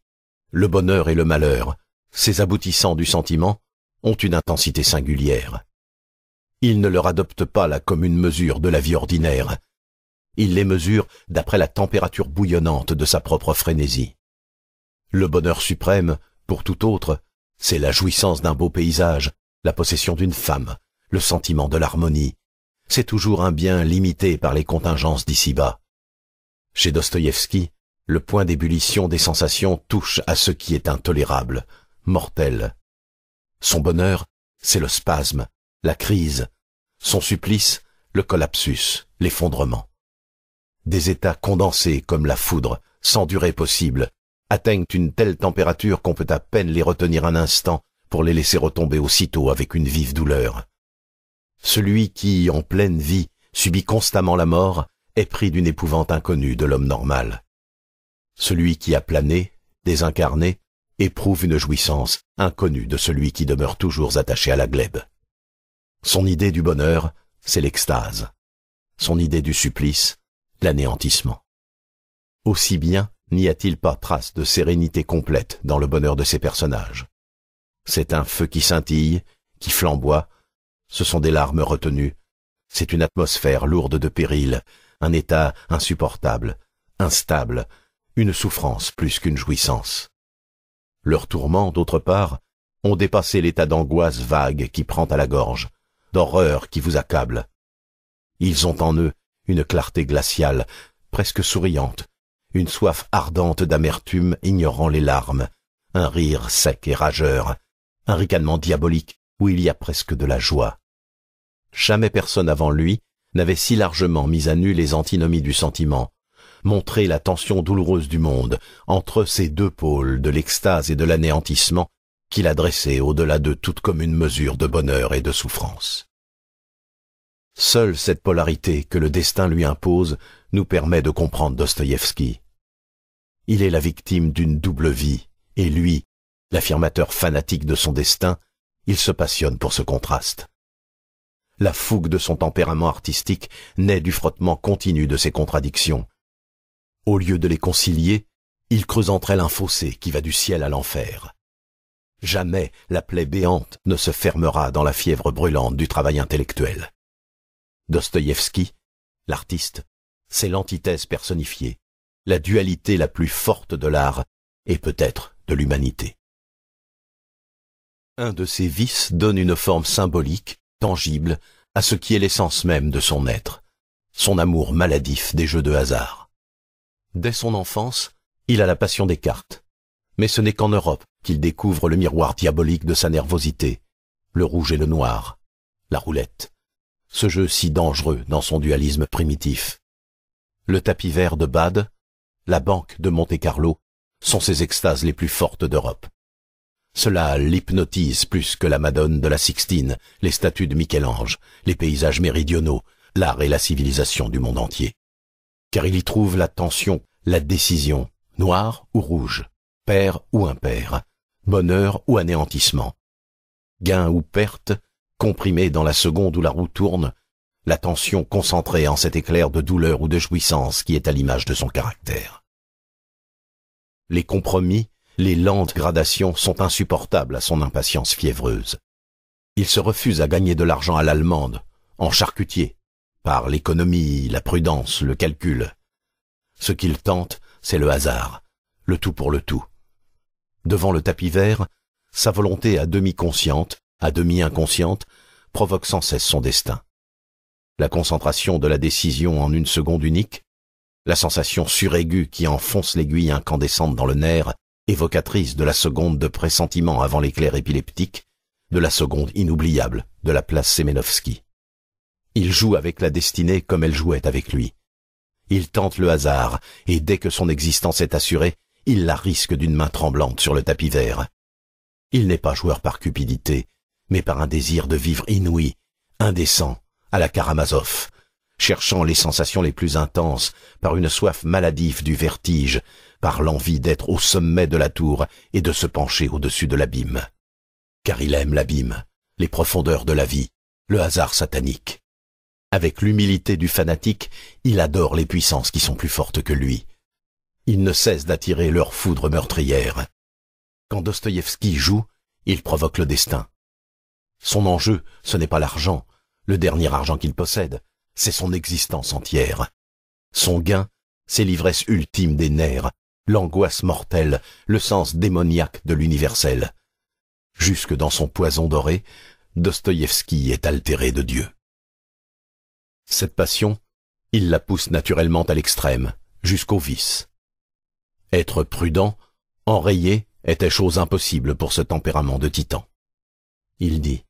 le bonheur et le malheur, ces aboutissants du sentiment, ont une intensité singulière. Il ne leur adopte pas la commune mesure de la vie ordinaire. Il les mesure d'après la température bouillonnante de sa propre frénésie. Le bonheur suprême, pour tout autre, c'est la jouissance d'un beau paysage, la possession d'une femme, le sentiment de l'harmonie. C'est toujours un bien limité par les contingences d'ici-bas. Chez Dostoïevski, le point d'ébullition des sensations touche à ce qui est intolérable, mortel. Son bonheur, c'est le spasme, la crise. Son supplice, le collapsus, l'effondrement. Des états condensés comme la foudre, sans durée possible, atteignent une telle température qu'on peut à peine les retenir un instant pour les laisser retomber aussitôt avec une vive douleur. Celui qui, en pleine vie, subit constamment la mort, est pris d'une épouvante inconnue de l'homme normal. Celui qui a plané, désincarné, éprouve une jouissance inconnue de celui qui demeure toujours attaché à la glèbe. Son idée du bonheur, c'est l'extase. Son idée du supplice, l'anéantissement. Aussi bien, n'y a-t-il pas trace de sérénité complète dans le bonheur de ces personnages C'est un feu qui scintille, qui flamboie, ce sont des larmes retenues, c'est une atmosphère lourde de péril, un état insupportable, instable, une souffrance plus qu'une jouissance. Leurs tourments, d'autre part, ont dépassé l'état d'angoisse vague qui prend à la gorge, d'horreur qui vous accable. Ils ont en eux une clarté glaciale, presque souriante, une soif ardente d'amertume ignorant les larmes, un rire sec et rageur, un ricanement diabolique où il y a presque de la joie. Jamais personne avant lui n'avait si largement mis à nu les antinomies du sentiment, montré la tension douloureuse du monde entre ces deux pôles de l'extase et de l'anéantissement qu'il adressait au-delà de toute commune mesure de bonheur et de souffrance. Seule cette polarité que le destin lui impose nous permet de comprendre Dostoïevski. Il est la victime d'une double vie, et lui, l'affirmateur fanatique de son destin, il se passionne pour ce contraste. La fougue de son tempérament artistique naît du frottement continu de ses contradictions. Au lieu de les concilier, il creuse entre elles un fossé qui va du ciel à l'enfer. Jamais la plaie béante ne se fermera dans la fièvre brûlante du travail intellectuel. Dostoïevski, l'artiste, c'est l'antithèse personnifiée, la dualité la plus forte de l'art et peut-être de l'humanité. Un de ses vices donne une forme symbolique, tangible, à ce qui est l'essence même de son être, son amour maladif des jeux de hasard. Dès son enfance, il a la passion des cartes. Mais ce n'est qu'en Europe qu'il découvre le miroir diabolique de sa nervosité, le rouge et le noir, la roulette ce jeu si dangereux dans son dualisme primitif. Le tapis vert de Bade, la banque de Monte-Carlo, sont ses extases les plus fortes d'Europe. Cela l'hypnotise plus que la Madone de la Sixtine, les statues de Michel-Ange, les paysages méridionaux, l'art et la civilisation du monde entier. Car il y trouve la tension, la décision, noir ou rouge, père ou impair, bonheur ou anéantissement, gain ou perte, Comprimé dans la seconde où la roue tourne, l'attention concentrée en cet éclair de douleur ou de jouissance qui est à l'image de son caractère. Les compromis, les lentes gradations sont insupportables à son impatience fiévreuse. Il se refuse à gagner de l'argent à l'allemande, en charcutier, par l'économie, la prudence, le calcul. Ce qu'il tente, c'est le hasard, le tout pour le tout. Devant le tapis vert, sa volonté à demi consciente à demi inconsciente, provoque sans cesse son destin. La concentration de la décision en une seconde unique, la sensation suraiguë qui enfonce l'aiguille incandescente dans le nerf, évocatrice de la seconde de pressentiment avant l'éclair épileptique, de la seconde inoubliable de la place Semenovski. Il joue avec la destinée comme elle jouait avec lui. Il tente le hasard, et dès que son existence est assurée, il la risque d'une main tremblante sur le tapis vert. Il n'est pas joueur par cupidité, mais par un désir de vivre inouï, indécent, à la Karamazov, cherchant les sensations les plus intenses, par une soif maladive du vertige, par l'envie d'être au sommet de la tour et de se pencher au-dessus de l'abîme. Car il aime l'abîme, les profondeurs de la vie, le hasard satanique. Avec l'humilité du fanatique, il adore les puissances qui sont plus fortes que lui. Il ne cesse d'attirer leur foudre meurtrière. Quand Dostoïevski joue, il provoque le destin. Son enjeu, ce n'est pas l'argent, le dernier argent qu'il possède, c'est son existence entière. Son gain, c'est l'ivresse ultime des nerfs, l'angoisse mortelle, le sens démoniaque de l'universel. Jusque dans son poison doré, Dostoïevski est altéré de Dieu. Cette passion, il la pousse naturellement à l'extrême, jusqu'au vice. Être prudent, enrayé, était chose impossible pour ce tempérament de titan. Il dit,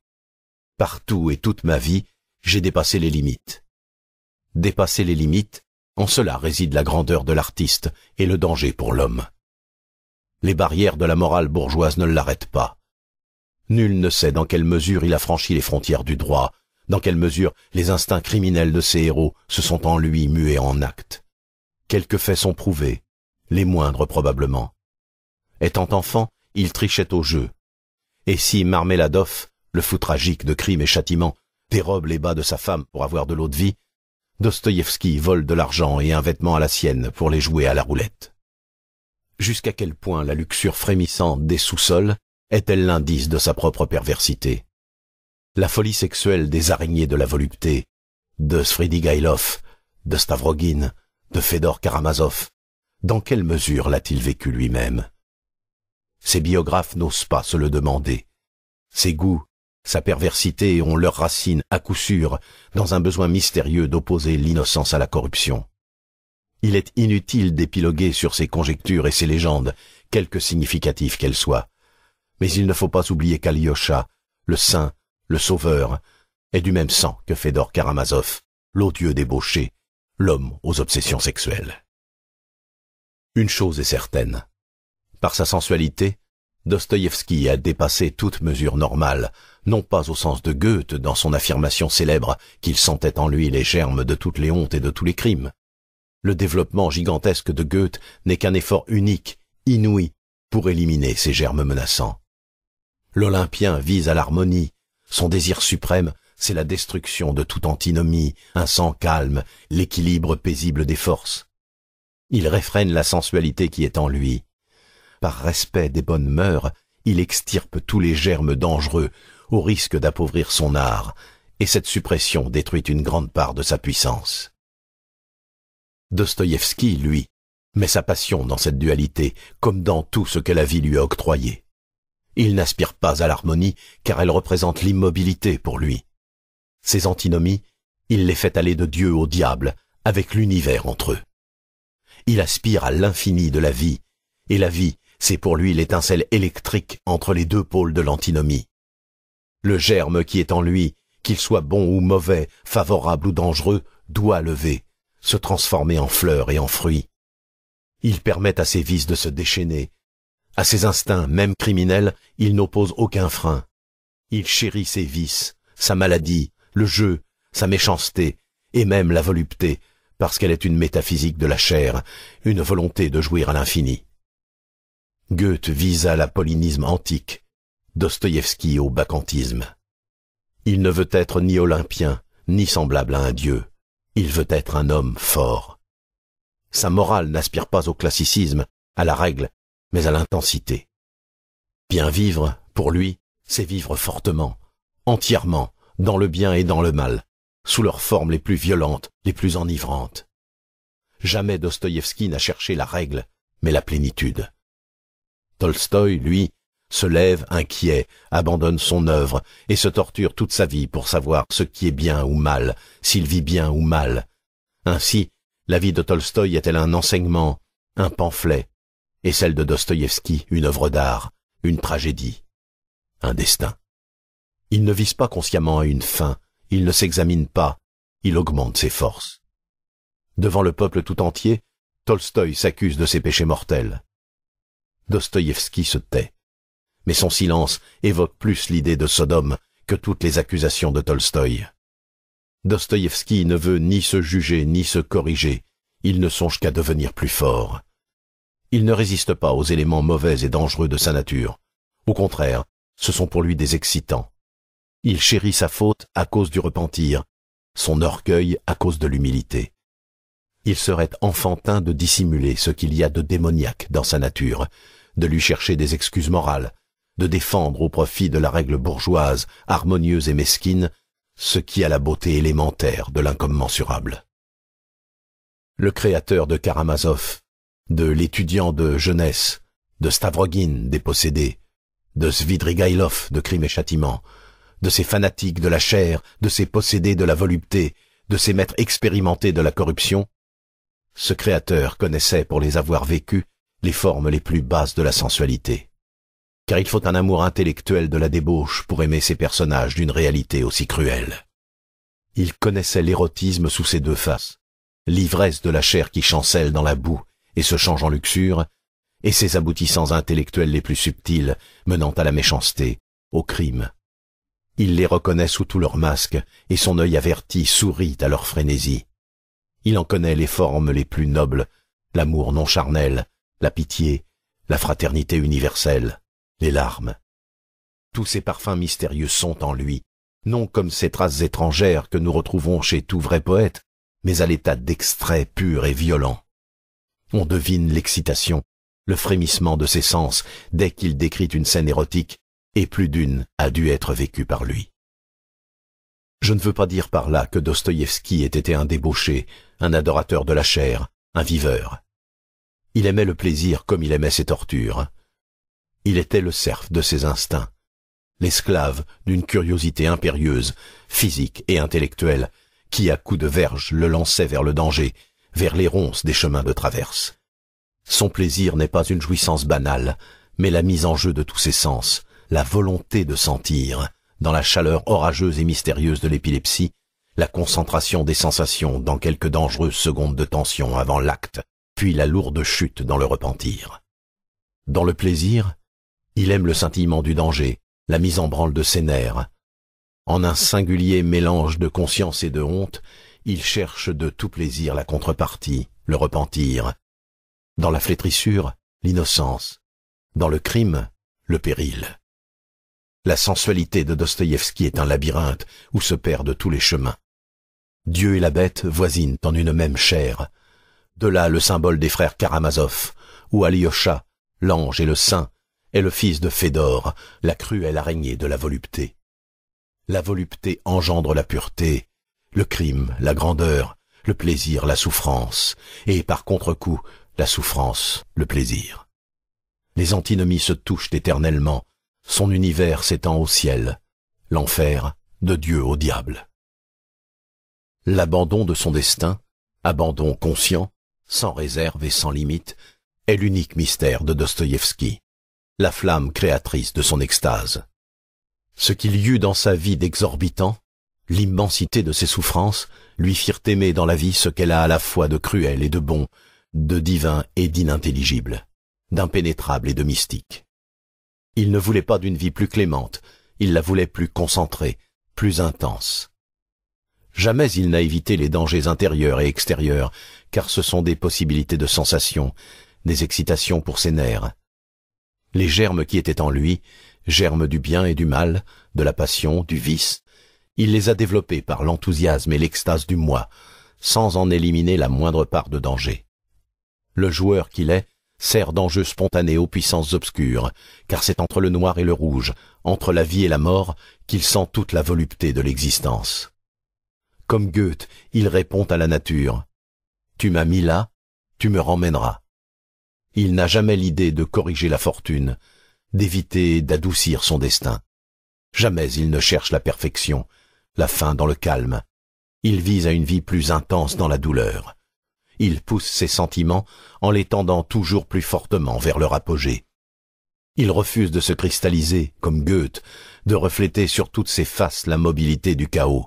Partout et toute ma vie, j'ai dépassé les limites. Dépasser les limites, en cela réside la grandeur de l'artiste et le danger pour l'homme. Les barrières de la morale bourgeoise ne l'arrêtent pas. Nul ne sait dans quelle mesure il a franchi les frontières du droit, dans quelle mesure les instincts criminels de ses héros se sont en lui mués en actes. Quelques faits sont prouvés, les moindres probablement. Étant enfant, il trichait au jeu, et si Marmeladov, le fou tragique de crimes et châtiments, dérobe les bas de sa femme pour avoir de l'eau de vie, Dostoïevski vole de l'argent et un vêtement à la sienne pour les jouer à la roulette. Jusqu'à quel point la luxure frémissante des sous-sols est-elle l'indice de sa propre perversité La folie sexuelle des araignées de la volupté, de Sfridigailov, de Stavrogin, de Fedor Karamazov, dans quelle mesure l'a-t-il vécu lui-même ses biographes n'osent pas se le demander. Ses goûts, sa perversité ont leurs racines, à coup sûr, dans un besoin mystérieux d'opposer l'innocence à la corruption. Il est inutile d'épiloguer sur ses conjectures et ses légendes, quelque significatives qu'elles soient. Mais il ne faut pas oublier qu'Alyosha, le saint, le sauveur, est du même sang que Fédor Karamazov, l'odieux débauché, l'homme aux obsessions sexuelles. Une chose est certaine, par sa sensualité, Dostoïevski a dépassé toute mesure normale, non pas au sens de Goethe dans son affirmation célèbre qu'il sentait en lui les germes de toutes les hontes et de tous les crimes. Le développement gigantesque de Goethe n'est qu'un effort unique, inouï, pour éliminer ces germes menaçants. L'Olympien vise à l'harmonie, son désir suprême, c'est la destruction de toute antinomie, un sang calme, l'équilibre paisible des forces. Il réfrène la sensualité qui est en lui, par respect des bonnes mœurs, il extirpe tous les germes dangereux, au risque d'appauvrir son art, et cette suppression détruit une grande part de sa puissance. Dostoïevski, lui, met sa passion dans cette dualité, comme dans tout ce que la vie lui a octroyé. Il n'aspire pas à l'harmonie, car elle représente l'immobilité pour lui. Ses antinomies, il les fait aller de Dieu au diable, avec l'univers entre eux. Il aspire à l'infini de la vie, et la vie c'est pour lui l'étincelle électrique entre les deux pôles de l'antinomie. Le germe qui est en lui, qu'il soit bon ou mauvais, favorable ou dangereux, doit lever, se transformer en fleurs et en fruits. Il permet à ses vices de se déchaîner. À ses instincts, même criminels, il n'oppose aucun frein. Il chérit ses vices, sa maladie, le jeu, sa méchanceté, et même la volupté, parce qu'elle est une métaphysique de la chair, une volonté de jouir à l'infini. Goethe vise à l'apollinisme antique, Dostoïevski au bacchantisme. Il ne veut être ni olympien, ni semblable à un dieu. Il veut être un homme fort. Sa morale n'aspire pas au classicisme, à la règle, mais à l'intensité. Bien vivre, pour lui, c'est vivre fortement, entièrement, dans le bien et dans le mal, sous leurs formes les plus violentes, les plus enivrantes. Jamais Dostoïevski n'a cherché la règle, mais la plénitude. Tolstoï, lui, se lève inquiet, abandonne son œuvre et se torture toute sa vie pour savoir ce qui est bien ou mal, s'il vit bien ou mal. Ainsi, la vie de Tolstoï est-elle un enseignement, un pamphlet, et celle de Dostoïevski une œuvre d'art, une tragédie, un destin. Il ne vise pas consciemment à une fin, il ne s'examine pas, il augmente ses forces. Devant le peuple tout entier, Tolstoï s'accuse de ses péchés mortels. Dostoïevski se tait. Mais son silence évoque plus l'idée de Sodome que toutes les accusations de Tolstoï. Dostoïevski ne veut ni se juger ni se corriger, il ne songe qu'à devenir plus fort. Il ne résiste pas aux éléments mauvais et dangereux de sa nature. Au contraire, ce sont pour lui des excitants. Il chérit sa faute à cause du repentir, son orgueil à cause de l'humilité. Il serait enfantin de dissimuler ce qu'il y a de démoniaque dans sa nature, de lui chercher des excuses morales, de défendre au profit de la règle bourgeoise, harmonieuse et mesquine, ce qui a la beauté élémentaire de l'incommensurable. Le créateur de Karamazov, de l'étudiant de jeunesse, de Stavrogin dépossédé, de Svidrigailov de crime et châtiment, de ces fanatiques de la chair, de ces possédés de la volupté, de ces maîtres expérimentés de la corruption, ce créateur connaissait, pour les avoir vécus, les formes les plus basses de la sensualité. Car il faut un amour intellectuel de la débauche pour aimer ces personnages d'une réalité aussi cruelle. Il connaissait l'érotisme sous ses deux faces, l'ivresse de la chair qui chancelle dans la boue et se change en luxure, et ses aboutissants intellectuels les plus subtils menant à la méchanceté, au crime. Il les reconnaît sous tous leurs masques, et son œil averti sourit à leur frénésie. Il en connaît les formes les plus nobles, l'amour non charnel, la pitié, la fraternité universelle, les larmes. Tous ces parfums mystérieux sont en lui, non comme ces traces étrangères que nous retrouvons chez tout vrai poète, mais à l'état d'extrait pur et violent. On devine l'excitation, le frémissement de ses sens dès qu'il décrit une scène érotique, et plus d'une a dû être vécue par lui. Je ne veux pas dire par là que Dostoïevski ait été un débauché, un adorateur de la chair, un viveur. Il aimait le plaisir comme il aimait ses tortures. Il était le cerf de ses instincts, l'esclave d'une curiosité impérieuse, physique et intellectuelle, qui à coups de verge le lançait vers le danger, vers les ronces des chemins de traverse. Son plaisir n'est pas une jouissance banale, mais la mise en jeu de tous ses sens, la volonté de sentir, dans la chaleur orageuse et mystérieuse de l'épilepsie, la concentration des sensations dans quelques dangereuses secondes de tension avant l'acte, puis la lourde chute dans le repentir. Dans le plaisir, il aime le sentiment du danger, la mise en branle de ses nerfs. En un singulier mélange de conscience et de honte, il cherche de tout plaisir la contrepartie, le repentir. Dans la flétrissure, l'innocence. Dans le crime, le péril. La sensualité de Dostoïevski est un labyrinthe où se perdent tous les chemins. Dieu et la bête voisinent en une même chair, de là le symbole des frères Karamazov, où Alyosha, l'ange et le saint, est le fils de Fédor, la cruelle araignée de la volupté. La volupté engendre la pureté, le crime, la grandeur, le plaisir, la souffrance, et par contre-coup, la souffrance, le plaisir. Les antinomies se touchent éternellement, son univers s'étend au ciel, l'enfer de Dieu au diable. L'abandon de son destin, abandon conscient, sans réserve et sans limite, est l'unique mystère de Dostoïevski, la flamme créatrice de son extase. Ce qu'il y eut dans sa vie d'exorbitant, l'immensité de ses souffrances, lui firent aimer dans la vie ce qu'elle a à la fois de cruel et de bon, de divin et d'inintelligible, d'impénétrable et de mystique. Il ne voulait pas d'une vie plus clémente, il la voulait plus concentrée, plus intense. Jamais il n'a évité les dangers intérieurs et extérieurs car ce sont des possibilités de sensations, des excitations pour ses nerfs. Les germes qui étaient en lui, germes du bien et du mal, de la passion, du vice, il les a développés par l'enthousiasme et l'extase du moi, sans en éliminer la moindre part de danger. Le joueur qu'il est sert d'enjeu spontané aux puissances obscures, car c'est entre le noir et le rouge, entre la vie et la mort, qu'il sent toute la volupté de l'existence. Comme Goethe, il répond à la nature, tu m'as mis là, tu me ramèneras. Il n'a jamais l'idée de corriger la fortune, d'éviter d'adoucir son destin. Jamais il ne cherche la perfection, la fin dans le calme. Il vise à une vie plus intense dans la douleur. Il pousse ses sentiments en les tendant toujours plus fortement vers leur apogée. Il refuse de se cristalliser, comme Goethe, de refléter sur toutes ses faces la mobilité du chaos.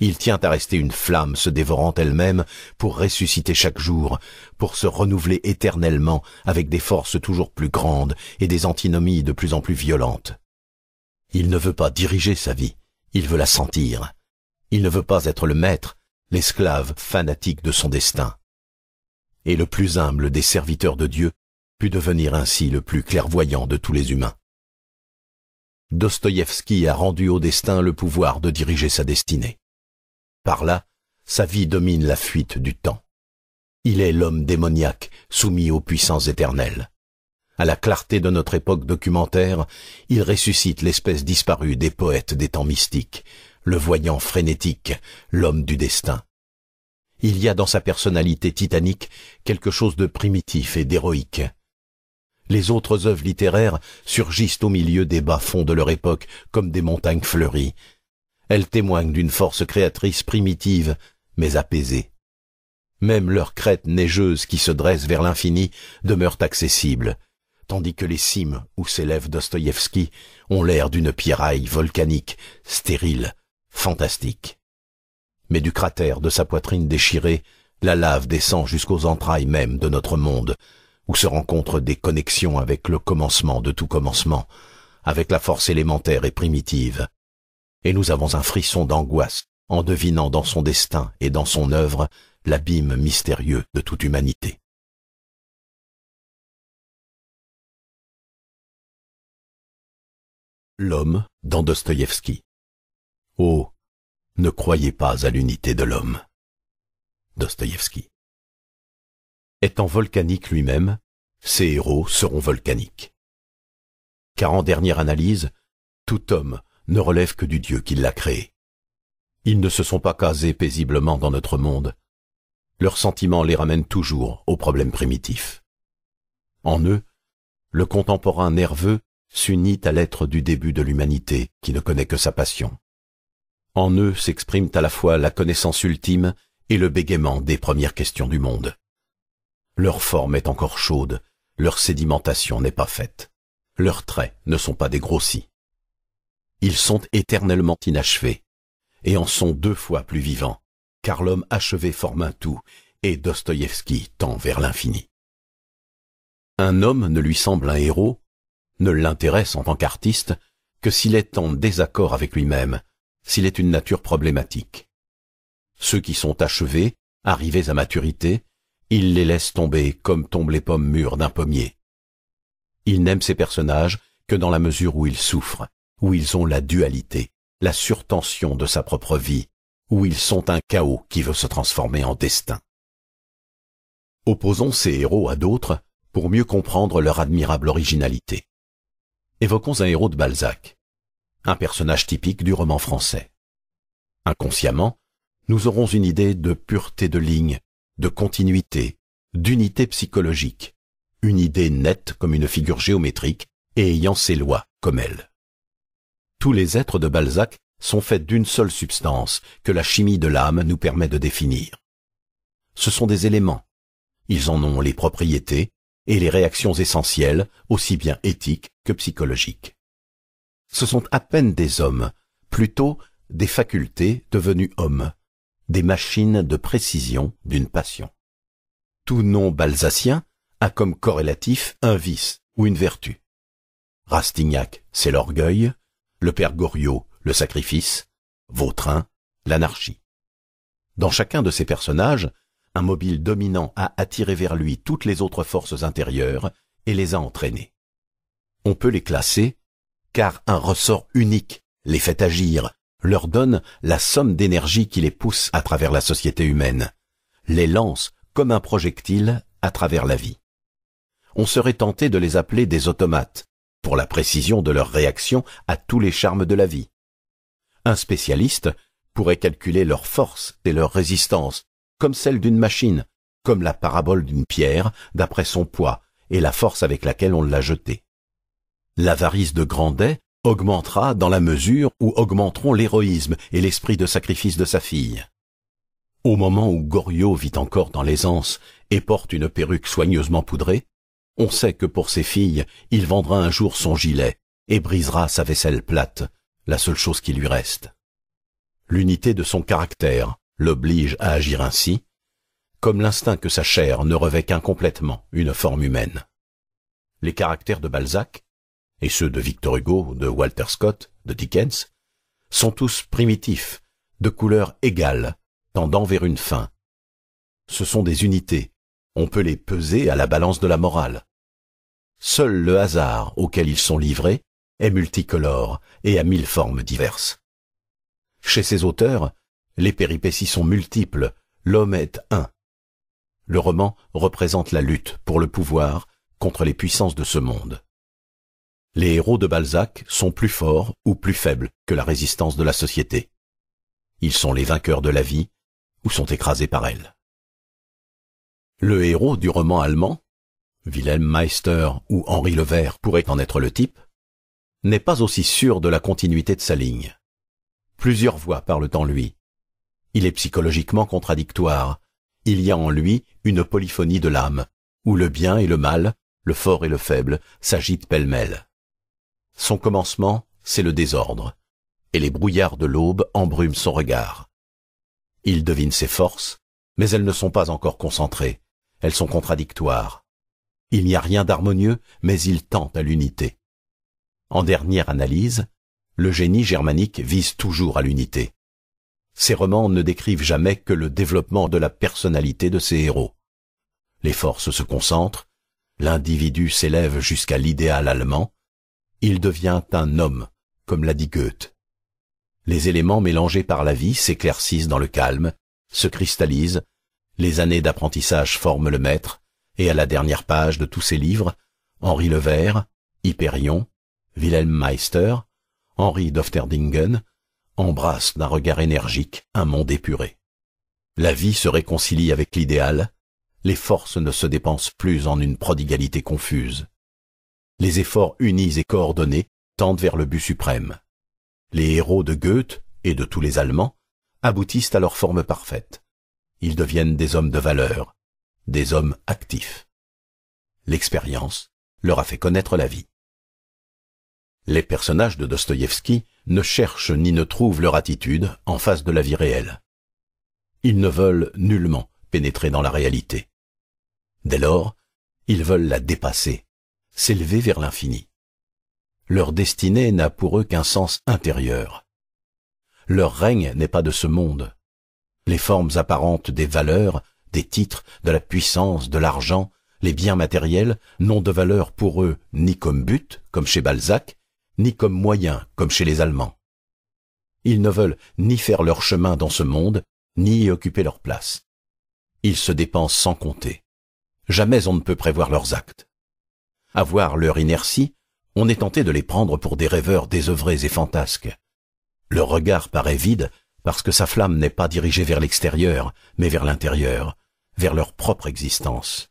Il tient à rester une flamme se dévorant elle-même pour ressusciter chaque jour, pour se renouveler éternellement avec des forces toujours plus grandes et des antinomies de plus en plus violentes. Il ne veut pas diriger sa vie, il veut la sentir. Il ne veut pas être le maître, l'esclave fanatique de son destin. Et le plus humble des serviteurs de Dieu put devenir ainsi le plus clairvoyant de tous les humains. Dostoïevski a rendu au destin le pouvoir de diriger sa destinée. Par là, sa vie domine la fuite du temps. Il est l'homme démoniaque, soumis aux puissances éternelles. À la clarté de notre époque documentaire, il ressuscite l'espèce disparue des poètes des temps mystiques, le voyant frénétique, l'homme du destin. Il y a dans sa personnalité titanique quelque chose de primitif et d'héroïque. Les autres œuvres littéraires surgissent au milieu des bas-fonds de leur époque comme des montagnes fleuries, elles témoignent d'une force créatrice primitive, mais apaisée. Même leurs crêtes neigeuses qui se dressent vers l'infini demeurent accessibles, tandis que les cimes où s'élève Dostoïevski ont l'air d'une pierraille volcanique, stérile, fantastique. Mais du cratère de sa poitrine déchirée, la lave descend jusqu'aux entrailles mêmes de notre monde, où se rencontrent des connexions avec le commencement de tout commencement, avec la force élémentaire et primitive, et nous avons un frisson d'angoisse en devinant dans son destin et dans son œuvre l'abîme mystérieux de toute humanité. L'homme dans Dostoïevski. Oh, ne croyez pas à l'unité de l'homme. Dostoïevski. Étant volcanique lui-même, ses héros seront volcaniques. Car en dernière analyse, tout homme ne relève que du Dieu qui l'a créé. Ils ne se sont pas casés paisiblement dans notre monde. Leurs sentiments les ramènent toujours aux problèmes primitifs. En eux, le contemporain nerveux s'unit à l'être du début de l'humanité qui ne connaît que sa passion. En eux s'expriment à la fois la connaissance ultime et le bégaiement des premières questions du monde. Leur forme est encore chaude, leur sédimentation n'est pas faite, leurs traits ne sont pas dégrossis ils sont éternellement inachevés, et en sont deux fois plus vivants, car l'homme achevé forme un tout, et Dostoïevski tend vers l'infini. Un homme ne lui semble un héros, ne l'intéresse en tant qu'artiste, que s'il est en désaccord avec lui-même, s'il est une nature problématique. Ceux qui sont achevés, arrivés à maturité, il les laisse tomber comme tombent les pommes mûres d'un pommier. Il n'aime ses personnages que dans la mesure où ils souffrent, où ils ont la dualité, la surtension de sa propre vie, où ils sont un chaos qui veut se transformer en destin. Opposons ces héros à d'autres pour mieux comprendre leur admirable originalité. Évoquons un héros de Balzac, un personnage typique du roman français. Inconsciemment, nous aurons une idée de pureté de ligne, de continuité, d'unité psychologique, une idée nette comme une figure géométrique et ayant ses lois comme elle tous les êtres de Balzac sont faits d'une seule substance que la chimie de l'âme nous permet de définir. Ce sont des éléments. Ils en ont les propriétés et les réactions essentielles, aussi bien éthiques que psychologiques. Ce sont à peine des hommes, plutôt des facultés devenues hommes, des machines de précision d'une passion. Tout nom balzacien a comme corrélatif un vice ou une vertu. Rastignac, c'est l'orgueil, le père Goriot, le sacrifice, Vautrin, l'anarchie. Dans chacun de ces personnages, un mobile dominant a attiré vers lui toutes les autres forces intérieures et les a entraînées. On peut les classer car un ressort unique les fait agir, leur donne la somme d'énergie qui les pousse à travers la société humaine, les lance comme un projectile à travers la vie. On serait tenté de les appeler des automates, pour la précision de leur réaction à tous les charmes de la vie. Un spécialiste pourrait calculer leur force et leur résistance, comme celle d'une machine, comme la parabole d'une pierre, d'après son poids et la force avec laquelle on l'a jetée. L'avarice de Grandet augmentera dans la mesure où augmenteront l'héroïsme et l'esprit de sacrifice de sa fille. Au moment où Goriot vit encore dans l'aisance et porte une perruque soigneusement poudrée, on sait que pour ses filles, il vendra un jour son gilet et brisera sa vaisselle plate, la seule chose qui lui reste. L'unité de son caractère l'oblige à agir ainsi, comme l'instinct que sa chair ne revêt qu'incomplètement une forme humaine. Les caractères de Balzac, et ceux de Victor Hugo, de Walter Scott, de Dickens, sont tous primitifs, de couleur égale, tendant vers une fin. Ce sont des unités on peut les peser à la balance de la morale. Seul le hasard auquel ils sont livrés est multicolore et a mille formes diverses. Chez ces auteurs, les péripéties sont multiples, l'homme est un. Le roman représente la lutte pour le pouvoir contre les puissances de ce monde. Les héros de Balzac sont plus forts ou plus faibles que la résistance de la société. Ils sont les vainqueurs de la vie ou sont écrasés par elle. Le héros du roman allemand, Wilhelm Meister ou Henri Levert pourrait en être le type, n'est pas aussi sûr de la continuité de sa ligne. Plusieurs voix parlent en lui. Il est psychologiquement contradictoire. Il y a en lui une polyphonie de l'âme, où le bien et le mal, le fort et le faible, s'agitent pêle-mêle. Son commencement, c'est le désordre, et les brouillards de l'aube embrument son regard. Il devine ses forces, mais elles ne sont pas encore concentrées elles sont contradictoires. Il n'y a rien d'harmonieux, mais il tend à l'unité. En dernière analyse, le génie germanique vise toujours à l'unité. Ses romans ne décrivent jamais que le développement de la personnalité de ses héros. Les forces se concentrent, l'individu s'élève jusqu'à l'idéal allemand, il devient un homme, comme l'a dit Goethe. Les éléments mélangés par la vie s'éclaircissent dans le calme, se cristallisent, les années d'apprentissage forment le maître, et à la dernière page de tous ses livres, Henri Levert, Hyperion, Wilhelm Meister, Henri d'Ofterdingen, embrassent d'un regard énergique un monde épuré. La vie se réconcilie avec l'idéal, les forces ne se dépensent plus en une prodigalité confuse. Les efforts unis et coordonnés tendent vers le but suprême. Les héros de Goethe et de tous les Allemands aboutissent à leur forme parfaite ils deviennent des hommes de valeur, des hommes actifs. L'expérience leur a fait connaître la vie. Les personnages de Dostoïevski ne cherchent ni ne trouvent leur attitude en face de la vie réelle. Ils ne veulent nullement pénétrer dans la réalité. Dès lors, ils veulent la dépasser, s'élever vers l'infini. Leur destinée n'a pour eux qu'un sens intérieur. Leur règne n'est pas de ce monde, les formes apparentes des valeurs, des titres, de la puissance, de l'argent, les biens matériels n'ont de valeur pour eux ni comme but, comme chez Balzac, ni comme moyen, comme chez les Allemands. Ils ne veulent ni faire leur chemin dans ce monde, ni y occuper leur place. Ils se dépensent sans compter. Jamais on ne peut prévoir leurs actes. À voir leur inertie, on est tenté de les prendre pour des rêveurs désœuvrés et fantasques. Leur regard paraît vide parce que sa flamme n'est pas dirigée vers l'extérieur, mais vers l'intérieur, vers leur propre existence.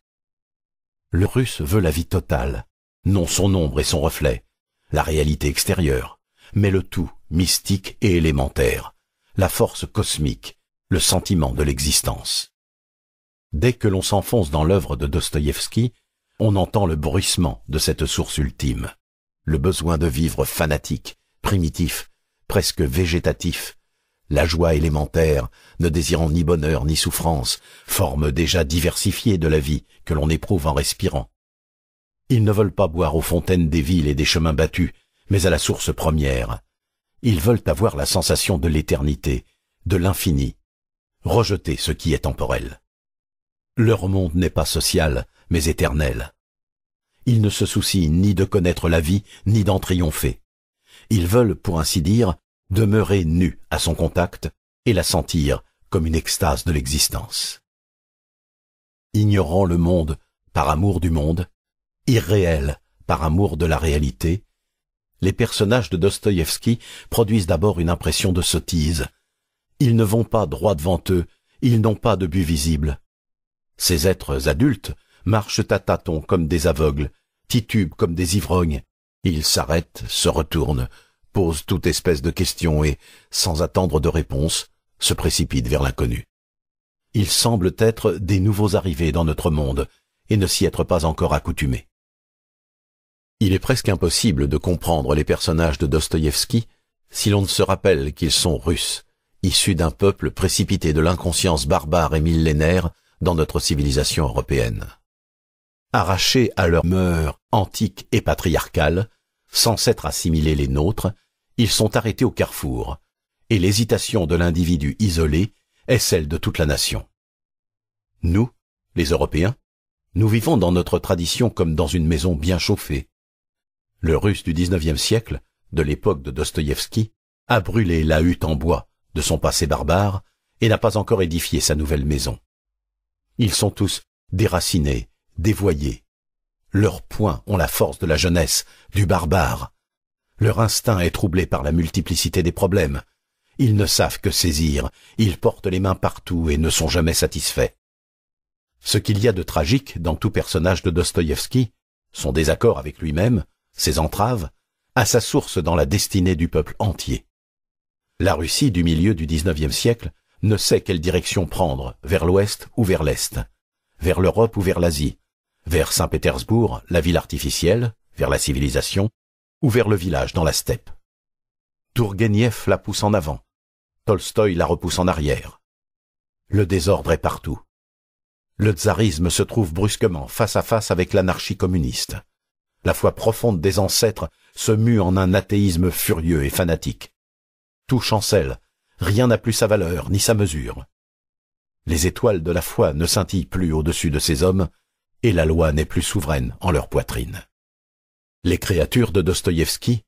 Le russe veut la vie totale, non son ombre et son reflet, la réalité extérieure, mais le tout mystique et élémentaire, la force cosmique, le sentiment de l'existence. Dès que l'on s'enfonce dans l'œuvre de Dostoïevski, on entend le bruissement de cette source ultime, le besoin de vivre fanatique, primitif, presque végétatif, la joie élémentaire, ne désirant ni bonheur ni souffrance, forme déjà diversifiée de la vie que l'on éprouve en respirant. Ils ne veulent pas boire aux fontaines des villes et des chemins battus, mais à la source première. Ils veulent avoir la sensation de l'éternité, de l'infini, rejeter ce qui est temporel. Leur monde n'est pas social, mais éternel. Ils ne se soucient ni de connaître la vie, ni d'en triompher. Ils veulent, pour ainsi dire, demeurer nu à son contact et la sentir comme une extase de l'existence. Ignorant le monde par amour du monde, irréel par amour de la réalité, les personnages de Dostoïevski produisent d'abord une impression de sottise. Ils ne vont pas droit devant eux, ils n'ont pas de but visible. Ces êtres adultes marchent à tâtons comme des aveugles, titubent comme des ivrognes, ils s'arrêtent, se retournent, posent toute espèce de questions et, sans attendre de réponse, se précipitent vers l'inconnu. Ils semblent être des nouveaux arrivés dans notre monde et ne s'y être pas encore accoutumés. Il est presque impossible de comprendre les personnages de Dostoïevski si l'on ne se rappelle qu'ils sont russes, issus d'un peuple précipité de l'inconscience barbare et millénaire dans notre civilisation européenne. Arrachés à leurs mœurs antiques et patriarcales, sans s'être assimilés les nôtres, ils sont arrêtés au carrefour, et l'hésitation de l'individu isolé est celle de toute la nation. Nous, les Européens, nous vivons dans notre tradition comme dans une maison bien chauffée. Le russe du XIXe siècle, de l'époque de Dostoïevski, a brûlé la hutte en bois de son passé barbare et n'a pas encore édifié sa nouvelle maison. Ils sont tous déracinés, dévoyés. Leurs poings ont la force de la jeunesse, du barbare, leur instinct est troublé par la multiplicité des problèmes. Ils ne savent que saisir, ils portent les mains partout et ne sont jamais satisfaits. Ce qu'il y a de tragique dans tout personnage de Dostoïevski, son désaccord avec lui-même, ses entraves, a sa source dans la destinée du peuple entier. La Russie du milieu du XIXe siècle ne sait quelle direction prendre, vers l'ouest ou vers l'est, vers l'Europe ou vers l'Asie, vers Saint-Pétersbourg, la ville artificielle, vers la civilisation, ou vers le village dans la steppe. Tourguenieff la pousse en avant. Tolstoï la repousse en arrière. Le désordre est partout. Le tsarisme se trouve brusquement face à face avec l'anarchie communiste. La foi profonde des ancêtres se mue en un athéisme furieux et fanatique. Tout chancelle, rien n'a plus sa valeur ni sa mesure. Les étoiles de la foi ne scintillent plus au-dessus de ces hommes, et la loi n'est plus souveraine en leur poitrine. Les créatures de Dostoïevski,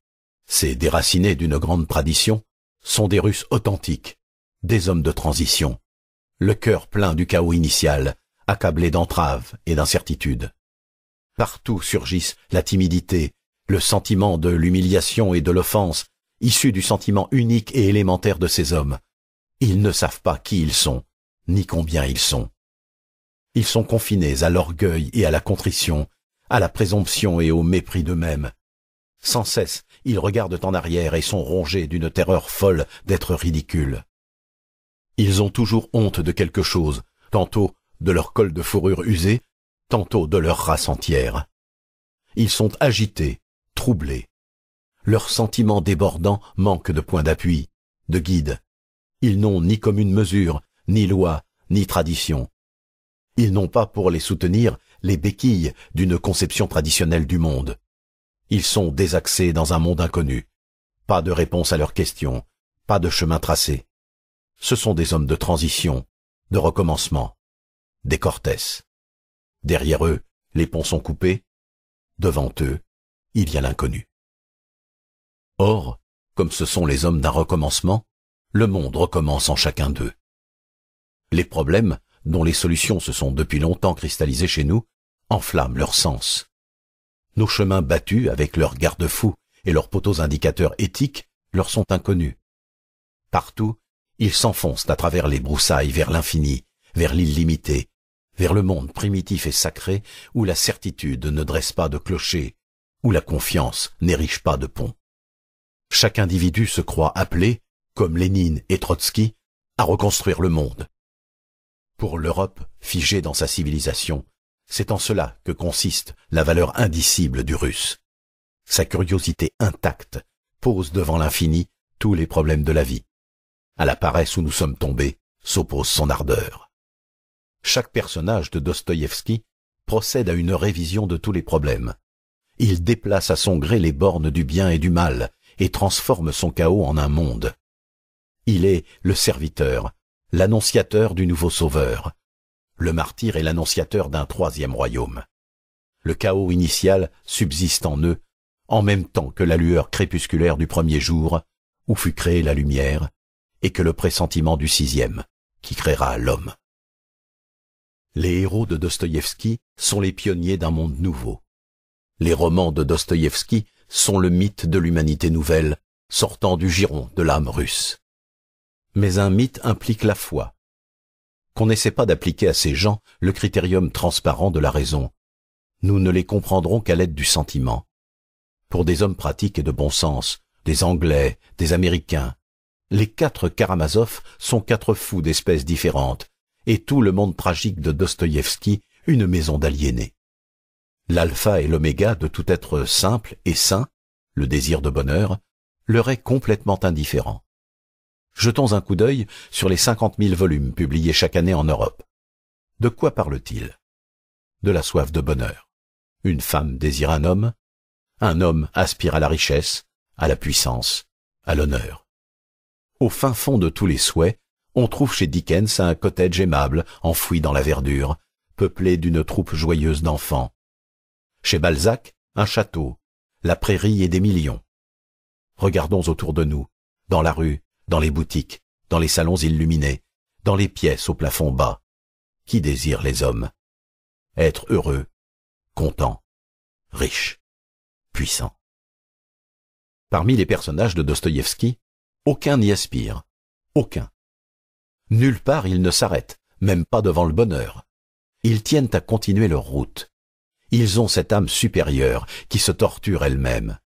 ces déracinés d'une grande tradition, sont des Russes authentiques, des hommes de transition, le cœur plein du chaos initial, accablé d'entraves et d'incertitudes. Partout surgissent la timidité, le sentiment de l'humiliation et de l'offense, issus du sentiment unique et élémentaire de ces hommes. Ils ne savent pas qui ils sont, ni combien ils sont. Ils sont confinés à l'orgueil et à la contrition, à la présomption et au mépris d'eux-mêmes. Sans cesse, ils regardent en arrière et sont rongés d'une terreur folle d'être ridicules. Ils ont toujours honte de quelque chose, tantôt de leur col de fourrure usé, tantôt de leur race entière. Ils sont agités, troublés. Leurs sentiments débordants manquent de points d'appui, de guide. Ils n'ont ni commune mesure, ni loi, ni tradition. Ils n'ont pas pour les soutenir les béquilles d'une conception traditionnelle du monde. Ils sont désaxés dans un monde inconnu. Pas de réponse à leurs questions, pas de chemin tracé. Ce sont des hommes de transition, de recommencement, des cortès. Derrière eux, les ponts sont coupés. Devant eux, il y a l'inconnu. Or, comme ce sont les hommes d'un recommencement, le monde recommence en chacun d'eux. Les problèmes, dont les solutions se sont depuis longtemps cristallisées chez nous, Enflamme leur sens. Nos chemins battus avec leurs garde-fous et leurs poteaux indicateurs éthiques leur sont inconnus. Partout, ils s'enfoncent à travers les broussailles vers l'infini, vers l'illimité, vers le monde primitif et sacré où la certitude ne dresse pas de clocher, où la confiance n'érige pas de pont. Chaque individu se croit appelé, comme Lénine et Trotsky, à reconstruire le monde. Pour l'Europe, figée dans sa civilisation, c'est en cela que consiste la valeur indicible du russe. Sa curiosité intacte pose devant l'infini tous les problèmes de la vie. À la paresse où nous sommes tombés s'oppose son ardeur. Chaque personnage de Dostoïevski procède à une révision de tous les problèmes. Il déplace à son gré les bornes du bien et du mal et transforme son chaos en un monde. Il est le serviteur, l'annonciateur du nouveau sauveur, le martyr est l'annonciateur d'un troisième royaume. Le chaos initial subsiste en eux, en même temps que la lueur crépusculaire du premier jour, où fut créée la lumière, et que le pressentiment du sixième, qui créera l'homme. Les héros de Dostoïevski sont les pionniers d'un monde nouveau. Les romans de Dostoïevski sont le mythe de l'humanité nouvelle, sortant du giron de l'âme russe. Mais un mythe implique la foi, qu'on n'essaie pas d'appliquer à ces gens le critérium transparent de la raison. Nous ne les comprendrons qu'à l'aide du sentiment. Pour des hommes pratiques et de bon sens, des Anglais, des Américains, les quatre Karamazov sont quatre fous d'espèces différentes, et tout le monde tragique de Dostoïevski une maison d'aliénés. L'alpha et l'oméga de tout être simple et sain, le désir de bonheur, leur est complètement indifférent. Jetons un coup d'œil sur les cinquante mille volumes publiés chaque année en Europe. De quoi parle-t-il De la soif de bonheur. Une femme désire un homme, un homme aspire à la richesse, à la puissance, à l'honneur. Au fin fond de tous les souhaits, on trouve chez Dickens un cottage aimable enfoui dans la verdure, peuplé d'une troupe joyeuse d'enfants. Chez Balzac, un château, la prairie et des millions. Regardons autour de nous, dans la rue, dans les boutiques, dans les salons illuminés, dans les pièces au plafond bas. Qui désire les hommes Être heureux, content, riche, puissant. Parmi les personnages de Dostoïevski, aucun n'y aspire. Aucun. Nulle part ils ne s'arrêtent, même pas devant le bonheur. Ils tiennent à continuer leur route. Ils ont cette âme supérieure qui se torture elle-même.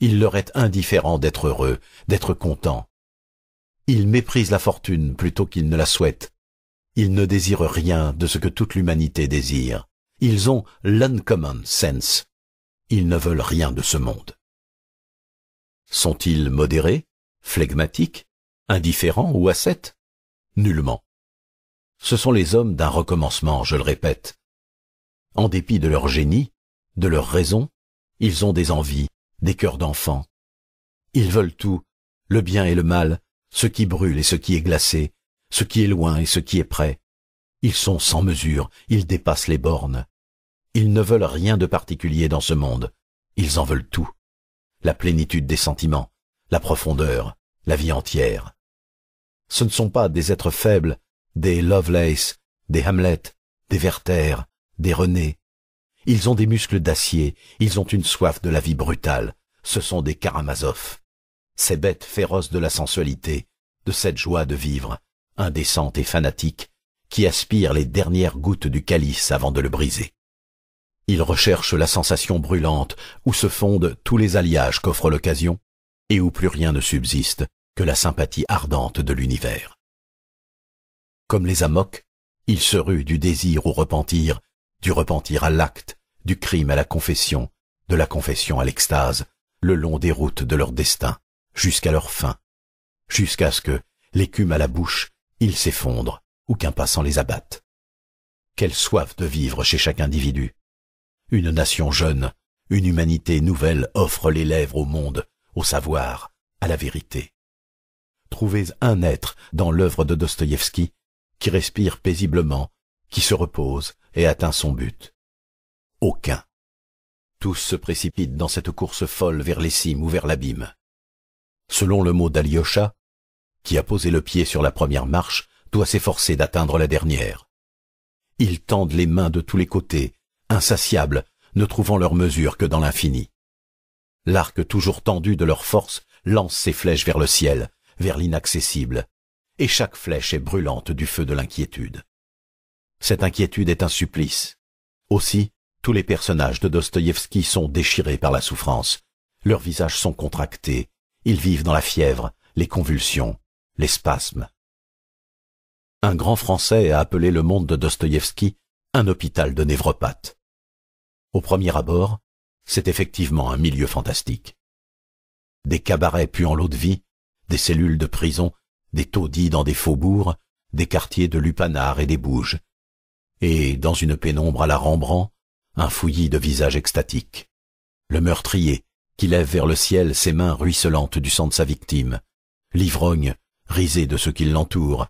Il leur est indifférent d'être heureux, d'être content, ils méprisent la fortune plutôt qu'ils ne la souhaitent. Ils ne désirent rien de ce que toute l'humanité désire. Ils ont l'uncommon sense. Ils ne veulent rien de ce monde. Sont-ils modérés, flegmatiques, indifférents ou ascètes Nullement. Ce sont les hommes d'un recommencement, je le répète. En dépit de leur génie, de leur raison, ils ont des envies, des cœurs d'enfants. Ils veulent tout, le bien et le mal, ce qui brûle et ce qui est glacé, ce qui est loin et ce qui est près. Ils sont sans mesure, ils dépassent les bornes. Ils ne veulent rien de particulier dans ce monde, ils en veulent tout. La plénitude des sentiments, la profondeur, la vie entière. Ce ne sont pas des êtres faibles, des Lovelace, des Hamlet, des Werther, des René. Ils ont des muscles d'acier, ils ont une soif de la vie brutale. Ce sont des Karamazov ces bêtes féroces de la sensualité, de cette joie de vivre, indécente et fanatique, qui aspirent les dernières gouttes du calice avant de le briser. Ils recherchent la sensation brûlante où se fondent tous les alliages qu'offre l'occasion et où plus rien ne subsiste que la sympathie ardente de l'univers. Comme les Amok, ils se ruent du désir au repentir, du repentir à l'acte, du crime à la confession, de la confession à l'extase, le long des routes de leur destin, jusqu'à leur fin, jusqu'à ce que, l'écume à la bouche, ils s'effondrent ou qu'un passant les abatte. Quelle soif de vivre chez chaque individu. Une nation jeune, une humanité nouvelle offre les lèvres au monde, au savoir, à la vérité. Trouvez un être dans l'œuvre de Dostoïevski qui respire paisiblement, qui se repose et atteint son but. Aucun. Tous se précipitent dans cette course folle vers les cimes ou vers l'abîme selon le mot d'Alyosha, qui a posé le pied sur la première marche, doit s'efforcer d'atteindre la dernière. Ils tendent les mains de tous les côtés, insatiables, ne trouvant leur mesure que dans l'infini. L'arc toujours tendu de leur force lance ses flèches vers le ciel, vers l'inaccessible, et chaque flèche est brûlante du feu de l'inquiétude. Cette inquiétude est un supplice. Aussi, tous les personnages de Dostoïevski sont déchirés par la souffrance, leurs visages sont contractés, ils vivent dans la fièvre, les convulsions, les spasmes. Un grand Français a appelé le monde de Dostoïevski un hôpital de névropathes. Au premier abord, c'est effectivement un milieu fantastique. Des cabarets puant l'eau de vie, des cellules de prison, des taudis dans des faubourgs, des quartiers de lupanards et des bouges, et, dans une pénombre à la Rembrandt, un fouillis de visages extatiques. Le meurtrier, qui lève vers le ciel ses mains ruisselantes du sang de sa victime, l'ivrogne, risé de ceux qui l'entoure,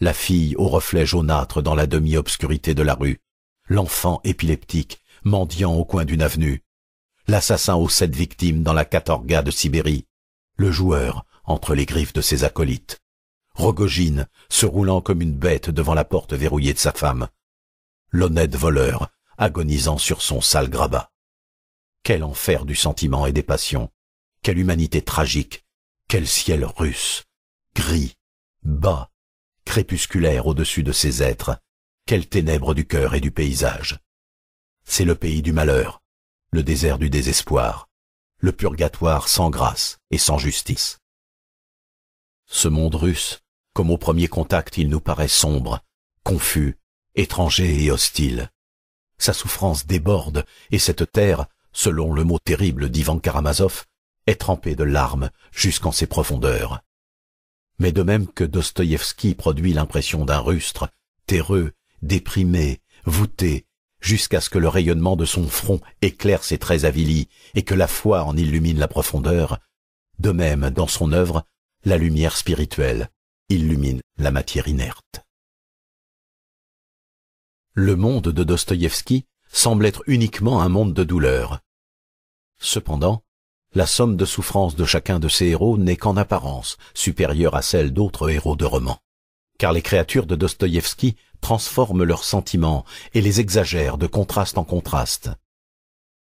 la fille au reflet jaunâtre dans la demi-obscurité de la rue, l'enfant épileptique, mendiant au coin d'une avenue, l'assassin aux sept victimes dans la catorga de Sibérie, le joueur entre les griffes de ses acolytes, Rogogine se roulant comme une bête devant la porte verrouillée de sa femme, l'honnête voleur agonisant sur son sale grabat. Quel enfer du sentiment et des passions Quelle humanité tragique Quel ciel russe Gris, bas, crépusculaire au-dessus de ces êtres Quelles ténèbres du cœur et du paysage C'est le pays du malheur, le désert du désespoir, le purgatoire sans grâce et sans justice. Ce monde russe, comme au premier contact il nous paraît sombre, confus, étranger et hostile. Sa souffrance déborde, et cette terre, selon le mot terrible d'Ivan Karamazov, est trempé de larmes jusqu'en ses profondeurs. Mais de même que Dostoïevski produit l'impression d'un rustre, terreux, déprimé, voûté, jusqu'à ce que le rayonnement de son front éclaire ses traits avilis et que la foi en illumine la profondeur, de même, dans son œuvre, la lumière spirituelle illumine la matière inerte. Le monde de Dostoïevski semble être uniquement un monde de douleur, Cependant, la somme de souffrance de chacun de ces héros n'est qu'en apparence supérieure à celle d'autres héros de roman. car les créatures de Dostoïevski transforment leurs sentiments et les exagèrent de contraste en contraste.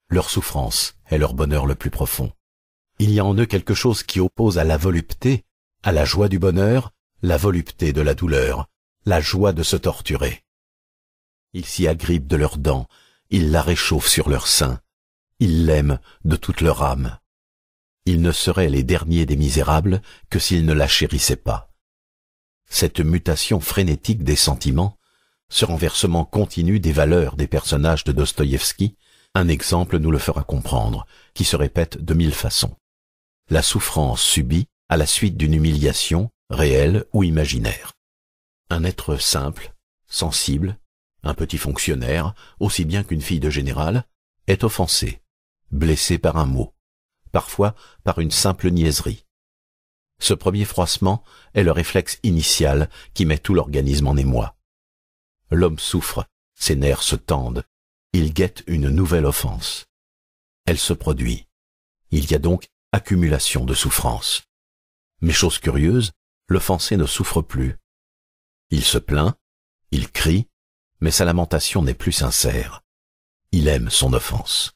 Leur souffrance est leur bonheur le plus profond. Il y a en eux quelque chose qui oppose à la volupté, à la joie du bonheur, la volupté de la douleur, la joie de se torturer. Ils s'y agrippent de leurs dents, ils la réchauffent sur leur sein, ils l'aiment de toute leur âme. Ils ne seraient les derniers des misérables que s'ils ne la chérissaient pas. Cette mutation frénétique des sentiments, ce renversement continu des valeurs des personnages de Dostoïevski, un exemple nous le fera comprendre, qui se répète de mille façons. La souffrance subie à la suite d'une humiliation, réelle ou imaginaire. Un être simple, sensible, un petit fonctionnaire, aussi bien qu'une fille de général, est offensé, blessé par un mot, parfois par une simple niaiserie. Ce premier froissement est le réflexe initial qui met tout l'organisme en émoi. L'homme souffre, ses nerfs se tendent, il guette une nouvelle offense. Elle se produit. Il y a donc accumulation de souffrance. Mais chose curieuse, l'offensé ne souffre plus. Il se plaint, il crie, mais sa lamentation n'est plus sincère. Il aime son offense.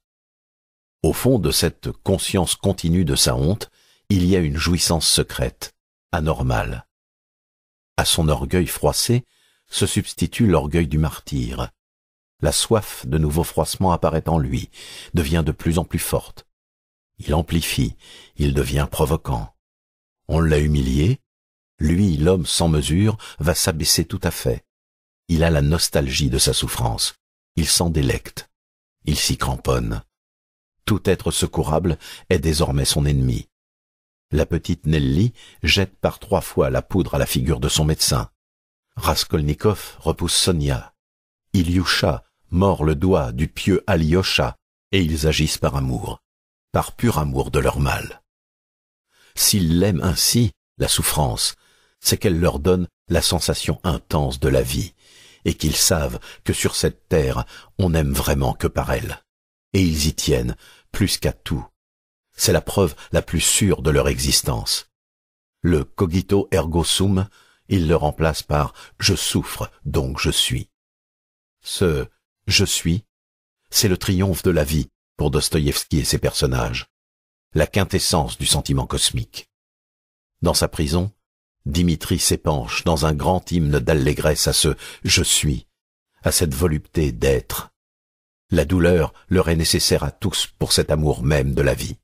Au fond de cette conscience continue de sa honte, il y a une jouissance secrète, anormale. À son orgueil froissé se substitue l'orgueil du martyr. La soif de nouveaux froissements apparaît en lui, devient de plus en plus forte. Il amplifie, il devient provoquant. On l'a humilié, lui, l'homme sans mesure, va s'abaisser tout à fait. Il a la nostalgie de sa souffrance. Il s'en délecte. Il s'y cramponne. Tout être secourable est désormais son ennemi. La petite Nelly jette par trois fois la poudre à la figure de son médecin. Raskolnikov repousse Sonia. Ilyusha mord le doigt du pieux Alyosha et ils agissent par amour, par pur amour de leur mal. S'ils l'aiment ainsi, la souffrance, c'est qu'elle leur donne la sensation intense de la vie et qu'ils savent que sur cette terre on n'aime vraiment que par elle et ils y tiennent, plus qu'à tout. C'est la preuve la plus sûre de leur existence. Le cogito ergo sum, ils le remplacent par je souffre, donc je suis. Ce je suis, c'est le triomphe de la vie pour Dostoïevski et ses personnages, la quintessence du sentiment cosmique. Dans sa prison, Dimitri s'épanche dans un grand hymne d'allégresse à ce je suis, à cette volupté d'être, la douleur leur est nécessaire à tous pour cet amour même de la vie.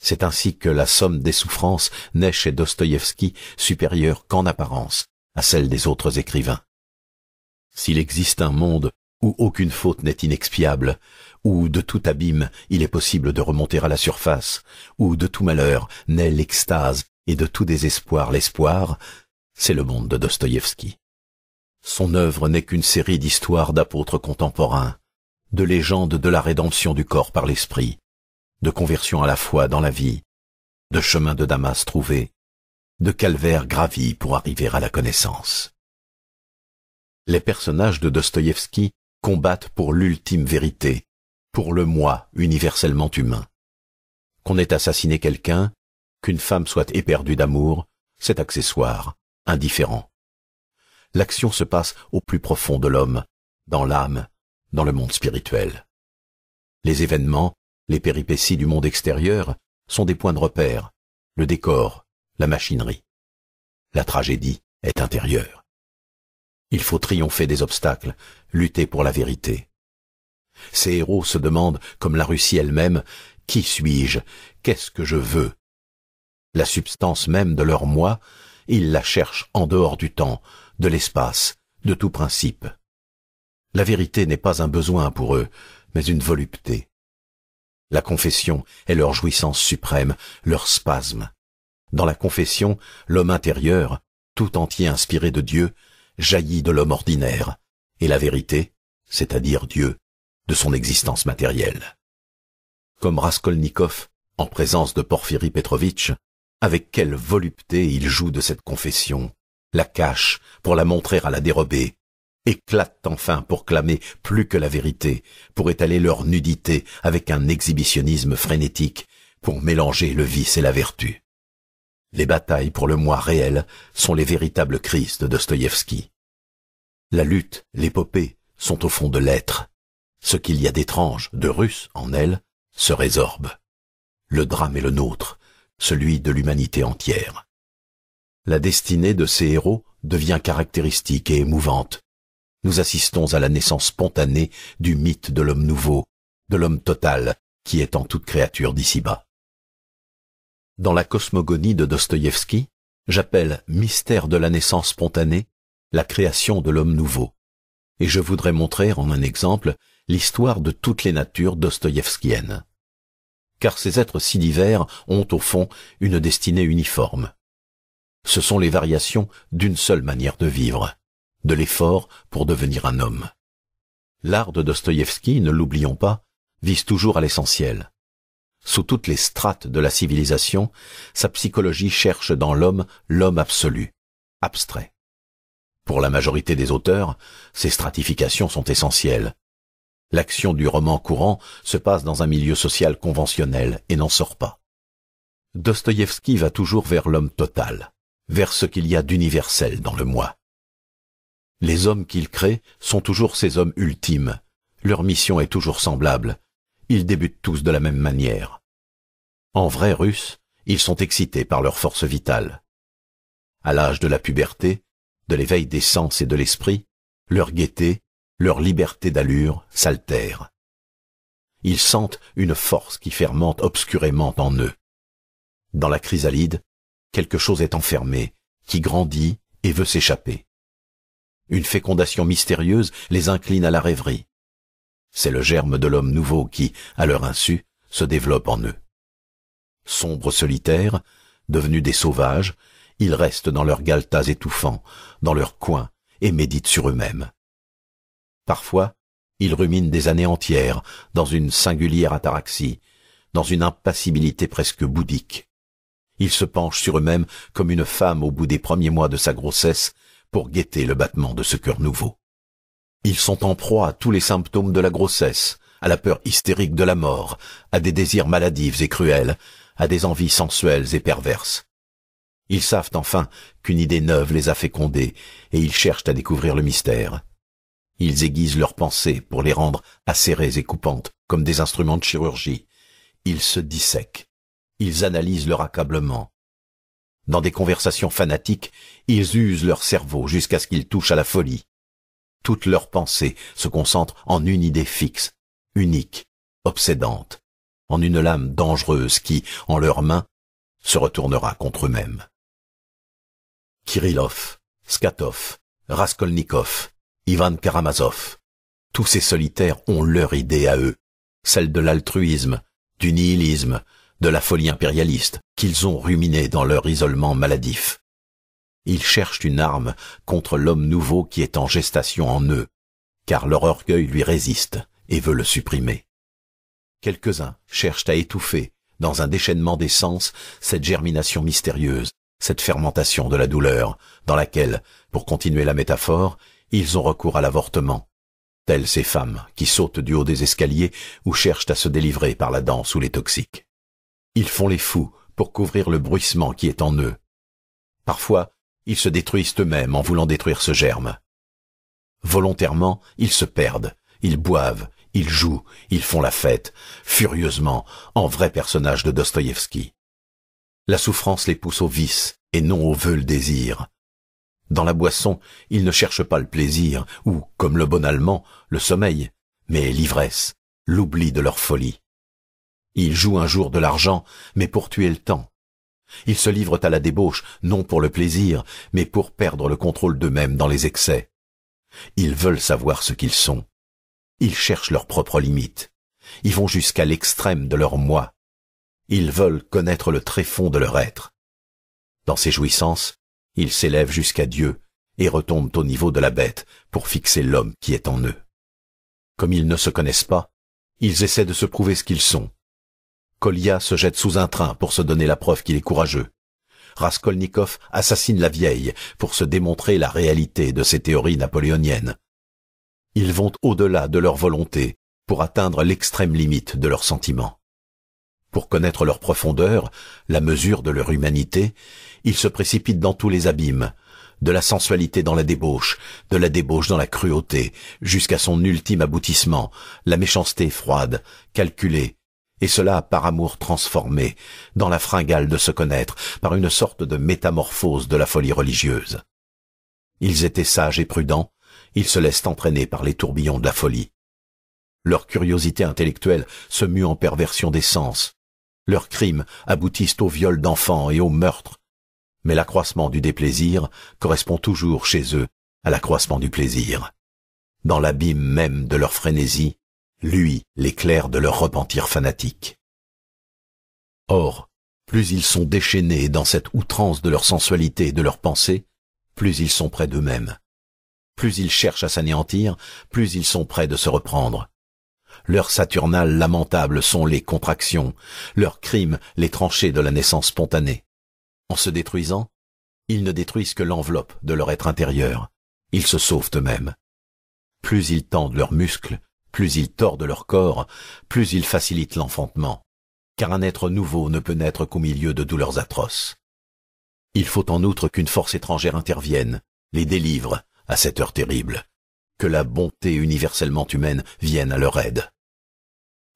C'est ainsi que la somme des souffrances n'est chez Dostoïevski supérieure qu'en apparence à celle des autres écrivains. S'il existe un monde où aucune faute n'est inexpiable, où de tout abîme il est possible de remonter à la surface, où de tout malheur naît l'extase et de tout désespoir l'espoir, c'est le monde de Dostoïevski. Son œuvre n'est qu'une série d'histoires d'apôtres contemporains, de légende de la rédemption du corps par l'esprit, de conversion à la foi dans la vie, de chemin de Damas trouvé, de calvaire gravi pour arriver à la connaissance. Les personnages de Dostoïevski combattent pour l'ultime vérité, pour le moi universellement humain. Qu'on ait assassiné quelqu'un, qu'une femme soit éperdue d'amour, c'est accessoire, indifférent. L'action se passe au plus profond de l'homme, dans l'âme, dans le monde spirituel. Les événements, les péripéties du monde extérieur sont des points de repère, le décor, la machinerie. La tragédie est intérieure. Il faut triompher des obstacles, lutter pour la vérité. Ces héros se demandent, comme la Russie elle-même, qui suis-je Qu'est-ce que je veux La substance même de leur moi, ils la cherchent en dehors du temps, de l'espace, de tout principe. La vérité n'est pas un besoin pour eux, mais une volupté. La confession est leur jouissance suprême, leur spasme. Dans la confession, l'homme intérieur, tout entier inspiré de Dieu, jaillit de l'homme ordinaire, et la vérité, c'est-à-dire Dieu, de son existence matérielle. Comme Raskolnikov, en présence de Porfiry Petrovitch, avec quelle volupté il joue de cette confession, la cache pour la montrer à la dérobée, éclatent enfin pour clamer plus que la vérité, pour étaler leur nudité avec un exhibitionnisme frénétique, pour mélanger le vice et la vertu. Les batailles pour le moi réel sont les véritables crises de Dostoïevski. La lutte, l'épopée, sont au fond de l'être. Ce qu'il y a d'étrange, de russe en elle, se résorbe. Le drame est le nôtre, celui de l'humanité entière. La destinée de ces héros devient caractéristique et émouvante, nous assistons à la naissance spontanée du mythe de l'homme nouveau, de l'homme total, qui est en toute créature d'ici-bas. Dans la cosmogonie de Dostoïevski, j'appelle mystère de la naissance spontanée la création de l'homme nouveau, et je voudrais montrer en un exemple l'histoire de toutes les natures dostoïevskiennes. Car ces êtres si divers ont au fond une destinée uniforme. Ce sont les variations d'une seule manière de vivre de l'effort pour devenir un homme. L'art de Dostoïevski, ne l'oublions pas, vise toujours à l'essentiel. Sous toutes les strates de la civilisation, sa psychologie cherche dans l'homme l'homme absolu, abstrait. Pour la majorité des auteurs, ces stratifications sont essentielles. L'action du roman courant se passe dans un milieu social conventionnel et n'en sort pas. Dostoïevski va toujours vers l'homme total, vers ce qu'il y a d'universel dans le moi. Les hommes qu'ils créent sont toujours ces hommes ultimes. Leur mission est toujours semblable. Ils débutent tous de la même manière. En vrai russe, ils sont excités par leur force vitale. À l'âge de la puberté, de l'éveil des sens et de l'esprit, leur gaieté, leur liberté d'allure s'altèrent. Ils sentent une force qui fermente obscurément en eux. Dans la chrysalide, quelque chose est enfermé, qui grandit et veut s'échapper. Une fécondation mystérieuse les incline à la rêverie. C'est le germe de l'homme nouveau qui, à leur insu, se développe en eux. Sombres solitaires, devenus des sauvages, ils restent dans leurs galtas étouffants, dans leurs coins, et méditent sur eux-mêmes. Parfois, ils ruminent des années entières dans une singulière ataraxie, dans une impassibilité presque bouddhique. Ils se penchent sur eux-mêmes comme une femme au bout des premiers mois de sa grossesse pour guetter le battement de ce cœur nouveau. Ils sont en proie à tous les symptômes de la grossesse, à la peur hystérique de la mort, à des désirs maladifs et cruels, à des envies sensuelles et perverses. Ils savent enfin qu'une idée neuve les a fécondés, et ils cherchent à découvrir le mystère. Ils aiguisent leurs pensées pour les rendre acérées et coupantes, comme des instruments de chirurgie. Ils se dissèquent. Ils analysent leur accablement. Dans des conversations fanatiques, ils usent leur cerveau jusqu'à ce qu'ils touchent à la folie. Toutes leurs pensées se concentrent en une idée fixe, unique, obsédante, en une lame dangereuse qui, en leurs mains, se retournera contre eux-mêmes. Kirillov, Skatov, Raskolnikov, Ivan Karamazov, tous ces solitaires ont leur idée à eux, celle de l'altruisme, du nihilisme, de la folie impérialiste qu'ils ont ruminée dans leur isolement maladif. Ils cherchent une arme contre l'homme nouveau qui est en gestation en eux, car leur orgueil lui résiste et veut le supprimer. Quelques-uns cherchent à étouffer, dans un déchaînement des sens, cette germination mystérieuse, cette fermentation de la douleur, dans laquelle, pour continuer la métaphore, ils ont recours à l'avortement, telles ces femmes qui sautent du haut des escaliers ou cherchent à se délivrer par la danse ou les toxiques. Ils font les fous pour couvrir le bruissement qui est en eux. Parfois, ils se détruisent eux-mêmes en voulant détruire ce germe. Volontairement, ils se perdent, ils boivent, ils jouent, ils font la fête, furieusement, en vrai personnage de Dostoïevski. La souffrance les pousse au vice et non au vœu le désir. Dans la boisson, ils ne cherchent pas le plaisir ou, comme le bon allemand, le sommeil, mais l'ivresse, l'oubli de leur folie. Ils jouent un jour de l'argent, mais pour tuer le temps. Ils se livrent à la débauche, non pour le plaisir, mais pour perdre le contrôle d'eux-mêmes dans les excès. Ils veulent savoir ce qu'ils sont. Ils cherchent leurs propres limites. Ils vont jusqu'à l'extrême de leur moi. Ils veulent connaître le tréfonds de leur être. Dans ces jouissances, ils s'élèvent jusqu'à Dieu et retombent au niveau de la bête pour fixer l'homme qui est en eux. Comme ils ne se connaissent pas, ils essaient de se prouver ce qu'ils sont, Kolia se jette sous un train pour se donner la preuve qu'il est courageux. Raskolnikov assassine la vieille pour se démontrer la réalité de ses théories napoléoniennes. Ils vont au-delà de leur volonté pour atteindre l'extrême limite de leurs sentiments. Pour connaître leur profondeur, la mesure de leur humanité, ils se précipitent dans tous les abîmes, de la sensualité dans la débauche, de la débauche dans la cruauté, jusqu'à son ultime aboutissement, la méchanceté froide, calculée, et cela par amour transformé, dans la fringale de se connaître, par une sorte de métamorphose de la folie religieuse. Ils étaient sages et prudents, ils se laissent entraîner par les tourbillons de la folie. Leur curiosité intellectuelle se mue en perversion des sens. Leurs crimes aboutissent au viol d'enfants et au meurtre. Mais l'accroissement du déplaisir correspond toujours chez eux à l'accroissement du plaisir. Dans l'abîme même de leur frénésie, lui l'éclair de leur repentir fanatique. Or, plus ils sont déchaînés dans cette outrance de leur sensualité et de leur pensée, plus ils sont près d'eux-mêmes. Plus ils cherchent à s'anéantir, plus ils sont près de se reprendre. Leurs saturnales lamentables sont les contractions, leurs crimes les tranchées de la naissance spontanée. En se détruisant, ils ne détruisent que l'enveloppe de leur être intérieur. Ils se sauvent eux-mêmes. Plus ils tendent leurs muscles, plus ils tordent leur corps, plus ils facilitent l'enfantement, car un être nouveau ne peut naître qu'au milieu de douleurs atroces. Il faut en outre qu'une force étrangère intervienne, les délivre, à cette heure terrible, que la bonté universellement humaine vienne à leur aide.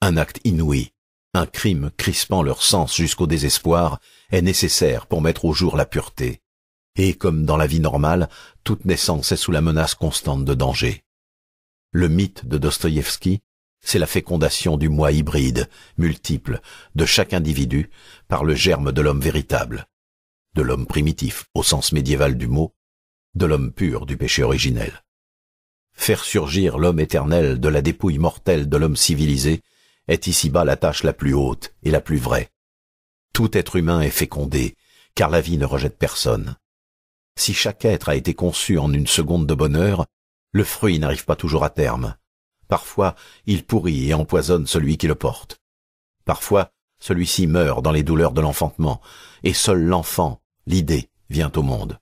Un acte inouï, un crime crispant leur sens jusqu'au désespoir est nécessaire pour mettre au jour la pureté. Et comme dans la vie normale, toute naissance est sous la menace constante de danger. Le mythe de Dostoïevski, c'est la fécondation du moi hybride, multiple, de chaque individu par le germe de l'homme véritable, de l'homme primitif au sens médiéval du mot, de l'homme pur du péché originel. Faire surgir l'homme éternel de la dépouille mortelle de l'homme civilisé est ici-bas la tâche la plus haute et la plus vraie. Tout être humain est fécondé, car la vie ne rejette personne. Si chaque être a été conçu en une seconde de bonheur, le fruit n'arrive pas toujours à terme. Parfois, il pourrit et empoisonne celui qui le porte. Parfois, celui-ci meurt dans les douleurs de l'enfantement, et seul l'enfant, l'idée, vient au monde.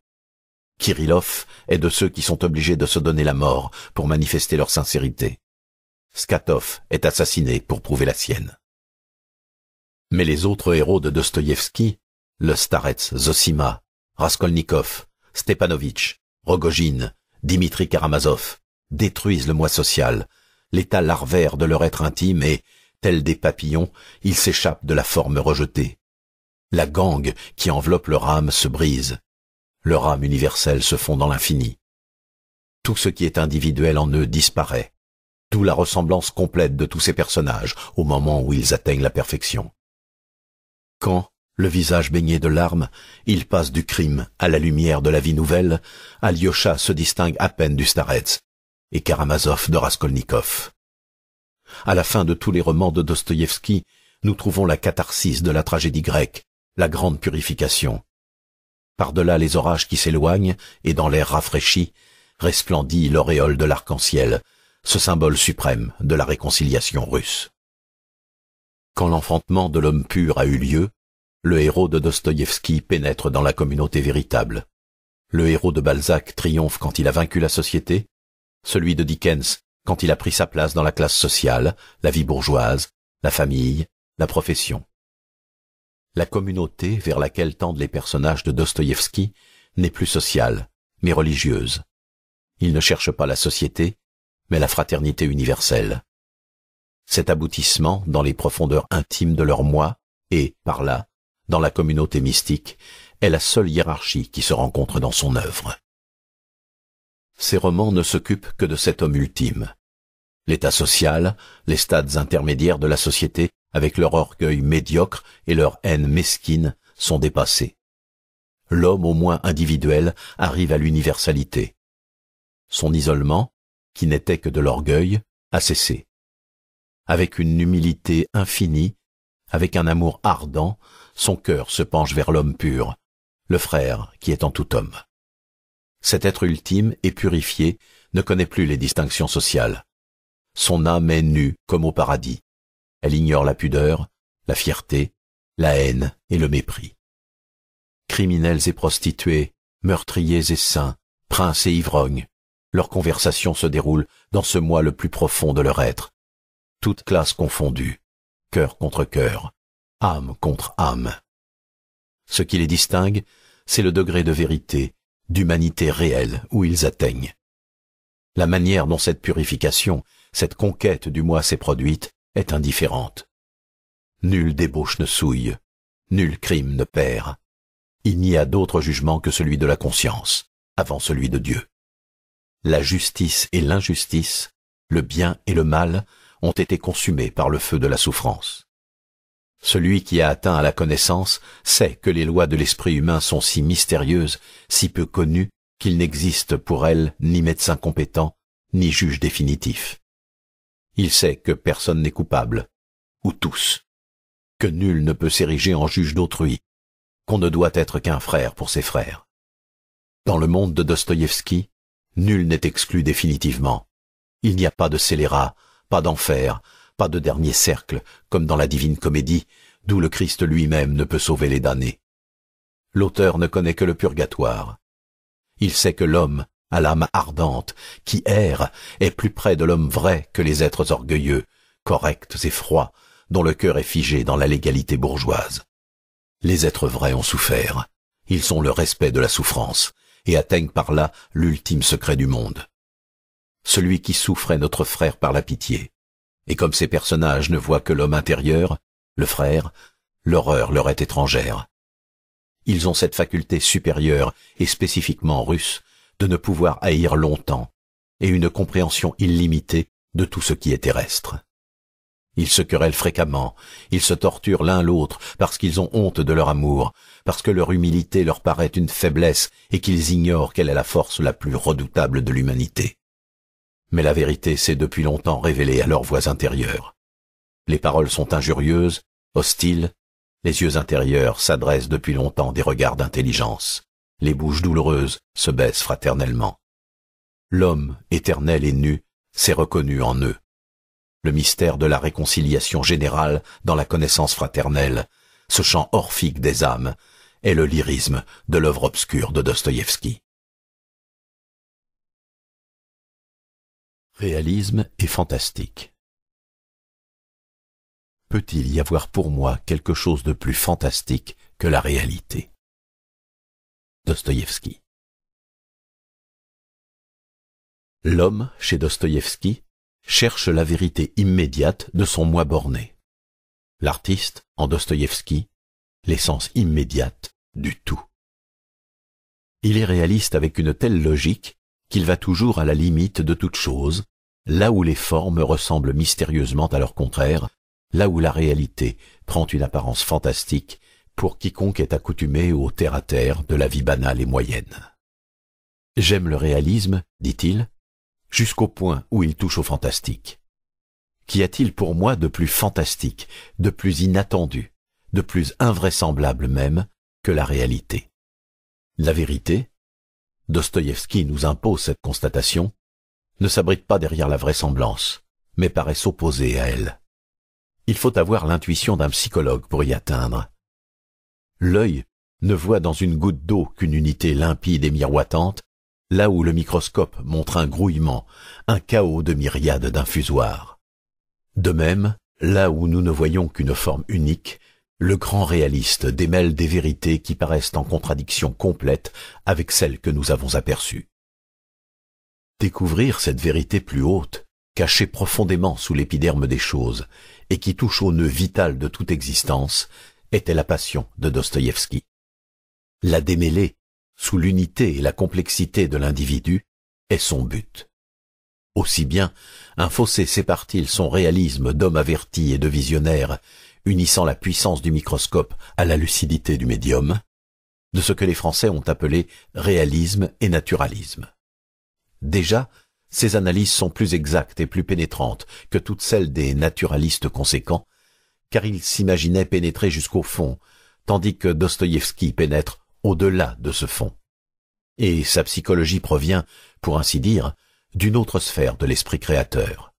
Kirillov est de ceux qui sont obligés de se donner la mort pour manifester leur sincérité. Skatov est assassiné pour prouver la sienne. Mais les autres héros de Dostoïevski, le Starets Zosima, Raskolnikov, Stepanovitch, Rogojine. Dimitri Karamazov, détruisent le moi social, l'état larvaire de leur être intime et, tel des papillons, ils s'échappent de la forme rejetée. La gangue qui enveloppe leur âme se brise. Leur âme universelle se fond dans l'infini. Tout ce qui est individuel en eux disparaît. D'où la ressemblance complète de tous ces personnages au moment où ils atteignent la perfection. Quand, le visage baigné de larmes, il passe du crime à la lumière de la vie nouvelle. Alyosha se distingue à peine du Starets et Karamazov de Raskolnikov. À la fin de tous les romans de Dostoïevski, nous trouvons la catharsis de la tragédie grecque, la grande purification. Par-delà les orages qui s'éloignent et dans l'air rafraîchi, resplendit l'auréole de l'arc-en-ciel, ce symbole suprême de la réconciliation russe. Quand l'enfantement de l'homme pur a eu lieu, le héros de Dostoïevski pénètre dans la communauté véritable. Le héros de Balzac triomphe quand il a vaincu la société, celui de Dickens quand il a pris sa place dans la classe sociale, la vie bourgeoise, la famille, la profession. La communauté vers laquelle tendent les personnages de Dostoïevski n'est plus sociale, mais religieuse. Il ne cherche pas la société, mais la fraternité universelle. Cet aboutissement dans les profondeurs intimes de leur moi est, par là, dans la communauté mystique, est la seule hiérarchie qui se rencontre dans son œuvre. Ses romans ne s'occupent que de cet homme ultime. L'état social, les stades intermédiaires de la société, avec leur orgueil médiocre et leur haine mesquine, sont dépassés. L'homme au moins individuel arrive à l'universalité. Son isolement, qui n'était que de l'orgueil, a cessé. Avec une humilité infinie, avec un amour ardent, son cœur se penche vers l'homme pur, le frère qui est en tout homme. Cet être ultime et purifié ne connaît plus les distinctions sociales. Son âme est nue comme au paradis. Elle ignore la pudeur, la fierté, la haine et le mépris. Criminels et prostituées, meurtriers et saints, princes et ivrognes, leur conversation se déroule dans ce moi le plus profond de leur être. Toute classe confondue, cœur contre cœur, âme contre âme. Ce qui les distingue, c'est le degré de vérité, d'humanité réelle où ils atteignent. La manière dont cette purification, cette conquête du moi s'est produite est indifférente. Nulle débauche ne souille, nul crime ne perd. Il n'y a d'autre jugement que celui de la conscience, avant celui de Dieu. La justice et l'injustice, le bien et le mal, ont été consumés par le feu de la souffrance. Celui qui a atteint à la connaissance sait que les lois de l'esprit humain sont si mystérieuses, si peu connues, qu'il n'existe pour elles ni médecin compétent, ni juge définitif. Il sait que personne n'est coupable, ou tous, que nul ne peut s'ériger en juge d'autrui, qu'on ne doit être qu'un frère pour ses frères. Dans le monde de Dostoïevski, nul n'est exclu définitivement. Il n'y a pas de scélérat, pas d'enfer, pas de dernier cercle, comme dans la divine comédie, d'où le Christ lui-même ne peut sauver les damnés. L'auteur ne connaît que le purgatoire. Il sait que l'homme, à l'âme ardente, qui erre, est plus près de l'homme vrai que les êtres orgueilleux, corrects et froids, dont le cœur est figé dans la légalité bourgeoise. Les êtres vrais ont souffert. Ils ont le respect de la souffrance, et atteignent par là l'ultime secret du monde. Celui qui souffrait notre frère par la pitié et comme ces personnages ne voient que l'homme intérieur, le frère, l'horreur leur est étrangère. Ils ont cette faculté supérieure et spécifiquement russe de ne pouvoir haïr longtemps et une compréhension illimitée de tout ce qui est terrestre. Ils se querellent fréquemment, ils se torturent l'un l'autre parce qu'ils ont honte de leur amour, parce que leur humilité leur paraît une faiblesse et qu'ils ignorent quelle est la force la plus redoutable de l'humanité mais la vérité s'est depuis longtemps révélée à leurs voix intérieures. Les paroles sont injurieuses, hostiles, les yeux intérieurs s'adressent depuis longtemps des regards d'intelligence, les bouches douloureuses se baissent fraternellement. L'homme, éternel et nu, s'est reconnu en eux. Le mystère de la réconciliation générale dans la connaissance fraternelle, ce chant orphique des âmes, est le lyrisme de l'œuvre obscure de Dostoïevski. réalisme et fantastique. Peut-il y avoir pour moi quelque chose de plus fantastique que la réalité Dostoïevski L'homme, chez Dostoïevski, cherche la vérité immédiate de son moi borné. L'artiste, en Dostoïevski, l'essence immédiate du tout. Il est réaliste avec une telle logique qu'il va toujours à la limite de toute chose, là où les formes ressemblent mystérieusement à leur contraire, là où la réalité prend une apparence fantastique pour quiconque est accoutumé au terre-à-terre de la vie banale et moyenne. J'aime le réalisme, dit-il, jusqu'au point où il touche au fantastique. Qu'y a-t-il pour moi de plus fantastique, de plus inattendu, de plus invraisemblable même que la réalité La vérité, Dostoïevski nous impose cette constatation, ne s'abrite pas derrière la vraisemblance, mais paraît s'opposer à elle. Il faut avoir l'intuition d'un psychologue pour y atteindre. L'œil ne voit dans une goutte d'eau qu'une unité limpide et miroitante, là où le microscope montre un grouillement, un chaos de myriades d'infusoires. De même, là où nous ne voyons qu'une forme unique, le grand réaliste démêle des vérités qui paraissent en contradiction complète avec celles que nous avons aperçues. Découvrir cette vérité plus haute, cachée profondément sous l'épiderme des choses, et qui touche au nœud vital de toute existence, était la passion de Dostoïevski. La démêler, sous l'unité et la complexité de l'individu, est son but. Aussi bien, un fossé sépare-t-il son réalisme d'homme averti et de visionnaire, unissant la puissance du microscope à la lucidité du médium, de ce que les Français ont appelé réalisme et naturalisme. Déjà, ces analyses sont plus exactes et plus pénétrantes que toutes celles des naturalistes conséquents, car ils s'imaginaient pénétrer jusqu'au fond, tandis que Dostoïevski pénètre au-delà de ce fond. Et sa psychologie provient, pour ainsi dire, d'une autre sphère de l'esprit créateur.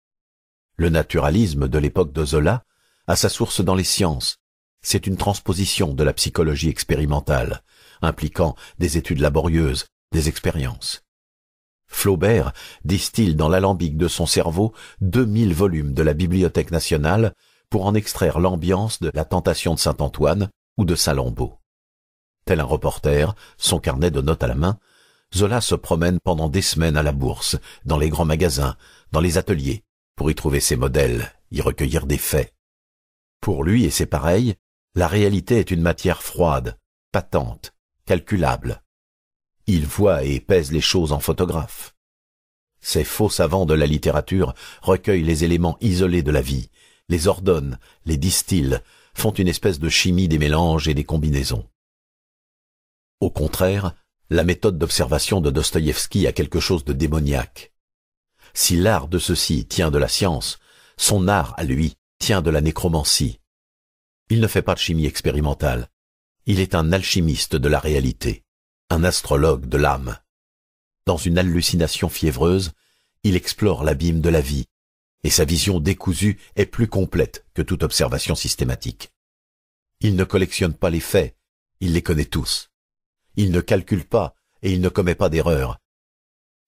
Le naturalisme de l'époque de Zola à sa source dans les sciences. C'est une transposition de la psychologie expérimentale, impliquant des études laborieuses, des expériences. Flaubert distille dans l'alambic de son cerveau mille volumes de la Bibliothèque nationale pour en extraire l'ambiance de la tentation de Saint-Antoine ou de saint Tel un reporter, son carnet de notes à la main, Zola se promène pendant des semaines à la bourse, dans les grands magasins, dans les ateliers, pour y trouver ses modèles, y recueillir des faits. Pour lui et ses pareils, la réalité est une matière froide, patente, calculable. Il voit et pèse les choses en photographe. Ces faux savants de la littérature recueillent les éléments isolés de la vie, les ordonnent, les distillent, font une espèce de chimie des mélanges et des combinaisons. Au contraire, la méthode d'observation de Dostoïevski a quelque chose de démoniaque. Si l'art de ceci tient de la science, son art à lui tient de la nécromancie. Il ne fait pas de chimie expérimentale. Il est un alchimiste de la réalité, un astrologue de l'âme. Dans une hallucination fiévreuse, il explore l'abîme de la vie, et sa vision décousue est plus complète que toute observation systématique. Il ne collectionne pas les faits, il les connaît tous. Il ne calcule pas et il ne commet pas d'erreurs.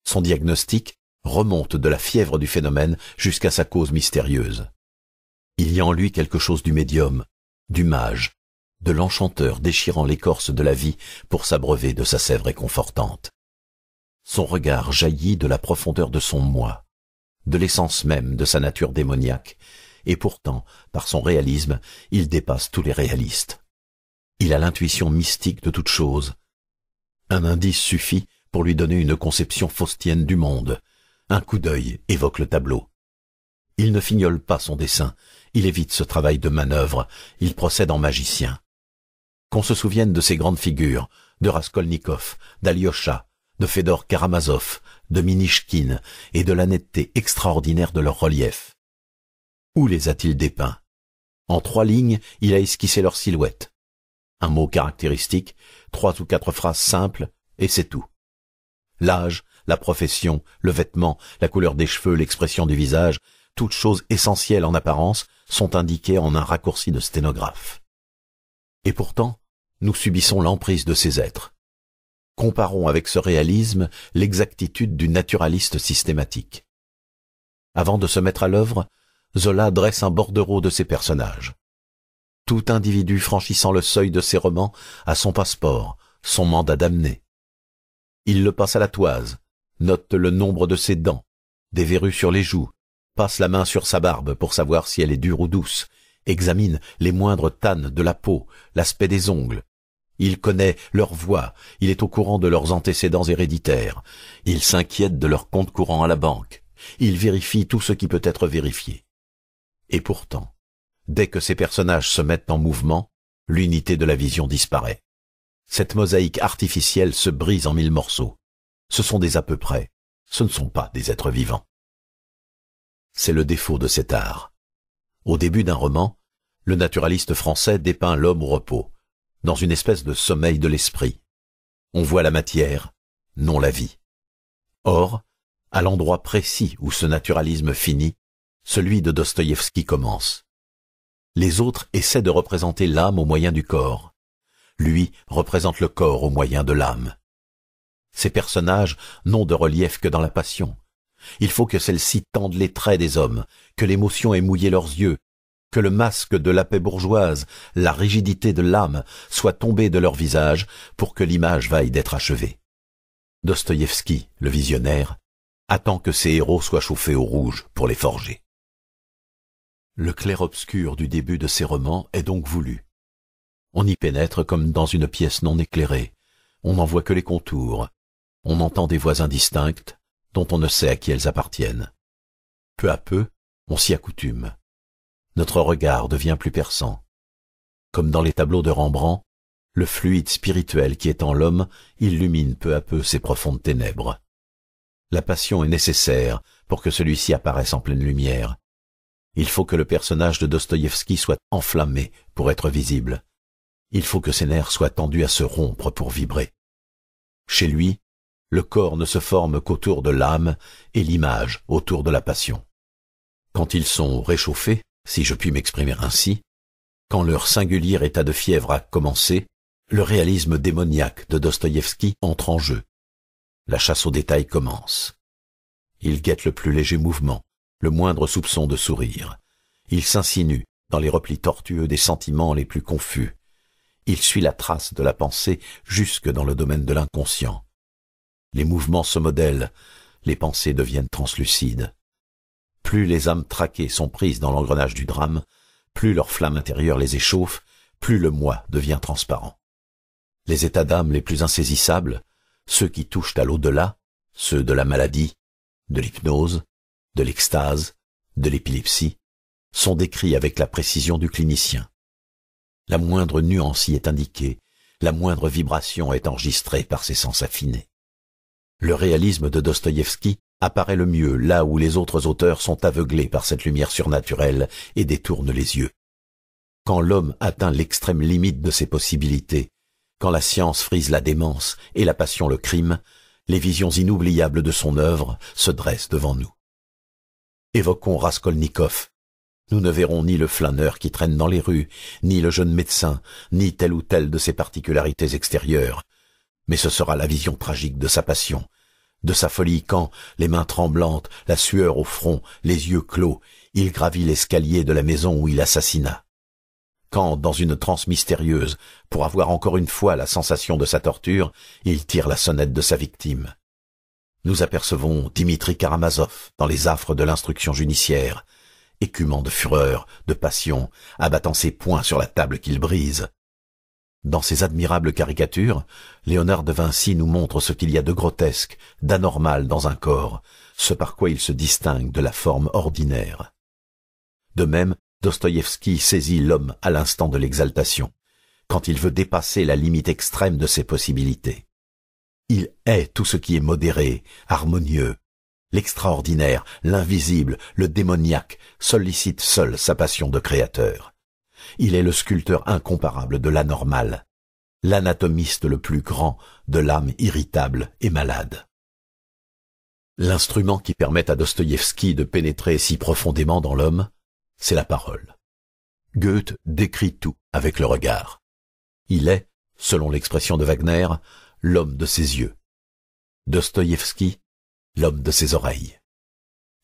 Son diagnostic remonte de la fièvre du phénomène jusqu'à sa cause mystérieuse. Il y a en lui quelque chose du médium, du mage, de l'enchanteur déchirant l'écorce de la vie pour s'abreuver de sa sève réconfortante. Son regard jaillit de la profondeur de son moi, de l'essence même de sa nature démoniaque, et pourtant, par son réalisme, il dépasse tous les réalistes. Il a l'intuition mystique de toute chose. Un indice suffit pour lui donner une conception faustienne du monde. Un coup d'œil évoque le tableau. Il ne fignole pas son dessin, il évite ce travail de manœuvre, il procède en magicien. Qu'on se souvienne de ces grandes figures, de Raskolnikov, d'Alyosha, de Fedor Karamazov, de Minishkin et de la netteté extraordinaire de leurs reliefs. Où les a-t-il dépeints En trois lignes, il a esquissé leurs silhouettes. Un mot caractéristique, trois ou quatre phrases simples, et c'est tout. L'âge, la profession, le vêtement, la couleur des cheveux, l'expression du visage, toutes choses essentielles en apparence sont indiquées en un raccourci de sténographe. Et pourtant, nous subissons l'emprise de ces êtres. Comparons avec ce réalisme l'exactitude du naturaliste systématique. Avant de se mettre à l'œuvre, Zola dresse un bordereau de ses personnages. Tout individu franchissant le seuil de ses romans a son passeport, son mandat d'amener. Il le passe à la toise, note le nombre de ses dents, des verrues sur les joues, passe la main sur sa barbe pour savoir si elle est dure ou douce, examine les moindres tannes de la peau, l'aspect des ongles. Il connaît leur voix, il est au courant de leurs antécédents héréditaires, il s'inquiète de leur compte courant à la banque, il vérifie tout ce qui peut être vérifié. Et pourtant, dès que ces personnages se mettent en mouvement, l'unité de la vision disparaît. Cette mosaïque artificielle se brise en mille morceaux. Ce sont des à peu près, ce ne sont pas des êtres vivants. C'est le défaut de cet art. Au début d'un roman, le naturaliste français dépeint l'homme au repos, dans une espèce de sommeil de l'esprit. On voit la matière, non la vie. Or, à l'endroit précis où ce naturalisme finit, celui de Dostoïevski commence. Les autres essaient de représenter l'âme au moyen du corps. Lui représente le corps au moyen de l'âme. Ces personnages n'ont de relief que dans la passion, il faut que celles ci tendent les traits des hommes, que l'émotion ait mouillé leurs yeux, que le masque de la paix bourgeoise, la rigidité de l'âme soit tombé de leur visage pour que l'image vaille d'être achevée. Dostoïevski, le visionnaire, attend que ses héros soient chauffés au rouge pour les forger. Le clair-obscur du début de ces romans est donc voulu. On y pénètre comme dans une pièce non éclairée. On n'en voit que les contours. On entend des voix indistinctes, dont on ne sait à qui elles appartiennent. Peu à peu, on s'y accoutume. Notre regard devient plus perçant. Comme dans les tableaux de Rembrandt, le fluide spirituel qui est en l'homme illumine peu à peu ses profondes ténèbres. La passion est nécessaire pour que celui-ci apparaisse en pleine lumière. Il faut que le personnage de Dostoïevski soit enflammé pour être visible. Il faut que ses nerfs soient tendus à se rompre pour vibrer. Chez lui, le corps ne se forme qu'autour de l'âme et l'image autour de la passion. Quand ils sont réchauffés, si je puis m'exprimer ainsi, quand leur singulier état de fièvre a commencé, le réalisme démoniaque de Dostoïevski entre en jeu. La chasse aux détails commence. Il guette le plus léger mouvement, le moindre soupçon de sourire. Il s'insinue dans les replis tortueux des sentiments les plus confus. Il suit la trace de la pensée jusque dans le domaine de l'inconscient les mouvements se modèlent, les pensées deviennent translucides. Plus les âmes traquées sont prises dans l'engrenage du drame, plus leur flamme intérieure les échauffe, plus le moi devient transparent. Les états d'âme les plus insaisissables, ceux qui touchent à l'au-delà, ceux de la maladie, de l'hypnose, de l'extase, de l'épilepsie, sont décrits avec la précision du clinicien. La moindre nuance y est indiquée, la moindre vibration est enregistrée par ses sens affinés. Le réalisme de Dostoïevski apparaît le mieux là où les autres auteurs sont aveuglés par cette lumière surnaturelle et détournent les yeux. Quand l'homme atteint l'extrême limite de ses possibilités, quand la science frise la démence et la passion le crime, les visions inoubliables de son œuvre se dressent devant nous. Évoquons Raskolnikov. Nous ne verrons ni le flâneur qui traîne dans les rues, ni le jeune médecin, ni telle ou telle de ses particularités extérieures, mais ce sera la vision tragique de sa passion, de sa folie quand, les mains tremblantes, la sueur au front, les yeux clos, il gravit l'escalier de la maison où il assassina. Quand, dans une transe mystérieuse, pour avoir encore une fois la sensation de sa torture, il tire la sonnette de sa victime. Nous apercevons Dimitri Karamazov dans les affres de l'instruction judiciaire, écumant de fureur, de passion, abattant ses poings sur la table qu'il brise. Dans ses admirables caricatures, Léonard de Vinci nous montre ce qu'il y a de grotesque, d'anormal dans un corps, ce par quoi il se distingue de la forme ordinaire. De même, Dostoïevski saisit l'homme à l'instant de l'exaltation, quand il veut dépasser la limite extrême de ses possibilités. Il hait tout ce qui est modéré, harmonieux. L'extraordinaire, l'invisible, le démoniaque sollicite seul sa passion de créateur. Il est le sculpteur incomparable de l'anormal, l'anatomiste le plus grand de l'âme irritable et malade. L'instrument qui permet à Dostoïevski de pénétrer si profondément dans l'homme, c'est la parole. Goethe décrit tout avec le regard. Il est, selon l'expression de Wagner, l'homme de ses yeux. Dostoïevski, l'homme de ses oreilles.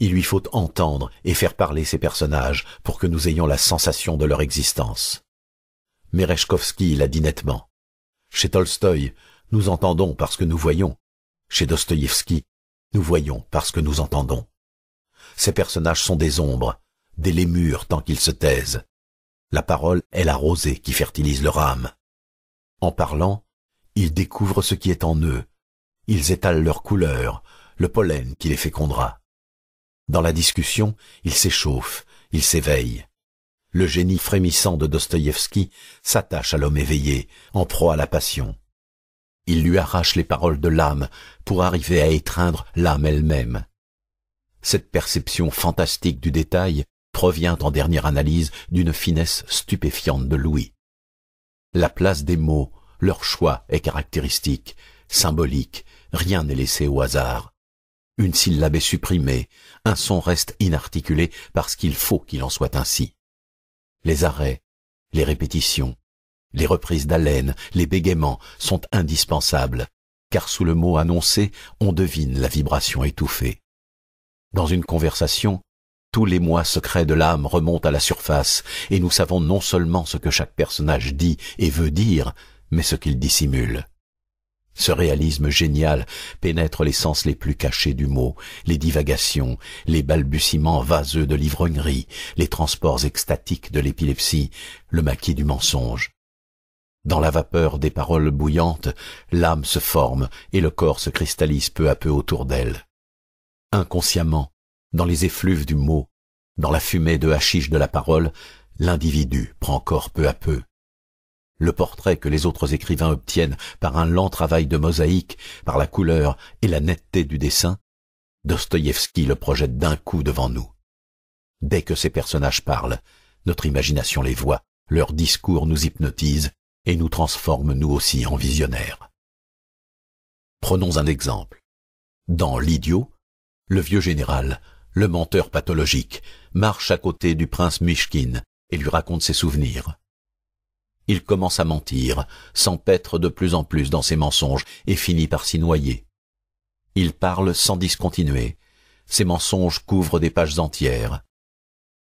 Il lui faut entendre et faire parler ces personnages pour que nous ayons la sensation de leur existence. Merechkovski l'a dit nettement. Chez Tolstoï, nous entendons parce que nous voyons. Chez Dostoïevski, nous voyons parce que nous entendons. Ces personnages sont des ombres, des lémures tant qu'ils se taisent. La parole est la rosée qui fertilise leur âme. En parlant, ils découvrent ce qui est en eux. Ils étalent leurs couleurs, le pollen qui les fécondera. Dans la discussion, il s'échauffe, il s'éveille. Le génie frémissant de Dostoïevski s'attache à l'homme éveillé, en proie à la passion. Il lui arrache les paroles de l'âme pour arriver à étreindre l'âme elle-même. Cette perception fantastique du détail provient en dernière analyse d'une finesse stupéfiante de Louis. La place des mots, leur choix est caractéristique, symbolique, rien n'est laissé au hasard une syllabe est supprimée, un son reste inarticulé parce qu'il faut qu'il en soit ainsi. Les arrêts, les répétitions, les reprises d'haleine, les bégaiements sont indispensables, car sous le mot annoncé, on devine la vibration étouffée. Dans une conversation, tous les mois secrets de l'âme remontent à la surface, et nous savons non seulement ce que chaque personnage dit et veut dire, mais ce qu'il dissimule. Ce réalisme génial pénètre les sens les plus cachés du mot, les divagations, les balbutiements vaseux de l'ivrognerie, les transports extatiques de l'épilepsie, le maquis du mensonge. Dans la vapeur des paroles bouillantes, l'âme se forme et le corps se cristallise peu à peu autour d'elle. Inconsciemment, dans les effluves du mot, dans la fumée de hachiche de la parole, l'individu prend corps peu à peu, le portrait que les autres écrivains obtiennent par un lent travail de mosaïque, par la couleur et la netteté du dessin, Dostoïevski le projette d'un coup devant nous. Dès que ces personnages parlent, notre imagination les voit, leur discours nous hypnotise et nous transforme nous aussi en visionnaires. Prenons un exemple. Dans L'idiot, le vieux général, le menteur pathologique, marche à côté du prince Mishkin et lui raconte ses souvenirs il commence à mentir, s'empêtre de plus en plus dans ses mensonges et finit par s'y noyer. Il parle sans discontinuer. Ses mensonges couvrent des pages entières.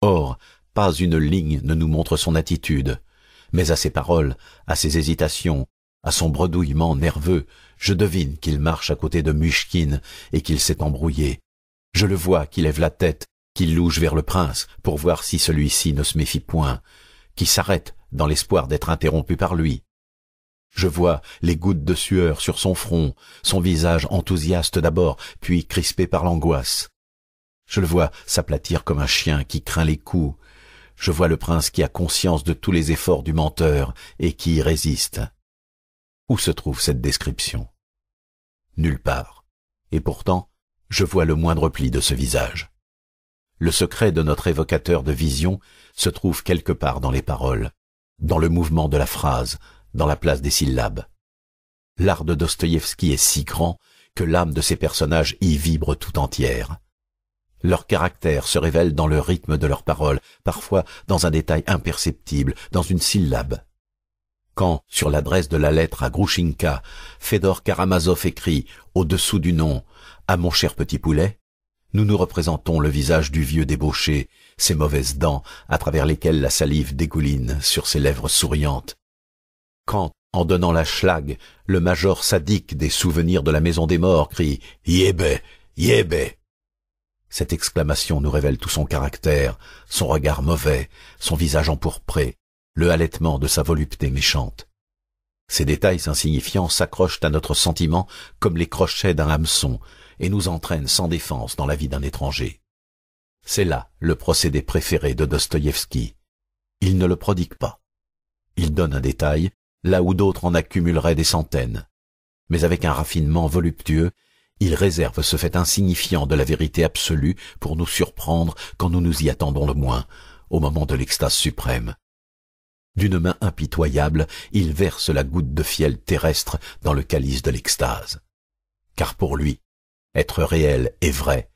Or, pas une ligne ne nous montre son attitude. Mais à ses paroles, à ses hésitations, à son bredouillement nerveux, je devine qu'il marche à côté de Mushkine et qu'il s'est embrouillé. Je le vois qui lève la tête, qui louche vers le prince pour voir si celui-ci ne se méfie point, qui s'arrête dans l'espoir d'être interrompu par lui. Je vois les gouttes de sueur sur son front, son visage enthousiaste d'abord, puis crispé par l'angoisse. Je le vois s'aplatir comme un chien qui craint les coups. Je vois le prince qui a conscience de tous les efforts du menteur et qui y résiste. Où se trouve cette description Nulle part. Et pourtant, je vois le moindre pli de ce visage. Le secret de notre évocateur de vision se trouve quelque part dans les paroles dans le mouvement de la phrase, dans la place des syllabes. L'art de Dostoïevski est si grand que l'âme de ses personnages y vibre tout entière. Leur caractère se révèle dans le rythme de leurs paroles, parfois dans un détail imperceptible, dans une syllabe. Quand, sur l'adresse de la lettre à Grushinka, Fedor Karamazov écrit, au-dessous du nom, à mon cher petit poulet, nous nous représentons le visage du vieux débauché ses mauvaises dents, à travers lesquelles la salive dégouline sur ses lèvres souriantes. Quand, en donnant la schlague, le major sadique des souvenirs de la maison des morts crie « Yébé Yébé !» Cette exclamation nous révèle tout son caractère, son regard mauvais, son visage empourpré, le halètement de sa volupté méchante. Ces détails insignifiants s'accrochent à notre sentiment comme les crochets d'un hameçon et nous entraînent sans défense dans la vie d'un étranger. C'est là le procédé préféré de Dostoïevski. Il ne le prodigue pas. Il donne un détail, là où d'autres en accumuleraient des centaines. Mais avec un raffinement voluptueux, il réserve ce fait insignifiant de la vérité absolue pour nous surprendre quand nous nous y attendons le moins, au moment de l'extase suprême. D'une main impitoyable, il verse la goutte de fiel terrestre dans le calice de l'extase. Car pour lui, être réel et vrai,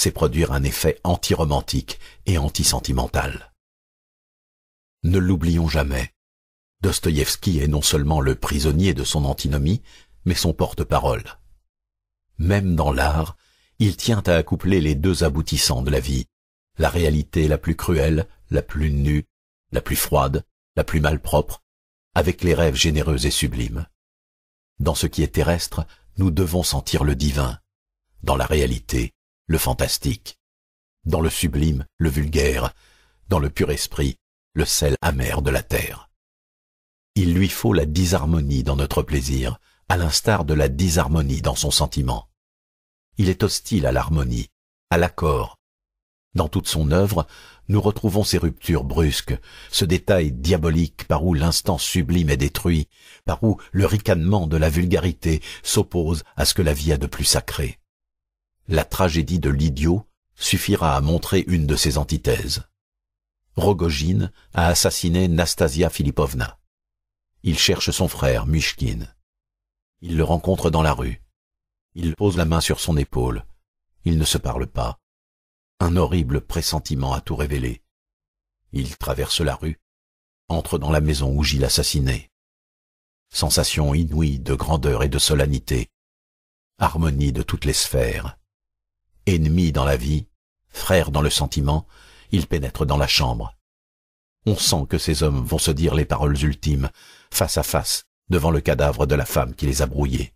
c'est produire un effet anti-romantique et anti-sentimental. Ne l'oublions jamais. Dostoïevski est non seulement le prisonnier de son antinomie, mais son porte-parole. Même dans l'art, il tient à accoupler les deux aboutissants de la vie, la réalité la plus cruelle, la plus nue, la plus froide, la plus malpropre, avec les rêves généreux et sublimes. Dans ce qui est terrestre, nous devons sentir le divin. Dans la réalité, le fantastique, dans le sublime, le vulgaire, dans le pur esprit, le sel amer de la terre. Il lui faut la disharmonie dans notre plaisir, à l'instar de la disharmonie dans son sentiment. Il est hostile à l'harmonie, à l'accord. Dans toute son œuvre, nous retrouvons ces ruptures brusques, ce détail diabolique par où l'instant sublime est détruit, par où le ricanement de la vulgarité s'oppose à ce que la vie a de plus sacré la tragédie de l'idiot suffira à montrer une de ses antithèses. Rogojine a assassiné Nastasia Filipovna. Il cherche son frère, Mishkin. Il le rencontre dans la rue. Il pose la main sur son épaule. Il ne se parle pas. Un horrible pressentiment a tout révélé. Il traverse la rue, entre dans la maison où gît l'assassiné. Sensation inouïe de grandeur et de solennité. Harmonie de toutes les sphères. Ennemis dans la vie, frères dans le sentiment, ils pénètrent dans la chambre. On sent que ces hommes vont se dire les paroles ultimes, face à face, devant le cadavre de la femme qui les a brouillés.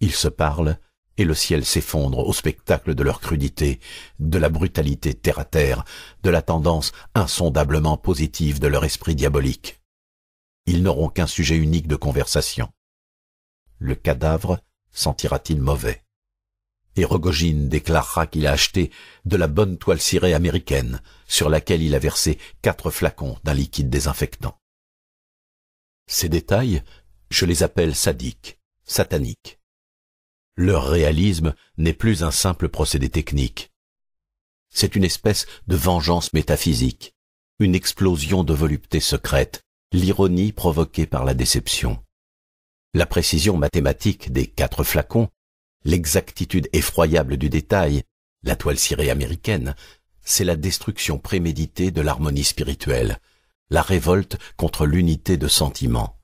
Ils se parlent, et le ciel s'effondre au spectacle de leur crudité, de la brutalité terre à terre, de la tendance insondablement positive de leur esprit diabolique. Ils n'auront qu'un sujet unique de conversation. Le cadavre sentira-t-il mauvais et Rogogine déclarera qu'il a acheté de la bonne toile cirée américaine sur laquelle il a versé quatre flacons d'un liquide désinfectant. Ces détails, je les appelle sadiques, sataniques. Leur réalisme n'est plus un simple procédé technique. C'est une espèce de vengeance métaphysique, une explosion de volupté secrète, l'ironie provoquée par la déception. La précision mathématique des quatre flacons l'exactitude effroyable du détail, la toile cirée américaine, c'est la destruction préméditée de l'harmonie spirituelle, la révolte contre l'unité de sentiment.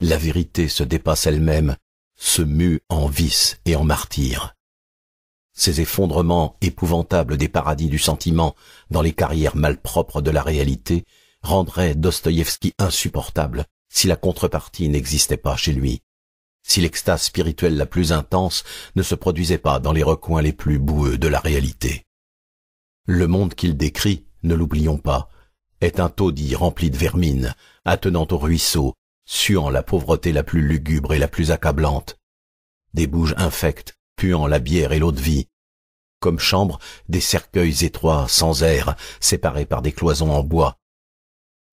La vérité se dépasse elle-même, se mue en vice et en martyr. Ces effondrements épouvantables des paradis du sentiment dans les carrières malpropres de la réalité rendraient Dostoïevski insupportable si la contrepartie n'existait pas chez lui si l'extase spirituelle la plus intense ne se produisait pas dans les recoins les plus boueux de la réalité. Le monde qu'il décrit, ne l'oublions pas, est un taudis rempli de vermine, attenant au ruisseau, suant la pauvreté la plus lugubre et la plus accablante, des bouges infectes, puant la bière et l'eau de vie, comme chambres des cercueils étroits, sans air, séparés par des cloisons en bois.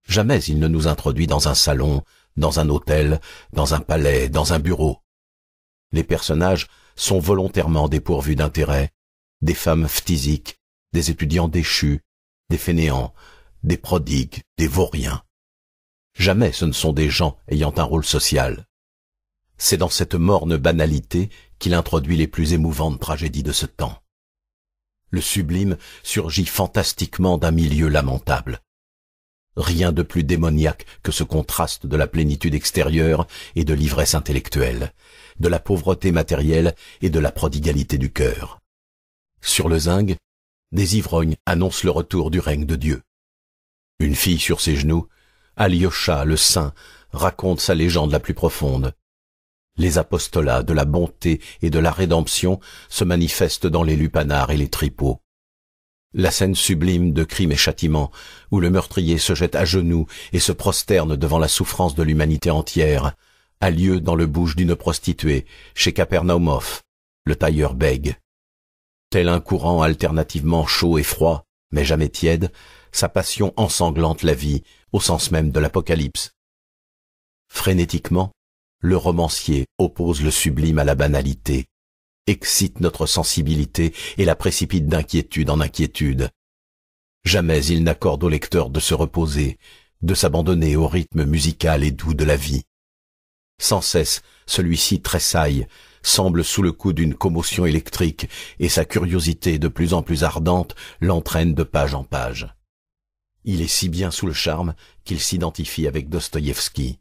Jamais il ne nous introduit dans un salon, dans un hôtel, dans un palais, dans un bureau. Les personnages sont volontairement dépourvus d'intérêt, des femmes phthisiques, des étudiants déchus, des fainéants, des prodigues, des vauriens. Jamais ce ne sont des gens ayant un rôle social. C'est dans cette morne banalité qu'il introduit les plus émouvantes tragédies de ce temps. Le sublime surgit fantastiquement d'un milieu lamentable. Rien de plus démoniaque que ce contraste de la plénitude extérieure et de l'ivresse intellectuelle, de la pauvreté matérielle et de la prodigalité du cœur. Sur le zinc, des ivrognes annoncent le retour du règne de Dieu. Une fille sur ses genoux, Alyosha le saint raconte sa légende la plus profonde. Les apostolats de la bonté et de la rédemption se manifestent dans les lupanars et les tripots. La scène sublime de crime et châtiment, où le meurtrier se jette à genoux et se prosterne devant la souffrance de l'humanité entière, a lieu dans le bouge d'une prostituée, chez Kapernaumov, le tailleur bègue. Tel un courant alternativement chaud et froid, mais jamais tiède, sa passion ensanglante la vie, au sens même de l'Apocalypse. Frénétiquement, le romancier oppose le sublime à la banalité, excite notre sensibilité et la précipite d'inquiétude en inquiétude. Jamais il n'accorde au lecteur de se reposer, de s'abandonner au rythme musical et doux de la vie. Sans cesse, celui-ci tressaille, semble sous le coup d'une commotion électrique, et sa curiosité de plus en plus ardente l'entraîne de page en page. Il est si bien sous le charme qu'il s'identifie avec Dostoïevski,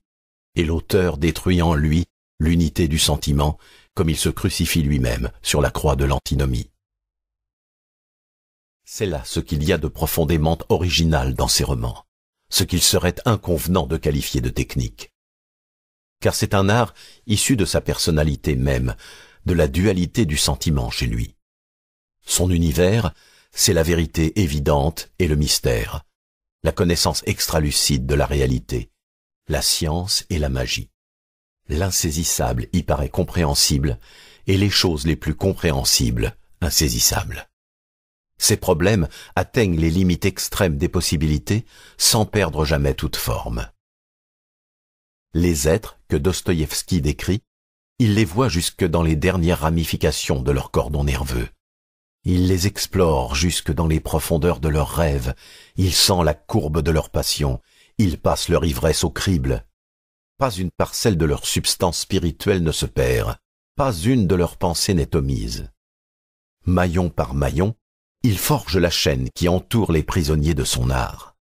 et l'auteur détruit en lui l'unité du sentiment comme il se crucifie lui-même sur la croix de l'antinomie. C'est là ce qu'il y a de profondément original dans ses romans, ce qu'il serait inconvenant de qualifier de technique. Car c'est un art issu de sa personnalité même, de la dualité du sentiment chez lui. Son univers, c'est la vérité évidente et le mystère, la connaissance extralucide de la réalité, la science et la magie. L'insaisissable y paraît compréhensible, et les choses les plus compréhensibles insaisissables. Ces problèmes atteignent les limites extrêmes des possibilités sans perdre jamais toute forme. Les êtres que Dostoïevski décrit, il les voit jusque dans les dernières ramifications de leur cordon nerveux. Il les explore jusque dans les profondeurs de leurs rêves, il sent la courbe de leur passion, il passe leur ivresse au crible, pas une parcelle de leur substance spirituelle ne se perd, pas une de leurs pensées n'est omise. Maillon par maillon, il forge la chaîne qui entoure les prisonniers de son art.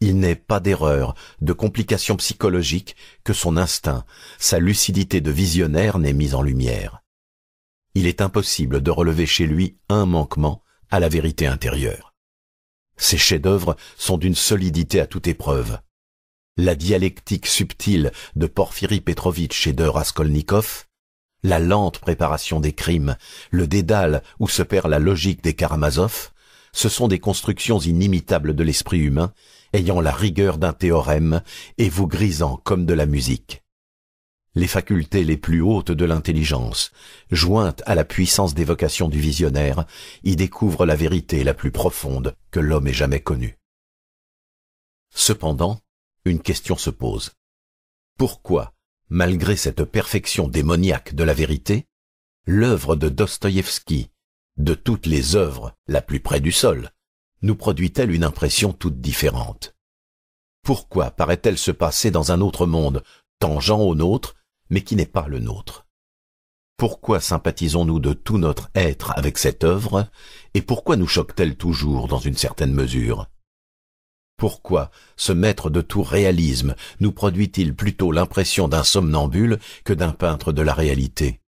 Il n'est pas d'erreur, de complication psychologique que son instinct, sa lucidité de visionnaire n'est mise en lumière. Il est impossible de relever chez lui un manquement à la vérité intérieure. Ses chefs-d'œuvre sont d'une solidité à toute épreuve la dialectique subtile de Porphyri Petrovitch et de Raskolnikov, la lente préparation des crimes, le dédale où se perd la logique des Karamazov, ce sont des constructions inimitables de l'esprit humain, ayant la rigueur d'un théorème et vous grisant comme de la musique. Les facultés les plus hautes de l'intelligence, jointes à la puissance d'évocation du visionnaire, y découvrent la vérité la plus profonde que l'homme ait jamais connue. Cependant, une question se pose. Pourquoi, malgré cette perfection démoniaque de la vérité, l'œuvre de Dostoïevski, de toutes les œuvres la plus près du sol, nous produit-elle une impression toute différente Pourquoi paraît-elle se passer dans un autre monde, tangent au nôtre, mais qui n'est pas le nôtre Pourquoi sympathisons-nous de tout notre être avec cette œuvre, et pourquoi nous choque-t-elle toujours dans une certaine mesure pourquoi ce maître de tout réalisme nous produit-il plutôt l'impression d'un somnambule que d'un peintre de la réalité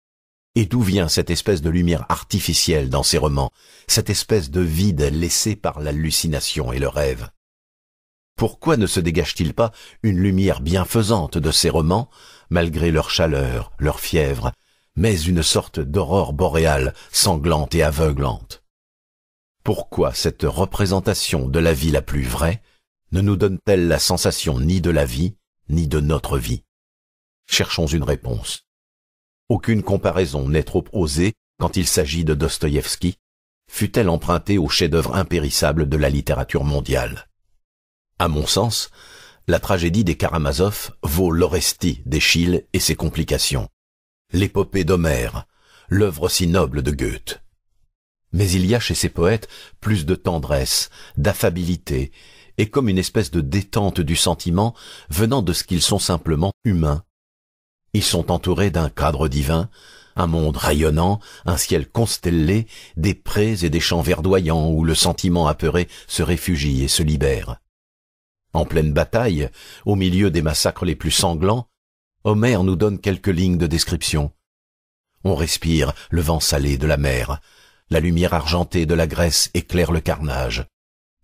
Et d'où vient cette espèce de lumière artificielle dans ses romans, cette espèce de vide laissé par l'hallucination et le rêve Pourquoi ne se dégage-t-il pas une lumière bienfaisante de ces romans, malgré leur chaleur, leur fièvre, mais une sorte d'aurore boréale, sanglante et aveuglante Pourquoi cette représentation de la vie la plus vraie, ne nous donne-t-elle la sensation ni de la vie, ni de notre vie Cherchons une réponse. Aucune comparaison n'est trop osée quand il s'agit de Dostoïevski, fut-elle empruntée au chef-d'œuvre impérissable de la littérature mondiale. À mon sens, la tragédie des Karamazov vaut l'Orestie d'Eschyle et ses complications, l'épopée d'Homère, l'œuvre si noble de Goethe. Mais il y a chez ces poètes plus de tendresse, d'affabilité et comme une espèce de détente du sentiment venant de ce qu'ils sont simplement humains. Ils sont entourés d'un cadre divin, un monde rayonnant, un ciel constellé, des prés et des champs verdoyants où le sentiment apeuré se réfugie et se libère. En pleine bataille, au milieu des massacres les plus sanglants, Homère nous donne quelques lignes de description. On respire le vent salé de la mer, la lumière argentée de la Grèce éclaire le carnage.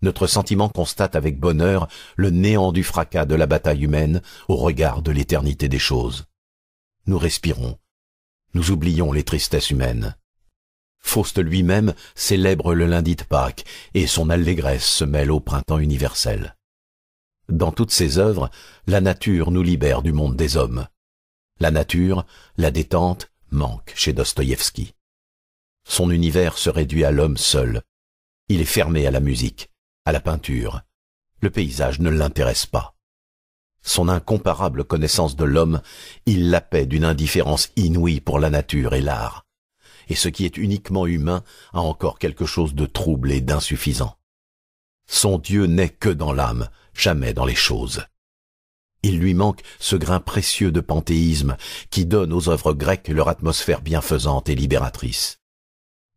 Notre sentiment constate avec bonheur le néant du fracas de la bataille humaine au regard de l'éternité des choses. Nous respirons. Nous oublions les tristesses humaines. Faust lui-même célèbre le lundi de Pâques et son allégresse se mêle au printemps universel. Dans toutes ses œuvres, la nature nous libère du monde des hommes. La nature, la détente, manque chez Dostoïevski. Son univers se réduit à l'homme seul. Il est fermé à la musique à la peinture. Le paysage ne l'intéresse pas. Son incomparable connaissance de l'homme, il la d'une indifférence inouïe pour la nature et l'art. Et ce qui est uniquement humain a encore quelque chose de trouble et d'insuffisant. Son Dieu n'est que dans l'âme, jamais dans les choses. Il lui manque ce grain précieux de panthéisme qui donne aux œuvres grecques leur atmosphère bienfaisante et libératrice.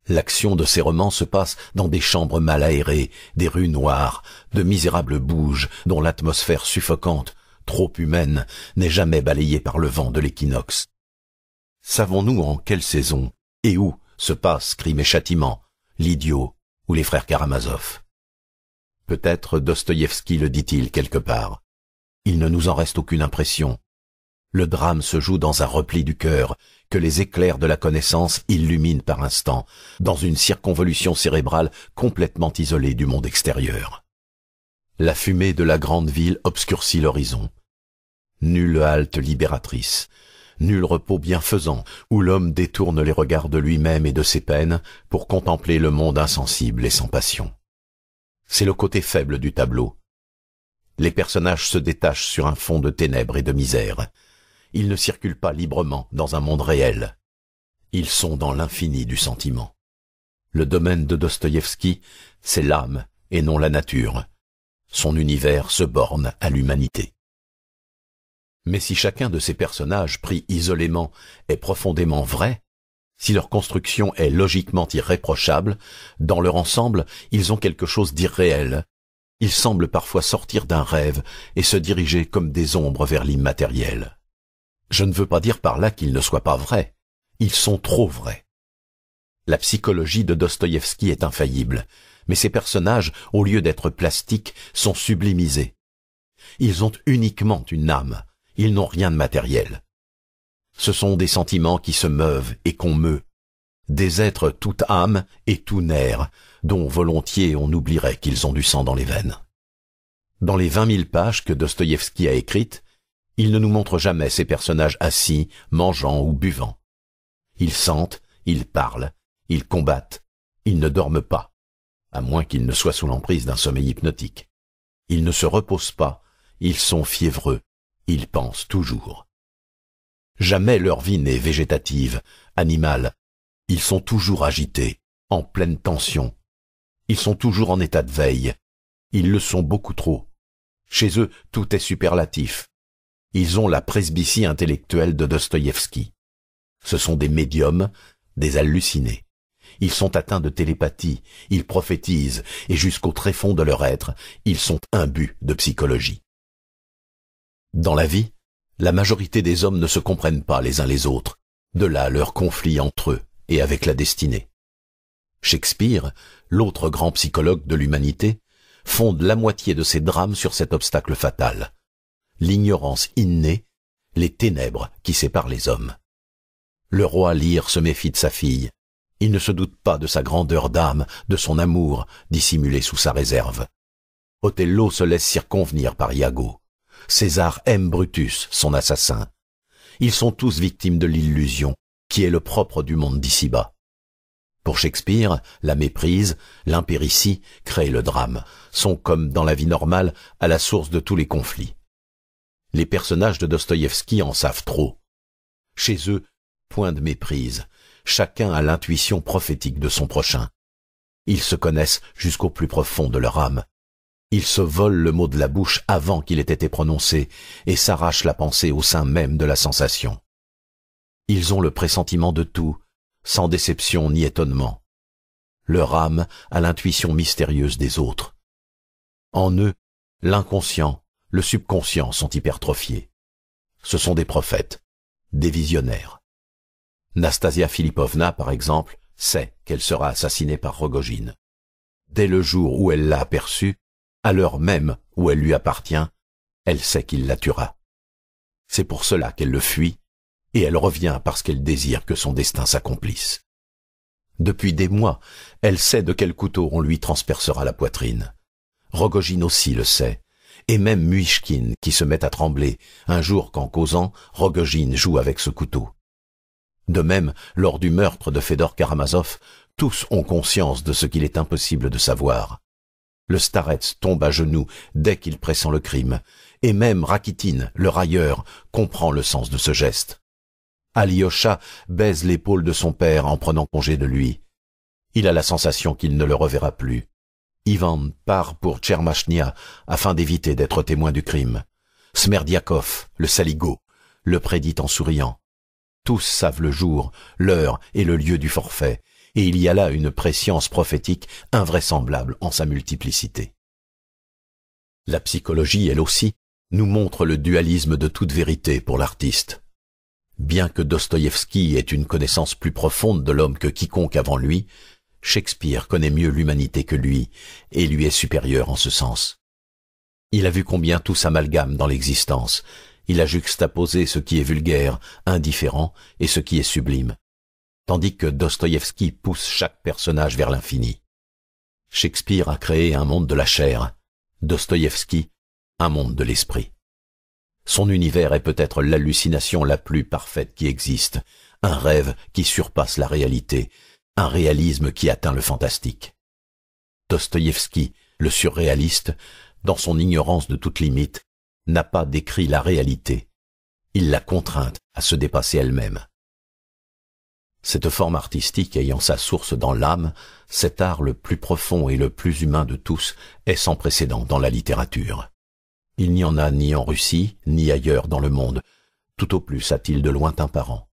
L'action de ces romans se passe dans des chambres mal aérées, des rues noires, de misérables bouges dont l'atmosphère suffocante, trop humaine, n'est jamais balayée par le vent de l'équinoxe. Savons-nous en quelle saison et où se passent Crime et Châtiment, L'idiot ou les frères Karamazov Peut-être Dostoïevski le dit-il quelque part. Il ne nous en reste aucune impression. Le drame se joue dans un repli du cœur que les éclairs de la connaissance illuminent par instant, dans une circonvolution cérébrale complètement isolée du monde extérieur. La fumée de la grande ville obscurcit l'horizon. Nulle halte libératrice, nul repos bienfaisant où l'homme détourne les regards de lui-même et de ses peines pour contempler le monde insensible et sans passion. C'est le côté faible du tableau. Les personnages se détachent sur un fond de ténèbres et de misère. Ils ne circulent pas librement dans un monde réel. Ils sont dans l'infini du sentiment. Le domaine de Dostoïevski, c'est l'âme et non la nature. Son univers se borne à l'humanité. Mais si chacun de ces personnages pris isolément est profondément vrai, si leur construction est logiquement irréprochable, dans leur ensemble, ils ont quelque chose d'irréel. Ils semblent parfois sortir d'un rêve et se diriger comme des ombres vers l'immatériel. Je ne veux pas dire par là qu'ils ne soient pas vrais. Ils sont trop vrais. La psychologie de Dostoïevski est infaillible, mais ces personnages, au lieu d'être plastiques, sont sublimisés. Ils ont uniquement une âme, ils n'ont rien de matériel. Ce sont des sentiments qui se meuvent et qu'on meut, des êtres toute âme et tout nerf, dont volontiers on oublierait qu'ils ont du sang dans les veines. Dans les vingt mille pages que Dostoïevski a écrites, ils ne nous montrent jamais ces personnages assis, mangeant ou buvant. Ils sentent, ils parlent, ils combattent, ils ne dorment pas, à moins qu'ils ne soient sous l'emprise d'un sommeil hypnotique. Ils ne se reposent pas, ils sont fiévreux, ils pensent toujours. Jamais leur vie n'est végétative, animale. Ils sont toujours agités, en pleine tension. Ils sont toujours en état de veille. Ils le sont beaucoup trop. Chez eux, tout est superlatif. Ils ont la presbytie intellectuelle de Dostoïevski. Ce sont des médiums, des hallucinés. Ils sont atteints de télépathie, ils prophétisent, et jusqu'au tréfonds de leur être, ils sont imbus de psychologie. Dans la vie, la majorité des hommes ne se comprennent pas les uns les autres, de là leur conflit entre eux et avec la destinée. Shakespeare, l'autre grand psychologue de l'humanité, fonde la moitié de ses drames sur cet obstacle fatal l'ignorance innée, les ténèbres qui séparent les hommes. Le roi Lyre se méfie de sa fille. Il ne se doute pas de sa grandeur d'âme, de son amour, dissimulé sous sa réserve. Othello se laisse circonvenir par Iago. César aime Brutus, son assassin. Ils sont tous victimes de l'illusion, qui est le propre du monde d'ici-bas. Pour Shakespeare, la méprise, l'impéritie créent le drame, sont comme dans la vie normale à la source de tous les conflits. Les personnages de Dostoïevski en savent trop. Chez eux, point de méprise. Chacun a l'intuition prophétique de son prochain. Ils se connaissent jusqu'au plus profond de leur âme. Ils se volent le mot de la bouche avant qu'il ait été prononcé et s'arrachent la pensée au sein même de la sensation. Ils ont le pressentiment de tout, sans déception ni étonnement. Leur âme a l'intuition mystérieuse des autres. En eux, l'inconscient, le subconscient sont hypertrophiés. Ce sont des prophètes, des visionnaires. Nastasia Filipovna, par exemple, sait qu'elle sera assassinée par Rogojine. Dès le jour où elle l'a aperçu, à l'heure même où elle lui appartient, elle sait qu'il la tuera. C'est pour cela qu'elle le fuit, et elle revient parce qu'elle désire que son destin s'accomplisse. Depuis des mois, elle sait de quel couteau on lui transpercera la poitrine. Rogojine aussi le sait, et même Muishkin qui se met à trembler un jour qu'en causant, Rogojin joue avec ce couteau. De même, lors du meurtre de Fedor Karamazov, tous ont conscience de ce qu'il est impossible de savoir. Le Starets tombe à genoux dès qu'il pressent le crime, et même Rakitin, le railleur, comprend le sens de ce geste. Alyosha baise l'épaule de son père en prenant congé de lui. Il a la sensation qu'il ne le reverra plus. Ivan part pour Tchermashnya afin d'éviter d'être témoin du crime. Smerdiakov, le saligo, le prédit en souriant. Tous savent le jour, l'heure et le lieu du forfait, et il y a là une prescience prophétique invraisemblable en sa multiplicité. La psychologie, elle aussi, nous montre le dualisme de toute vérité pour l'artiste. Bien que Dostoïevski ait une connaissance plus profonde de l'homme que quiconque avant lui, Shakespeare connaît mieux l'humanité que lui, et lui est supérieur en ce sens. Il a vu combien tout s'amalgame dans l'existence, il a juxtaposé ce qui est vulgaire, indifférent, et ce qui est sublime, tandis que Dostoïevski pousse chaque personnage vers l'infini. Shakespeare a créé un monde de la chair, Dostoïevski un monde de l'esprit. Son univers est peut-être l'hallucination la plus parfaite qui existe, un rêve qui surpasse la réalité, un réalisme qui atteint le fantastique. Dostoïevski, le surréaliste, dans son ignorance de toute limite, n'a pas décrit la réalité, il l'a contrainte à se dépasser elle-même. Cette forme artistique ayant sa source dans l'âme, cet art le plus profond et le plus humain de tous est sans précédent dans la littérature. Il n'y en a ni en Russie, ni ailleurs dans le monde, tout au plus a-t-il de lointains parents.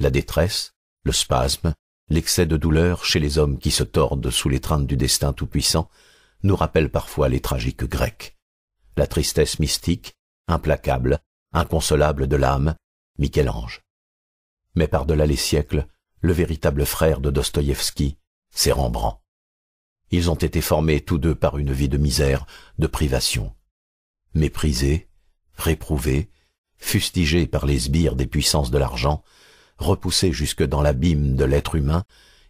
La détresse, le spasme, L'excès de douleur chez les hommes qui se tordent sous l'étreinte du destin tout-puissant nous rappelle parfois les tragiques grecs. La tristesse mystique, implacable, inconsolable de l'âme, Michel-Ange. Mais par-delà les siècles, le véritable frère de Dostoïevski, c'est Rembrandt. Ils ont été formés tous deux par une vie de misère, de privation. Méprisés, réprouvés, fustigés par les sbires des puissances de l'argent, repoussés jusque dans l'abîme de l'être humain,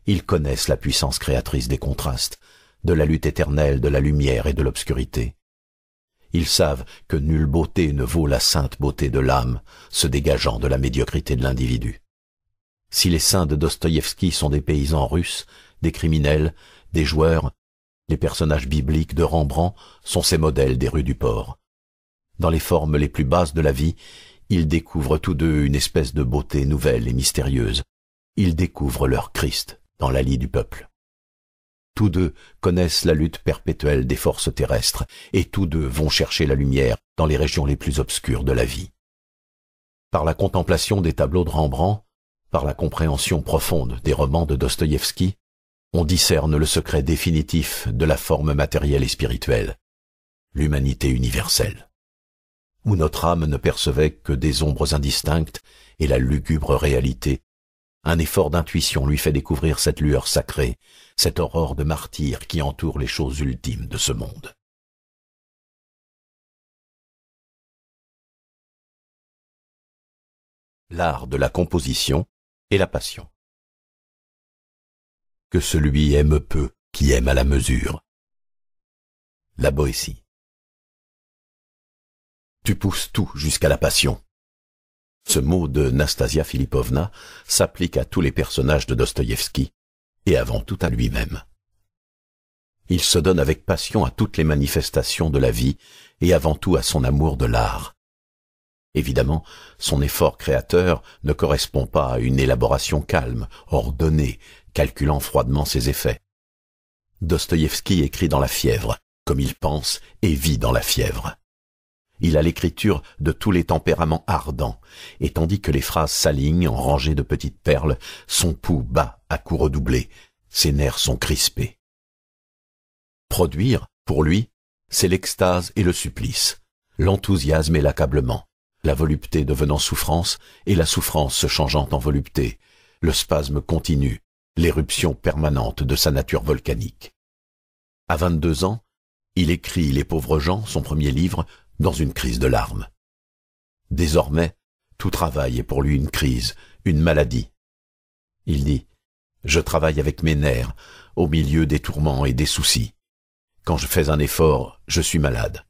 ils connaissent la puissance créatrice des contrastes, de la lutte éternelle de la lumière et de l'obscurité. Ils savent que nulle beauté ne vaut la sainte beauté de l'âme, se dégageant de la médiocrité de l'individu. Si les saints de Dostoïevski sont des paysans russes, des criminels, des joueurs, les personnages bibliques de Rembrandt sont ces modèles des rues du port. Dans les formes les plus basses de la vie, ils découvrent tous deux une espèce de beauté nouvelle et mystérieuse. Ils découvrent leur Christ dans la du peuple. Tous deux connaissent la lutte perpétuelle des forces terrestres, et tous deux vont chercher la lumière dans les régions les plus obscures de la vie. Par la contemplation des tableaux de Rembrandt, par la compréhension profonde des romans de Dostoïevski, on discerne le secret définitif de la forme matérielle et spirituelle, l'humanité universelle où notre âme ne percevait que des ombres indistinctes et la lugubre réalité. Un effort d'intuition lui fait découvrir cette lueur sacrée, cette aurore de martyr qui entoure les choses ultimes de ce monde. L'art de la composition et la passion. Que celui aime peu qui aime à la mesure. La Boétie. Tu pousses tout jusqu'à la passion. Ce mot de Nastasia Philippovna s'applique à tous les personnages de Dostoïevski, et avant tout à lui-même. Il se donne avec passion à toutes les manifestations de la vie, et avant tout à son amour de l'art. Évidemment, son effort créateur ne correspond pas à une élaboration calme, ordonnée, calculant froidement ses effets. Dostoïevski écrit dans la fièvre, comme il pense et vit dans la fièvre. Il a l'écriture de tous les tempéraments ardents, et tandis que les phrases s'alignent en rangées de petites perles, son pouls bat à coups redoublés, ses nerfs sont crispés. Produire, pour lui, c'est l'extase et le supplice, l'enthousiasme et l'accablement, la volupté devenant souffrance et la souffrance se changeant en volupté, le spasme continu, l'éruption permanente de sa nature volcanique. À vingt-deux ans, il écrit Les pauvres gens, son premier livre, dans une crise de larmes. Désormais, tout travail est pour lui une crise, une maladie. Il dit, je travaille avec mes nerfs, au milieu des tourments et des soucis. Quand je fais un effort, je suis malade.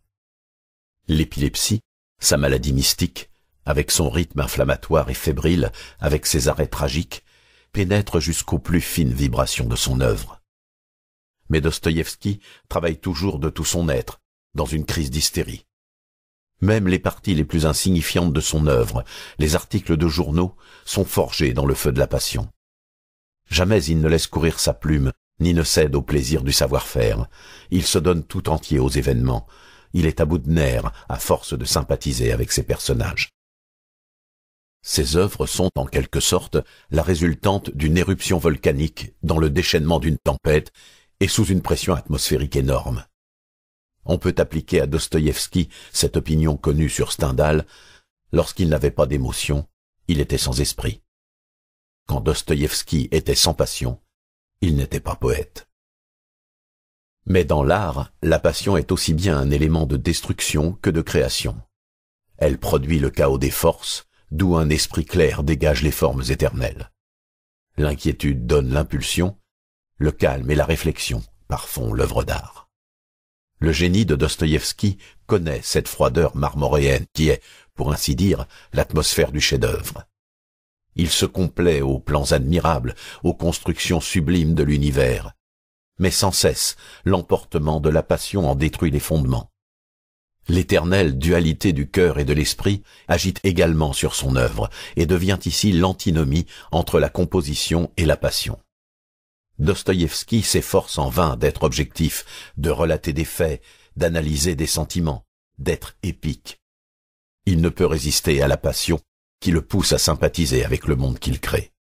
L'épilepsie, sa maladie mystique, avec son rythme inflammatoire et fébrile, avec ses arrêts tragiques, pénètre jusqu'aux plus fines vibrations de son œuvre. Mais Dostoïevski travaille toujours de tout son être, dans une crise d'hystérie. Même les parties les plus insignifiantes de son œuvre, les articles de journaux, sont forgés dans le feu de la passion. Jamais il ne laisse courir sa plume, ni ne cède au plaisir du savoir-faire. Il se donne tout entier aux événements. Il est à bout de nerfs à force de sympathiser avec ses personnages. Ses œuvres sont en quelque sorte la résultante d'une éruption volcanique dans le déchaînement d'une tempête et sous une pression atmosphérique énorme. On peut appliquer à Dostoïevski cette opinion connue sur Stendhal. Lorsqu'il n'avait pas d'émotion, il était sans esprit. Quand Dostoïevski était sans passion, il n'était pas poète. Mais dans l'art, la passion est aussi bien un élément de destruction que de création. Elle produit le chaos des forces, d'où un esprit clair dégage les formes éternelles. L'inquiétude donne l'impulsion, le calme et la réflexion parfont l'œuvre d'art. Le génie de Dostoïevski connaît cette froideur marmoréenne qui est, pour ainsi dire, l'atmosphère du chef-d'œuvre. Il se complaît aux plans admirables, aux constructions sublimes de l'univers. Mais sans cesse, l'emportement de la passion en détruit les fondements. L'éternelle dualité du cœur et de l'esprit agite également sur son œuvre et devient ici l'antinomie entre la composition et la passion. Dostoïevski s'efforce en vain d'être objectif, de relater des faits, d'analyser des sentiments, d'être épique. Il ne peut résister à la passion qui le pousse à sympathiser avec le monde qu'il crée.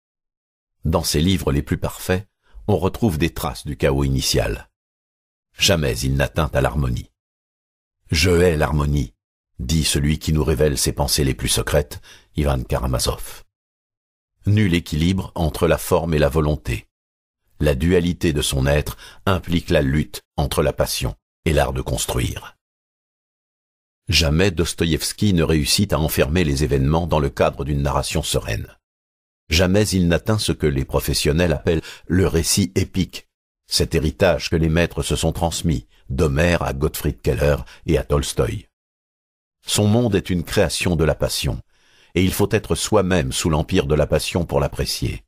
Dans ses livres les plus parfaits, on retrouve des traces du chaos initial. Jamais il n'atteint à l'harmonie. Je hais l'harmonie, dit celui qui nous révèle ses pensées les plus secrètes, Ivan Karamazov. Nul équilibre entre la forme et la volonté, la dualité de son être implique la lutte entre la passion et l'art de construire. Jamais Dostoïevski ne réussit à enfermer les événements dans le cadre d'une narration sereine. Jamais il n'atteint ce que les professionnels appellent le récit épique, cet héritage que les maîtres se sont transmis, d'Homère à Gottfried Keller et à Tolstoy. Son monde est une création de la passion, et il faut être soi-même sous l'empire de la passion pour l'apprécier.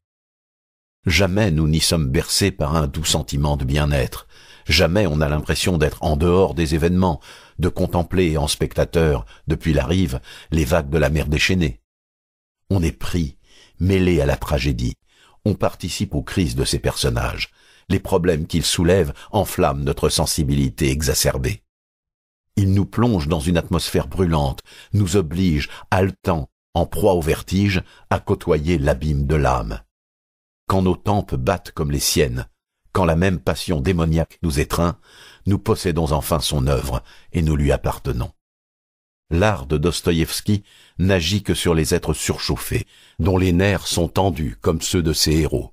Jamais nous n'y sommes bercés par un doux sentiment de bien-être. Jamais on a l'impression d'être en dehors des événements, de contempler en spectateur, depuis la rive, les vagues de la mer déchaînée. On est pris, mêlé à la tragédie. On participe aux crises de ces personnages. Les problèmes qu'ils soulèvent enflamment notre sensibilité exacerbée. Ils nous plongent dans une atmosphère brûlante, nous obligent, haletant, en proie au vertige, à côtoyer l'abîme de l'âme quand nos tempes battent comme les siennes, quand la même passion démoniaque nous étreint, nous possédons enfin son œuvre et nous lui appartenons. L'art de Dostoïevski n'agit que sur les êtres surchauffés, dont les nerfs sont tendus comme ceux de ses héros.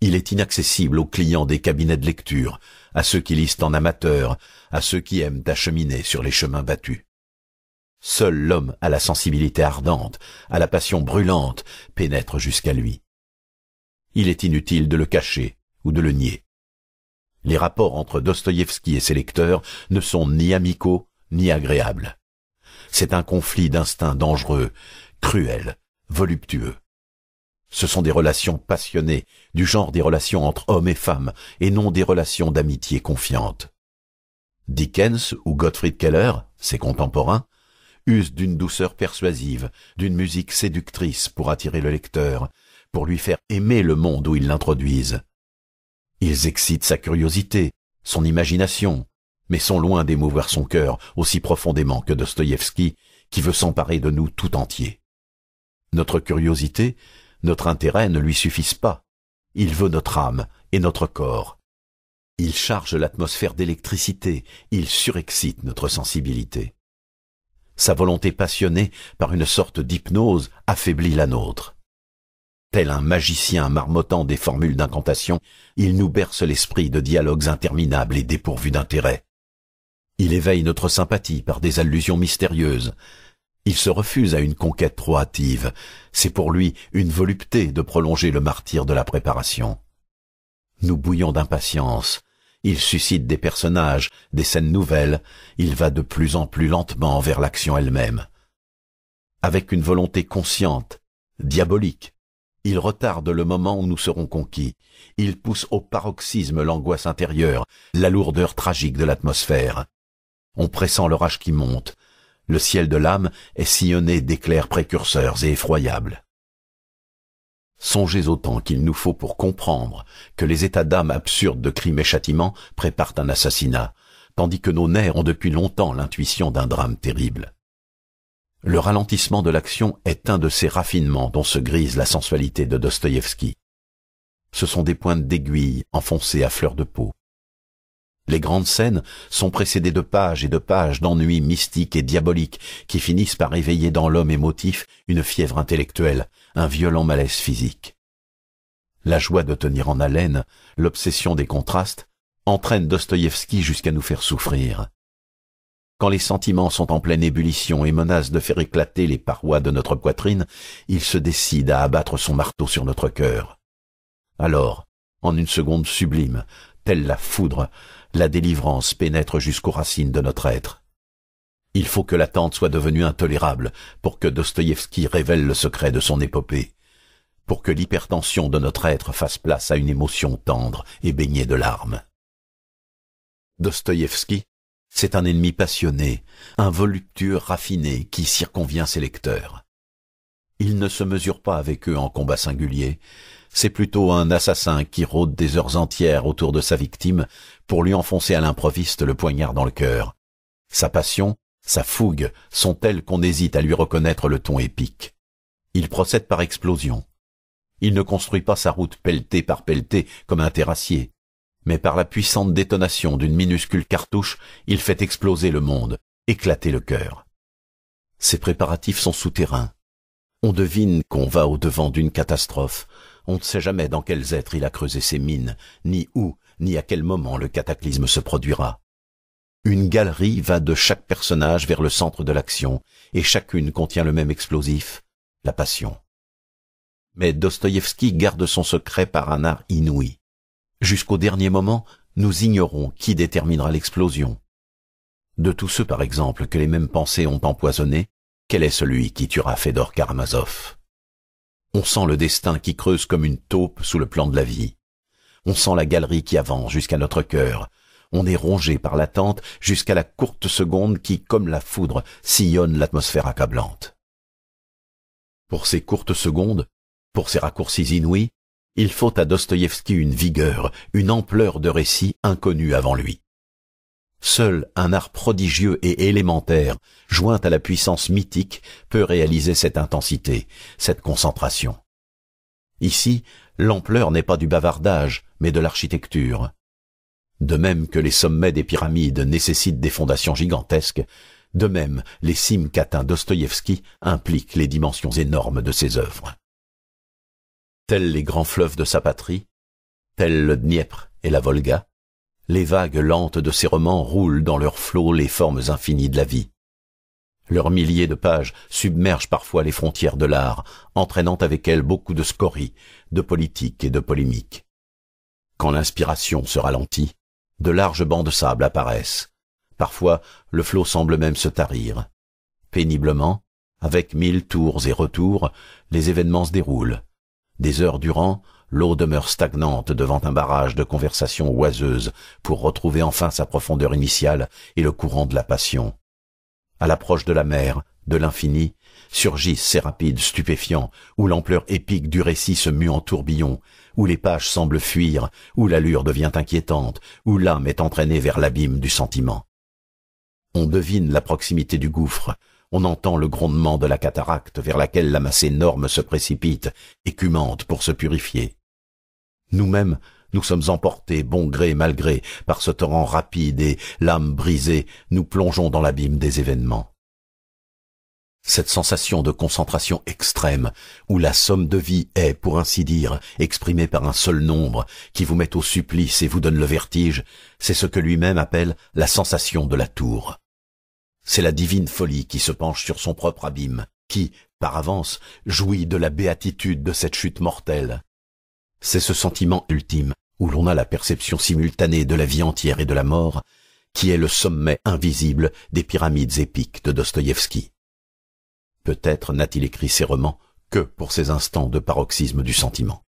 Il est inaccessible aux clients des cabinets de lecture, à ceux qui lisent en amateurs, à ceux qui aiment acheminer sur les chemins battus. Seul l'homme à la sensibilité ardente, à la passion brûlante, pénètre jusqu'à lui il est inutile de le cacher ou de le nier. Les rapports entre Dostoïevski et ses lecteurs ne sont ni amicaux ni agréables. C'est un conflit d'instincts dangereux, cruel, voluptueux. Ce sont des relations passionnées, du genre des relations entre hommes et femmes, et non des relations d'amitié confiante. Dickens ou Gottfried Keller, ses contemporains, usent d'une douceur persuasive, d'une musique séductrice pour attirer le lecteur, pour lui faire aimer le monde où ils l'introduisent. Ils excitent sa curiosité, son imagination, mais sont loin d'émouvoir son cœur aussi profondément que Dostoïevski, qui veut s'emparer de nous tout entier. Notre curiosité, notre intérêt ne lui suffisent pas. Il veut notre âme et notre corps. Il charge l'atmosphère d'électricité, il surexcite notre sensibilité. Sa volonté passionnée par une sorte d'hypnose affaiblit la nôtre. Tel un magicien marmottant des formules d'incantation, il nous berce l'esprit de dialogues interminables et dépourvus d'intérêt. Il éveille notre sympathie par des allusions mystérieuses. Il se refuse à une conquête hâtive. C'est pour lui une volupté de prolonger le martyr de la préparation. Nous bouillons d'impatience. Il suscite des personnages, des scènes nouvelles. Il va de plus en plus lentement vers l'action elle-même. Avec une volonté consciente, diabolique, il retarde le moment où nous serons conquis. Il pousse au paroxysme l'angoisse intérieure, la lourdeur tragique de l'atmosphère. On pressent l'orage qui monte. Le ciel de l'âme est sillonné d'éclairs précurseurs et effroyables. Songez autant qu'il nous faut pour comprendre que les états d'âme absurdes de crimes et châtiments préparent un assassinat, tandis que nos nerfs ont depuis longtemps l'intuition d'un drame terrible le ralentissement de l'action est un de ces raffinements dont se grise la sensualité de Dostoïevski. Ce sont des pointes d'aiguille enfoncées à fleur de peau. Les grandes scènes sont précédées de pages et de pages d'ennuis mystiques et diaboliques qui finissent par éveiller dans l'homme émotif une fièvre intellectuelle, un violent malaise physique. La joie de tenir en haleine, l'obsession des contrastes, entraîne Dostoïevski jusqu'à nous faire souffrir. Quand les sentiments sont en pleine ébullition et menacent de faire éclater les parois de notre poitrine, il se décide à abattre son marteau sur notre cœur. Alors, en une seconde sublime, telle la foudre, la délivrance pénètre jusqu'aux racines de notre être. Il faut que l'attente soit devenue intolérable pour que Dostoïevski révèle le secret de son épopée, pour que l'hypertension de notre être fasse place à une émotion tendre et baignée de larmes. Dostoïevski, c'est un ennemi passionné, un voluptueux raffiné qui circonvient ses lecteurs. Il ne se mesure pas avec eux en combat singulier, c'est plutôt un assassin qui rôde des heures entières autour de sa victime pour lui enfoncer à l'improviste le poignard dans le cœur. Sa passion, sa fougue sont telles qu'on hésite à lui reconnaître le ton épique. Il procède par explosion. Il ne construit pas sa route pelletée par pelletée comme un terrassier mais par la puissante détonation d'une minuscule cartouche, il fait exploser le monde, éclater le cœur. Ces préparatifs sont souterrains. On devine qu'on va au-devant d'une catastrophe. On ne sait jamais dans quels êtres il a creusé ses mines, ni où, ni à quel moment le cataclysme se produira. Une galerie va de chaque personnage vers le centre de l'action, et chacune contient le même explosif, la passion. Mais Dostoïevski garde son secret par un art inouï. Jusqu'au dernier moment, nous ignorons qui déterminera l'explosion. De tous ceux, par exemple, que les mêmes pensées ont empoisonnés, quel est celui qui tuera Fedor Karamazov On sent le destin qui creuse comme une taupe sous le plan de la vie. On sent la galerie qui avance jusqu'à notre cœur. On est rongé par l'attente jusqu'à la courte seconde qui, comme la foudre, sillonne l'atmosphère accablante. Pour ces courtes secondes, pour ces raccourcis inouïs, il faut à Dostoïevski une vigueur, une ampleur de récit inconnue avant lui. Seul un art prodigieux et élémentaire, joint à la puissance mythique, peut réaliser cette intensité, cette concentration. Ici, l'ampleur n'est pas du bavardage, mais de l'architecture. De même que les sommets des pyramides nécessitent des fondations gigantesques, de même les cimes qu'atteint Dostoïevski impliquent les dimensions énormes de ses œuvres. Tels les grands fleuves de sa patrie, tels le Dniepr et la Volga, les vagues lentes de ses romans roulent dans leurs flots les formes infinies de la vie. Leurs milliers de pages submergent parfois les frontières de l'art, entraînant avec elles beaucoup de scories, de politiques et de polémiques. Quand l'inspiration se ralentit, de larges bancs de sable apparaissent. Parfois, le flot semble même se tarir. Péniblement, avec mille tours et retours, les événements se déroulent, des heures durant, l'eau demeure stagnante devant un barrage de conversations oiseuses pour retrouver enfin sa profondeur initiale et le courant de la passion. À l'approche de la mer, de l'infini, surgissent ces rapides stupéfiants, où l'ampleur épique du récit se mue en tourbillon, où les pages semblent fuir, où l'allure devient inquiétante, où l'âme est entraînée vers l'abîme du sentiment. On devine la proximité du gouffre, on entend le grondement de la cataracte vers laquelle la masse énorme se précipite, écumante pour se purifier. Nous-mêmes, nous sommes emportés, bon gré, mal par ce torrent rapide et, l'âme brisée, nous plongeons dans l'abîme des événements. Cette sensation de concentration extrême, où la somme de vie est, pour ainsi dire, exprimée par un seul nombre, qui vous met au supplice et vous donne le vertige, c'est ce que lui-même appelle la sensation de la tour. C'est la divine folie qui se penche sur son propre abîme, qui, par avance, jouit de la béatitude de cette chute mortelle. C'est ce sentiment ultime, où l'on a la perception simultanée de la vie entière et de la mort, qui est le sommet invisible des pyramides épiques de Dostoïevski. Peut-être n'a-t-il écrit ses romans que pour ces instants de paroxysme du sentiment.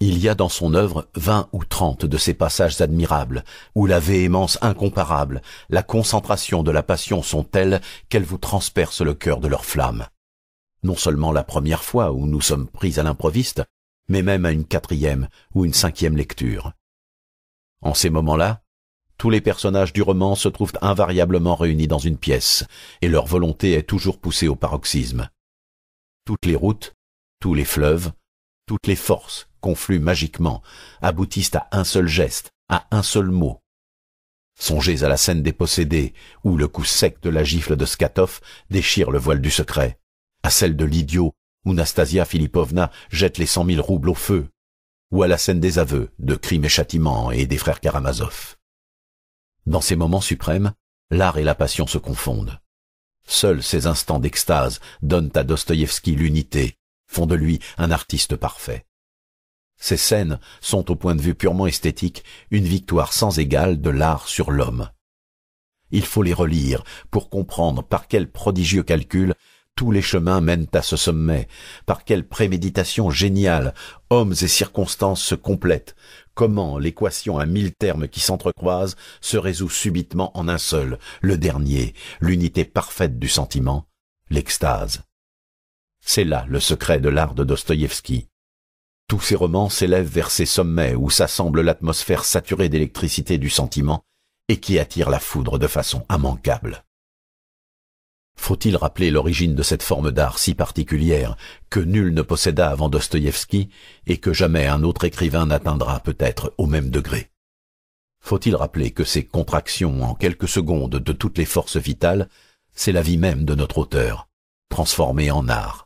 Il y a dans son œuvre vingt ou trente de ces passages admirables, où la véhémence incomparable, la concentration de la passion sont telles qu'elles vous transpercent le cœur de leur flamme. Non seulement la première fois où nous sommes pris à l'improviste, mais même à une quatrième ou une cinquième lecture. En ces moments-là, tous les personnages du roman se trouvent invariablement réunis dans une pièce, et leur volonté est toujours poussée au paroxysme. Toutes les routes, tous les fleuves, toutes les forces confluent magiquement, aboutissent à un seul geste, à un seul mot. Songez à la scène des possédés, où le coup sec de la gifle de Skatov déchire le voile du secret, à celle de l'idiot, où Nastasia Filipovna jette les cent mille roubles au feu, ou à la scène des aveux, de crimes et châtiments et des frères Karamazov. Dans ces moments suprêmes, l'art et la passion se confondent. Seuls ces instants d'extase donnent à Dostoïevski l'unité, font de lui un artiste parfait. Ces scènes sont, au point de vue purement esthétique, une victoire sans égale de l'art sur l'homme. Il faut les relire pour comprendre par quel prodigieux calcul tous les chemins mènent à ce sommet, par quelle préméditation géniale hommes et circonstances se complètent, comment l'équation à mille termes qui s'entrecroisent se résout subitement en un seul, le dernier, l'unité parfaite du sentiment, l'extase. C'est là le secret de l'art de Dostoïevski. Tous ses romans s'élèvent vers ces sommets où s'assemble l'atmosphère saturée d'électricité du sentiment et qui attire la foudre de façon immanquable. Faut-il rappeler l'origine de cette forme d'art si particulière que nul ne posséda avant Dostoïevski et que jamais un autre écrivain n'atteindra peut-être au même degré Faut-il rappeler que ces contractions en quelques secondes de toutes les forces vitales, c'est la vie même de notre auteur, transformée en art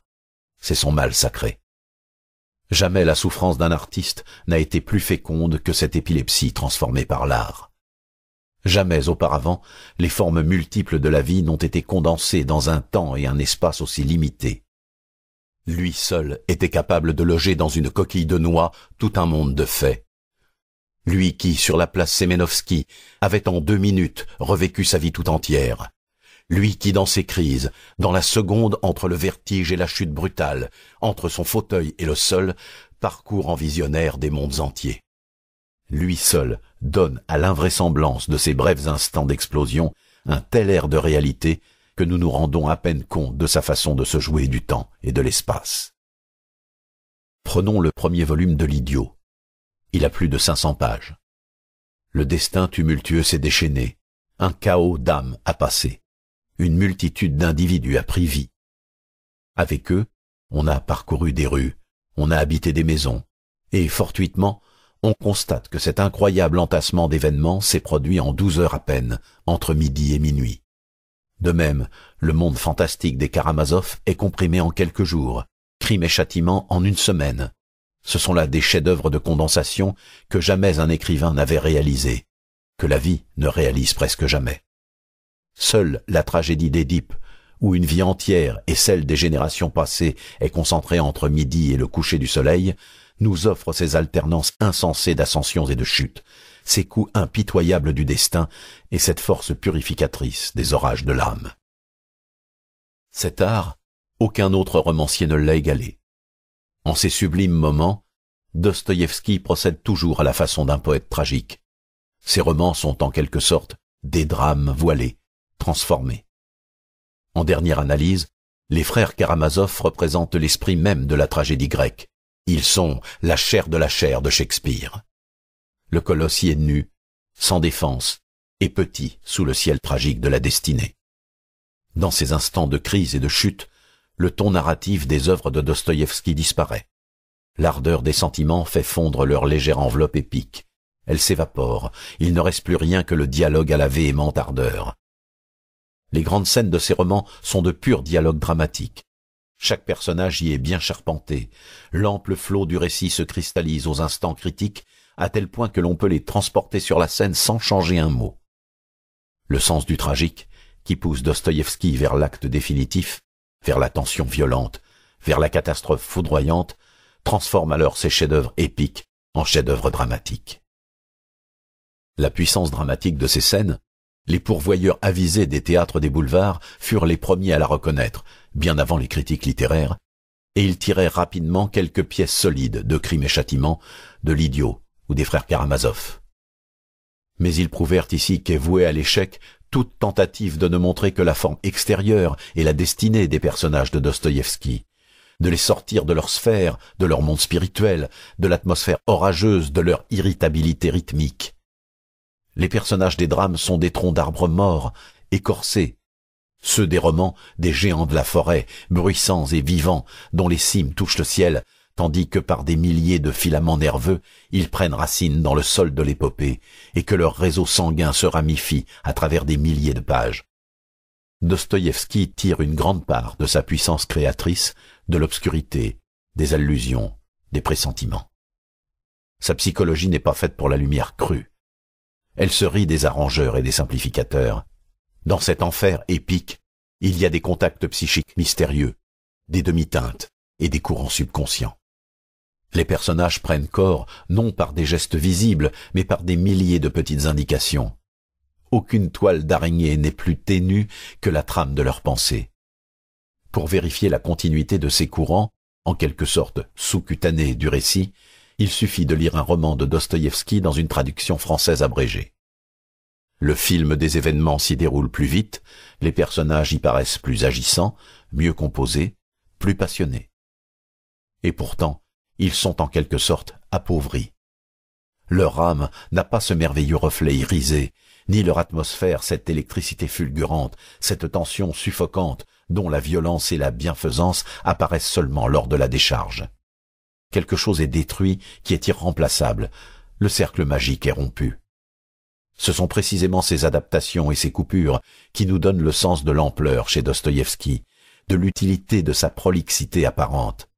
c'est son mal sacré. Jamais la souffrance d'un artiste n'a été plus féconde que cette épilepsie transformée par l'art. Jamais auparavant les formes multiples de la vie n'ont été condensées dans un temps et un espace aussi limités. Lui seul était capable de loger dans une coquille de noix tout un monde de faits. Lui qui, sur la place Semenovski, avait en deux minutes revécu sa vie tout entière, lui qui dans ses crises, dans la seconde entre le vertige et la chute brutale, entre son fauteuil et le sol, parcourt en visionnaire des mondes entiers. Lui seul donne à l'invraisemblance de ces brefs instants d'explosion un tel air de réalité que nous nous rendons à peine compte de sa façon de se jouer du temps et de l'espace. Prenons le premier volume de L'Idiot. Il a plus de 500 pages. Le destin tumultueux s'est déchaîné. Un chaos d'âme a passé une multitude d'individus a pris vie. Avec eux, on a parcouru des rues, on a habité des maisons, et fortuitement, on constate que cet incroyable entassement d'événements s'est produit en douze heures à peine, entre midi et minuit. De même, le monde fantastique des Karamazov est comprimé en quelques jours, crime et châtiment en une semaine. Ce sont là des chefs-d'œuvre de condensation que jamais un écrivain n'avait réalisé, que la vie ne réalise presque jamais. Seule la tragédie d'Édipe, où une vie entière et celle des générations passées est concentrée entre midi et le coucher du soleil, nous offre ces alternances insensées d'ascensions et de chutes, ces coups impitoyables du destin et cette force purificatrice des orages de l'âme. Cet art, aucun autre romancier ne l'a égalé. En ces sublimes moments, Dostoïevski procède toujours à la façon d'un poète tragique. Ses romans sont en quelque sorte des drames voilés, transformé. En dernière analyse, les frères Karamazov représentent l'esprit même de la tragédie grecque. Ils sont la chair de la chair de Shakespeare. Le colosse est nu, sans défense, et petit sous le ciel tragique de la destinée. Dans ces instants de crise et de chute, le ton narratif des œuvres de Dostoïevski disparaît. L'ardeur des sentiments fait fondre leur légère enveloppe épique. Elle s'évapore, il ne reste plus rien que le dialogue à la véhémente ardeur. Les grandes scènes de ces romans sont de purs dialogues dramatiques. Chaque personnage y est bien charpenté. L'ample flot du récit se cristallise aux instants critiques, à tel point que l'on peut les transporter sur la scène sans changer un mot. Le sens du tragique, qui pousse Dostoïevski vers l'acte définitif, vers la tension violente, vers la catastrophe foudroyante, transforme alors ses chefs-d'œuvre épiques en chefs-d'œuvre dramatiques. La puissance dramatique de ces scènes, les pourvoyeurs avisés des théâtres des boulevards furent les premiers à la reconnaître, bien avant les critiques littéraires, et ils tirèrent rapidement quelques pièces solides de Crimes et Châtiments, de l'idiot ou des frères Karamazov. Mais ils prouvèrent ici qu'est vouée à l'échec toute tentative de ne montrer que la forme extérieure et la destinée des personnages de Dostoïevski, de les sortir de leur sphère, de leur monde spirituel, de l'atmosphère orageuse de leur irritabilité rythmique. Les personnages des drames sont des troncs d'arbres morts, écorcés. Ceux des romans, des géants de la forêt, bruissants et vivants, dont les cimes touchent le ciel, tandis que par des milliers de filaments nerveux, ils prennent racine dans le sol de l'épopée, et que leur réseau sanguin se ramifie à travers des milliers de pages. Dostoïevski tire une grande part de sa puissance créatrice de l'obscurité, des allusions, des pressentiments. Sa psychologie n'est pas faite pour la lumière crue. Elle se rit des arrangeurs et des simplificateurs. Dans cet enfer épique, il y a des contacts psychiques mystérieux, des demi-teintes et des courants subconscients. Les personnages prennent corps non par des gestes visibles, mais par des milliers de petites indications. Aucune toile d'araignée n'est plus ténue que la trame de leurs pensées. Pour vérifier la continuité de ces courants, en quelque sorte sous-cutanés du récit, il suffit de lire un roman de Dostoïevski dans une traduction française abrégée. Le film des événements s'y déroule plus vite, les personnages y paraissent plus agissants, mieux composés, plus passionnés. Et pourtant, ils sont en quelque sorte appauvris. Leur âme n'a pas ce merveilleux reflet irisé, ni leur atmosphère cette électricité fulgurante, cette tension suffocante dont la violence et la bienfaisance apparaissent seulement lors de la décharge. Quelque chose est détruit qui est irremplaçable. Le cercle magique est rompu. Ce sont précisément ces adaptations et ces coupures qui nous donnent le sens de l'ampleur chez Dostoïevski, de l'utilité de sa prolixité apparente.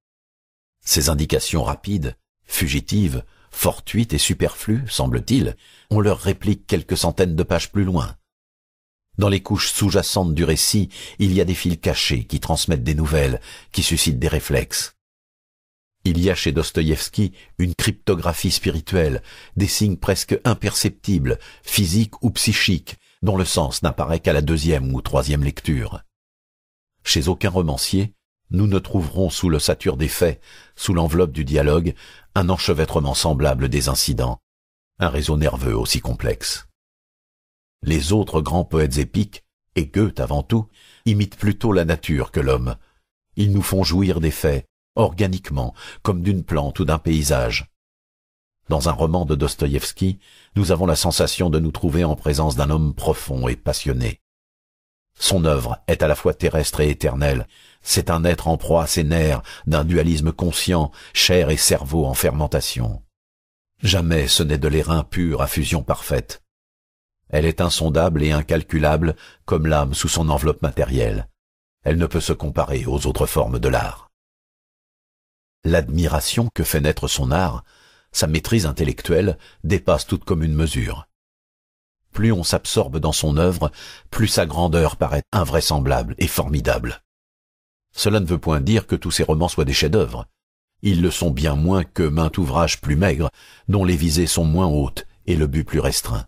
Ces indications rapides, fugitives, fortuites et superflues, semble-t-il, ont leur réplique quelques centaines de pages plus loin. Dans les couches sous-jacentes du récit, il y a des fils cachés qui transmettent des nouvelles, qui suscitent des réflexes. Il y a chez Dostoïevski une cryptographie spirituelle, des signes presque imperceptibles, physiques ou psychiques, dont le sens n'apparaît qu'à la deuxième ou troisième lecture. Chez aucun romancier, nous ne trouverons sous le sature des faits, sous l'enveloppe du dialogue, un enchevêtrement semblable des incidents, un réseau nerveux aussi complexe. Les autres grands poètes épiques, et Goethe avant tout, imitent plutôt la nature que l'homme. Ils nous font jouir des faits, organiquement, comme d'une plante ou d'un paysage. Dans un roman de Dostoïevski, nous avons la sensation de nous trouver en présence d'un homme profond et passionné. Son œuvre est à la fois terrestre et éternelle. C'est un être en proie à ses nerfs, d'un dualisme conscient, chair et cerveau en fermentation. Jamais ce n'est de l'air pur à fusion parfaite. Elle est insondable et incalculable comme l'âme sous son enveloppe matérielle. Elle ne peut se comparer aux autres formes de l'art l'admiration que fait naître son art, sa maîtrise intellectuelle dépasse toute commune mesure. Plus on s'absorbe dans son œuvre, plus sa grandeur paraît invraisemblable et formidable. Cela ne veut point dire que tous ses romans soient des chefs-d'œuvre. Ils le sont bien moins que maint ouvrage plus maigre, dont les visées sont moins hautes et le but plus restreint.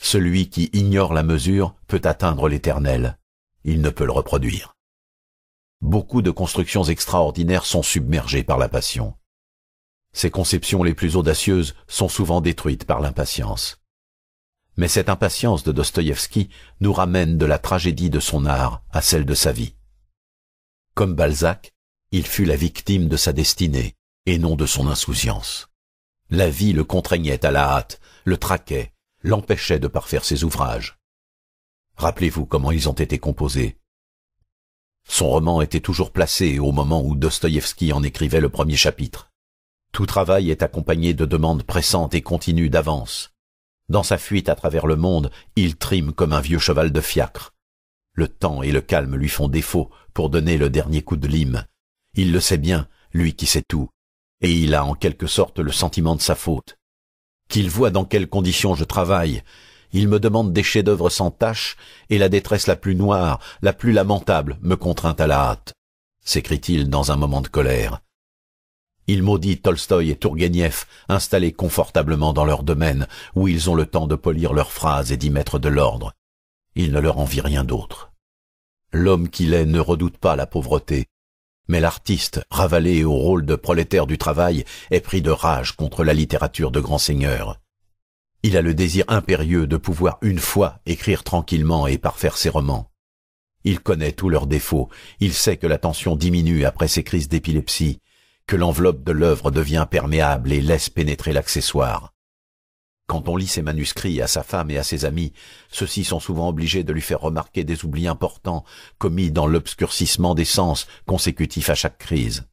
Celui qui ignore la mesure peut atteindre l'éternel. Il ne peut le reproduire beaucoup de constructions extraordinaires sont submergées par la passion. Ses conceptions les plus audacieuses sont souvent détruites par l'impatience. Mais cette impatience de Dostoïevski nous ramène de la tragédie de son art à celle de sa vie. Comme Balzac, il fut la victime de sa destinée et non de son insouciance. La vie le contraignait à la hâte, le traquait, l'empêchait de parfaire ses ouvrages. Rappelez-vous comment ils ont été composés, son roman était toujours placé au moment où Dostoïevski en écrivait le premier chapitre. Tout travail est accompagné de demandes pressantes et continues d'avance. Dans sa fuite à travers le monde, il trime comme un vieux cheval de fiacre. Le temps et le calme lui font défaut pour donner le dernier coup de lime. Il le sait bien, lui qui sait tout, et il a en quelque sorte le sentiment de sa faute. Qu'il voit dans quelles conditions je travaille, il me demande des chefs-d'œuvre sans tache, et la détresse la plus noire, la plus lamentable, me contraint à la hâte, s'écrie-t-il dans un moment de colère. Il maudit Tolstoï et Turgenev, installés confortablement dans leur domaine, où ils ont le temps de polir leurs phrases et d'y mettre de l'ordre. Il ne leur en vit rien d'autre. L'homme qu'il est ne redoute pas la pauvreté, mais l'artiste, ravalé au rôle de prolétaire du travail, est pris de rage contre la littérature de grands seigneurs. Il a le désir impérieux de pouvoir une fois écrire tranquillement et parfaire ses romans. Il connaît tous leurs défauts, il sait que la tension diminue après ses crises d'épilepsie, que l'enveloppe de l'œuvre devient perméable et laisse pénétrer l'accessoire. Quand on lit ses manuscrits à sa femme et à ses amis, ceux-ci sont souvent obligés de lui faire remarquer des oublis importants commis dans l'obscurcissement des sens consécutifs à chaque crise.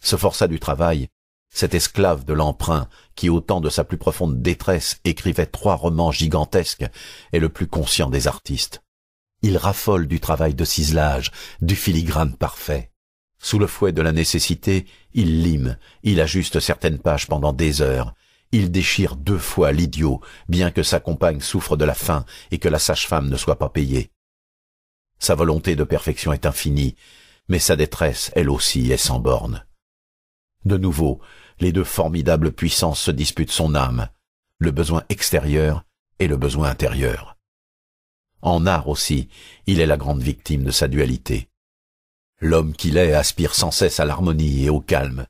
Ce forçat du travail cet esclave de l'emprunt qui au temps de sa plus profonde détresse écrivait trois romans gigantesques, est le plus conscient des artistes. Il raffole du travail de ciselage, du filigrane parfait. Sous le fouet de la nécessité, il lime, il ajuste certaines pages pendant des heures, il déchire deux fois l'idiot, bien que sa compagne souffre de la faim et que la sage-femme ne soit pas payée. Sa volonté de perfection est infinie, mais sa détresse, elle aussi, est sans borne. De nouveau, les deux formidables puissances se disputent son âme, le besoin extérieur et le besoin intérieur. En art aussi, il est la grande victime de sa dualité. L'homme qu'il est aspire sans cesse à l'harmonie et au calme.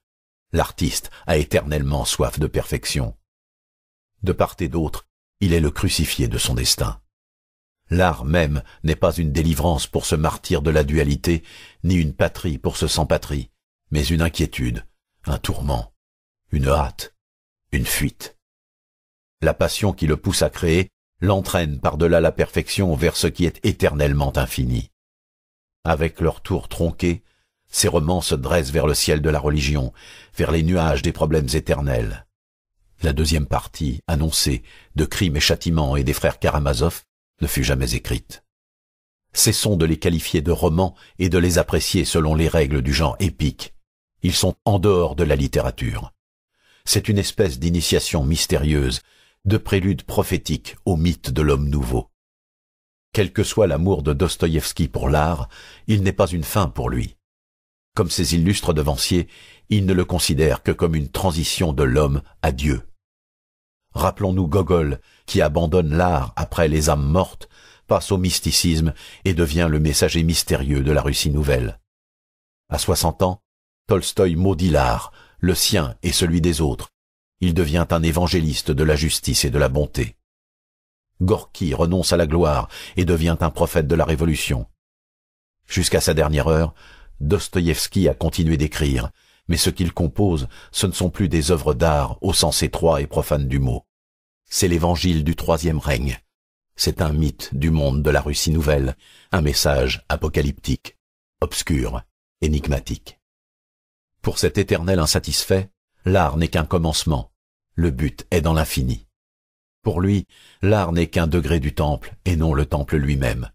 L'artiste a éternellement soif de perfection. De part et d'autre, il est le crucifié de son destin. L'art même n'est pas une délivrance pour ce martyr de la dualité, ni une patrie pour ce sans patrie, mais une inquiétude, un tourment, une hâte, une fuite. La passion qui le pousse à créer l'entraîne par-delà la perfection vers ce qui est éternellement infini. Avec leurs tour tronqué, ces romans se dressent vers le ciel de la religion, vers les nuages des problèmes éternels. La deuxième partie, annoncée, de crimes et châtiments et des frères Karamazov, ne fut jamais écrite. Cessons de les qualifier de romans et de les apprécier selon les règles du genre épique. Ils sont en dehors de la littérature. C'est une espèce d'initiation mystérieuse, de prélude prophétique au mythe de l'homme nouveau. Quel que soit l'amour de Dostoïevski pour l'art, il n'est pas une fin pour lui. Comme ses illustres devanciers, il ne le considère que comme une transition de l'homme à Dieu. Rappelons-nous Gogol, qui abandonne l'art après les âmes mortes, passe au mysticisme et devient le messager mystérieux de la Russie nouvelle. À soixante ans, Tolstoï maudit l'art, le sien et celui des autres, il devient un évangéliste de la justice et de la bonté. Gorky renonce à la gloire et devient un prophète de la Révolution. Jusqu'à sa dernière heure, Dostoïevski a continué d'écrire, mais ce qu'il compose, ce ne sont plus des œuvres d'art au sens étroit et profane du mot. C'est l'évangile du troisième règne. C'est un mythe du monde de la Russie nouvelle, un message apocalyptique, obscur, énigmatique. Pour cet éternel insatisfait, l'art n'est qu'un commencement. Le but est dans l'infini. Pour lui, l'art n'est qu'un degré du temple et non le temple lui-même.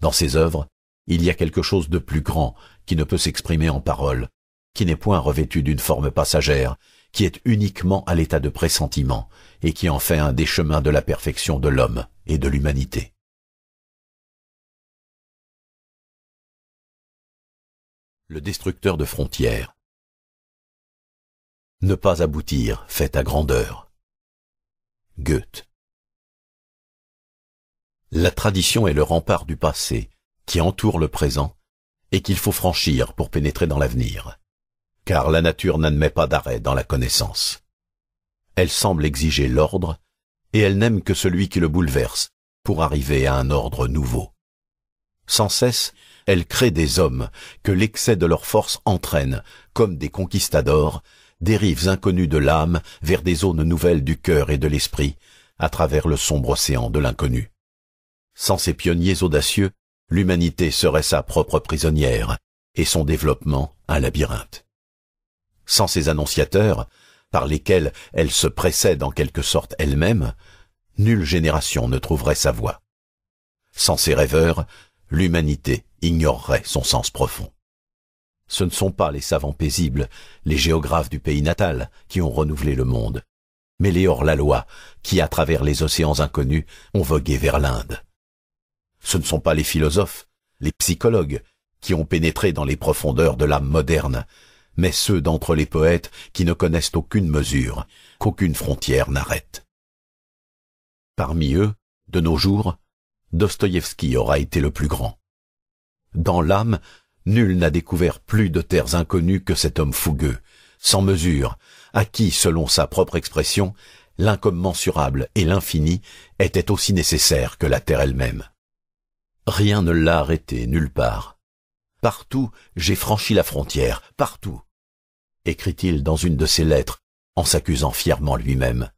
Dans ses œuvres, il y a quelque chose de plus grand qui ne peut s'exprimer en paroles, qui n'est point revêtu d'une forme passagère, qui est uniquement à l'état de pressentiment et qui en fait un des chemins de la perfection de l'homme et de l'humanité. Le destructeur de frontières ne pas aboutir fait à grandeur. Goethe. La tradition est le rempart du passé qui entoure le présent et qu'il faut franchir pour pénétrer dans l'avenir, car la nature n'admet pas d'arrêt dans la connaissance. Elle semble exiger l'ordre, et elle n'aime que celui qui le bouleverse pour arriver à un ordre nouveau. Sans cesse, elle crée des hommes que l'excès de leur force entraîne, comme des conquistadors, dérives inconnues de l'âme vers des zones nouvelles du cœur et de l'esprit, à travers le sombre océan de l'inconnu. Sans ces pionniers audacieux, l'humanité serait sa propre prisonnière et son développement un labyrinthe. Sans ces annonciateurs, par lesquels elle se précède en quelque sorte elle-même, nulle génération ne trouverait sa voie. Sans ces rêveurs, l'humanité ignorerait son sens profond. Ce ne sont pas les savants paisibles, les géographes du pays natal, qui ont renouvelé le monde, mais les hors-la-loi, qui, à travers les océans inconnus, ont vogué vers l'Inde. Ce ne sont pas les philosophes, les psychologues, qui ont pénétré dans les profondeurs de l'âme moderne, mais ceux d'entre les poètes qui ne connaissent aucune mesure, qu'aucune frontière n'arrête. Parmi eux, de nos jours, Dostoïevski aura été le plus grand. Dans l'âme, Nul n'a découvert plus de terres inconnues que cet homme fougueux, sans mesure, à qui, selon sa propre expression, l'incommensurable et l'infini étaient aussi nécessaires que la terre elle-même. Rien ne l'a arrêté nulle part. Partout, j'ai franchi la frontière, partout, écrit-il dans une de ses lettres, en s'accusant fièrement lui-même.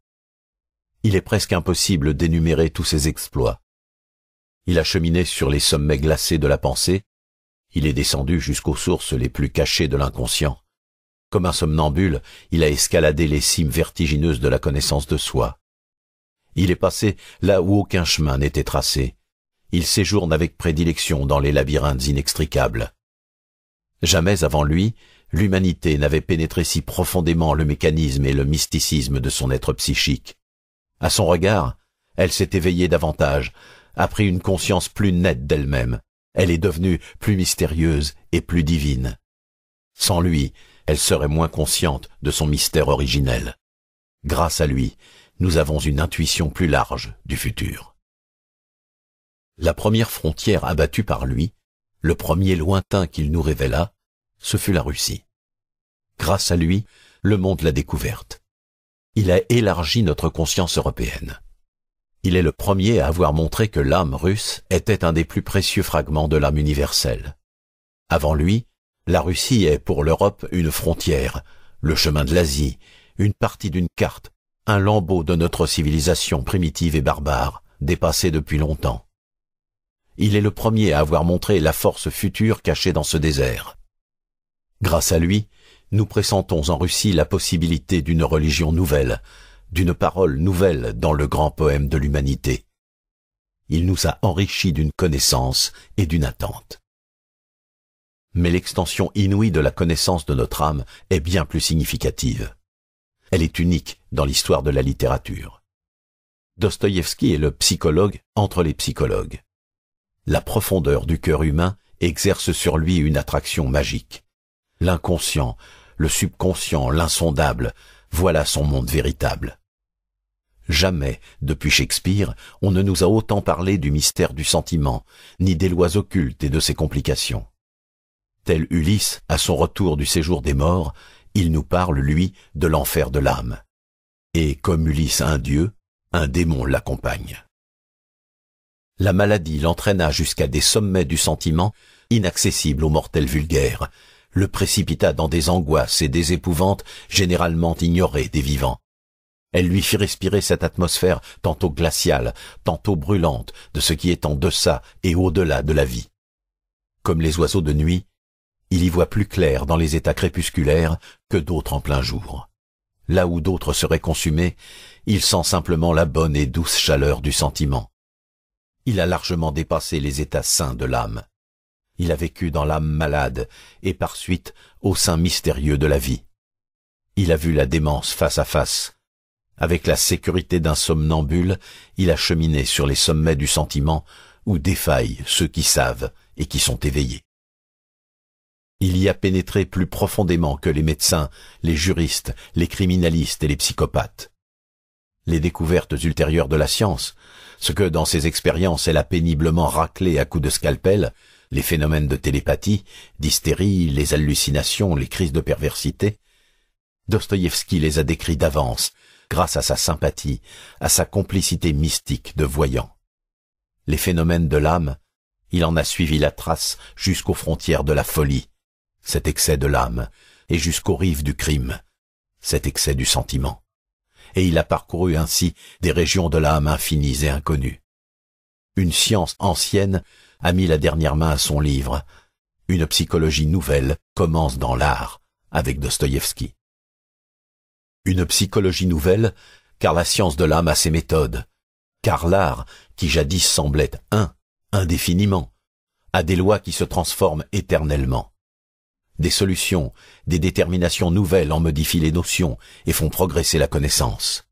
Il est presque impossible d'énumérer tous ses exploits. Il a cheminé sur les sommets glacés de la pensée, il est descendu jusqu'aux sources les plus cachées de l'inconscient. Comme un somnambule, il a escaladé les cimes vertigineuses de la connaissance de soi. Il est passé là où aucun chemin n'était tracé. Il séjourne avec prédilection dans les labyrinthes inextricables. Jamais avant lui, l'humanité n'avait pénétré si profondément le mécanisme et le mysticisme de son être psychique. À son regard, elle s'est éveillée davantage, a pris une conscience plus nette d'elle-même, elle est devenue plus mystérieuse et plus divine. Sans lui, elle serait moins consciente de son mystère originel. Grâce à lui, nous avons une intuition plus large du futur. La première frontière abattue par lui, le premier lointain qu'il nous révéla, ce fut la Russie. Grâce à lui, le monde l'a découverte. Il a élargi notre conscience européenne il est le premier à avoir montré que l'âme russe était un des plus précieux fragments de l'âme universelle. Avant lui, la Russie est pour l'Europe une frontière, le chemin de l'Asie, une partie d'une carte, un lambeau de notre civilisation primitive et barbare, dépassée depuis longtemps. Il est le premier à avoir montré la force future cachée dans ce désert. Grâce à lui, nous pressentons en Russie la possibilité d'une religion nouvelle, d'une parole nouvelle dans le grand poème de l'humanité. Il nous a enrichis d'une connaissance et d'une attente. Mais l'extension inouïe de la connaissance de notre âme est bien plus significative. Elle est unique dans l'histoire de la littérature. Dostoïevski est le psychologue entre les psychologues. La profondeur du cœur humain exerce sur lui une attraction magique. L'inconscient, le subconscient, l'insondable voilà son monde véritable. Jamais, depuis Shakespeare, on ne nous a autant parlé du mystère du sentiment, ni des lois occultes et de ses complications. Tel Ulysse, à son retour du séjour des morts, il nous parle, lui, de l'enfer de l'âme. Et comme Ulysse a un dieu, un démon l'accompagne. La maladie l'entraîna jusqu'à des sommets du sentiment inaccessibles aux mortels vulgaires, le précipita dans des angoisses et des épouvantes généralement ignorées des vivants. Elle lui fit respirer cette atmosphère tantôt glaciale, tantôt brûlante de ce qui est en deçà et au-delà de la vie. Comme les oiseaux de nuit, il y voit plus clair dans les états crépusculaires que d'autres en plein jour. Là où d'autres seraient consumés, il sent simplement la bonne et douce chaleur du sentiment. Il a largement dépassé les états sains de l'âme. Il a vécu dans l'âme malade et par suite au sein mystérieux de la vie. Il a vu la démence face à face. Avec la sécurité d'un somnambule, il a cheminé sur les sommets du sentiment où défaillent ceux qui savent et qui sont éveillés. Il y a pénétré plus profondément que les médecins, les juristes, les criminalistes et les psychopathes. Les découvertes ultérieures de la science, ce que dans ses expériences elle a péniblement raclé à coups de scalpel, les phénomènes de télépathie, d'hystérie, les hallucinations, les crises de perversité. Dostoïevski les a décrits d'avance, grâce à sa sympathie, à sa complicité mystique de voyant. Les phénomènes de l'âme, il en a suivi la trace jusqu'aux frontières de la folie, cet excès de l'âme, et jusqu'aux rives du crime, cet excès du sentiment. Et il a parcouru ainsi des régions de l'âme infinies et inconnues. Une science ancienne a mis la dernière main à son livre. Une psychologie nouvelle commence dans l'art avec Dostoïevski. Une psychologie nouvelle, car la science de l'âme a ses méthodes, car l'art, qui jadis semblait un, indéfiniment, a des lois qui se transforment éternellement. Des solutions, des déterminations nouvelles en modifient les notions et font progresser la connaissance.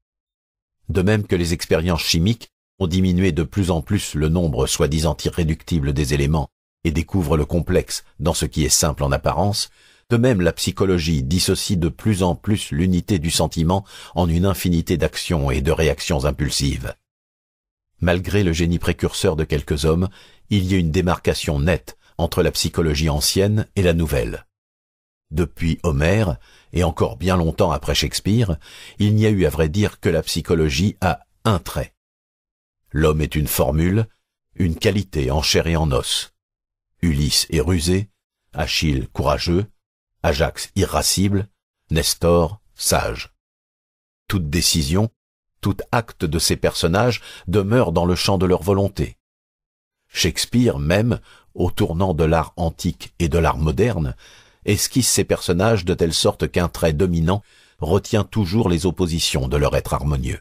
De même que les expériences chimiques ont diminué de plus en plus le nombre soi-disant irréductible des éléments et découvre le complexe dans ce qui est simple en apparence, de même la psychologie dissocie de plus en plus l'unité du sentiment en une infinité d'actions et de réactions impulsives. Malgré le génie précurseur de quelques hommes, il y a une démarcation nette entre la psychologie ancienne et la nouvelle. Depuis Homère, et encore bien longtemps après Shakespeare, il n'y a eu à vrai dire que la psychologie à un trait, L'homme est une formule, une qualité en chair et en os. Ulysse est rusé, Achille courageux, Ajax irascible, Nestor sage. Toute décision, tout acte de ces personnages demeure dans le champ de leur volonté. Shakespeare même, au tournant de l'art antique et de l'art moderne, esquisse ces personnages de telle sorte qu'un trait dominant retient toujours les oppositions de leur être harmonieux.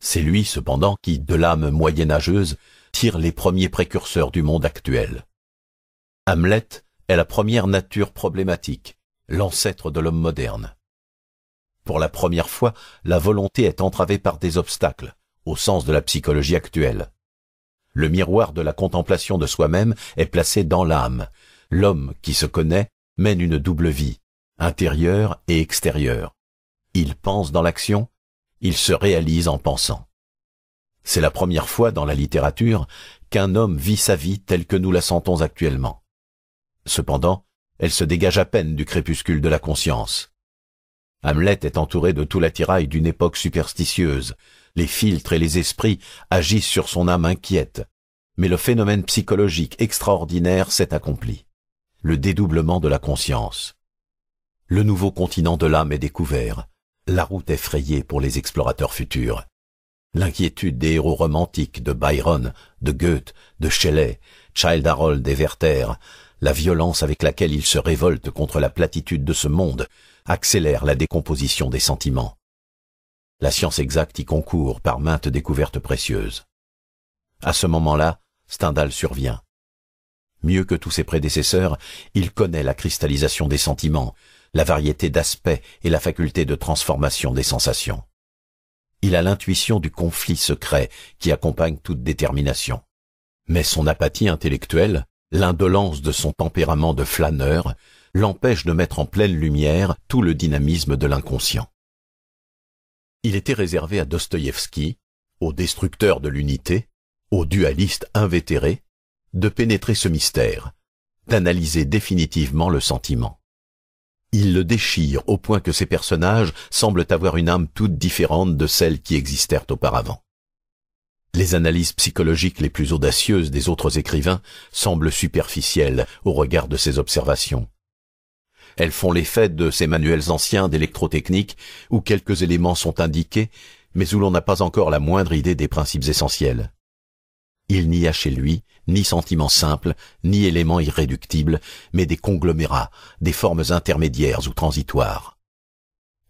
C'est lui cependant qui, de l'âme moyenâgeuse, tire les premiers précurseurs du monde actuel. Hamlet est la première nature problématique, l'ancêtre de l'homme moderne. Pour la première fois, la volonté est entravée par des obstacles, au sens de la psychologie actuelle. Le miroir de la contemplation de soi-même est placé dans l'âme. L'homme qui se connaît mène une double vie, intérieure et extérieure. Il pense dans l'action il se réalise en pensant. C'est la première fois dans la littérature qu'un homme vit sa vie telle que nous la sentons actuellement. Cependant, elle se dégage à peine du crépuscule de la conscience. Hamlet est entouré de tout l'attirail d'une époque superstitieuse. Les filtres et les esprits agissent sur son âme inquiète. Mais le phénomène psychologique extraordinaire s'est accompli. Le dédoublement de la conscience. Le nouveau continent de l'âme est découvert la route effrayée pour les explorateurs futurs. L'inquiétude des héros romantiques de Byron, de Goethe, de Shelley, Child Harold et Werther, la violence avec laquelle ils se révoltent contre la platitude de ce monde, accélère la décomposition des sentiments. La science exacte y concourt par maintes découvertes précieuses. À ce moment-là, Stendhal survient. Mieux que tous ses prédécesseurs, il connaît la cristallisation des sentiments, la variété d'aspects et la faculté de transformation des sensations. Il a l'intuition du conflit secret qui accompagne toute détermination. Mais son apathie intellectuelle, l'indolence de son tempérament de flâneur, l'empêche de mettre en pleine lumière tout le dynamisme de l'inconscient. Il était réservé à Dostoïevski, au destructeur de l'unité, au dualiste invétéré, de pénétrer ce mystère, d'analyser définitivement le sentiment il le déchire au point que ces personnages semblent avoir une âme toute différente de celles qui existèrent auparavant. Les analyses psychologiques les plus audacieuses des autres écrivains semblent superficielles au regard de ces observations. Elles font l'effet de ces manuels anciens d'électrotechnique où quelques éléments sont indiqués, mais où l'on n'a pas encore la moindre idée des principes essentiels il n'y a chez lui ni sentiments simples, ni éléments irréductibles, mais des conglomérats, des formes intermédiaires ou transitoires.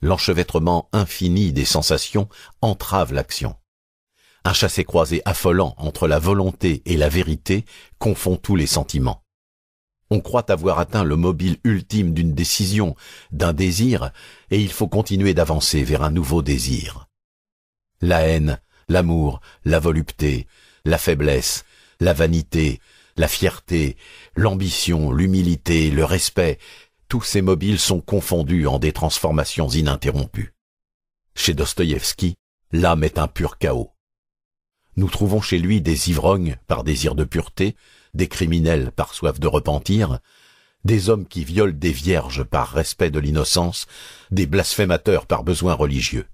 L'enchevêtrement infini des sensations entrave l'action. Un chassé-croisé affolant entre la volonté et la vérité confond tous les sentiments. On croit avoir atteint le mobile ultime d'une décision, d'un désir, et il faut continuer d'avancer vers un nouveau désir. La haine, l'amour, la volupté, la faiblesse, la vanité, la fierté, l'ambition, l'humilité, le respect, tous ces mobiles sont confondus en des transformations ininterrompues. Chez Dostoïevski, l'âme est un pur chaos. Nous trouvons chez lui des ivrognes par désir de pureté, des criminels par soif de repentir, des hommes qui violent des vierges par respect de l'innocence, des blasphémateurs par besoin religieux.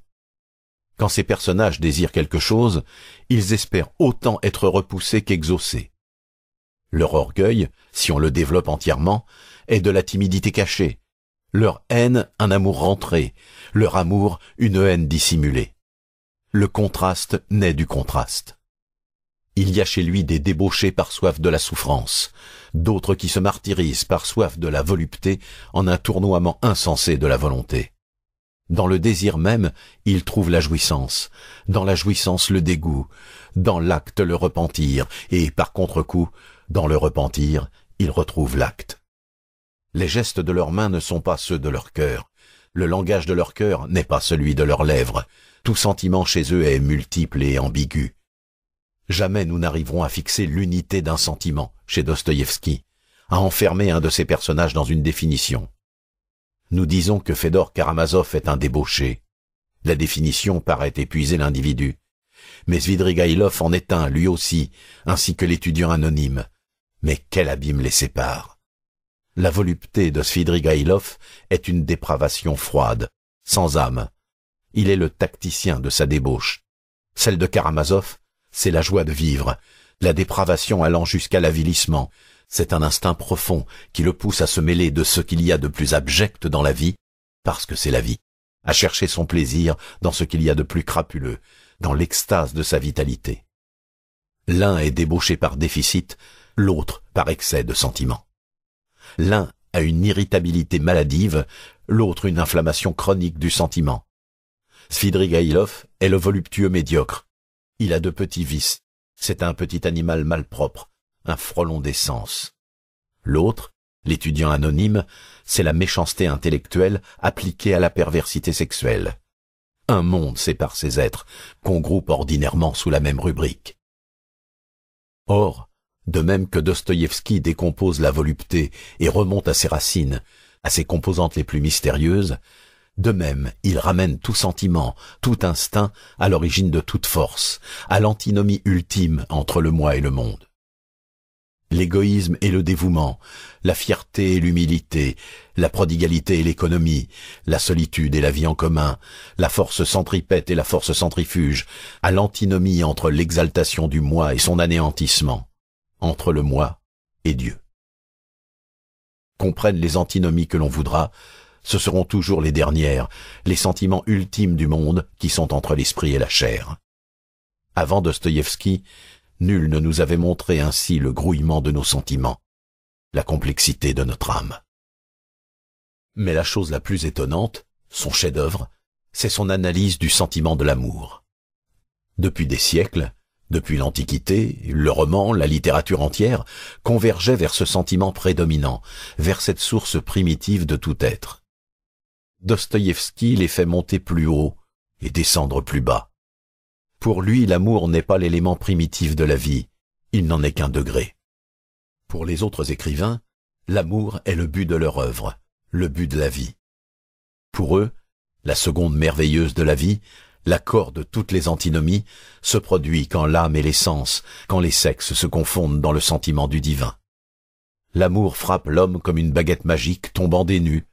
Quand ces personnages désirent quelque chose, ils espèrent autant être repoussés qu'exaucés. Leur orgueil, si on le développe entièrement, est de la timidité cachée, leur haine un amour rentré, leur amour une haine dissimulée. Le contraste naît du contraste. Il y a chez lui des débauchés par soif de la souffrance, d'autres qui se martyrisent par soif de la volupté en un tournoiement insensé de la volonté. Dans le désir même, ils trouvent la jouissance, dans la jouissance le dégoût, dans l'acte le repentir, et par contre-coup, dans le repentir, ils retrouvent l'acte. Les gestes de leurs mains ne sont pas ceux de leur cœur, le langage de leur cœur n'est pas celui de leurs lèvres, tout sentiment chez eux est multiple et ambigu. Jamais nous n'arriverons à fixer l'unité d'un sentiment chez Dostoïevski, à enfermer un de ses personnages dans une définition nous disons que Fédor Karamazov est un débauché. La définition paraît épuiser l'individu. Mais Svidrigailov en est un, lui aussi, ainsi que l'étudiant anonyme. Mais quel abîme les sépare La volupté de Svidrigailov est une dépravation froide, sans âme. Il est le tacticien de sa débauche. Celle de Karamazov, c'est la joie de vivre, la dépravation allant jusqu'à l'avilissement, c'est un instinct profond qui le pousse à se mêler de ce qu'il y a de plus abject dans la vie, parce que c'est la vie, à chercher son plaisir dans ce qu'il y a de plus crapuleux, dans l'extase de sa vitalité. L'un est débauché par déficit, l'autre par excès de sentiment. L'un a une irritabilité maladive, l'autre une inflammation chronique du sentiment. Svidrigailov est le voluptueux médiocre. Il a de petits vices. C'est un petit animal malpropre, un frelon d'essence. L'autre, l'étudiant anonyme, c'est la méchanceté intellectuelle appliquée à la perversité sexuelle. Un monde sépare ces êtres, qu'on groupe ordinairement sous la même rubrique. Or, de même que Dostoïevski décompose la volupté et remonte à ses racines, à ses composantes les plus mystérieuses, de même, il ramène tout sentiment, tout instinct à l'origine de toute force, à l'antinomie ultime entre le moi et le monde l'égoïsme et le dévouement, la fierté et l'humilité, la prodigalité et l'économie, la solitude et la vie en commun, la force centripète et la force centrifuge, à l'antinomie entre l'exaltation du moi et son anéantissement, entre le moi et Dieu. Comprennent les antinomies que l'on voudra, ce seront toujours les dernières, les sentiments ultimes du monde qui sont entre l'esprit et la chair. Avant Dostoïevski, nul ne nous avait montré ainsi le grouillement de nos sentiments, la complexité de notre âme. Mais la chose la plus étonnante, son chef-d'œuvre, c'est son analyse du sentiment de l'amour. Depuis des siècles, depuis l'Antiquité, le roman, la littérature entière, convergeaient vers ce sentiment prédominant, vers cette source primitive de tout être. Dostoïevski les fait monter plus haut et descendre plus bas. Pour lui, l'amour n'est pas l'élément primitif de la vie, il n'en est qu'un degré. Pour les autres écrivains, l'amour est le but de leur œuvre, le but de la vie. Pour eux, la seconde merveilleuse de la vie, l'accord de toutes les antinomies, se produit quand l'âme et les sens, quand les sexes se confondent dans le sentiment du divin. L'amour frappe l'homme comme une baguette magique tombant des nues.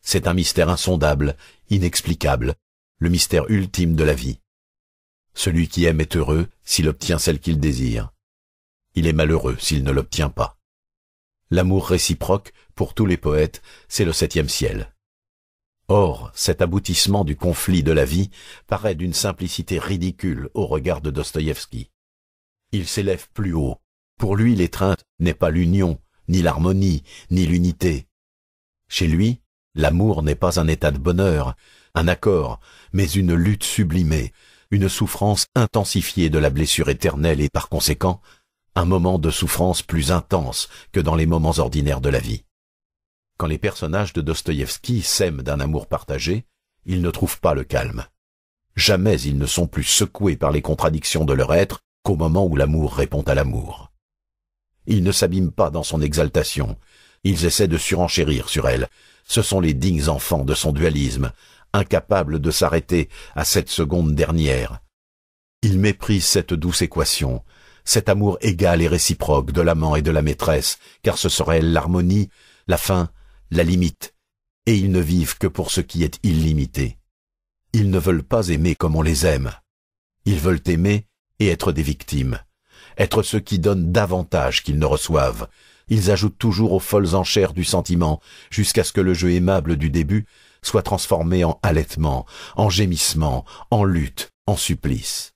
C'est un mystère insondable, inexplicable, le mystère ultime de la vie. Celui qui aime est heureux s'il obtient celle qu'il désire. Il est malheureux s'il ne l'obtient pas. L'amour réciproque, pour tous les poètes, c'est le septième ciel. Or, cet aboutissement du conflit de la vie paraît d'une simplicité ridicule au regard de Dostoïevski. Il s'élève plus haut. Pour lui, l'étreinte n'est pas l'union, ni l'harmonie, ni l'unité. Chez lui, l'amour n'est pas un état de bonheur, un accord, mais une lutte sublimée, une souffrance intensifiée de la blessure éternelle et par conséquent, un moment de souffrance plus intense que dans les moments ordinaires de la vie. Quand les personnages de Dostoïevski s'aiment d'un amour partagé, ils ne trouvent pas le calme. Jamais ils ne sont plus secoués par les contradictions de leur être qu'au moment où l'amour répond à l'amour. Ils ne s'abîment pas dans son exaltation, ils essaient de surenchérir sur elle, ce sont les dignes enfants de son dualisme, incapable de s'arrêter à cette seconde dernière. Ils méprisent cette douce équation, cet amour égal et réciproque de l'amant et de la maîtresse, car ce serait l'harmonie, la fin, la limite, et ils ne vivent que pour ce qui est illimité. Ils ne veulent pas aimer comme on les aime. Ils veulent aimer et être des victimes, être ceux qui donnent davantage qu'ils ne reçoivent. Ils ajoutent toujours aux folles enchères du sentiment, jusqu'à ce que le jeu aimable du début soit transformés en halètement, en gémissement, en lutte, en supplice.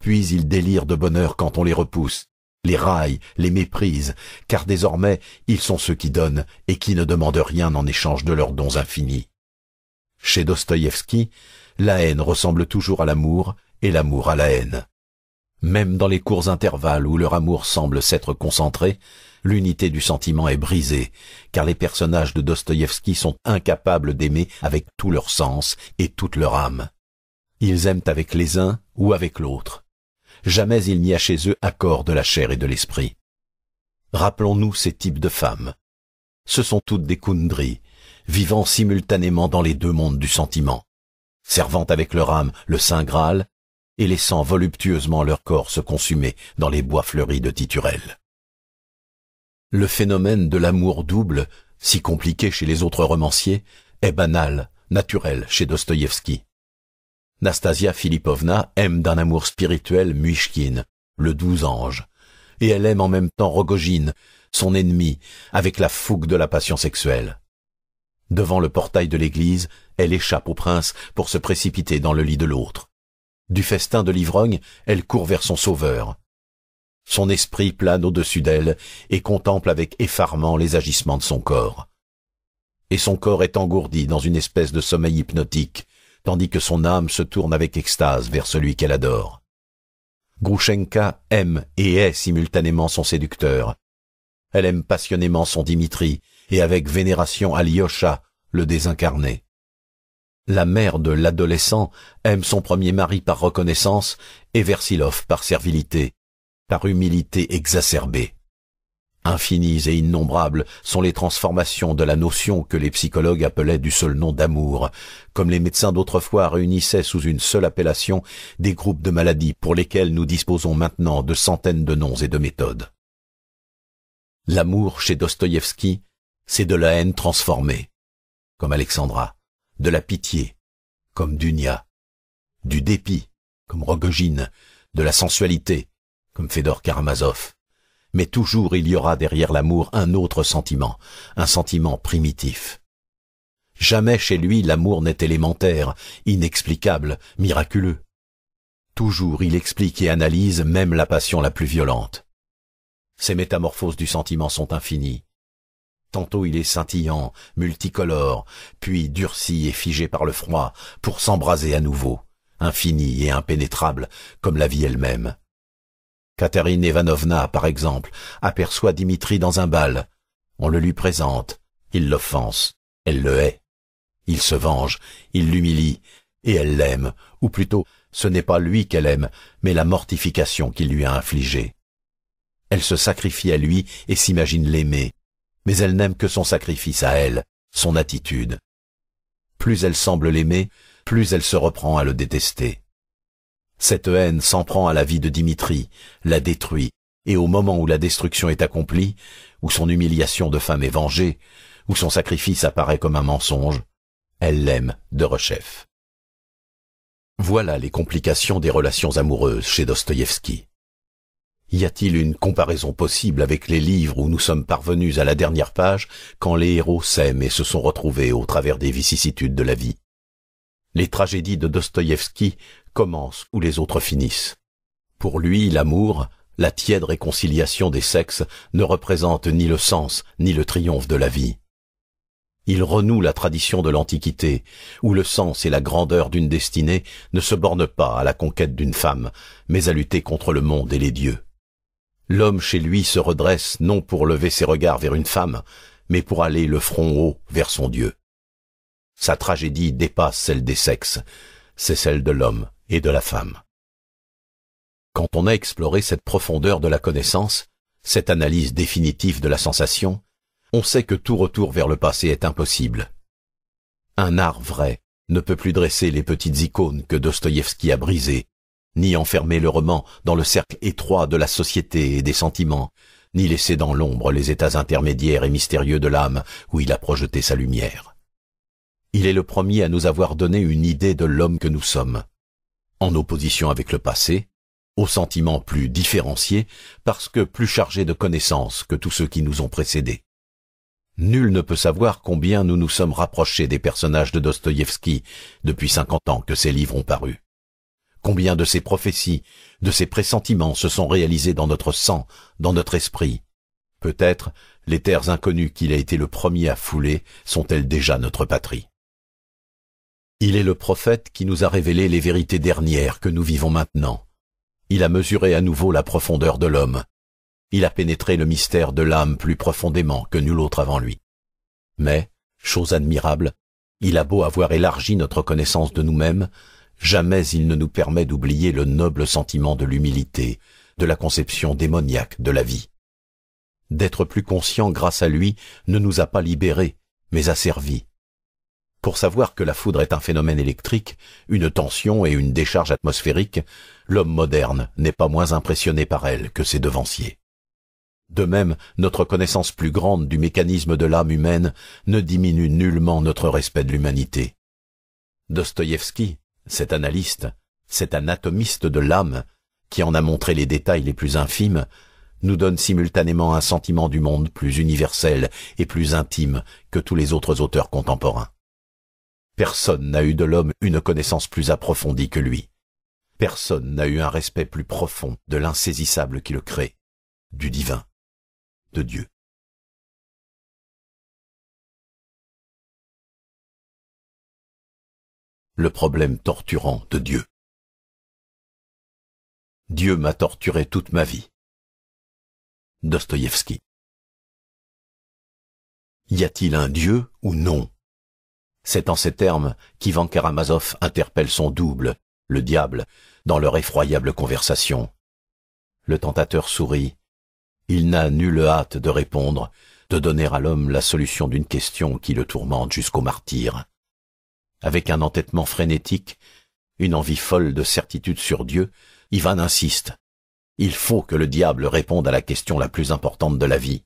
Puis ils délirent de bonheur quand on les repousse, les raille, les méprise, car désormais ils sont ceux qui donnent et qui ne demandent rien en échange de leurs dons infinis. Chez Dostoïevski, la haine ressemble toujours à l'amour et l'amour à la haine. Même dans les courts intervalles où leur amour semble s'être concentré, l'unité du sentiment est brisée, car les personnages de Dostoïevski sont incapables d'aimer avec tout leur sens et toute leur âme. Ils aiment avec les uns ou avec l'autre. Jamais il n'y a chez eux accord de la chair et de l'esprit. Rappelons-nous ces types de femmes. Ce sont toutes des kundris, vivant simultanément dans les deux mondes du sentiment, servant avec leur âme le Saint Graal et laissant voluptueusement leur corps se consumer dans les bois fleuris de Titurel le phénomène de l'amour double, si compliqué chez les autres romanciers, est banal, naturel chez Dostoïevski. Nastasia Philippovna aime d'un amour spirituel Mishkin, le doux ange, et elle aime en même temps Rogojine, son ennemi, avec la fougue de la passion sexuelle. Devant le portail de l'église, elle échappe au prince pour se précipiter dans le lit de l'autre. Du festin de l'ivrogne, elle court vers son sauveur. Son esprit plane au-dessus d'elle et contemple avec effarement les agissements de son corps. Et son corps est engourdi dans une espèce de sommeil hypnotique, tandis que son âme se tourne avec extase vers celui qu'elle adore. Grushenka aime et est simultanément son séducteur. Elle aime passionnément son Dimitri et avec vénération Alyosha, le désincarné. La mère de l'adolescent aime son premier mari par reconnaissance et Versilov par servilité, par humilité exacerbée. Infinies et innombrables sont les transformations de la notion que les psychologues appelaient du seul nom d'amour, comme les médecins d'autrefois réunissaient sous une seule appellation des groupes de maladies pour lesquelles nous disposons maintenant de centaines de noms et de méthodes. L'amour chez Dostoïevski, c'est de la haine transformée, comme Alexandra, de la pitié, comme Dunia, du dépit, comme Rogogine, de la sensualité, comme Fédor Karamazov. Mais toujours il y aura derrière l'amour un autre sentiment, un sentiment primitif. Jamais chez lui l'amour n'est élémentaire, inexplicable, miraculeux. Toujours il explique et analyse même la passion la plus violente. Ces métamorphoses du sentiment sont infinies. Tantôt il est scintillant, multicolore, puis durci et figé par le froid, pour s'embraser à nouveau, infini et impénétrable, comme la vie elle-même. Catherine Ivanovna, par exemple, aperçoit Dimitri dans un bal. On le lui présente. Il l'offense. Elle le hait. Il se venge. Il l'humilie. Et elle l'aime. Ou plutôt, ce n'est pas lui qu'elle aime, mais la mortification qu'il lui a infligée. Elle se sacrifie à lui et s'imagine l'aimer. Mais elle n'aime que son sacrifice à elle, son attitude. Plus elle semble l'aimer, plus elle se reprend à le détester. Cette haine s'en prend à la vie de Dimitri, la détruit, et au moment où la destruction est accomplie, où son humiliation de femme est vengée, où son sacrifice apparaît comme un mensonge, elle l'aime de rechef. Voilà les complications des relations amoureuses chez Dostoïevski. Y a-t-il une comparaison possible avec les livres où nous sommes parvenus à la dernière page quand les héros s'aiment et se sont retrouvés au travers des vicissitudes de la vie Les tragédies de Dostoïevski commence où les autres finissent. Pour lui, l'amour, la tiède réconciliation des sexes, ne représente ni le sens, ni le triomphe de la vie. Il renoue la tradition de l'Antiquité, où le sens et la grandeur d'une destinée ne se bornent pas à la conquête d'une femme, mais à lutter contre le monde et les dieux. L'homme chez lui se redresse non pour lever ses regards vers une femme, mais pour aller le front haut vers son Dieu. Sa tragédie dépasse celle des sexes, c'est celle de l'homme, et de la femme. Quand on a exploré cette profondeur de la connaissance, cette analyse définitive de la sensation, on sait que tout retour vers le passé est impossible. Un art vrai ne peut plus dresser les petites icônes que Dostoïevski a brisées, ni enfermer le roman dans le cercle étroit de la société et des sentiments, ni laisser dans l'ombre les états intermédiaires et mystérieux de l'âme où il a projeté sa lumière. Il est le premier à nous avoir donné une idée de l'homme que nous sommes, en opposition avec le passé, aux sentiments plus différenciés parce que plus chargés de connaissances que tous ceux qui nous ont précédés. Nul ne peut savoir combien nous nous sommes rapprochés des personnages de Dostoïevski depuis cinquante ans que ces livres ont paru. Combien de ces prophéties, de ces pressentiments se sont réalisés dans notre sang, dans notre esprit. Peut-être les terres inconnues qu'il a été le premier à fouler sont-elles déjà notre patrie. Il est le prophète qui nous a révélé les vérités dernières que nous vivons maintenant. Il a mesuré à nouveau la profondeur de l'homme. Il a pénétré le mystère de l'âme plus profondément que nul autre avant lui. Mais, chose admirable, il a beau avoir élargi notre connaissance de nous-mêmes, jamais il ne nous permet d'oublier le noble sentiment de l'humilité, de la conception démoniaque de la vie. D'être plus conscient grâce à lui ne nous a pas libérés, mais asservis. Pour savoir que la foudre est un phénomène électrique, une tension et une décharge atmosphérique, l'homme moderne n'est pas moins impressionné par elle que ses devanciers. De même, notre connaissance plus grande du mécanisme de l'âme humaine ne diminue nullement notre respect de l'humanité. Dostoïevski, cet analyste, cet anatomiste de l'âme, qui en a montré les détails les plus infimes, nous donne simultanément un sentiment du monde plus universel et plus intime que tous les autres auteurs contemporains. Personne n'a eu de l'homme une connaissance plus approfondie que lui. Personne n'a eu un respect plus profond de l'insaisissable qui le crée, du divin, de Dieu. Le problème torturant de Dieu. Dieu m'a torturé toute ma vie. Dostoïevski. Y a-t-il un Dieu ou non c'est en ces termes qu'Ivan Karamazov interpelle son double, le diable, dans leur effroyable conversation. Le tentateur sourit. Il n'a nulle hâte de répondre, de donner à l'homme la solution d'une question qui le tourmente jusqu'au martyr. Avec un entêtement frénétique, une envie folle de certitude sur Dieu, Ivan insiste. Il faut que le diable réponde à la question la plus importante de la vie.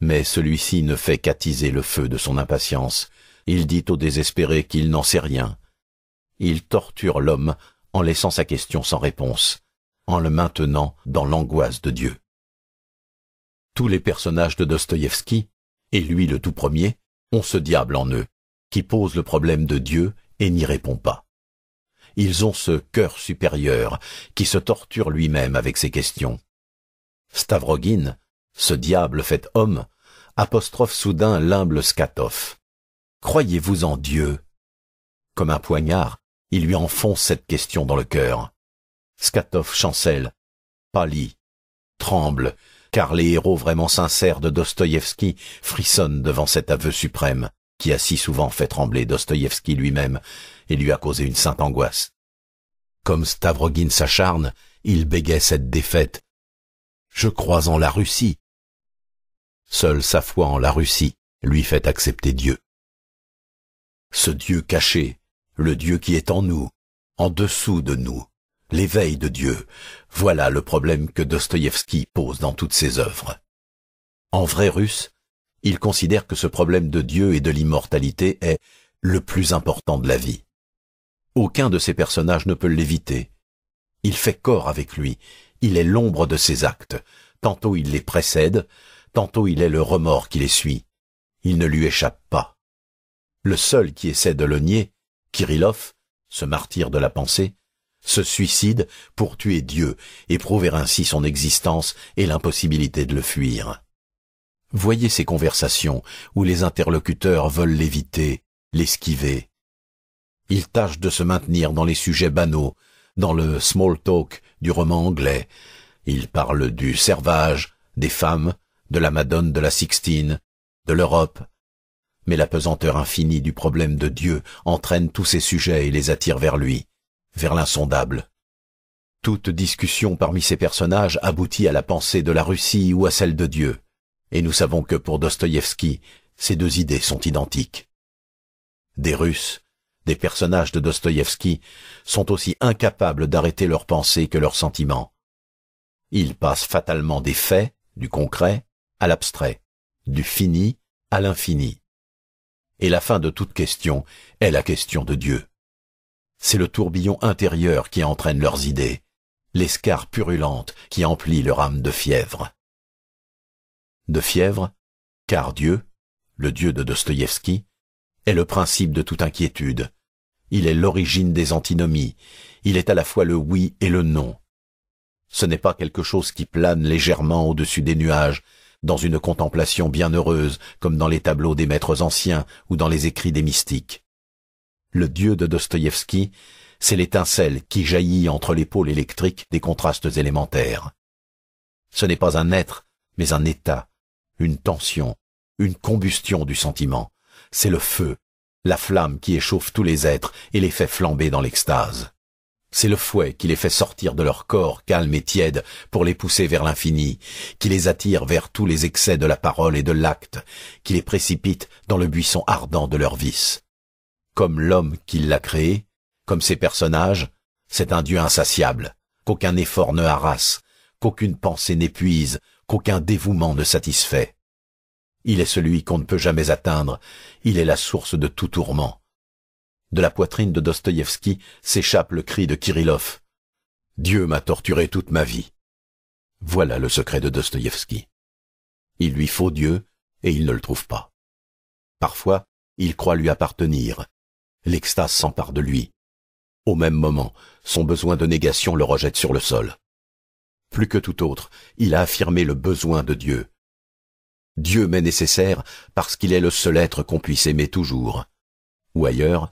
Mais celui-ci ne fait qu'attiser le feu de son impatience, il dit au désespéré qu'il n'en sait rien. Il torture l'homme en laissant sa question sans réponse, en le maintenant dans l'angoisse de Dieu. Tous les personnages de Dostoïevski, et lui le tout premier, ont ce diable en eux, qui pose le problème de Dieu et n'y répond pas. Ils ont ce cœur supérieur qui se torture lui-même avec ses questions. Stavrogin, ce diable fait homme, apostrophe soudain l'humble Skatov. Croyez-vous en Dieu Comme un poignard, il lui enfonce cette question dans le cœur. Skatov chancelle, pâlit, tremble, car les héros vraiment sincères de Dostoïevski frissonnent devant cet aveu suprême, qui a si souvent fait trembler Dostoïevski lui-même et lui a causé une sainte angoisse. Comme Stavrogin s'acharne, il bégait cette défaite. Je crois en la Russie. Seule sa foi en la Russie lui fait accepter Dieu ce Dieu caché, le Dieu qui est en nous, en dessous de nous, l'éveil de Dieu, voilà le problème que Dostoïevski pose dans toutes ses œuvres. En vrai russe, il considère que ce problème de Dieu et de l'immortalité est le plus important de la vie. Aucun de ses personnages ne peut l'éviter. Il fait corps avec lui, il est l'ombre de ses actes, tantôt il les précède, tantôt il est le remords qui les suit. Il ne lui échappe pas le seul qui essaie de le nier, Kirillov, ce martyr de la pensée, se suicide pour tuer Dieu et prouver ainsi son existence et l'impossibilité de le fuir. Voyez ces conversations où les interlocuteurs veulent l'éviter, l'esquiver. Ils tâchent de se maintenir dans les sujets banaux, dans le small talk du roman anglais. Ils parlent du servage, des femmes, de la Madone de la Sixtine, de l'Europe, mais la pesanteur infinie du problème de Dieu entraîne tous ces sujets et les attire vers lui, vers l'insondable. Toute discussion parmi ces personnages aboutit à la pensée de la Russie ou à celle de Dieu, et nous savons que pour Dostoïevski, ces deux idées sont identiques. Des Russes, des personnages de Dostoïevski, sont aussi incapables d'arrêter leurs pensées que leurs sentiments. Ils passent fatalement des faits, du concret, à l'abstrait, du fini à l'infini et la fin de toute question est la question de Dieu. C'est le tourbillon intérieur qui entraîne leurs idées, l'escarpe purulente qui emplit leur âme de fièvre. De fièvre, car Dieu, le Dieu de Dostoïevski, est le principe de toute inquiétude. Il est l'origine des antinomies. Il est à la fois le oui et le non. Ce n'est pas quelque chose qui plane légèrement au-dessus des nuages, dans une contemplation bienheureuse, comme dans les tableaux des maîtres anciens ou dans les écrits des mystiques. Le dieu de Dostoïevski, c'est l'étincelle qui jaillit entre les pôles électriques des contrastes élémentaires. Ce n'est pas un être, mais un état, une tension, une combustion du sentiment. C'est le feu, la flamme qui échauffe tous les êtres et les fait flamber dans l'extase. C'est le fouet qui les fait sortir de leur corps calme et tiède pour les pousser vers l'infini, qui les attire vers tous les excès de la parole et de l'acte, qui les précipite dans le buisson ardent de leur vice. Comme l'homme qui l'a créé, comme ses personnages, c'est un Dieu insatiable, qu'aucun effort ne harasse, qu'aucune pensée n'épuise, qu'aucun dévouement ne satisfait. Il est celui qu'on ne peut jamais atteindre, il est la source de tout tourment, de la poitrine de Dostoïevski s'échappe le cri de Kirillov. Dieu m'a torturé toute ma vie. Voilà le secret de Dostoïevski. Il lui faut Dieu, et il ne le trouve pas. Parfois, il croit lui appartenir. L'extase s'empare de lui. Au même moment, son besoin de négation le rejette sur le sol. Plus que tout autre, il a affirmé le besoin de Dieu. Dieu m'est nécessaire parce qu'il est le seul être qu'on puisse aimer toujours. Ou ailleurs,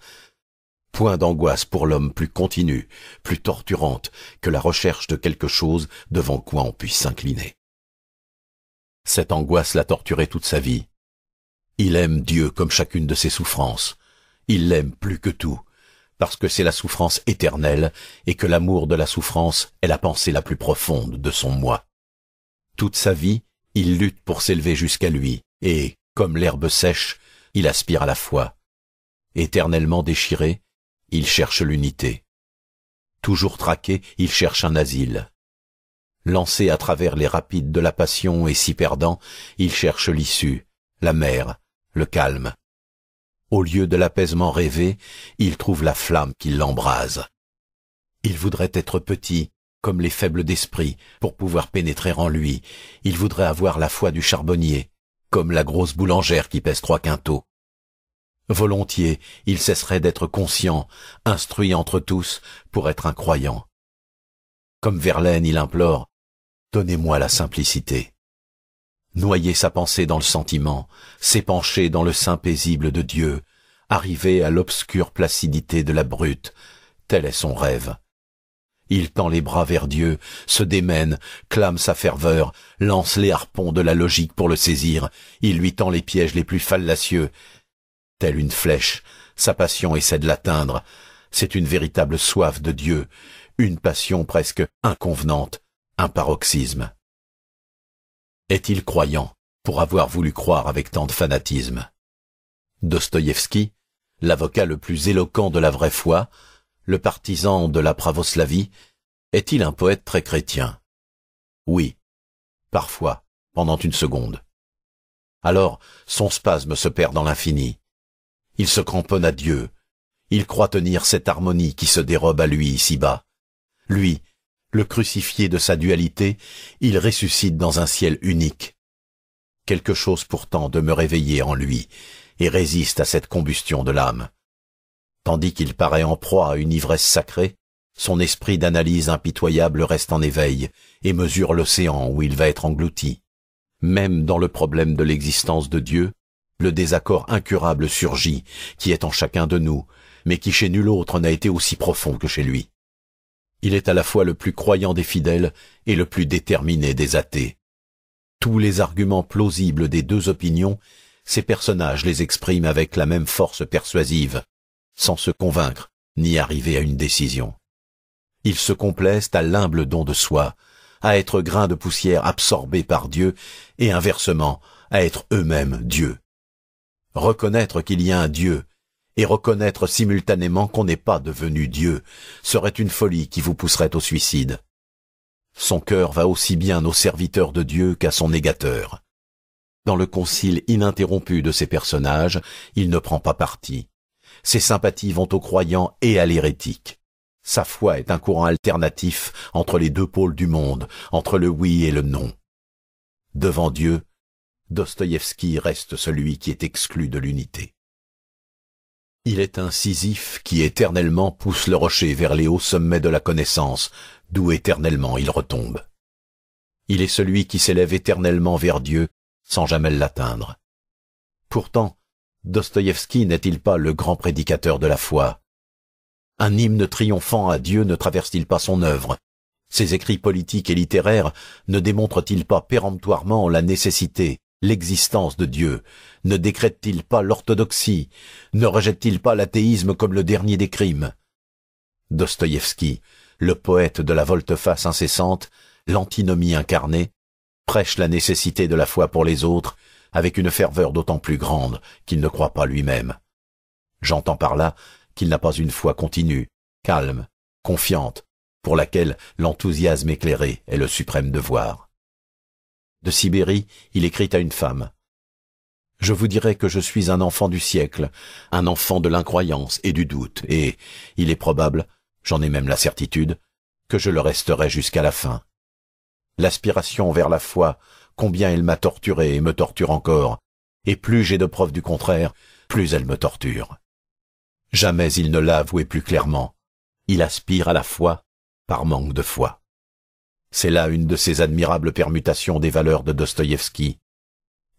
point d'angoisse pour l'homme plus continue, plus torturante que la recherche de quelque chose devant quoi on puisse s'incliner. Cette angoisse l'a torturé toute sa vie. Il aime Dieu comme chacune de ses souffrances. Il l'aime plus que tout, parce que c'est la souffrance éternelle et que l'amour de la souffrance est la pensée la plus profonde de son moi. Toute sa vie, il lutte pour s'élever jusqu'à lui, et, comme l'herbe sèche, il aspire à la foi. Éternellement déchiré, il cherche l'unité. Toujours traqué, il cherche un asile. Lancé à travers les rapides de la passion et s'y perdant, il cherche l'issue, la mer, le calme. Au lieu de l'apaisement rêvé, il trouve la flamme qui l'embrase. Il voudrait être petit, comme les faibles d'esprit, pour pouvoir pénétrer en lui. Il voudrait avoir la foi du charbonnier, comme la grosse boulangère qui pèse trois quintaux. Volontiers, il cesserait d'être conscient, instruit entre tous, pour être un croyant. Comme Verlaine, il implore Donnez-moi la simplicité. Noyer sa pensée dans le sentiment, s'épancher dans le sein paisible de Dieu, arriver à l'obscure placidité de la brute, tel est son rêve. Il tend les bras vers Dieu, se démène, clame sa ferveur, lance les harpons de la logique pour le saisir, il lui tend les pièges les plus fallacieux, Telle une flèche, sa passion essaie de l'atteindre. C'est une véritable soif de Dieu, une passion presque inconvenante, un paroxysme. Est-il croyant pour avoir voulu croire avec tant de fanatisme Dostoïevski, l'avocat le plus éloquent de la vraie foi, le partisan de la pravoslavie, est-il un poète très chrétien Oui, parfois, pendant une seconde. Alors, son spasme se perd dans l'infini il se cramponne à Dieu. Il croit tenir cette harmonie qui se dérobe à lui ici-bas. Lui, le crucifié de sa dualité, il ressuscite dans un ciel unique. Quelque chose pourtant demeure éveillé en lui et résiste à cette combustion de l'âme. Tandis qu'il paraît en proie à une ivresse sacrée, son esprit d'analyse impitoyable reste en éveil et mesure l'océan où il va être englouti. Même dans le problème de l'existence de Dieu, le désaccord incurable surgit, qui est en chacun de nous, mais qui chez nul autre n'a été aussi profond que chez lui. Il est à la fois le plus croyant des fidèles et le plus déterminé des athées. Tous les arguments plausibles des deux opinions, ces personnages les expriment avec la même force persuasive, sans se convaincre ni arriver à une décision. Ils se complaisent à l'humble don de soi, à être grains de poussière absorbés par Dieu et inversement à être eux-mêmes Dieu reconnaître qu'il y a un Dieu, et reconnaître simultanément qu'on n'est pas devenu Dieu, serait une folie qui vous pousserait au suicide. Son cœur va aussi bien au serviteur de Dieu qu'à son négateur. Dans le concile ininterrompu de ces personnages, il ne prend pas parti. Ses sympathies vont aux croyants et à l'hérétique. Sa foi est un courant alternatif entre les deux pôles du monde, entre le oui et le non. Devant Dieu, Dostoïevski reste celui qui est exclu de l'unité. Il est un incisif qui éternellement pousse le rocher vers les hauts sommets de la connaissance, d'où éternellement il retombe. Il est celui qui s'élève éternellement vers Dieu, sans jamais l'atteindre. Pourtant, Dostoïevski n'est-il pas le grand prédicateur de la foi Un hymne triomphant à Dieu ne traverse-t-il pas son œuvre Ses écrits politiques et littéraires ne démontrent-ils pas péremptoirement la nécessité, l'existence de Dieu Ne décrète-t-il pas l'orthodoxie Ne rejette-t-il pas l'athéisme comme le dernier des crimes Dostoïevski, le poète de la volte-face incessante, l'antinomie incarnée, prêche la nécessité de la foi pour les autres avec une ferveur d'autant plus grande qu'il ne croit pas lui-même. J'entends par là qu'il n'a pas une foi continue, calme, confiante, pour laquelle l'enthousiasme éclairé est le suprême devoir de Sibérie, il écrit à une femme. Je vous dirai que je suis un enfant du siècle, un enfant de l'incroyance et du doute, et, il est probable, j'en ai même la certitude, que je le resterai jusqu'à la fin. L'aspiration vers la foi, combien elle m'a torturé et me torture encore, et plus j'ai de preuves du contraire, plus elle me torture. Jamais il ne l'a avoué plus clairement. Il aspire à la foi par manque de foi. C'est là une de ces admirables permutations des valeurs de Dostoïevski.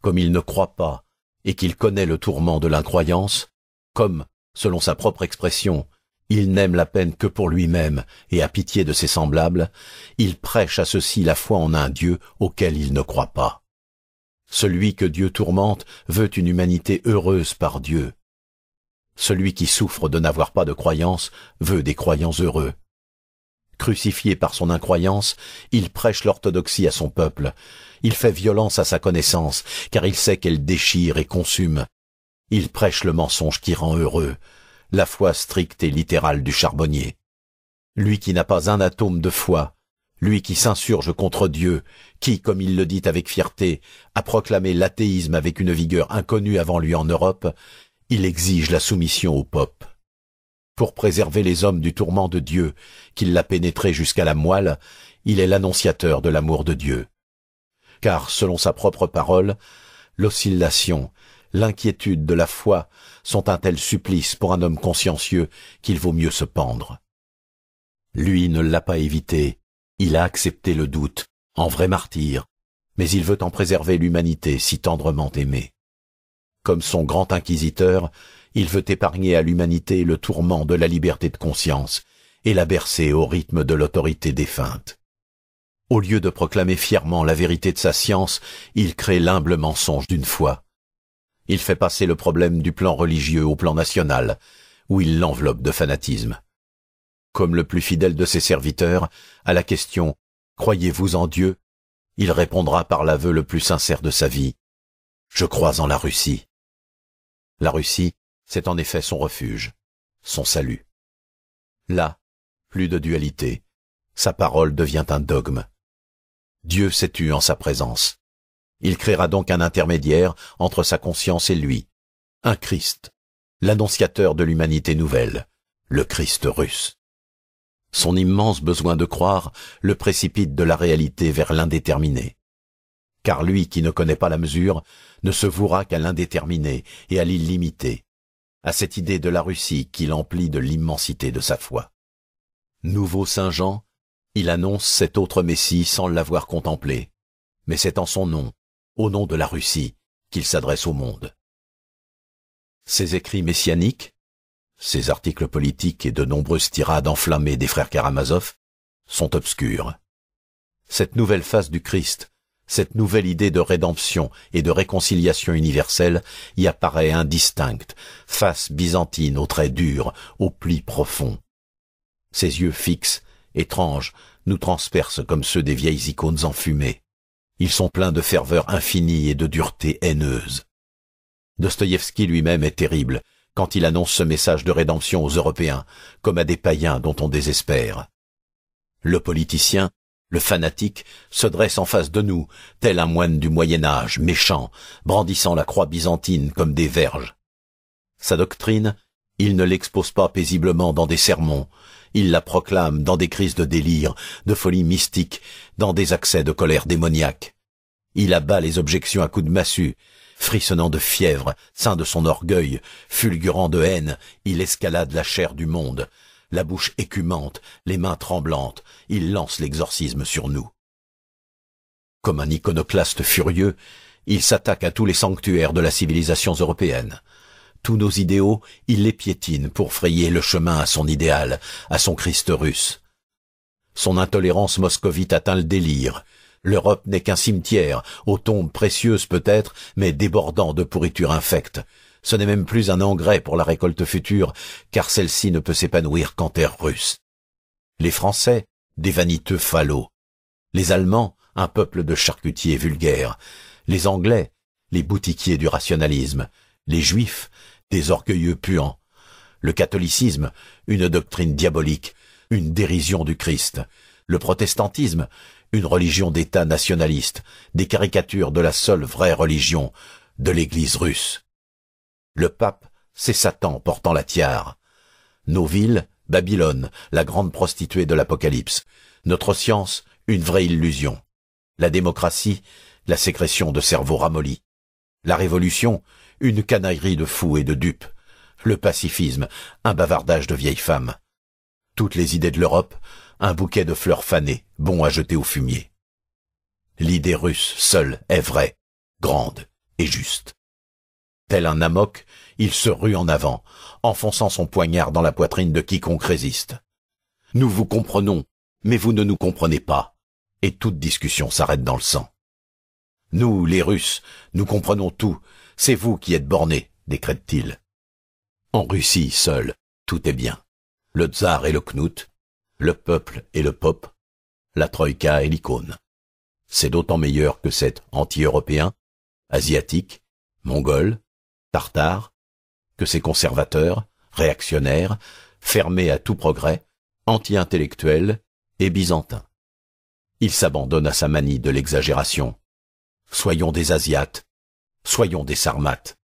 Comme il ne croit pas et qu'il connaît le tourment de l'incroyance, comme, selon sa propre expression, il n'aime la peine que pour lui-même et a pitié de ses semblables, il prêche à ceux-ci la foi en un Dieu auquel il ne croit pas. Celui que Dieu tourmente veut une humanité heureuse par Dieu. Celui qui souffre de n'avoir pas de croyance veut des croyants heureux. Crucifié par son incroyance, il prêche l'orthodoxie à son peuple. Il fait violence à sa connaissance, car il sait qu'elle déchire et consume. Il prêche le mensonge qui rend heureux, la foi stricte et littérale du charbonnier. Lui qui n'a pas un atome de foi, lui qui s'insurge contre Dieu, qui, comme il le dit avec fierté, a proclamé l'athéisme avec une vigueur inconnue avant lui en Europe, il exige la soumission au peuple. Pour préserver les hommes du tourment de Dieu, qu'il l'a pénétré jusqu'à la moelle, il est l'annonciateur de l'amour de Dieu. Car, selon sa propre parole, l'oscillation, l'inquiétude de la foi sont un tel supplice pour un homme consciencieux qu'il vaut mieux se pendre. Lui ne l'a pas évité, il a accepté le doute, en vrai martyr, mais il veut en préserver l'humanité si tendrement aimée. Comme son grand inquisiteur, il veut épargner à l'humanité le tourment de la liberté de conscience et la bercer au rythme de l'autorité défunte. Au lieu de proclamer fièrement la vérité de sa science, il crée l'humble mensonge d'une foi. Il fait passer le problème du plan religieux au plan national, où il l'enveloppe de fanatisme. Comme le plus fidèle de ses serviteurs, à la question Croyez-vous en Dieu il répondra par l'aveu le plus sincère de sa vie. Je crois en la Russie. La Russie, c'est en effet son refuge, son salut. Là, plus de dualité, sa parole devient un dogme. Dieu s'est tu en sa présence. Il créera donc un intermédiaire entre sa conscience et lui, un Christ, l'annonciateur de l'humanité nouvelle, le Christ russe. Son immense besoin de croire le précipite de la réalité vers l'indéterminé. Car lui qui ne connaît pas la mesure ne se vouera qu'à l'indéterminé et à l'illimité, à cette idée de la Russie qu'il emplit de l'immensité de sa foi. Nouveau Saint Jean, il annonce cet autre Messie sans l'avoir contemplé, mais c'est en son nom, au nom de la Russie, qu'il s'adresse au monde. Ses écrits messianiques, ses articles politiques et de nombreuses tirades enflammées des frères Karamazov sont obscurs. Cette nouvelle face du Christ cette nouvelle idée de rédemption et de réconciliation universelle y apparaît indistincte, face byzantine aux traits durs, aux plis profonds. Ses yeux fixes, étranges, nous transpercent comme ceux des vieilles icônes enfumées. Ils sont pleins de ferveur infinie et de dureté haineuse. Dostoïevski lui-même est terrible quand il annonce ce message de rédemption aux Européens, comme à des païens dont on désespère. Le politicien, le fanatique se dresse en face de nous, tel un moine du Moyen Âge, méchant, brandissant la croix byzantine comme des verges. Sa doctrine, il ne l'expose pas paisiblement dans des sermons, il la proclame dans des crises de délire, de folie mystique, dans des accès de colère démoniaque. Il abat les objections à coups de massue, frissonnant de fièvre, sain de son orgueil, fulgurant de haine, il escalade la chair du monde, la bouche écumante, les mains tremblantes, il lance l'exorcisme sur nous. Comme un iconoclaste furieux, il s'attaque à tous les sanctuaires de la civilisation européenne. Tous nos idéaux, il les piétine pour frayer le chemin à son idéal, à son Christ russe. Son intolérance moscovite atteint le délire. L'Europe n'est qu'un cimetière, aux tombes précieuses peut-être, mais débordant de pourriture infecte. Ce n'est même plus un engrais pour la récolte future, car celle-ci ne peut s'épanouir qu'en terre russe. Les Français, des vaniteux falots. Les Allemands, un peuple de charcutiers vulgaires. Les Anglais, les boutiquiers du rationalisme. Les Juifs, des orgueilleux puants. Le catholicisme, une doctrine diabolique, une dérision du Christ. Le protestantisme, une religion d'État nationaliste, des caricatures de la seule vraie religion, de l'Église russe. Le pape, c'est Satan portant la tiare. Nos villes, Babylone, la grande prostituée de l'Apocalypse. Notre science, une vraie illusion. La démocratie, la sécrétion de cerveaux ramollis. La révolution, une canaillerie de fous et de dupes. Le pacifisme, un bavardage de vieilles femmes. Toutes les idées de l'Europe, un bouquet de fleurs fanées, bon à jeter au fumier. L'idée russe seule est vraie, grande et juste. Tel un amok, il se rue en avant, enfonçant son poignard dans la poitrine de quiconque résiste. Nous vous comprenons, mais vous ne nous comprenez pas, et toute discussion s'arrête dans le sang. Nous, les Russes, nous comprenons tout, c'est vous qui êtes bornés, décrète-t-il. En Russie seule, tout est bien. Le tsar et le knout, le peuple et le pop, la troïka et l'icône. C'est d'autant meilleur que cet anti-européen, asiatique, mongol, tartare, que ces conservateurs, réactionnaires, fermés à tout progrès, anti-intellectuels et byzantins. Il s'abandonne à sa manie de l'exagération. Soyons des Asiates, soyons des Sarmates,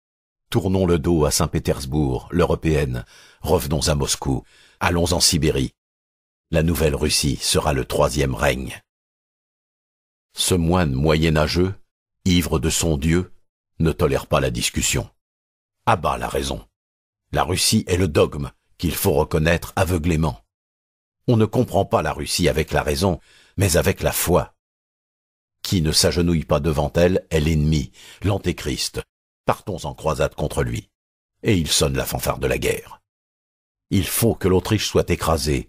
tournons le dos à Saint-Pétersbourg, l'européenne, revenons à Moscou, allons en Sibérie. La nouvelle Russie sera le troisième règne. Ce moine moyenâgeux, ivre de son Dieu, ne tolère pas la discussion à ah bas la raison. La Russie est le dogme qu'il faut reconnaître aveuglément. On ne comprend pas la Russie avec la raison, mais avec la foi. Qui ne s'agenouille pas devant elle est l'ennemi, l'antéchrist. Partons en croisade contre lui. Et il sonne la fanfare de la guerre. Il faut que l'Autriche soit écrasée,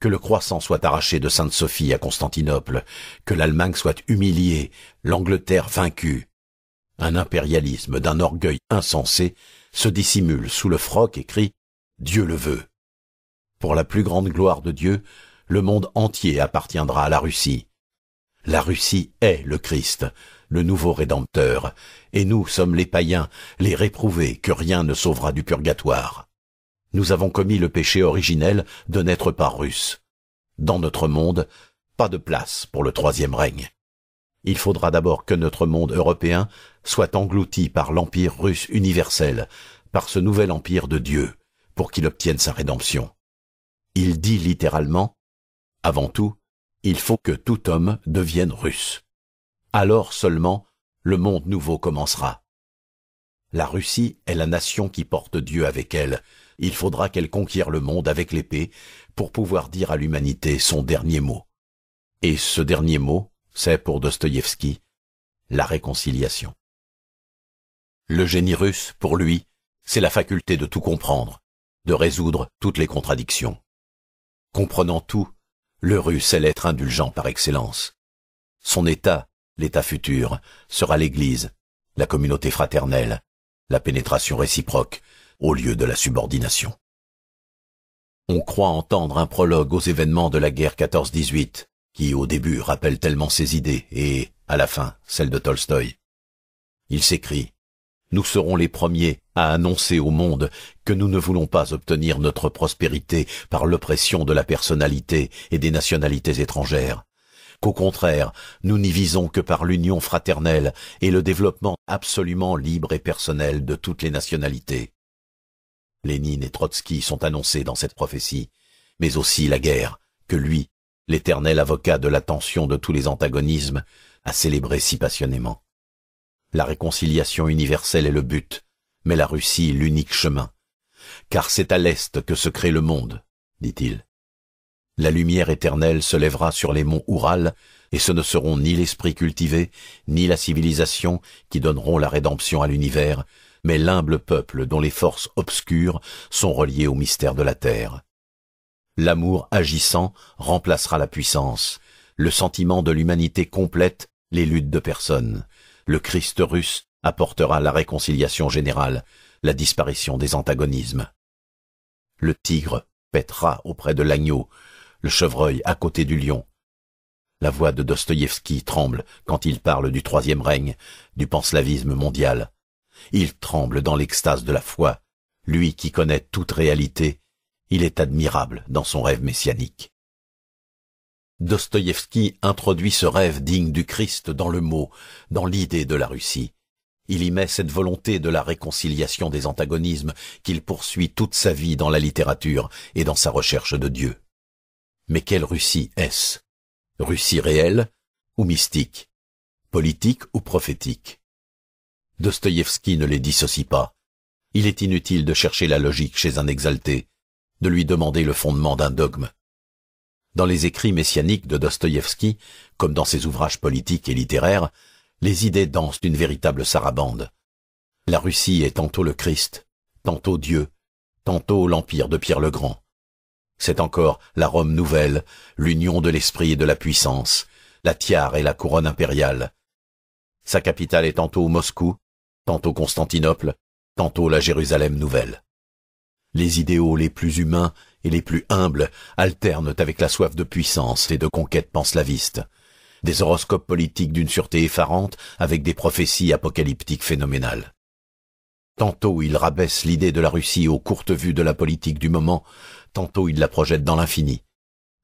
que le croissant soit arraché de Sainte-Sophie à Constantinople, que l'Allemagne soit humiliée, l'Angleterre vaincue, un impérialisme d'un orgueil insensé se dissimule sous le froc et crie Dieu le veut. Pour la plus grande gloire de Dieu, le monde entier appartiendra à la Russie. La Russie est le Christ, le nouveau Rédempteur, et nous sommes les païens, les réprouvés que rien ne sauvera du purgatoire. Nous avons commis le péché originel de n'être pas russes. Dans notre monde, pas de place pour le troisième règne. Il faudra d'abord que notre monde européen soit englouti par l'Empire russe universel, par ce nouvel Empire de Dieu, pour qu'il obtienne sa rédemption. Il dit littéralement, avant tout, il faut que tout homme devienne russe. Alors seulement, le monde nouveau commencera. La Russie est la nation qui porte Dieu avec elle. Il faudra qu'elle conquiert le monde avec l'épée pour pouvoir dire à l'humanité son dernier mot. Et ce dernier mot, c'est pour Dostoïevski, la réconciliation. Le génie russe, pour lui, c'est la faculté de tout comprendre, de résoudre toutes les contradictions. Comprenant tout, le russe est l'être indulgent par excellence. Son état, l'état futur, sera l'Église, la communauté fraternelle, la pénétration réciproque, au lieu de la subordination. On croit entendre un prologue aux événements de la guerre 14-18, qui au début rappelle tellement ses idées et, à la fin, celles de Tolstoï. Il s'écrit nous serons les premiers à annoncer au monde que nous ne voulons pas obtenir notre prospérité par l'oppression de la personnalité et des nationalités étrangères, qu'au contraire, nous n'y visons que par l'union fraternelle et le développement absolument libre et personnel de toutes les nationalités. Lénine et Trotsky sont annoncés dans cette prophétie, mais aussi la guerre, que lui, l'éternel avocat de l'attention de tous les antagonismes, a célébré si passionnément. La réconciliation universelle est le but, mais la Russie l'unique chemin. Car c'est à l'Est que se crée le monde, dit-il. La lumière éternelle se lèvera sur les monts Oural, et ce ne seront ni l'esprit cultivé, ni la civilisation qui donneront la rédemption à l'univers, mais l'humble peuple dont les forces obscures sont reliées au mystère de la terre. L'amour agissant remplacera la puissance, le sentiment de l'humanité complète les luttes de personnes, le Christ russe apportera la réconciliation générale, la disparition des antagonismes. Le tigre pètera auprès de l'agneau, le chevreuil à côté du lion. La voix de Dostoïevski tremble quand il parle du troisième règne, du panslavisme mondial. Il tremble dans l'extase de la foi. Lui qui connaît toute réalité, il est admirable dans son rêve messianique. Dostoïevski introduit ce rêve digne du Christ dans le mot, dans l'idée de la Russie. Il y met cette volonté de la réconciliation des antagonismes qu'il poursuit toute sa vie dans la littérature et dans sa recherche de Dieu. Mais quelle Russie est-ce Russie réelle ou mystique Politique ou prophétique Dostoïevski ne les dissocie pas. Il est inutile de chercher la logique chez un exalté, de lui demander le fondement d'un dogme. Dans les écrits messianiques de Dostoïevski, comme dans ses ouvrages politiques et littéraires, les idées dansent une véritable sarabande. La Russie est tantôt le Christ, tantôt Dieu, tantôt l'empire de Pierre le Grand. C'est encore la Rome nouvelle, l'union de l'esprit et de la puissance, la tiare et la couronne impériale. Sa capitale est tantôt Moscou, tantôt Constantinople, tantôt la Jérusalem nouvelle. Les idéaux les plus humains et les plus humbles alternent avec la soif de puissance et de conquête panslaviste. Des horoscopes politiques d'une sûreté effarante avec des prophéties apocalyptiques phénoménales. Tantôt ils rabaisse l'idée de la Russie aux courtes vues de la politique du moment, tantôt il la projette dans l'infini.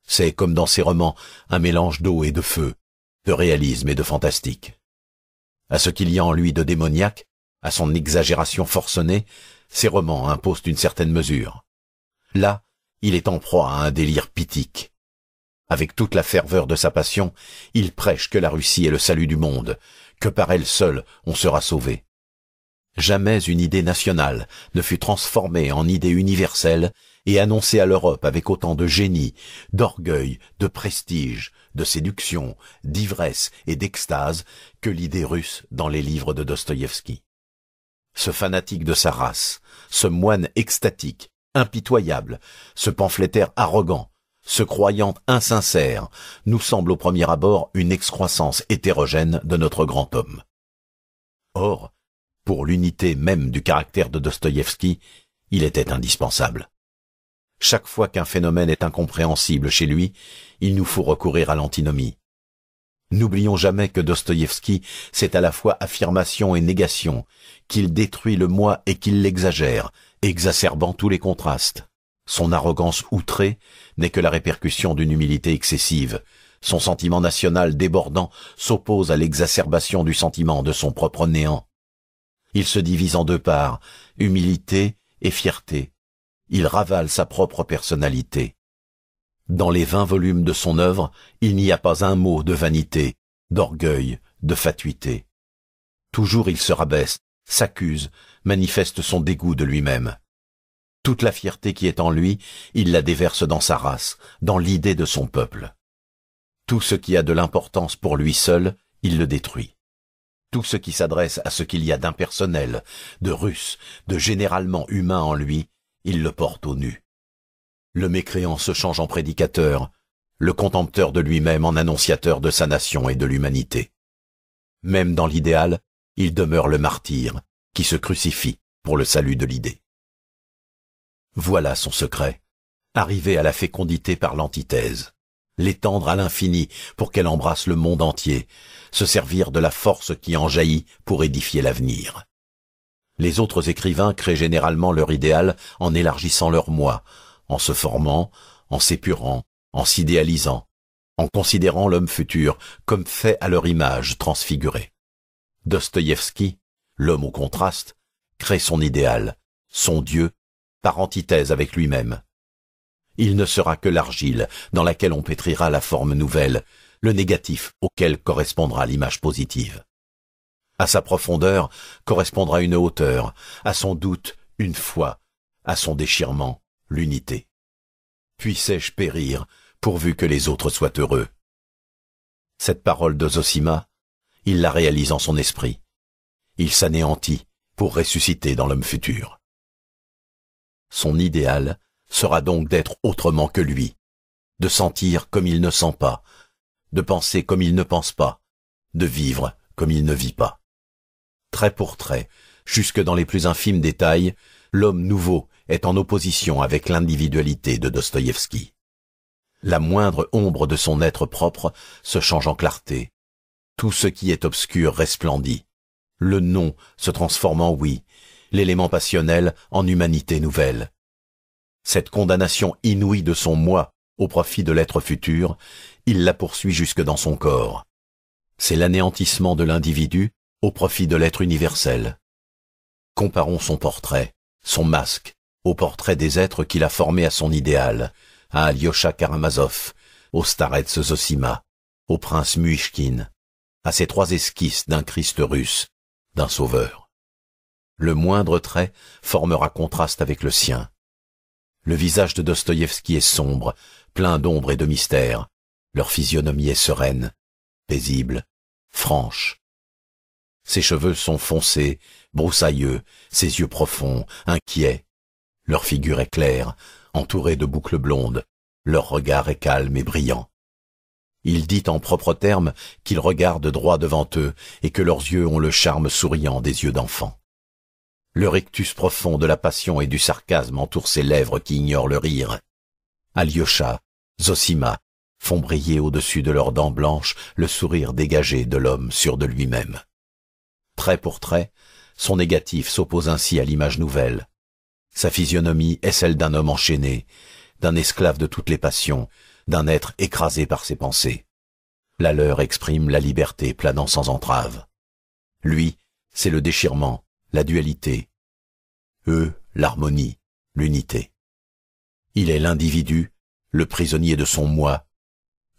C'est, comme dans ses romans, un mélange d'eau et de feu, de réalisme et de fantastique. À ce qu'il y a en lui de démoniaque, à son exagération forcenée, ses romans imposent une certaine mesure. Là, il est en proie à un délire pitique. Avec toute la ferveur de sa passion, il prêche que la Russie est le salut du monde, que par elle seule on sera sauvé. Jamais une idée nationale ne fut transformée en idée universelle et annoncée à l'Europe avec autant de génie, d'orgueil, de prestige, de séduction, d'ivresse et d'extase que l'idée russe dans les livres de Dostoïevski. Ce fanatique de sa race, ce moine extatique impitoyable, ce pamphlétaire arrogant, ce croyant insincère, nous semble au premier abord une excroissance hétérogène de notre grand homme. Or, pour l'unité même du caractère de Dostoïevski, il était indispensable. Chaque fois qu'un phénomène est incompréhensible chez lui, il nous faut recourir à l'antinomie. N'oublions jamais que Dostoïevski, c'est à la fois affirmation et négation, qu'il détruit le moi et qu'il l'exagère, exacerbant tous les contrastes. Son arrogance outrée n'est que la répercussion d'une humilité excessive. Son sentiment national débordant s'oppose à l'exacerbation du sentiment de son propre néant. Il se divise en deux parts, humilité et fierté. Il ravale sa propre personnalité. Dans les vingt volumes de son œuvre, il n'y a pas un mot de vanité, d'orgueil, de fatuité. Toujours il se rabaisse, s'accuse, manifeste son dégoût de lui-même. Toute la fierté qui est en lui, il la déverse dans sa race, dans l'idée de son peuple. Tout ce qui a de l'importance pour lui seul, il le détruit. Tout ce qui s'adresse à ce qu'il y a d'impersonnel, de russe, de généralement humain en lui, il le porte au nu. Le mécréant se change en prédicateur, le contempteur de lui-même en annonciateur de sa nation et de l'humanité. Même dans l'idéal, il demeure le martyr, qui se crucifie pour le salut de l'idée. Voilà son secret, arriver à la fécondité par l'antithèse, l'étendre à l'infini pour qu'elle embrasse le monde entier, se servir de la force qui en jaillit pour édifier l'avenir. Les autres écrivains créent généralement leur idéal en élargissant leur moi, en se formant, en s'épurant, en s'idéalisant, en considérant l'homme futur comme fait à leur image transfigurée. Dostoïevski l'homme au contraste, crée son idéal, son Dieu, par antithèse avec lui-même. Il ne sera que l'argile dans laquelle on pétrira la forme nouvelle, le négatif auquel correspondra l'image positive. À sa profondeur correspondra une hauteur, à son doute une foi, à son déchirement l'unité. Puissais-je périr, pourvu que les autres soient heureux. Cette parole de Zosima, il la réalise en son esprit il s'anéantit pour ressusciter dans l'homme futur. Son idéal sera donc d'être autrement que lui, de sentir comme il ne sent pas, de penser comme il ne pense pas, de vivre comme il ne vit pas. Trait pour trait, jusque dans les plus infimes détails, l'homme nouveau est en opposition avec l'individualité de Dostoïevski. La moindre ombre de son être propre se change en clarté. Tout ce qui est obscur resplendit le non se transforme en oui, l'élément passionnel en humanité nouvelle. Cette condamnation inouïe de son moi au profit de l'être futur, il la poursuit jusque dans son corps. C'est l'anéantissement de l'individu au profit de l'être universel. Comparons son portrait, son masque, au portrait des êtres qu'il a formés à son idéal, à Alyosha Karamazov, au Starets Zosima, au prince Muishkin, à ces trois esquisses d'un Christ russe, d'un sauveur. Le moindre trait formera contraste avec le sien. Le visage de Dostoïevski est sombre, plein d'ombre et de mystère. Leur physionomie est sereine, paisible, franche. Ses cheveux sont foncés, broussailleux, ses yeux profonds, inquiets. Leur figure est claire, entourée de boucles blondes. Leur regard est calme et brillant. Il dit en propre terme qu'ils regardent droit devant eux et que leurs yeux ont le charme souriant des yeux d'enfant. Le rectus profond de la passion et du sarcasme entoure ses lèvres qui ignorent le rire. Alyosha, Zosima font briller au-dessus de leurs dents blanches le sourire dégagé de l'homme sûr de lui-même. Trait pour trait, son négatif s'oppose ainsi à l'image nouvelle. Sa physionomie est celle d'un homme enchaîné, d'un esclave de toutes les passions, d'un être écrasé par ses pensées. La leur exprime la liberté planant sans entrave. Lui, c'est le déchirement, la dualité. Eux, l'harmonie, l'unité. Il est l'individu, le prisonnier de son moi.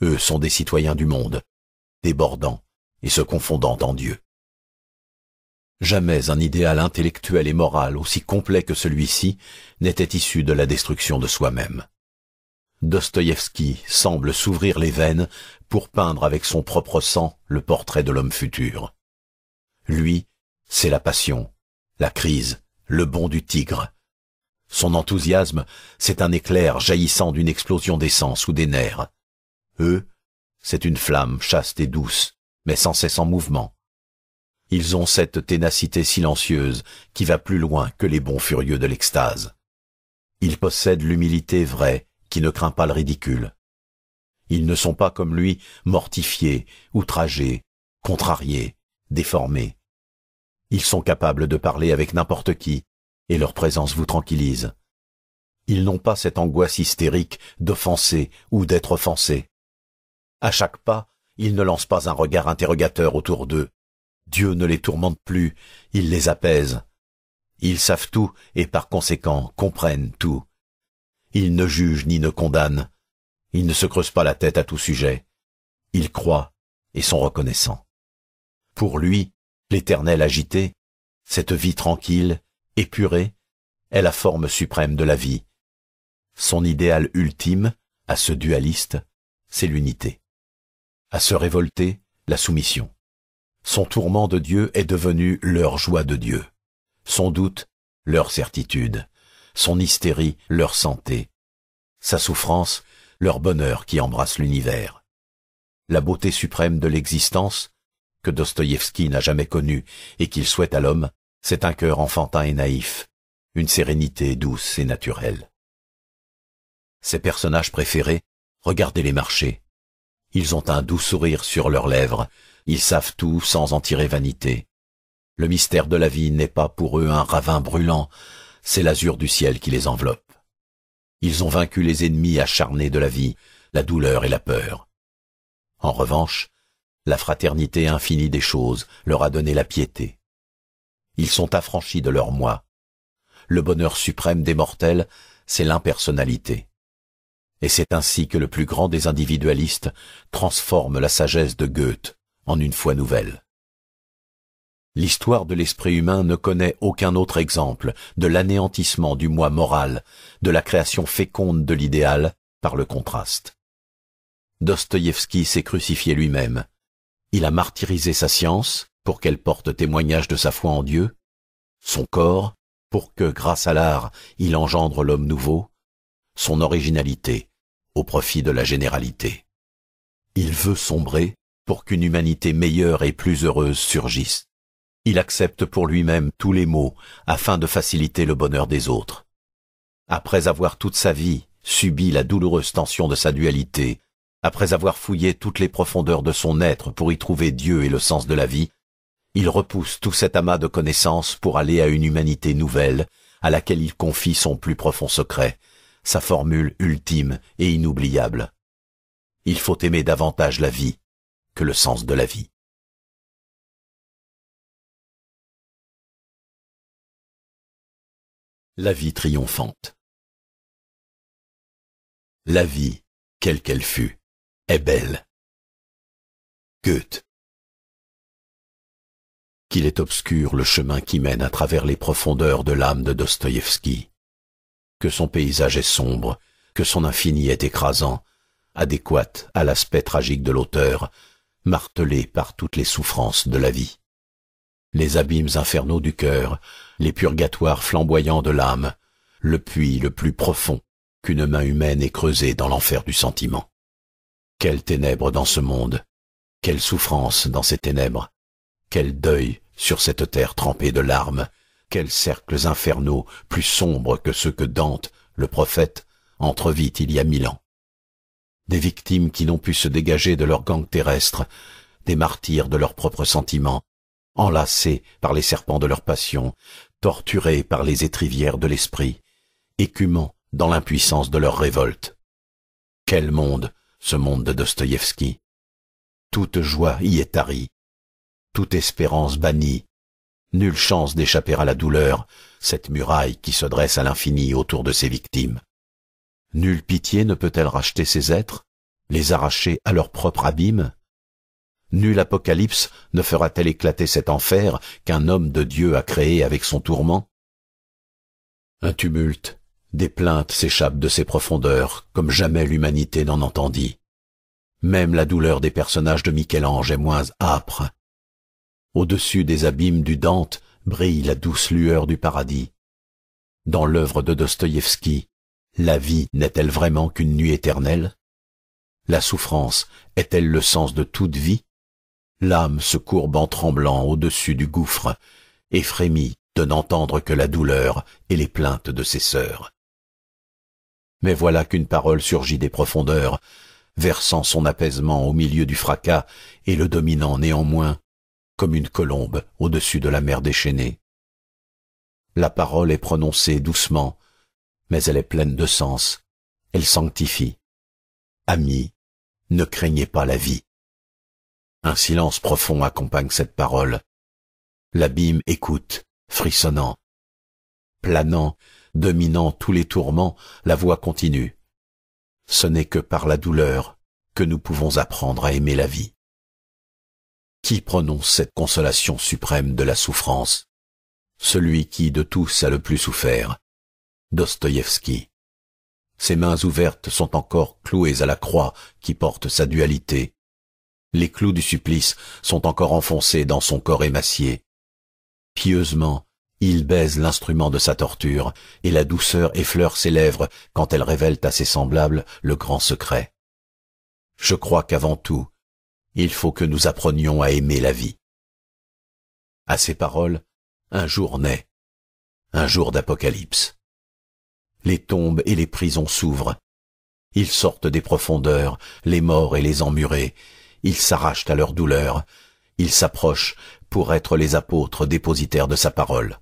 Eux sont des citoyens du monde, débordant et se confondant en Dieu. Jamais un idéal intellectuel et moral aussi complet que celui-ci n'était issu de la destruction de soi-même. Dostoïevski semble s'ouvrir les veines pour peindre avec son propre sang le portrait de l'homme futur. Lui, c'est la passion, la crise, le bond du tigre. Son enthousiasme, c'est un éclair jaillissant d'une explosion d'essence ou des nerfs. Eux, c'est une flamme chaste et douce, mais sans cesse en mouvement. Ils ont cette ténacité silencieuse qui va plus loin que les bons furieux de l'extase. Ils possèdent l'humilité vraie qui ne craint pas le ridicule. Ils ne sont pas comme lui mortifiés, outragés, contrariés, déformés. Ils sont capables de parler avec n'importe qui, et leur présence vous tranquillise. Ils n'ont pas cette angoisse hystérique d'offenser ou d'être offensés. À chaque pas, ils ne lancent pas un regard interrogateur autour d'eux. Dieu ne les tourmente plus, il les apaise. Ils savent tout et par conséquent comprennent tout. Il ne juge ni ne condamne. Il ne se creuse pas la tête à tout sujet. Il croit et sont reconnaissants. Pour lui, l'éternel agité, cette vie tranquille, épurée, est la forme suprême de la vie. Son idéal ultime, à ce dualiste, c'est l'unité. À ce révolté, la soumission. Son tourment de Dieu est devenu leur joie de Dieu. Son doute, leur certitude son hystérie, leur santé, sa souffrance, leur bonheur qui embrasse l'univers. La beauté suprême de l'existence, que Dostoïevski n'a jamais connue et qu'il souhaite à l'homme, c'est un cœur enfantin et naïf, une sérénité douce et naturelle. Ses personnages préférés, regardez les marchés. Ils ont un doux sourire sur leurs lèvres, ils savent tout sans en tirer vanité. Le mystère de la vie n'est pas pour eux un ravin brûlant, c'est l'azur du ciel qui les enveloppe. Ils ont vaincu les ennemis acharnés de la vie, la douleur et la peur. En revanche, la fraternité infinie des choses leur a donné la piété. Ils sont affranchis de leur moi. Le bonheur suprême des mortels, c'est l'impersonnalité. Et c'est ainsi que le plus grand des individualistes transforme la sagesse de Goethe en une foi nouvelle. L'histoire de l'esprit humain ne connaît aucun autre exemple de l'anéantissement du moi moral, de la création féconde de l'idéal par le contraste. Dostoïevski s'est crucifié lui-même. Il a martyrisé sa science pour qu'elle porte témoignage de sa foi en Dieu, son corps pour que, grâce à l'art, il engendre l'homme nouveau, son originalité au profit de la généralité. Il veut sombrer pour qu'une humanité meilleure et plus heureuse surgisse. Il accepte pour lui-même tous les maux afin de faciliter le bonheur des autres. Après avoir toute sa vie subi la douloureuse tension de sa dualité, après avoir fouillé toutes les profondeurs de son être pour y trouver Dieu et le sens de la vie, il repousse tout cet amas de connaissances pour aller à une humanité nouvelle, à laquelle il confie son plus profond secret, sa formule ultime et inoubliable. Il faut aimer davantage la vie que le sens de la vie. La vie triomphante. La vie, quelle qu'elle fût, est belle. Goethe. Qu'il est obscur le chemin qui mène à travers les profondeurs de l'âme de Dostoïevski, que son paysage est sombre, que son infini est écrasant, adéquate à l'aspect tragique de l'auteur, martelé par toutes les souffrances de la vie les abîmes infernaux du cœur, les purgatoires flamboyants de l'âme, le puits le plus profond qu'une main humaine ait creusé dans l'enfer du sentiment. Quelles ténèbres dans ce monde, quelle souffrance dans ces ténèbres, quel deuil sur cette terre trempée de larmes, quels cercles infernaux plus sombres que ceux que Dante, le prophète, entrevit il y a mille ans. Des victimes qui n'ont pu se dégager de leur gang terrestre, des martyrs de leurs propres sentiments, enlacés par les serpents de leur passion, torturés par les étrivières de l'esprit, écumant dans l'impuissance de leur révolte. Quel monde, ce monde de Dostoïevski Toute joie y est tarie, toute espérance bannie, nulle chance d'échapper à la douleur, cette muraille qui se dresse à l'infini autour de ses victimes. Nulle pitié ne peut-elle racheter ces êtres, les arracher à leur propre abîme Nul apocalypse ne fera-t-elle éclater cet enfer qu'un homme de Dieu a créé avec son tourment Un tumulte, des plaintes s'échappent de ses profondeurs comme jamais l'humanité n'en entendit. Même la douleur des personnages de Michel-Ange est moins âpre. Au-dessus des abîmes du Dante brille la douce lueur du paradis. Dans l'œuvre de Dostoïevski, la vie n'est-elle vraiment qu'une nuit éternelle La souffrance est-elle le sens de toute vie l'âme se courbe en tremblant au-dessus du gouffre, et frémit de n'entendre que la douleur et les plaintes de ses sœurs. Mais voilà qu'une parole surgit des profondeurs, versant son apaisement au milieu du fracas et le dominant néanmoins, comme une colombe au-dessus de la mer déchaînée. La parole est prononcée doucement, mais elle est pleine de sens, elle sanctifie. Amis, ne craignez pas la vie. Un silence profond accompagne cette parole. L'abîme écoute, frissonnant. Planant, dominant tous les tourments, la voix continue. Ce n'est que par la douleur que nous pouvons apprendre à aimer la vie. Qui prononce cette consolation suprême de la souffrance Celui qui de tous a le plus souffert. Dostoïevski. Ses mains ouvertes sont encore clouées à la croix qui porte sa dualité, les clous du supplice sont encore enfoncés dans son corps émacié. Pieusement, il baise l'instrument de sa torture, et la douceur effleure ses lèvres quand elle révèle à ses semblables le grand secret. Je crois qu'avant tout, il faut que nous apprenions à aimer la vie. À ces paroles, un jour naît, un jour d'apocalypse. Les tombes et les prisons s'ouvrent. Ils sortent des profondeurs, les morts et les emmurés, ils s'arrachent à leur douleur, ils s'approchent pour être les apôtres dépositaires de sa parole.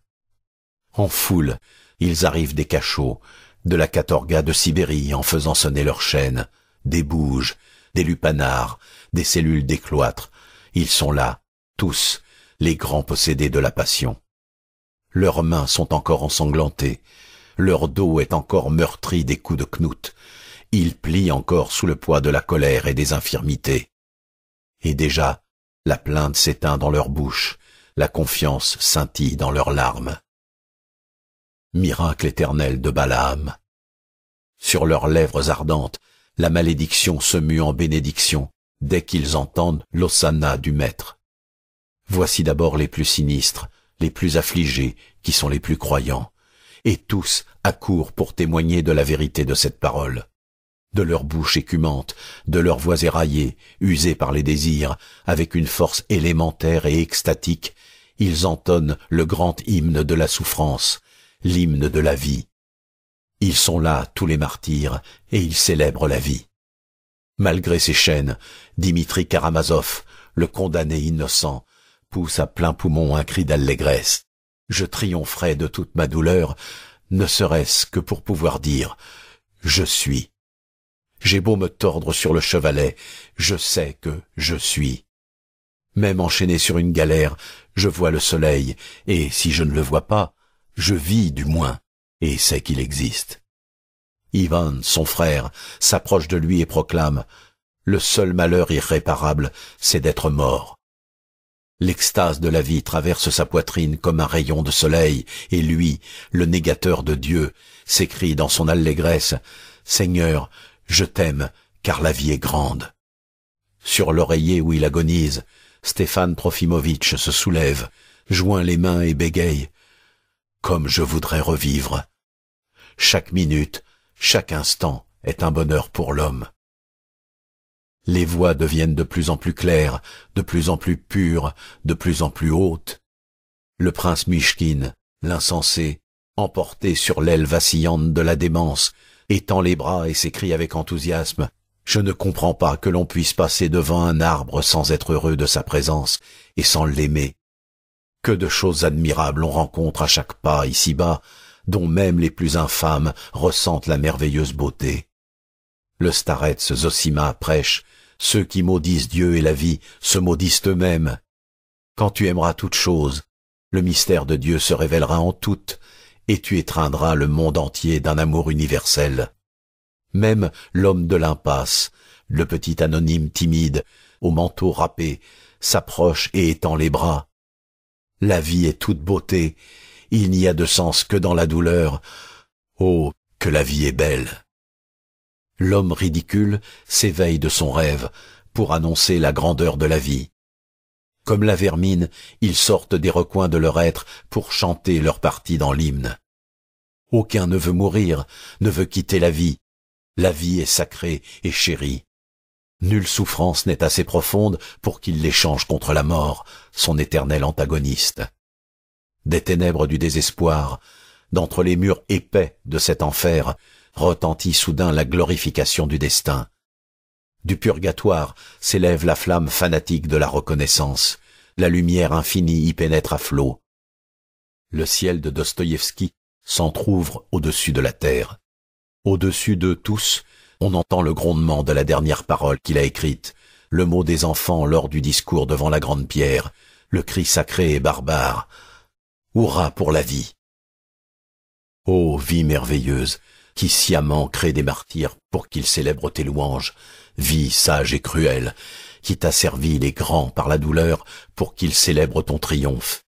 En foule, ils arrivent des cachots, de la catorga de Sibérie en faisant sonner leurs chaînes, des bouges, des lupanars, des cellules des cloîtres. Ils sont là, tous, les grands possédés de la passion. Leurs mains sont encore ensanglantées, leur dos est encore meurtri des coups de knout, ils plient encore sous le poids de la colère et des infirmités. Et déjà, la plainte s'éteint dans leurs bouche, la confiance scintille dans leurs larmes. Miracle éternel de Balaam. Sur leurs lèvres ardentes, la malédiction se mue en bénédiction dès qu'ils entendent l'osanna du Maître. Voici d'abord les plus sinistres, les plus affligés, qui sont les plus croyants, et tous accourent pour témoigner de la vérité de cette parole de leur bouche écumante, de leurs voix éraillées, usées par les désirs, avec une force élémentaire et extatique, ils entonnent le grand hymne de la souffrance, l'hymne de la vie. Ils sont là, tous les martyrs, et ils célèbrent la vie. Malgré ces chaînes, Dimitri Karamazov, le condamné innocent, pousse à plein poumon un cri d'allégresse. Je triompherai de toute ma douleur, ne serait-ce que pour pouvoir dire ⁇ Je suis ⁇ j'ai beau me tordre sur le chevalet, je sais que je suis. Même enchaîné sur une galère, je vois le soleil, et si je ne le vois pas, je vis du moins, et sais qu'il existe. Ivan, son frère, s'approche de lui et proclame Le seul malheur irréparable, c'est d'être mort. L'extase de la vie traverse sa poitrine comme un rayon de soleil, et lui, le négateur de Dieu, s'écrie dans son allégresse Seigneur, je t'aime, car la vie est grande. Sur l'oreiller où il agonise, Stéphane Trofimovitch se soulève, joint les mains et bégaye. Comme je voudrais revivre. Chaque minute, chaque instant est un bonheur pour l'homme. Les voix deviennent de plus en plus claires, de plus en plus pures, de plus en plus hautes. Le prince Mishkin, l'insensé, emporté sur l'aile vacillante de la démence, étend les bras et s'écrie avec enthousiasme. Je ne comprends pas que l'on puisse passer devant un arbre sans être heureux de sa présence et sans l'aimer. Que de choses admirables on rencontre à chaque pas ici-bas, dont même les plus infâmes ressentent la merveilleuse beauté. Le Staretz Zossima prêche, ceux qui maudissent Dieu et la vie se maudissent eux-mêmes. Quand tu aimeras toute chose, le mystère de Dieu se révélera en toutes, et tu étreindras le monde entier d'un amour universel. Même l'homme de l'impasse, le petit anonyme timide, au manteau râpé, s'approche et étend les bras. La vie est toute beauté, il n'y a de sens que dans la douleur. Oh, que la vie est belle. L'homme ridicule s'éveille de son rêve pour annoncer la grandeur de la vie. Comme la vermine, ils sortent des recoins de leur être pour chanter leur partie dans l'hymne. Aucun ne veut mourir, ne veut quitter la vie. La vie est sacrée et chérie. Nulle souffrance n'est assez profonde pour qu'il l'échange contre la mort, son éternel antagoniste. Des ténèbres du désespoir, d'entre les murs épais de cet enfer, retentit soudain la glorification du destin. Du purgatoire s'élève la flamme fanatique de la reconnaissance. La lumière infinie y pénètre à flot. Le ciel de Dostoïevski s'entr'ouvre au-dessus de la terre. Au-dessus d'eux tous, on entend le grondement de la dernière parole qu'il a écrite, le mot des enfants lors du discours devant la grande pierre, le cri sacré et barbare. Hurrah pour la vie! Ô vie merveilleuse, qui sciemment crée des martyrs pour qu'ils célèbrent tes louanges, vie sage et cruelle, qui t'a servi les grands par la douleur pour qu'ils célèbrent ton triomphe.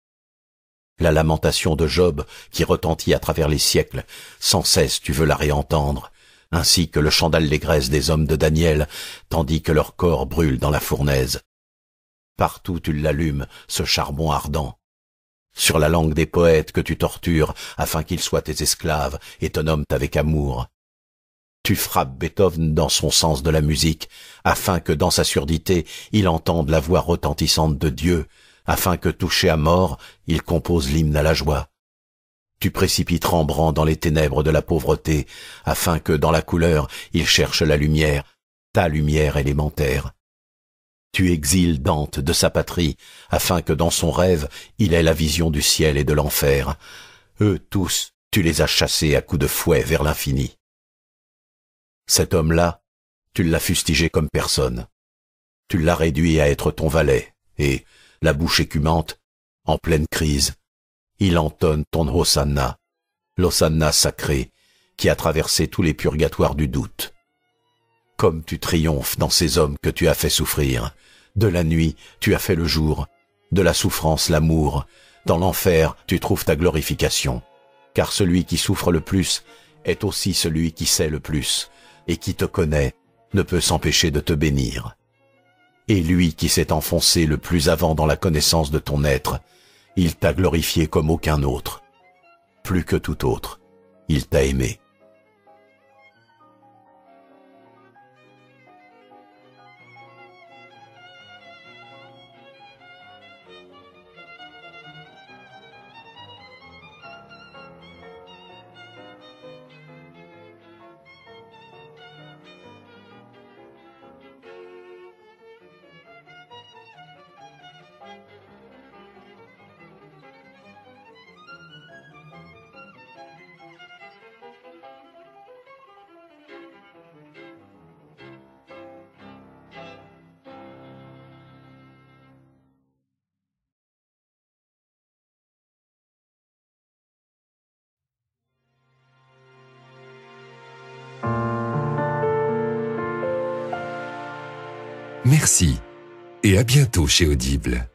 La lamentation de Job, qui retentit à travers les siècles, sans cesse tu veux la réentendre, ainsi que le chant d'allégresse des hommes de Daniel, tandis que leur corps brûle dans la fournaise. Partout tu l'allumes, ce charbon ardent. Sur la langue des poètes que tu tortures, afin qu'ils soient tes esclaves et te nomment avec amour. Tu frappes Beethoven dans son sens de la musique, afin que dans sa surdité, il entende la voix retentissante de Dieu, afin que touché à mort, il compose l'hymne à la joie. Tu précipites Rembrandt dans les ténèbres de la pauvreté, afin que dans la couleur, il cherche la lumière, ta lumière élémentaire. Tu exiles Dante de sa patrie, afin que dans son rêve, il ait la vision du ciel et de l'enfer. Eux tous, tu les as chassés à coups de fouet vers l'infini. Cet homme-là, tu l'as fustigé comme personne. Tu l'as réduit à être ton valet, et, la bouche écumante, en pleine crise, il entonne ton Hosanna, l'Hosanna sacré, qui a traversé tous les purgatoires du doute. Comme tu triomphes dans ces hommes que tu as fait souffrir, de la nuit tu as fait le jour, de la souffrance l'amour, dans l'enfer tu trouves ta glorification, car celui qui souffre le plus est aussi celui qui sait le plus, et qui te connaît, ne peut s'empêcher de te bénir. Et lui qui s'est enfoncé le plus avant dans la connaissance de ton être, il t'a glorifié comme aucun autre. Plus que tout autre, il t'a aimé. Merci et à bientôt chez Audible.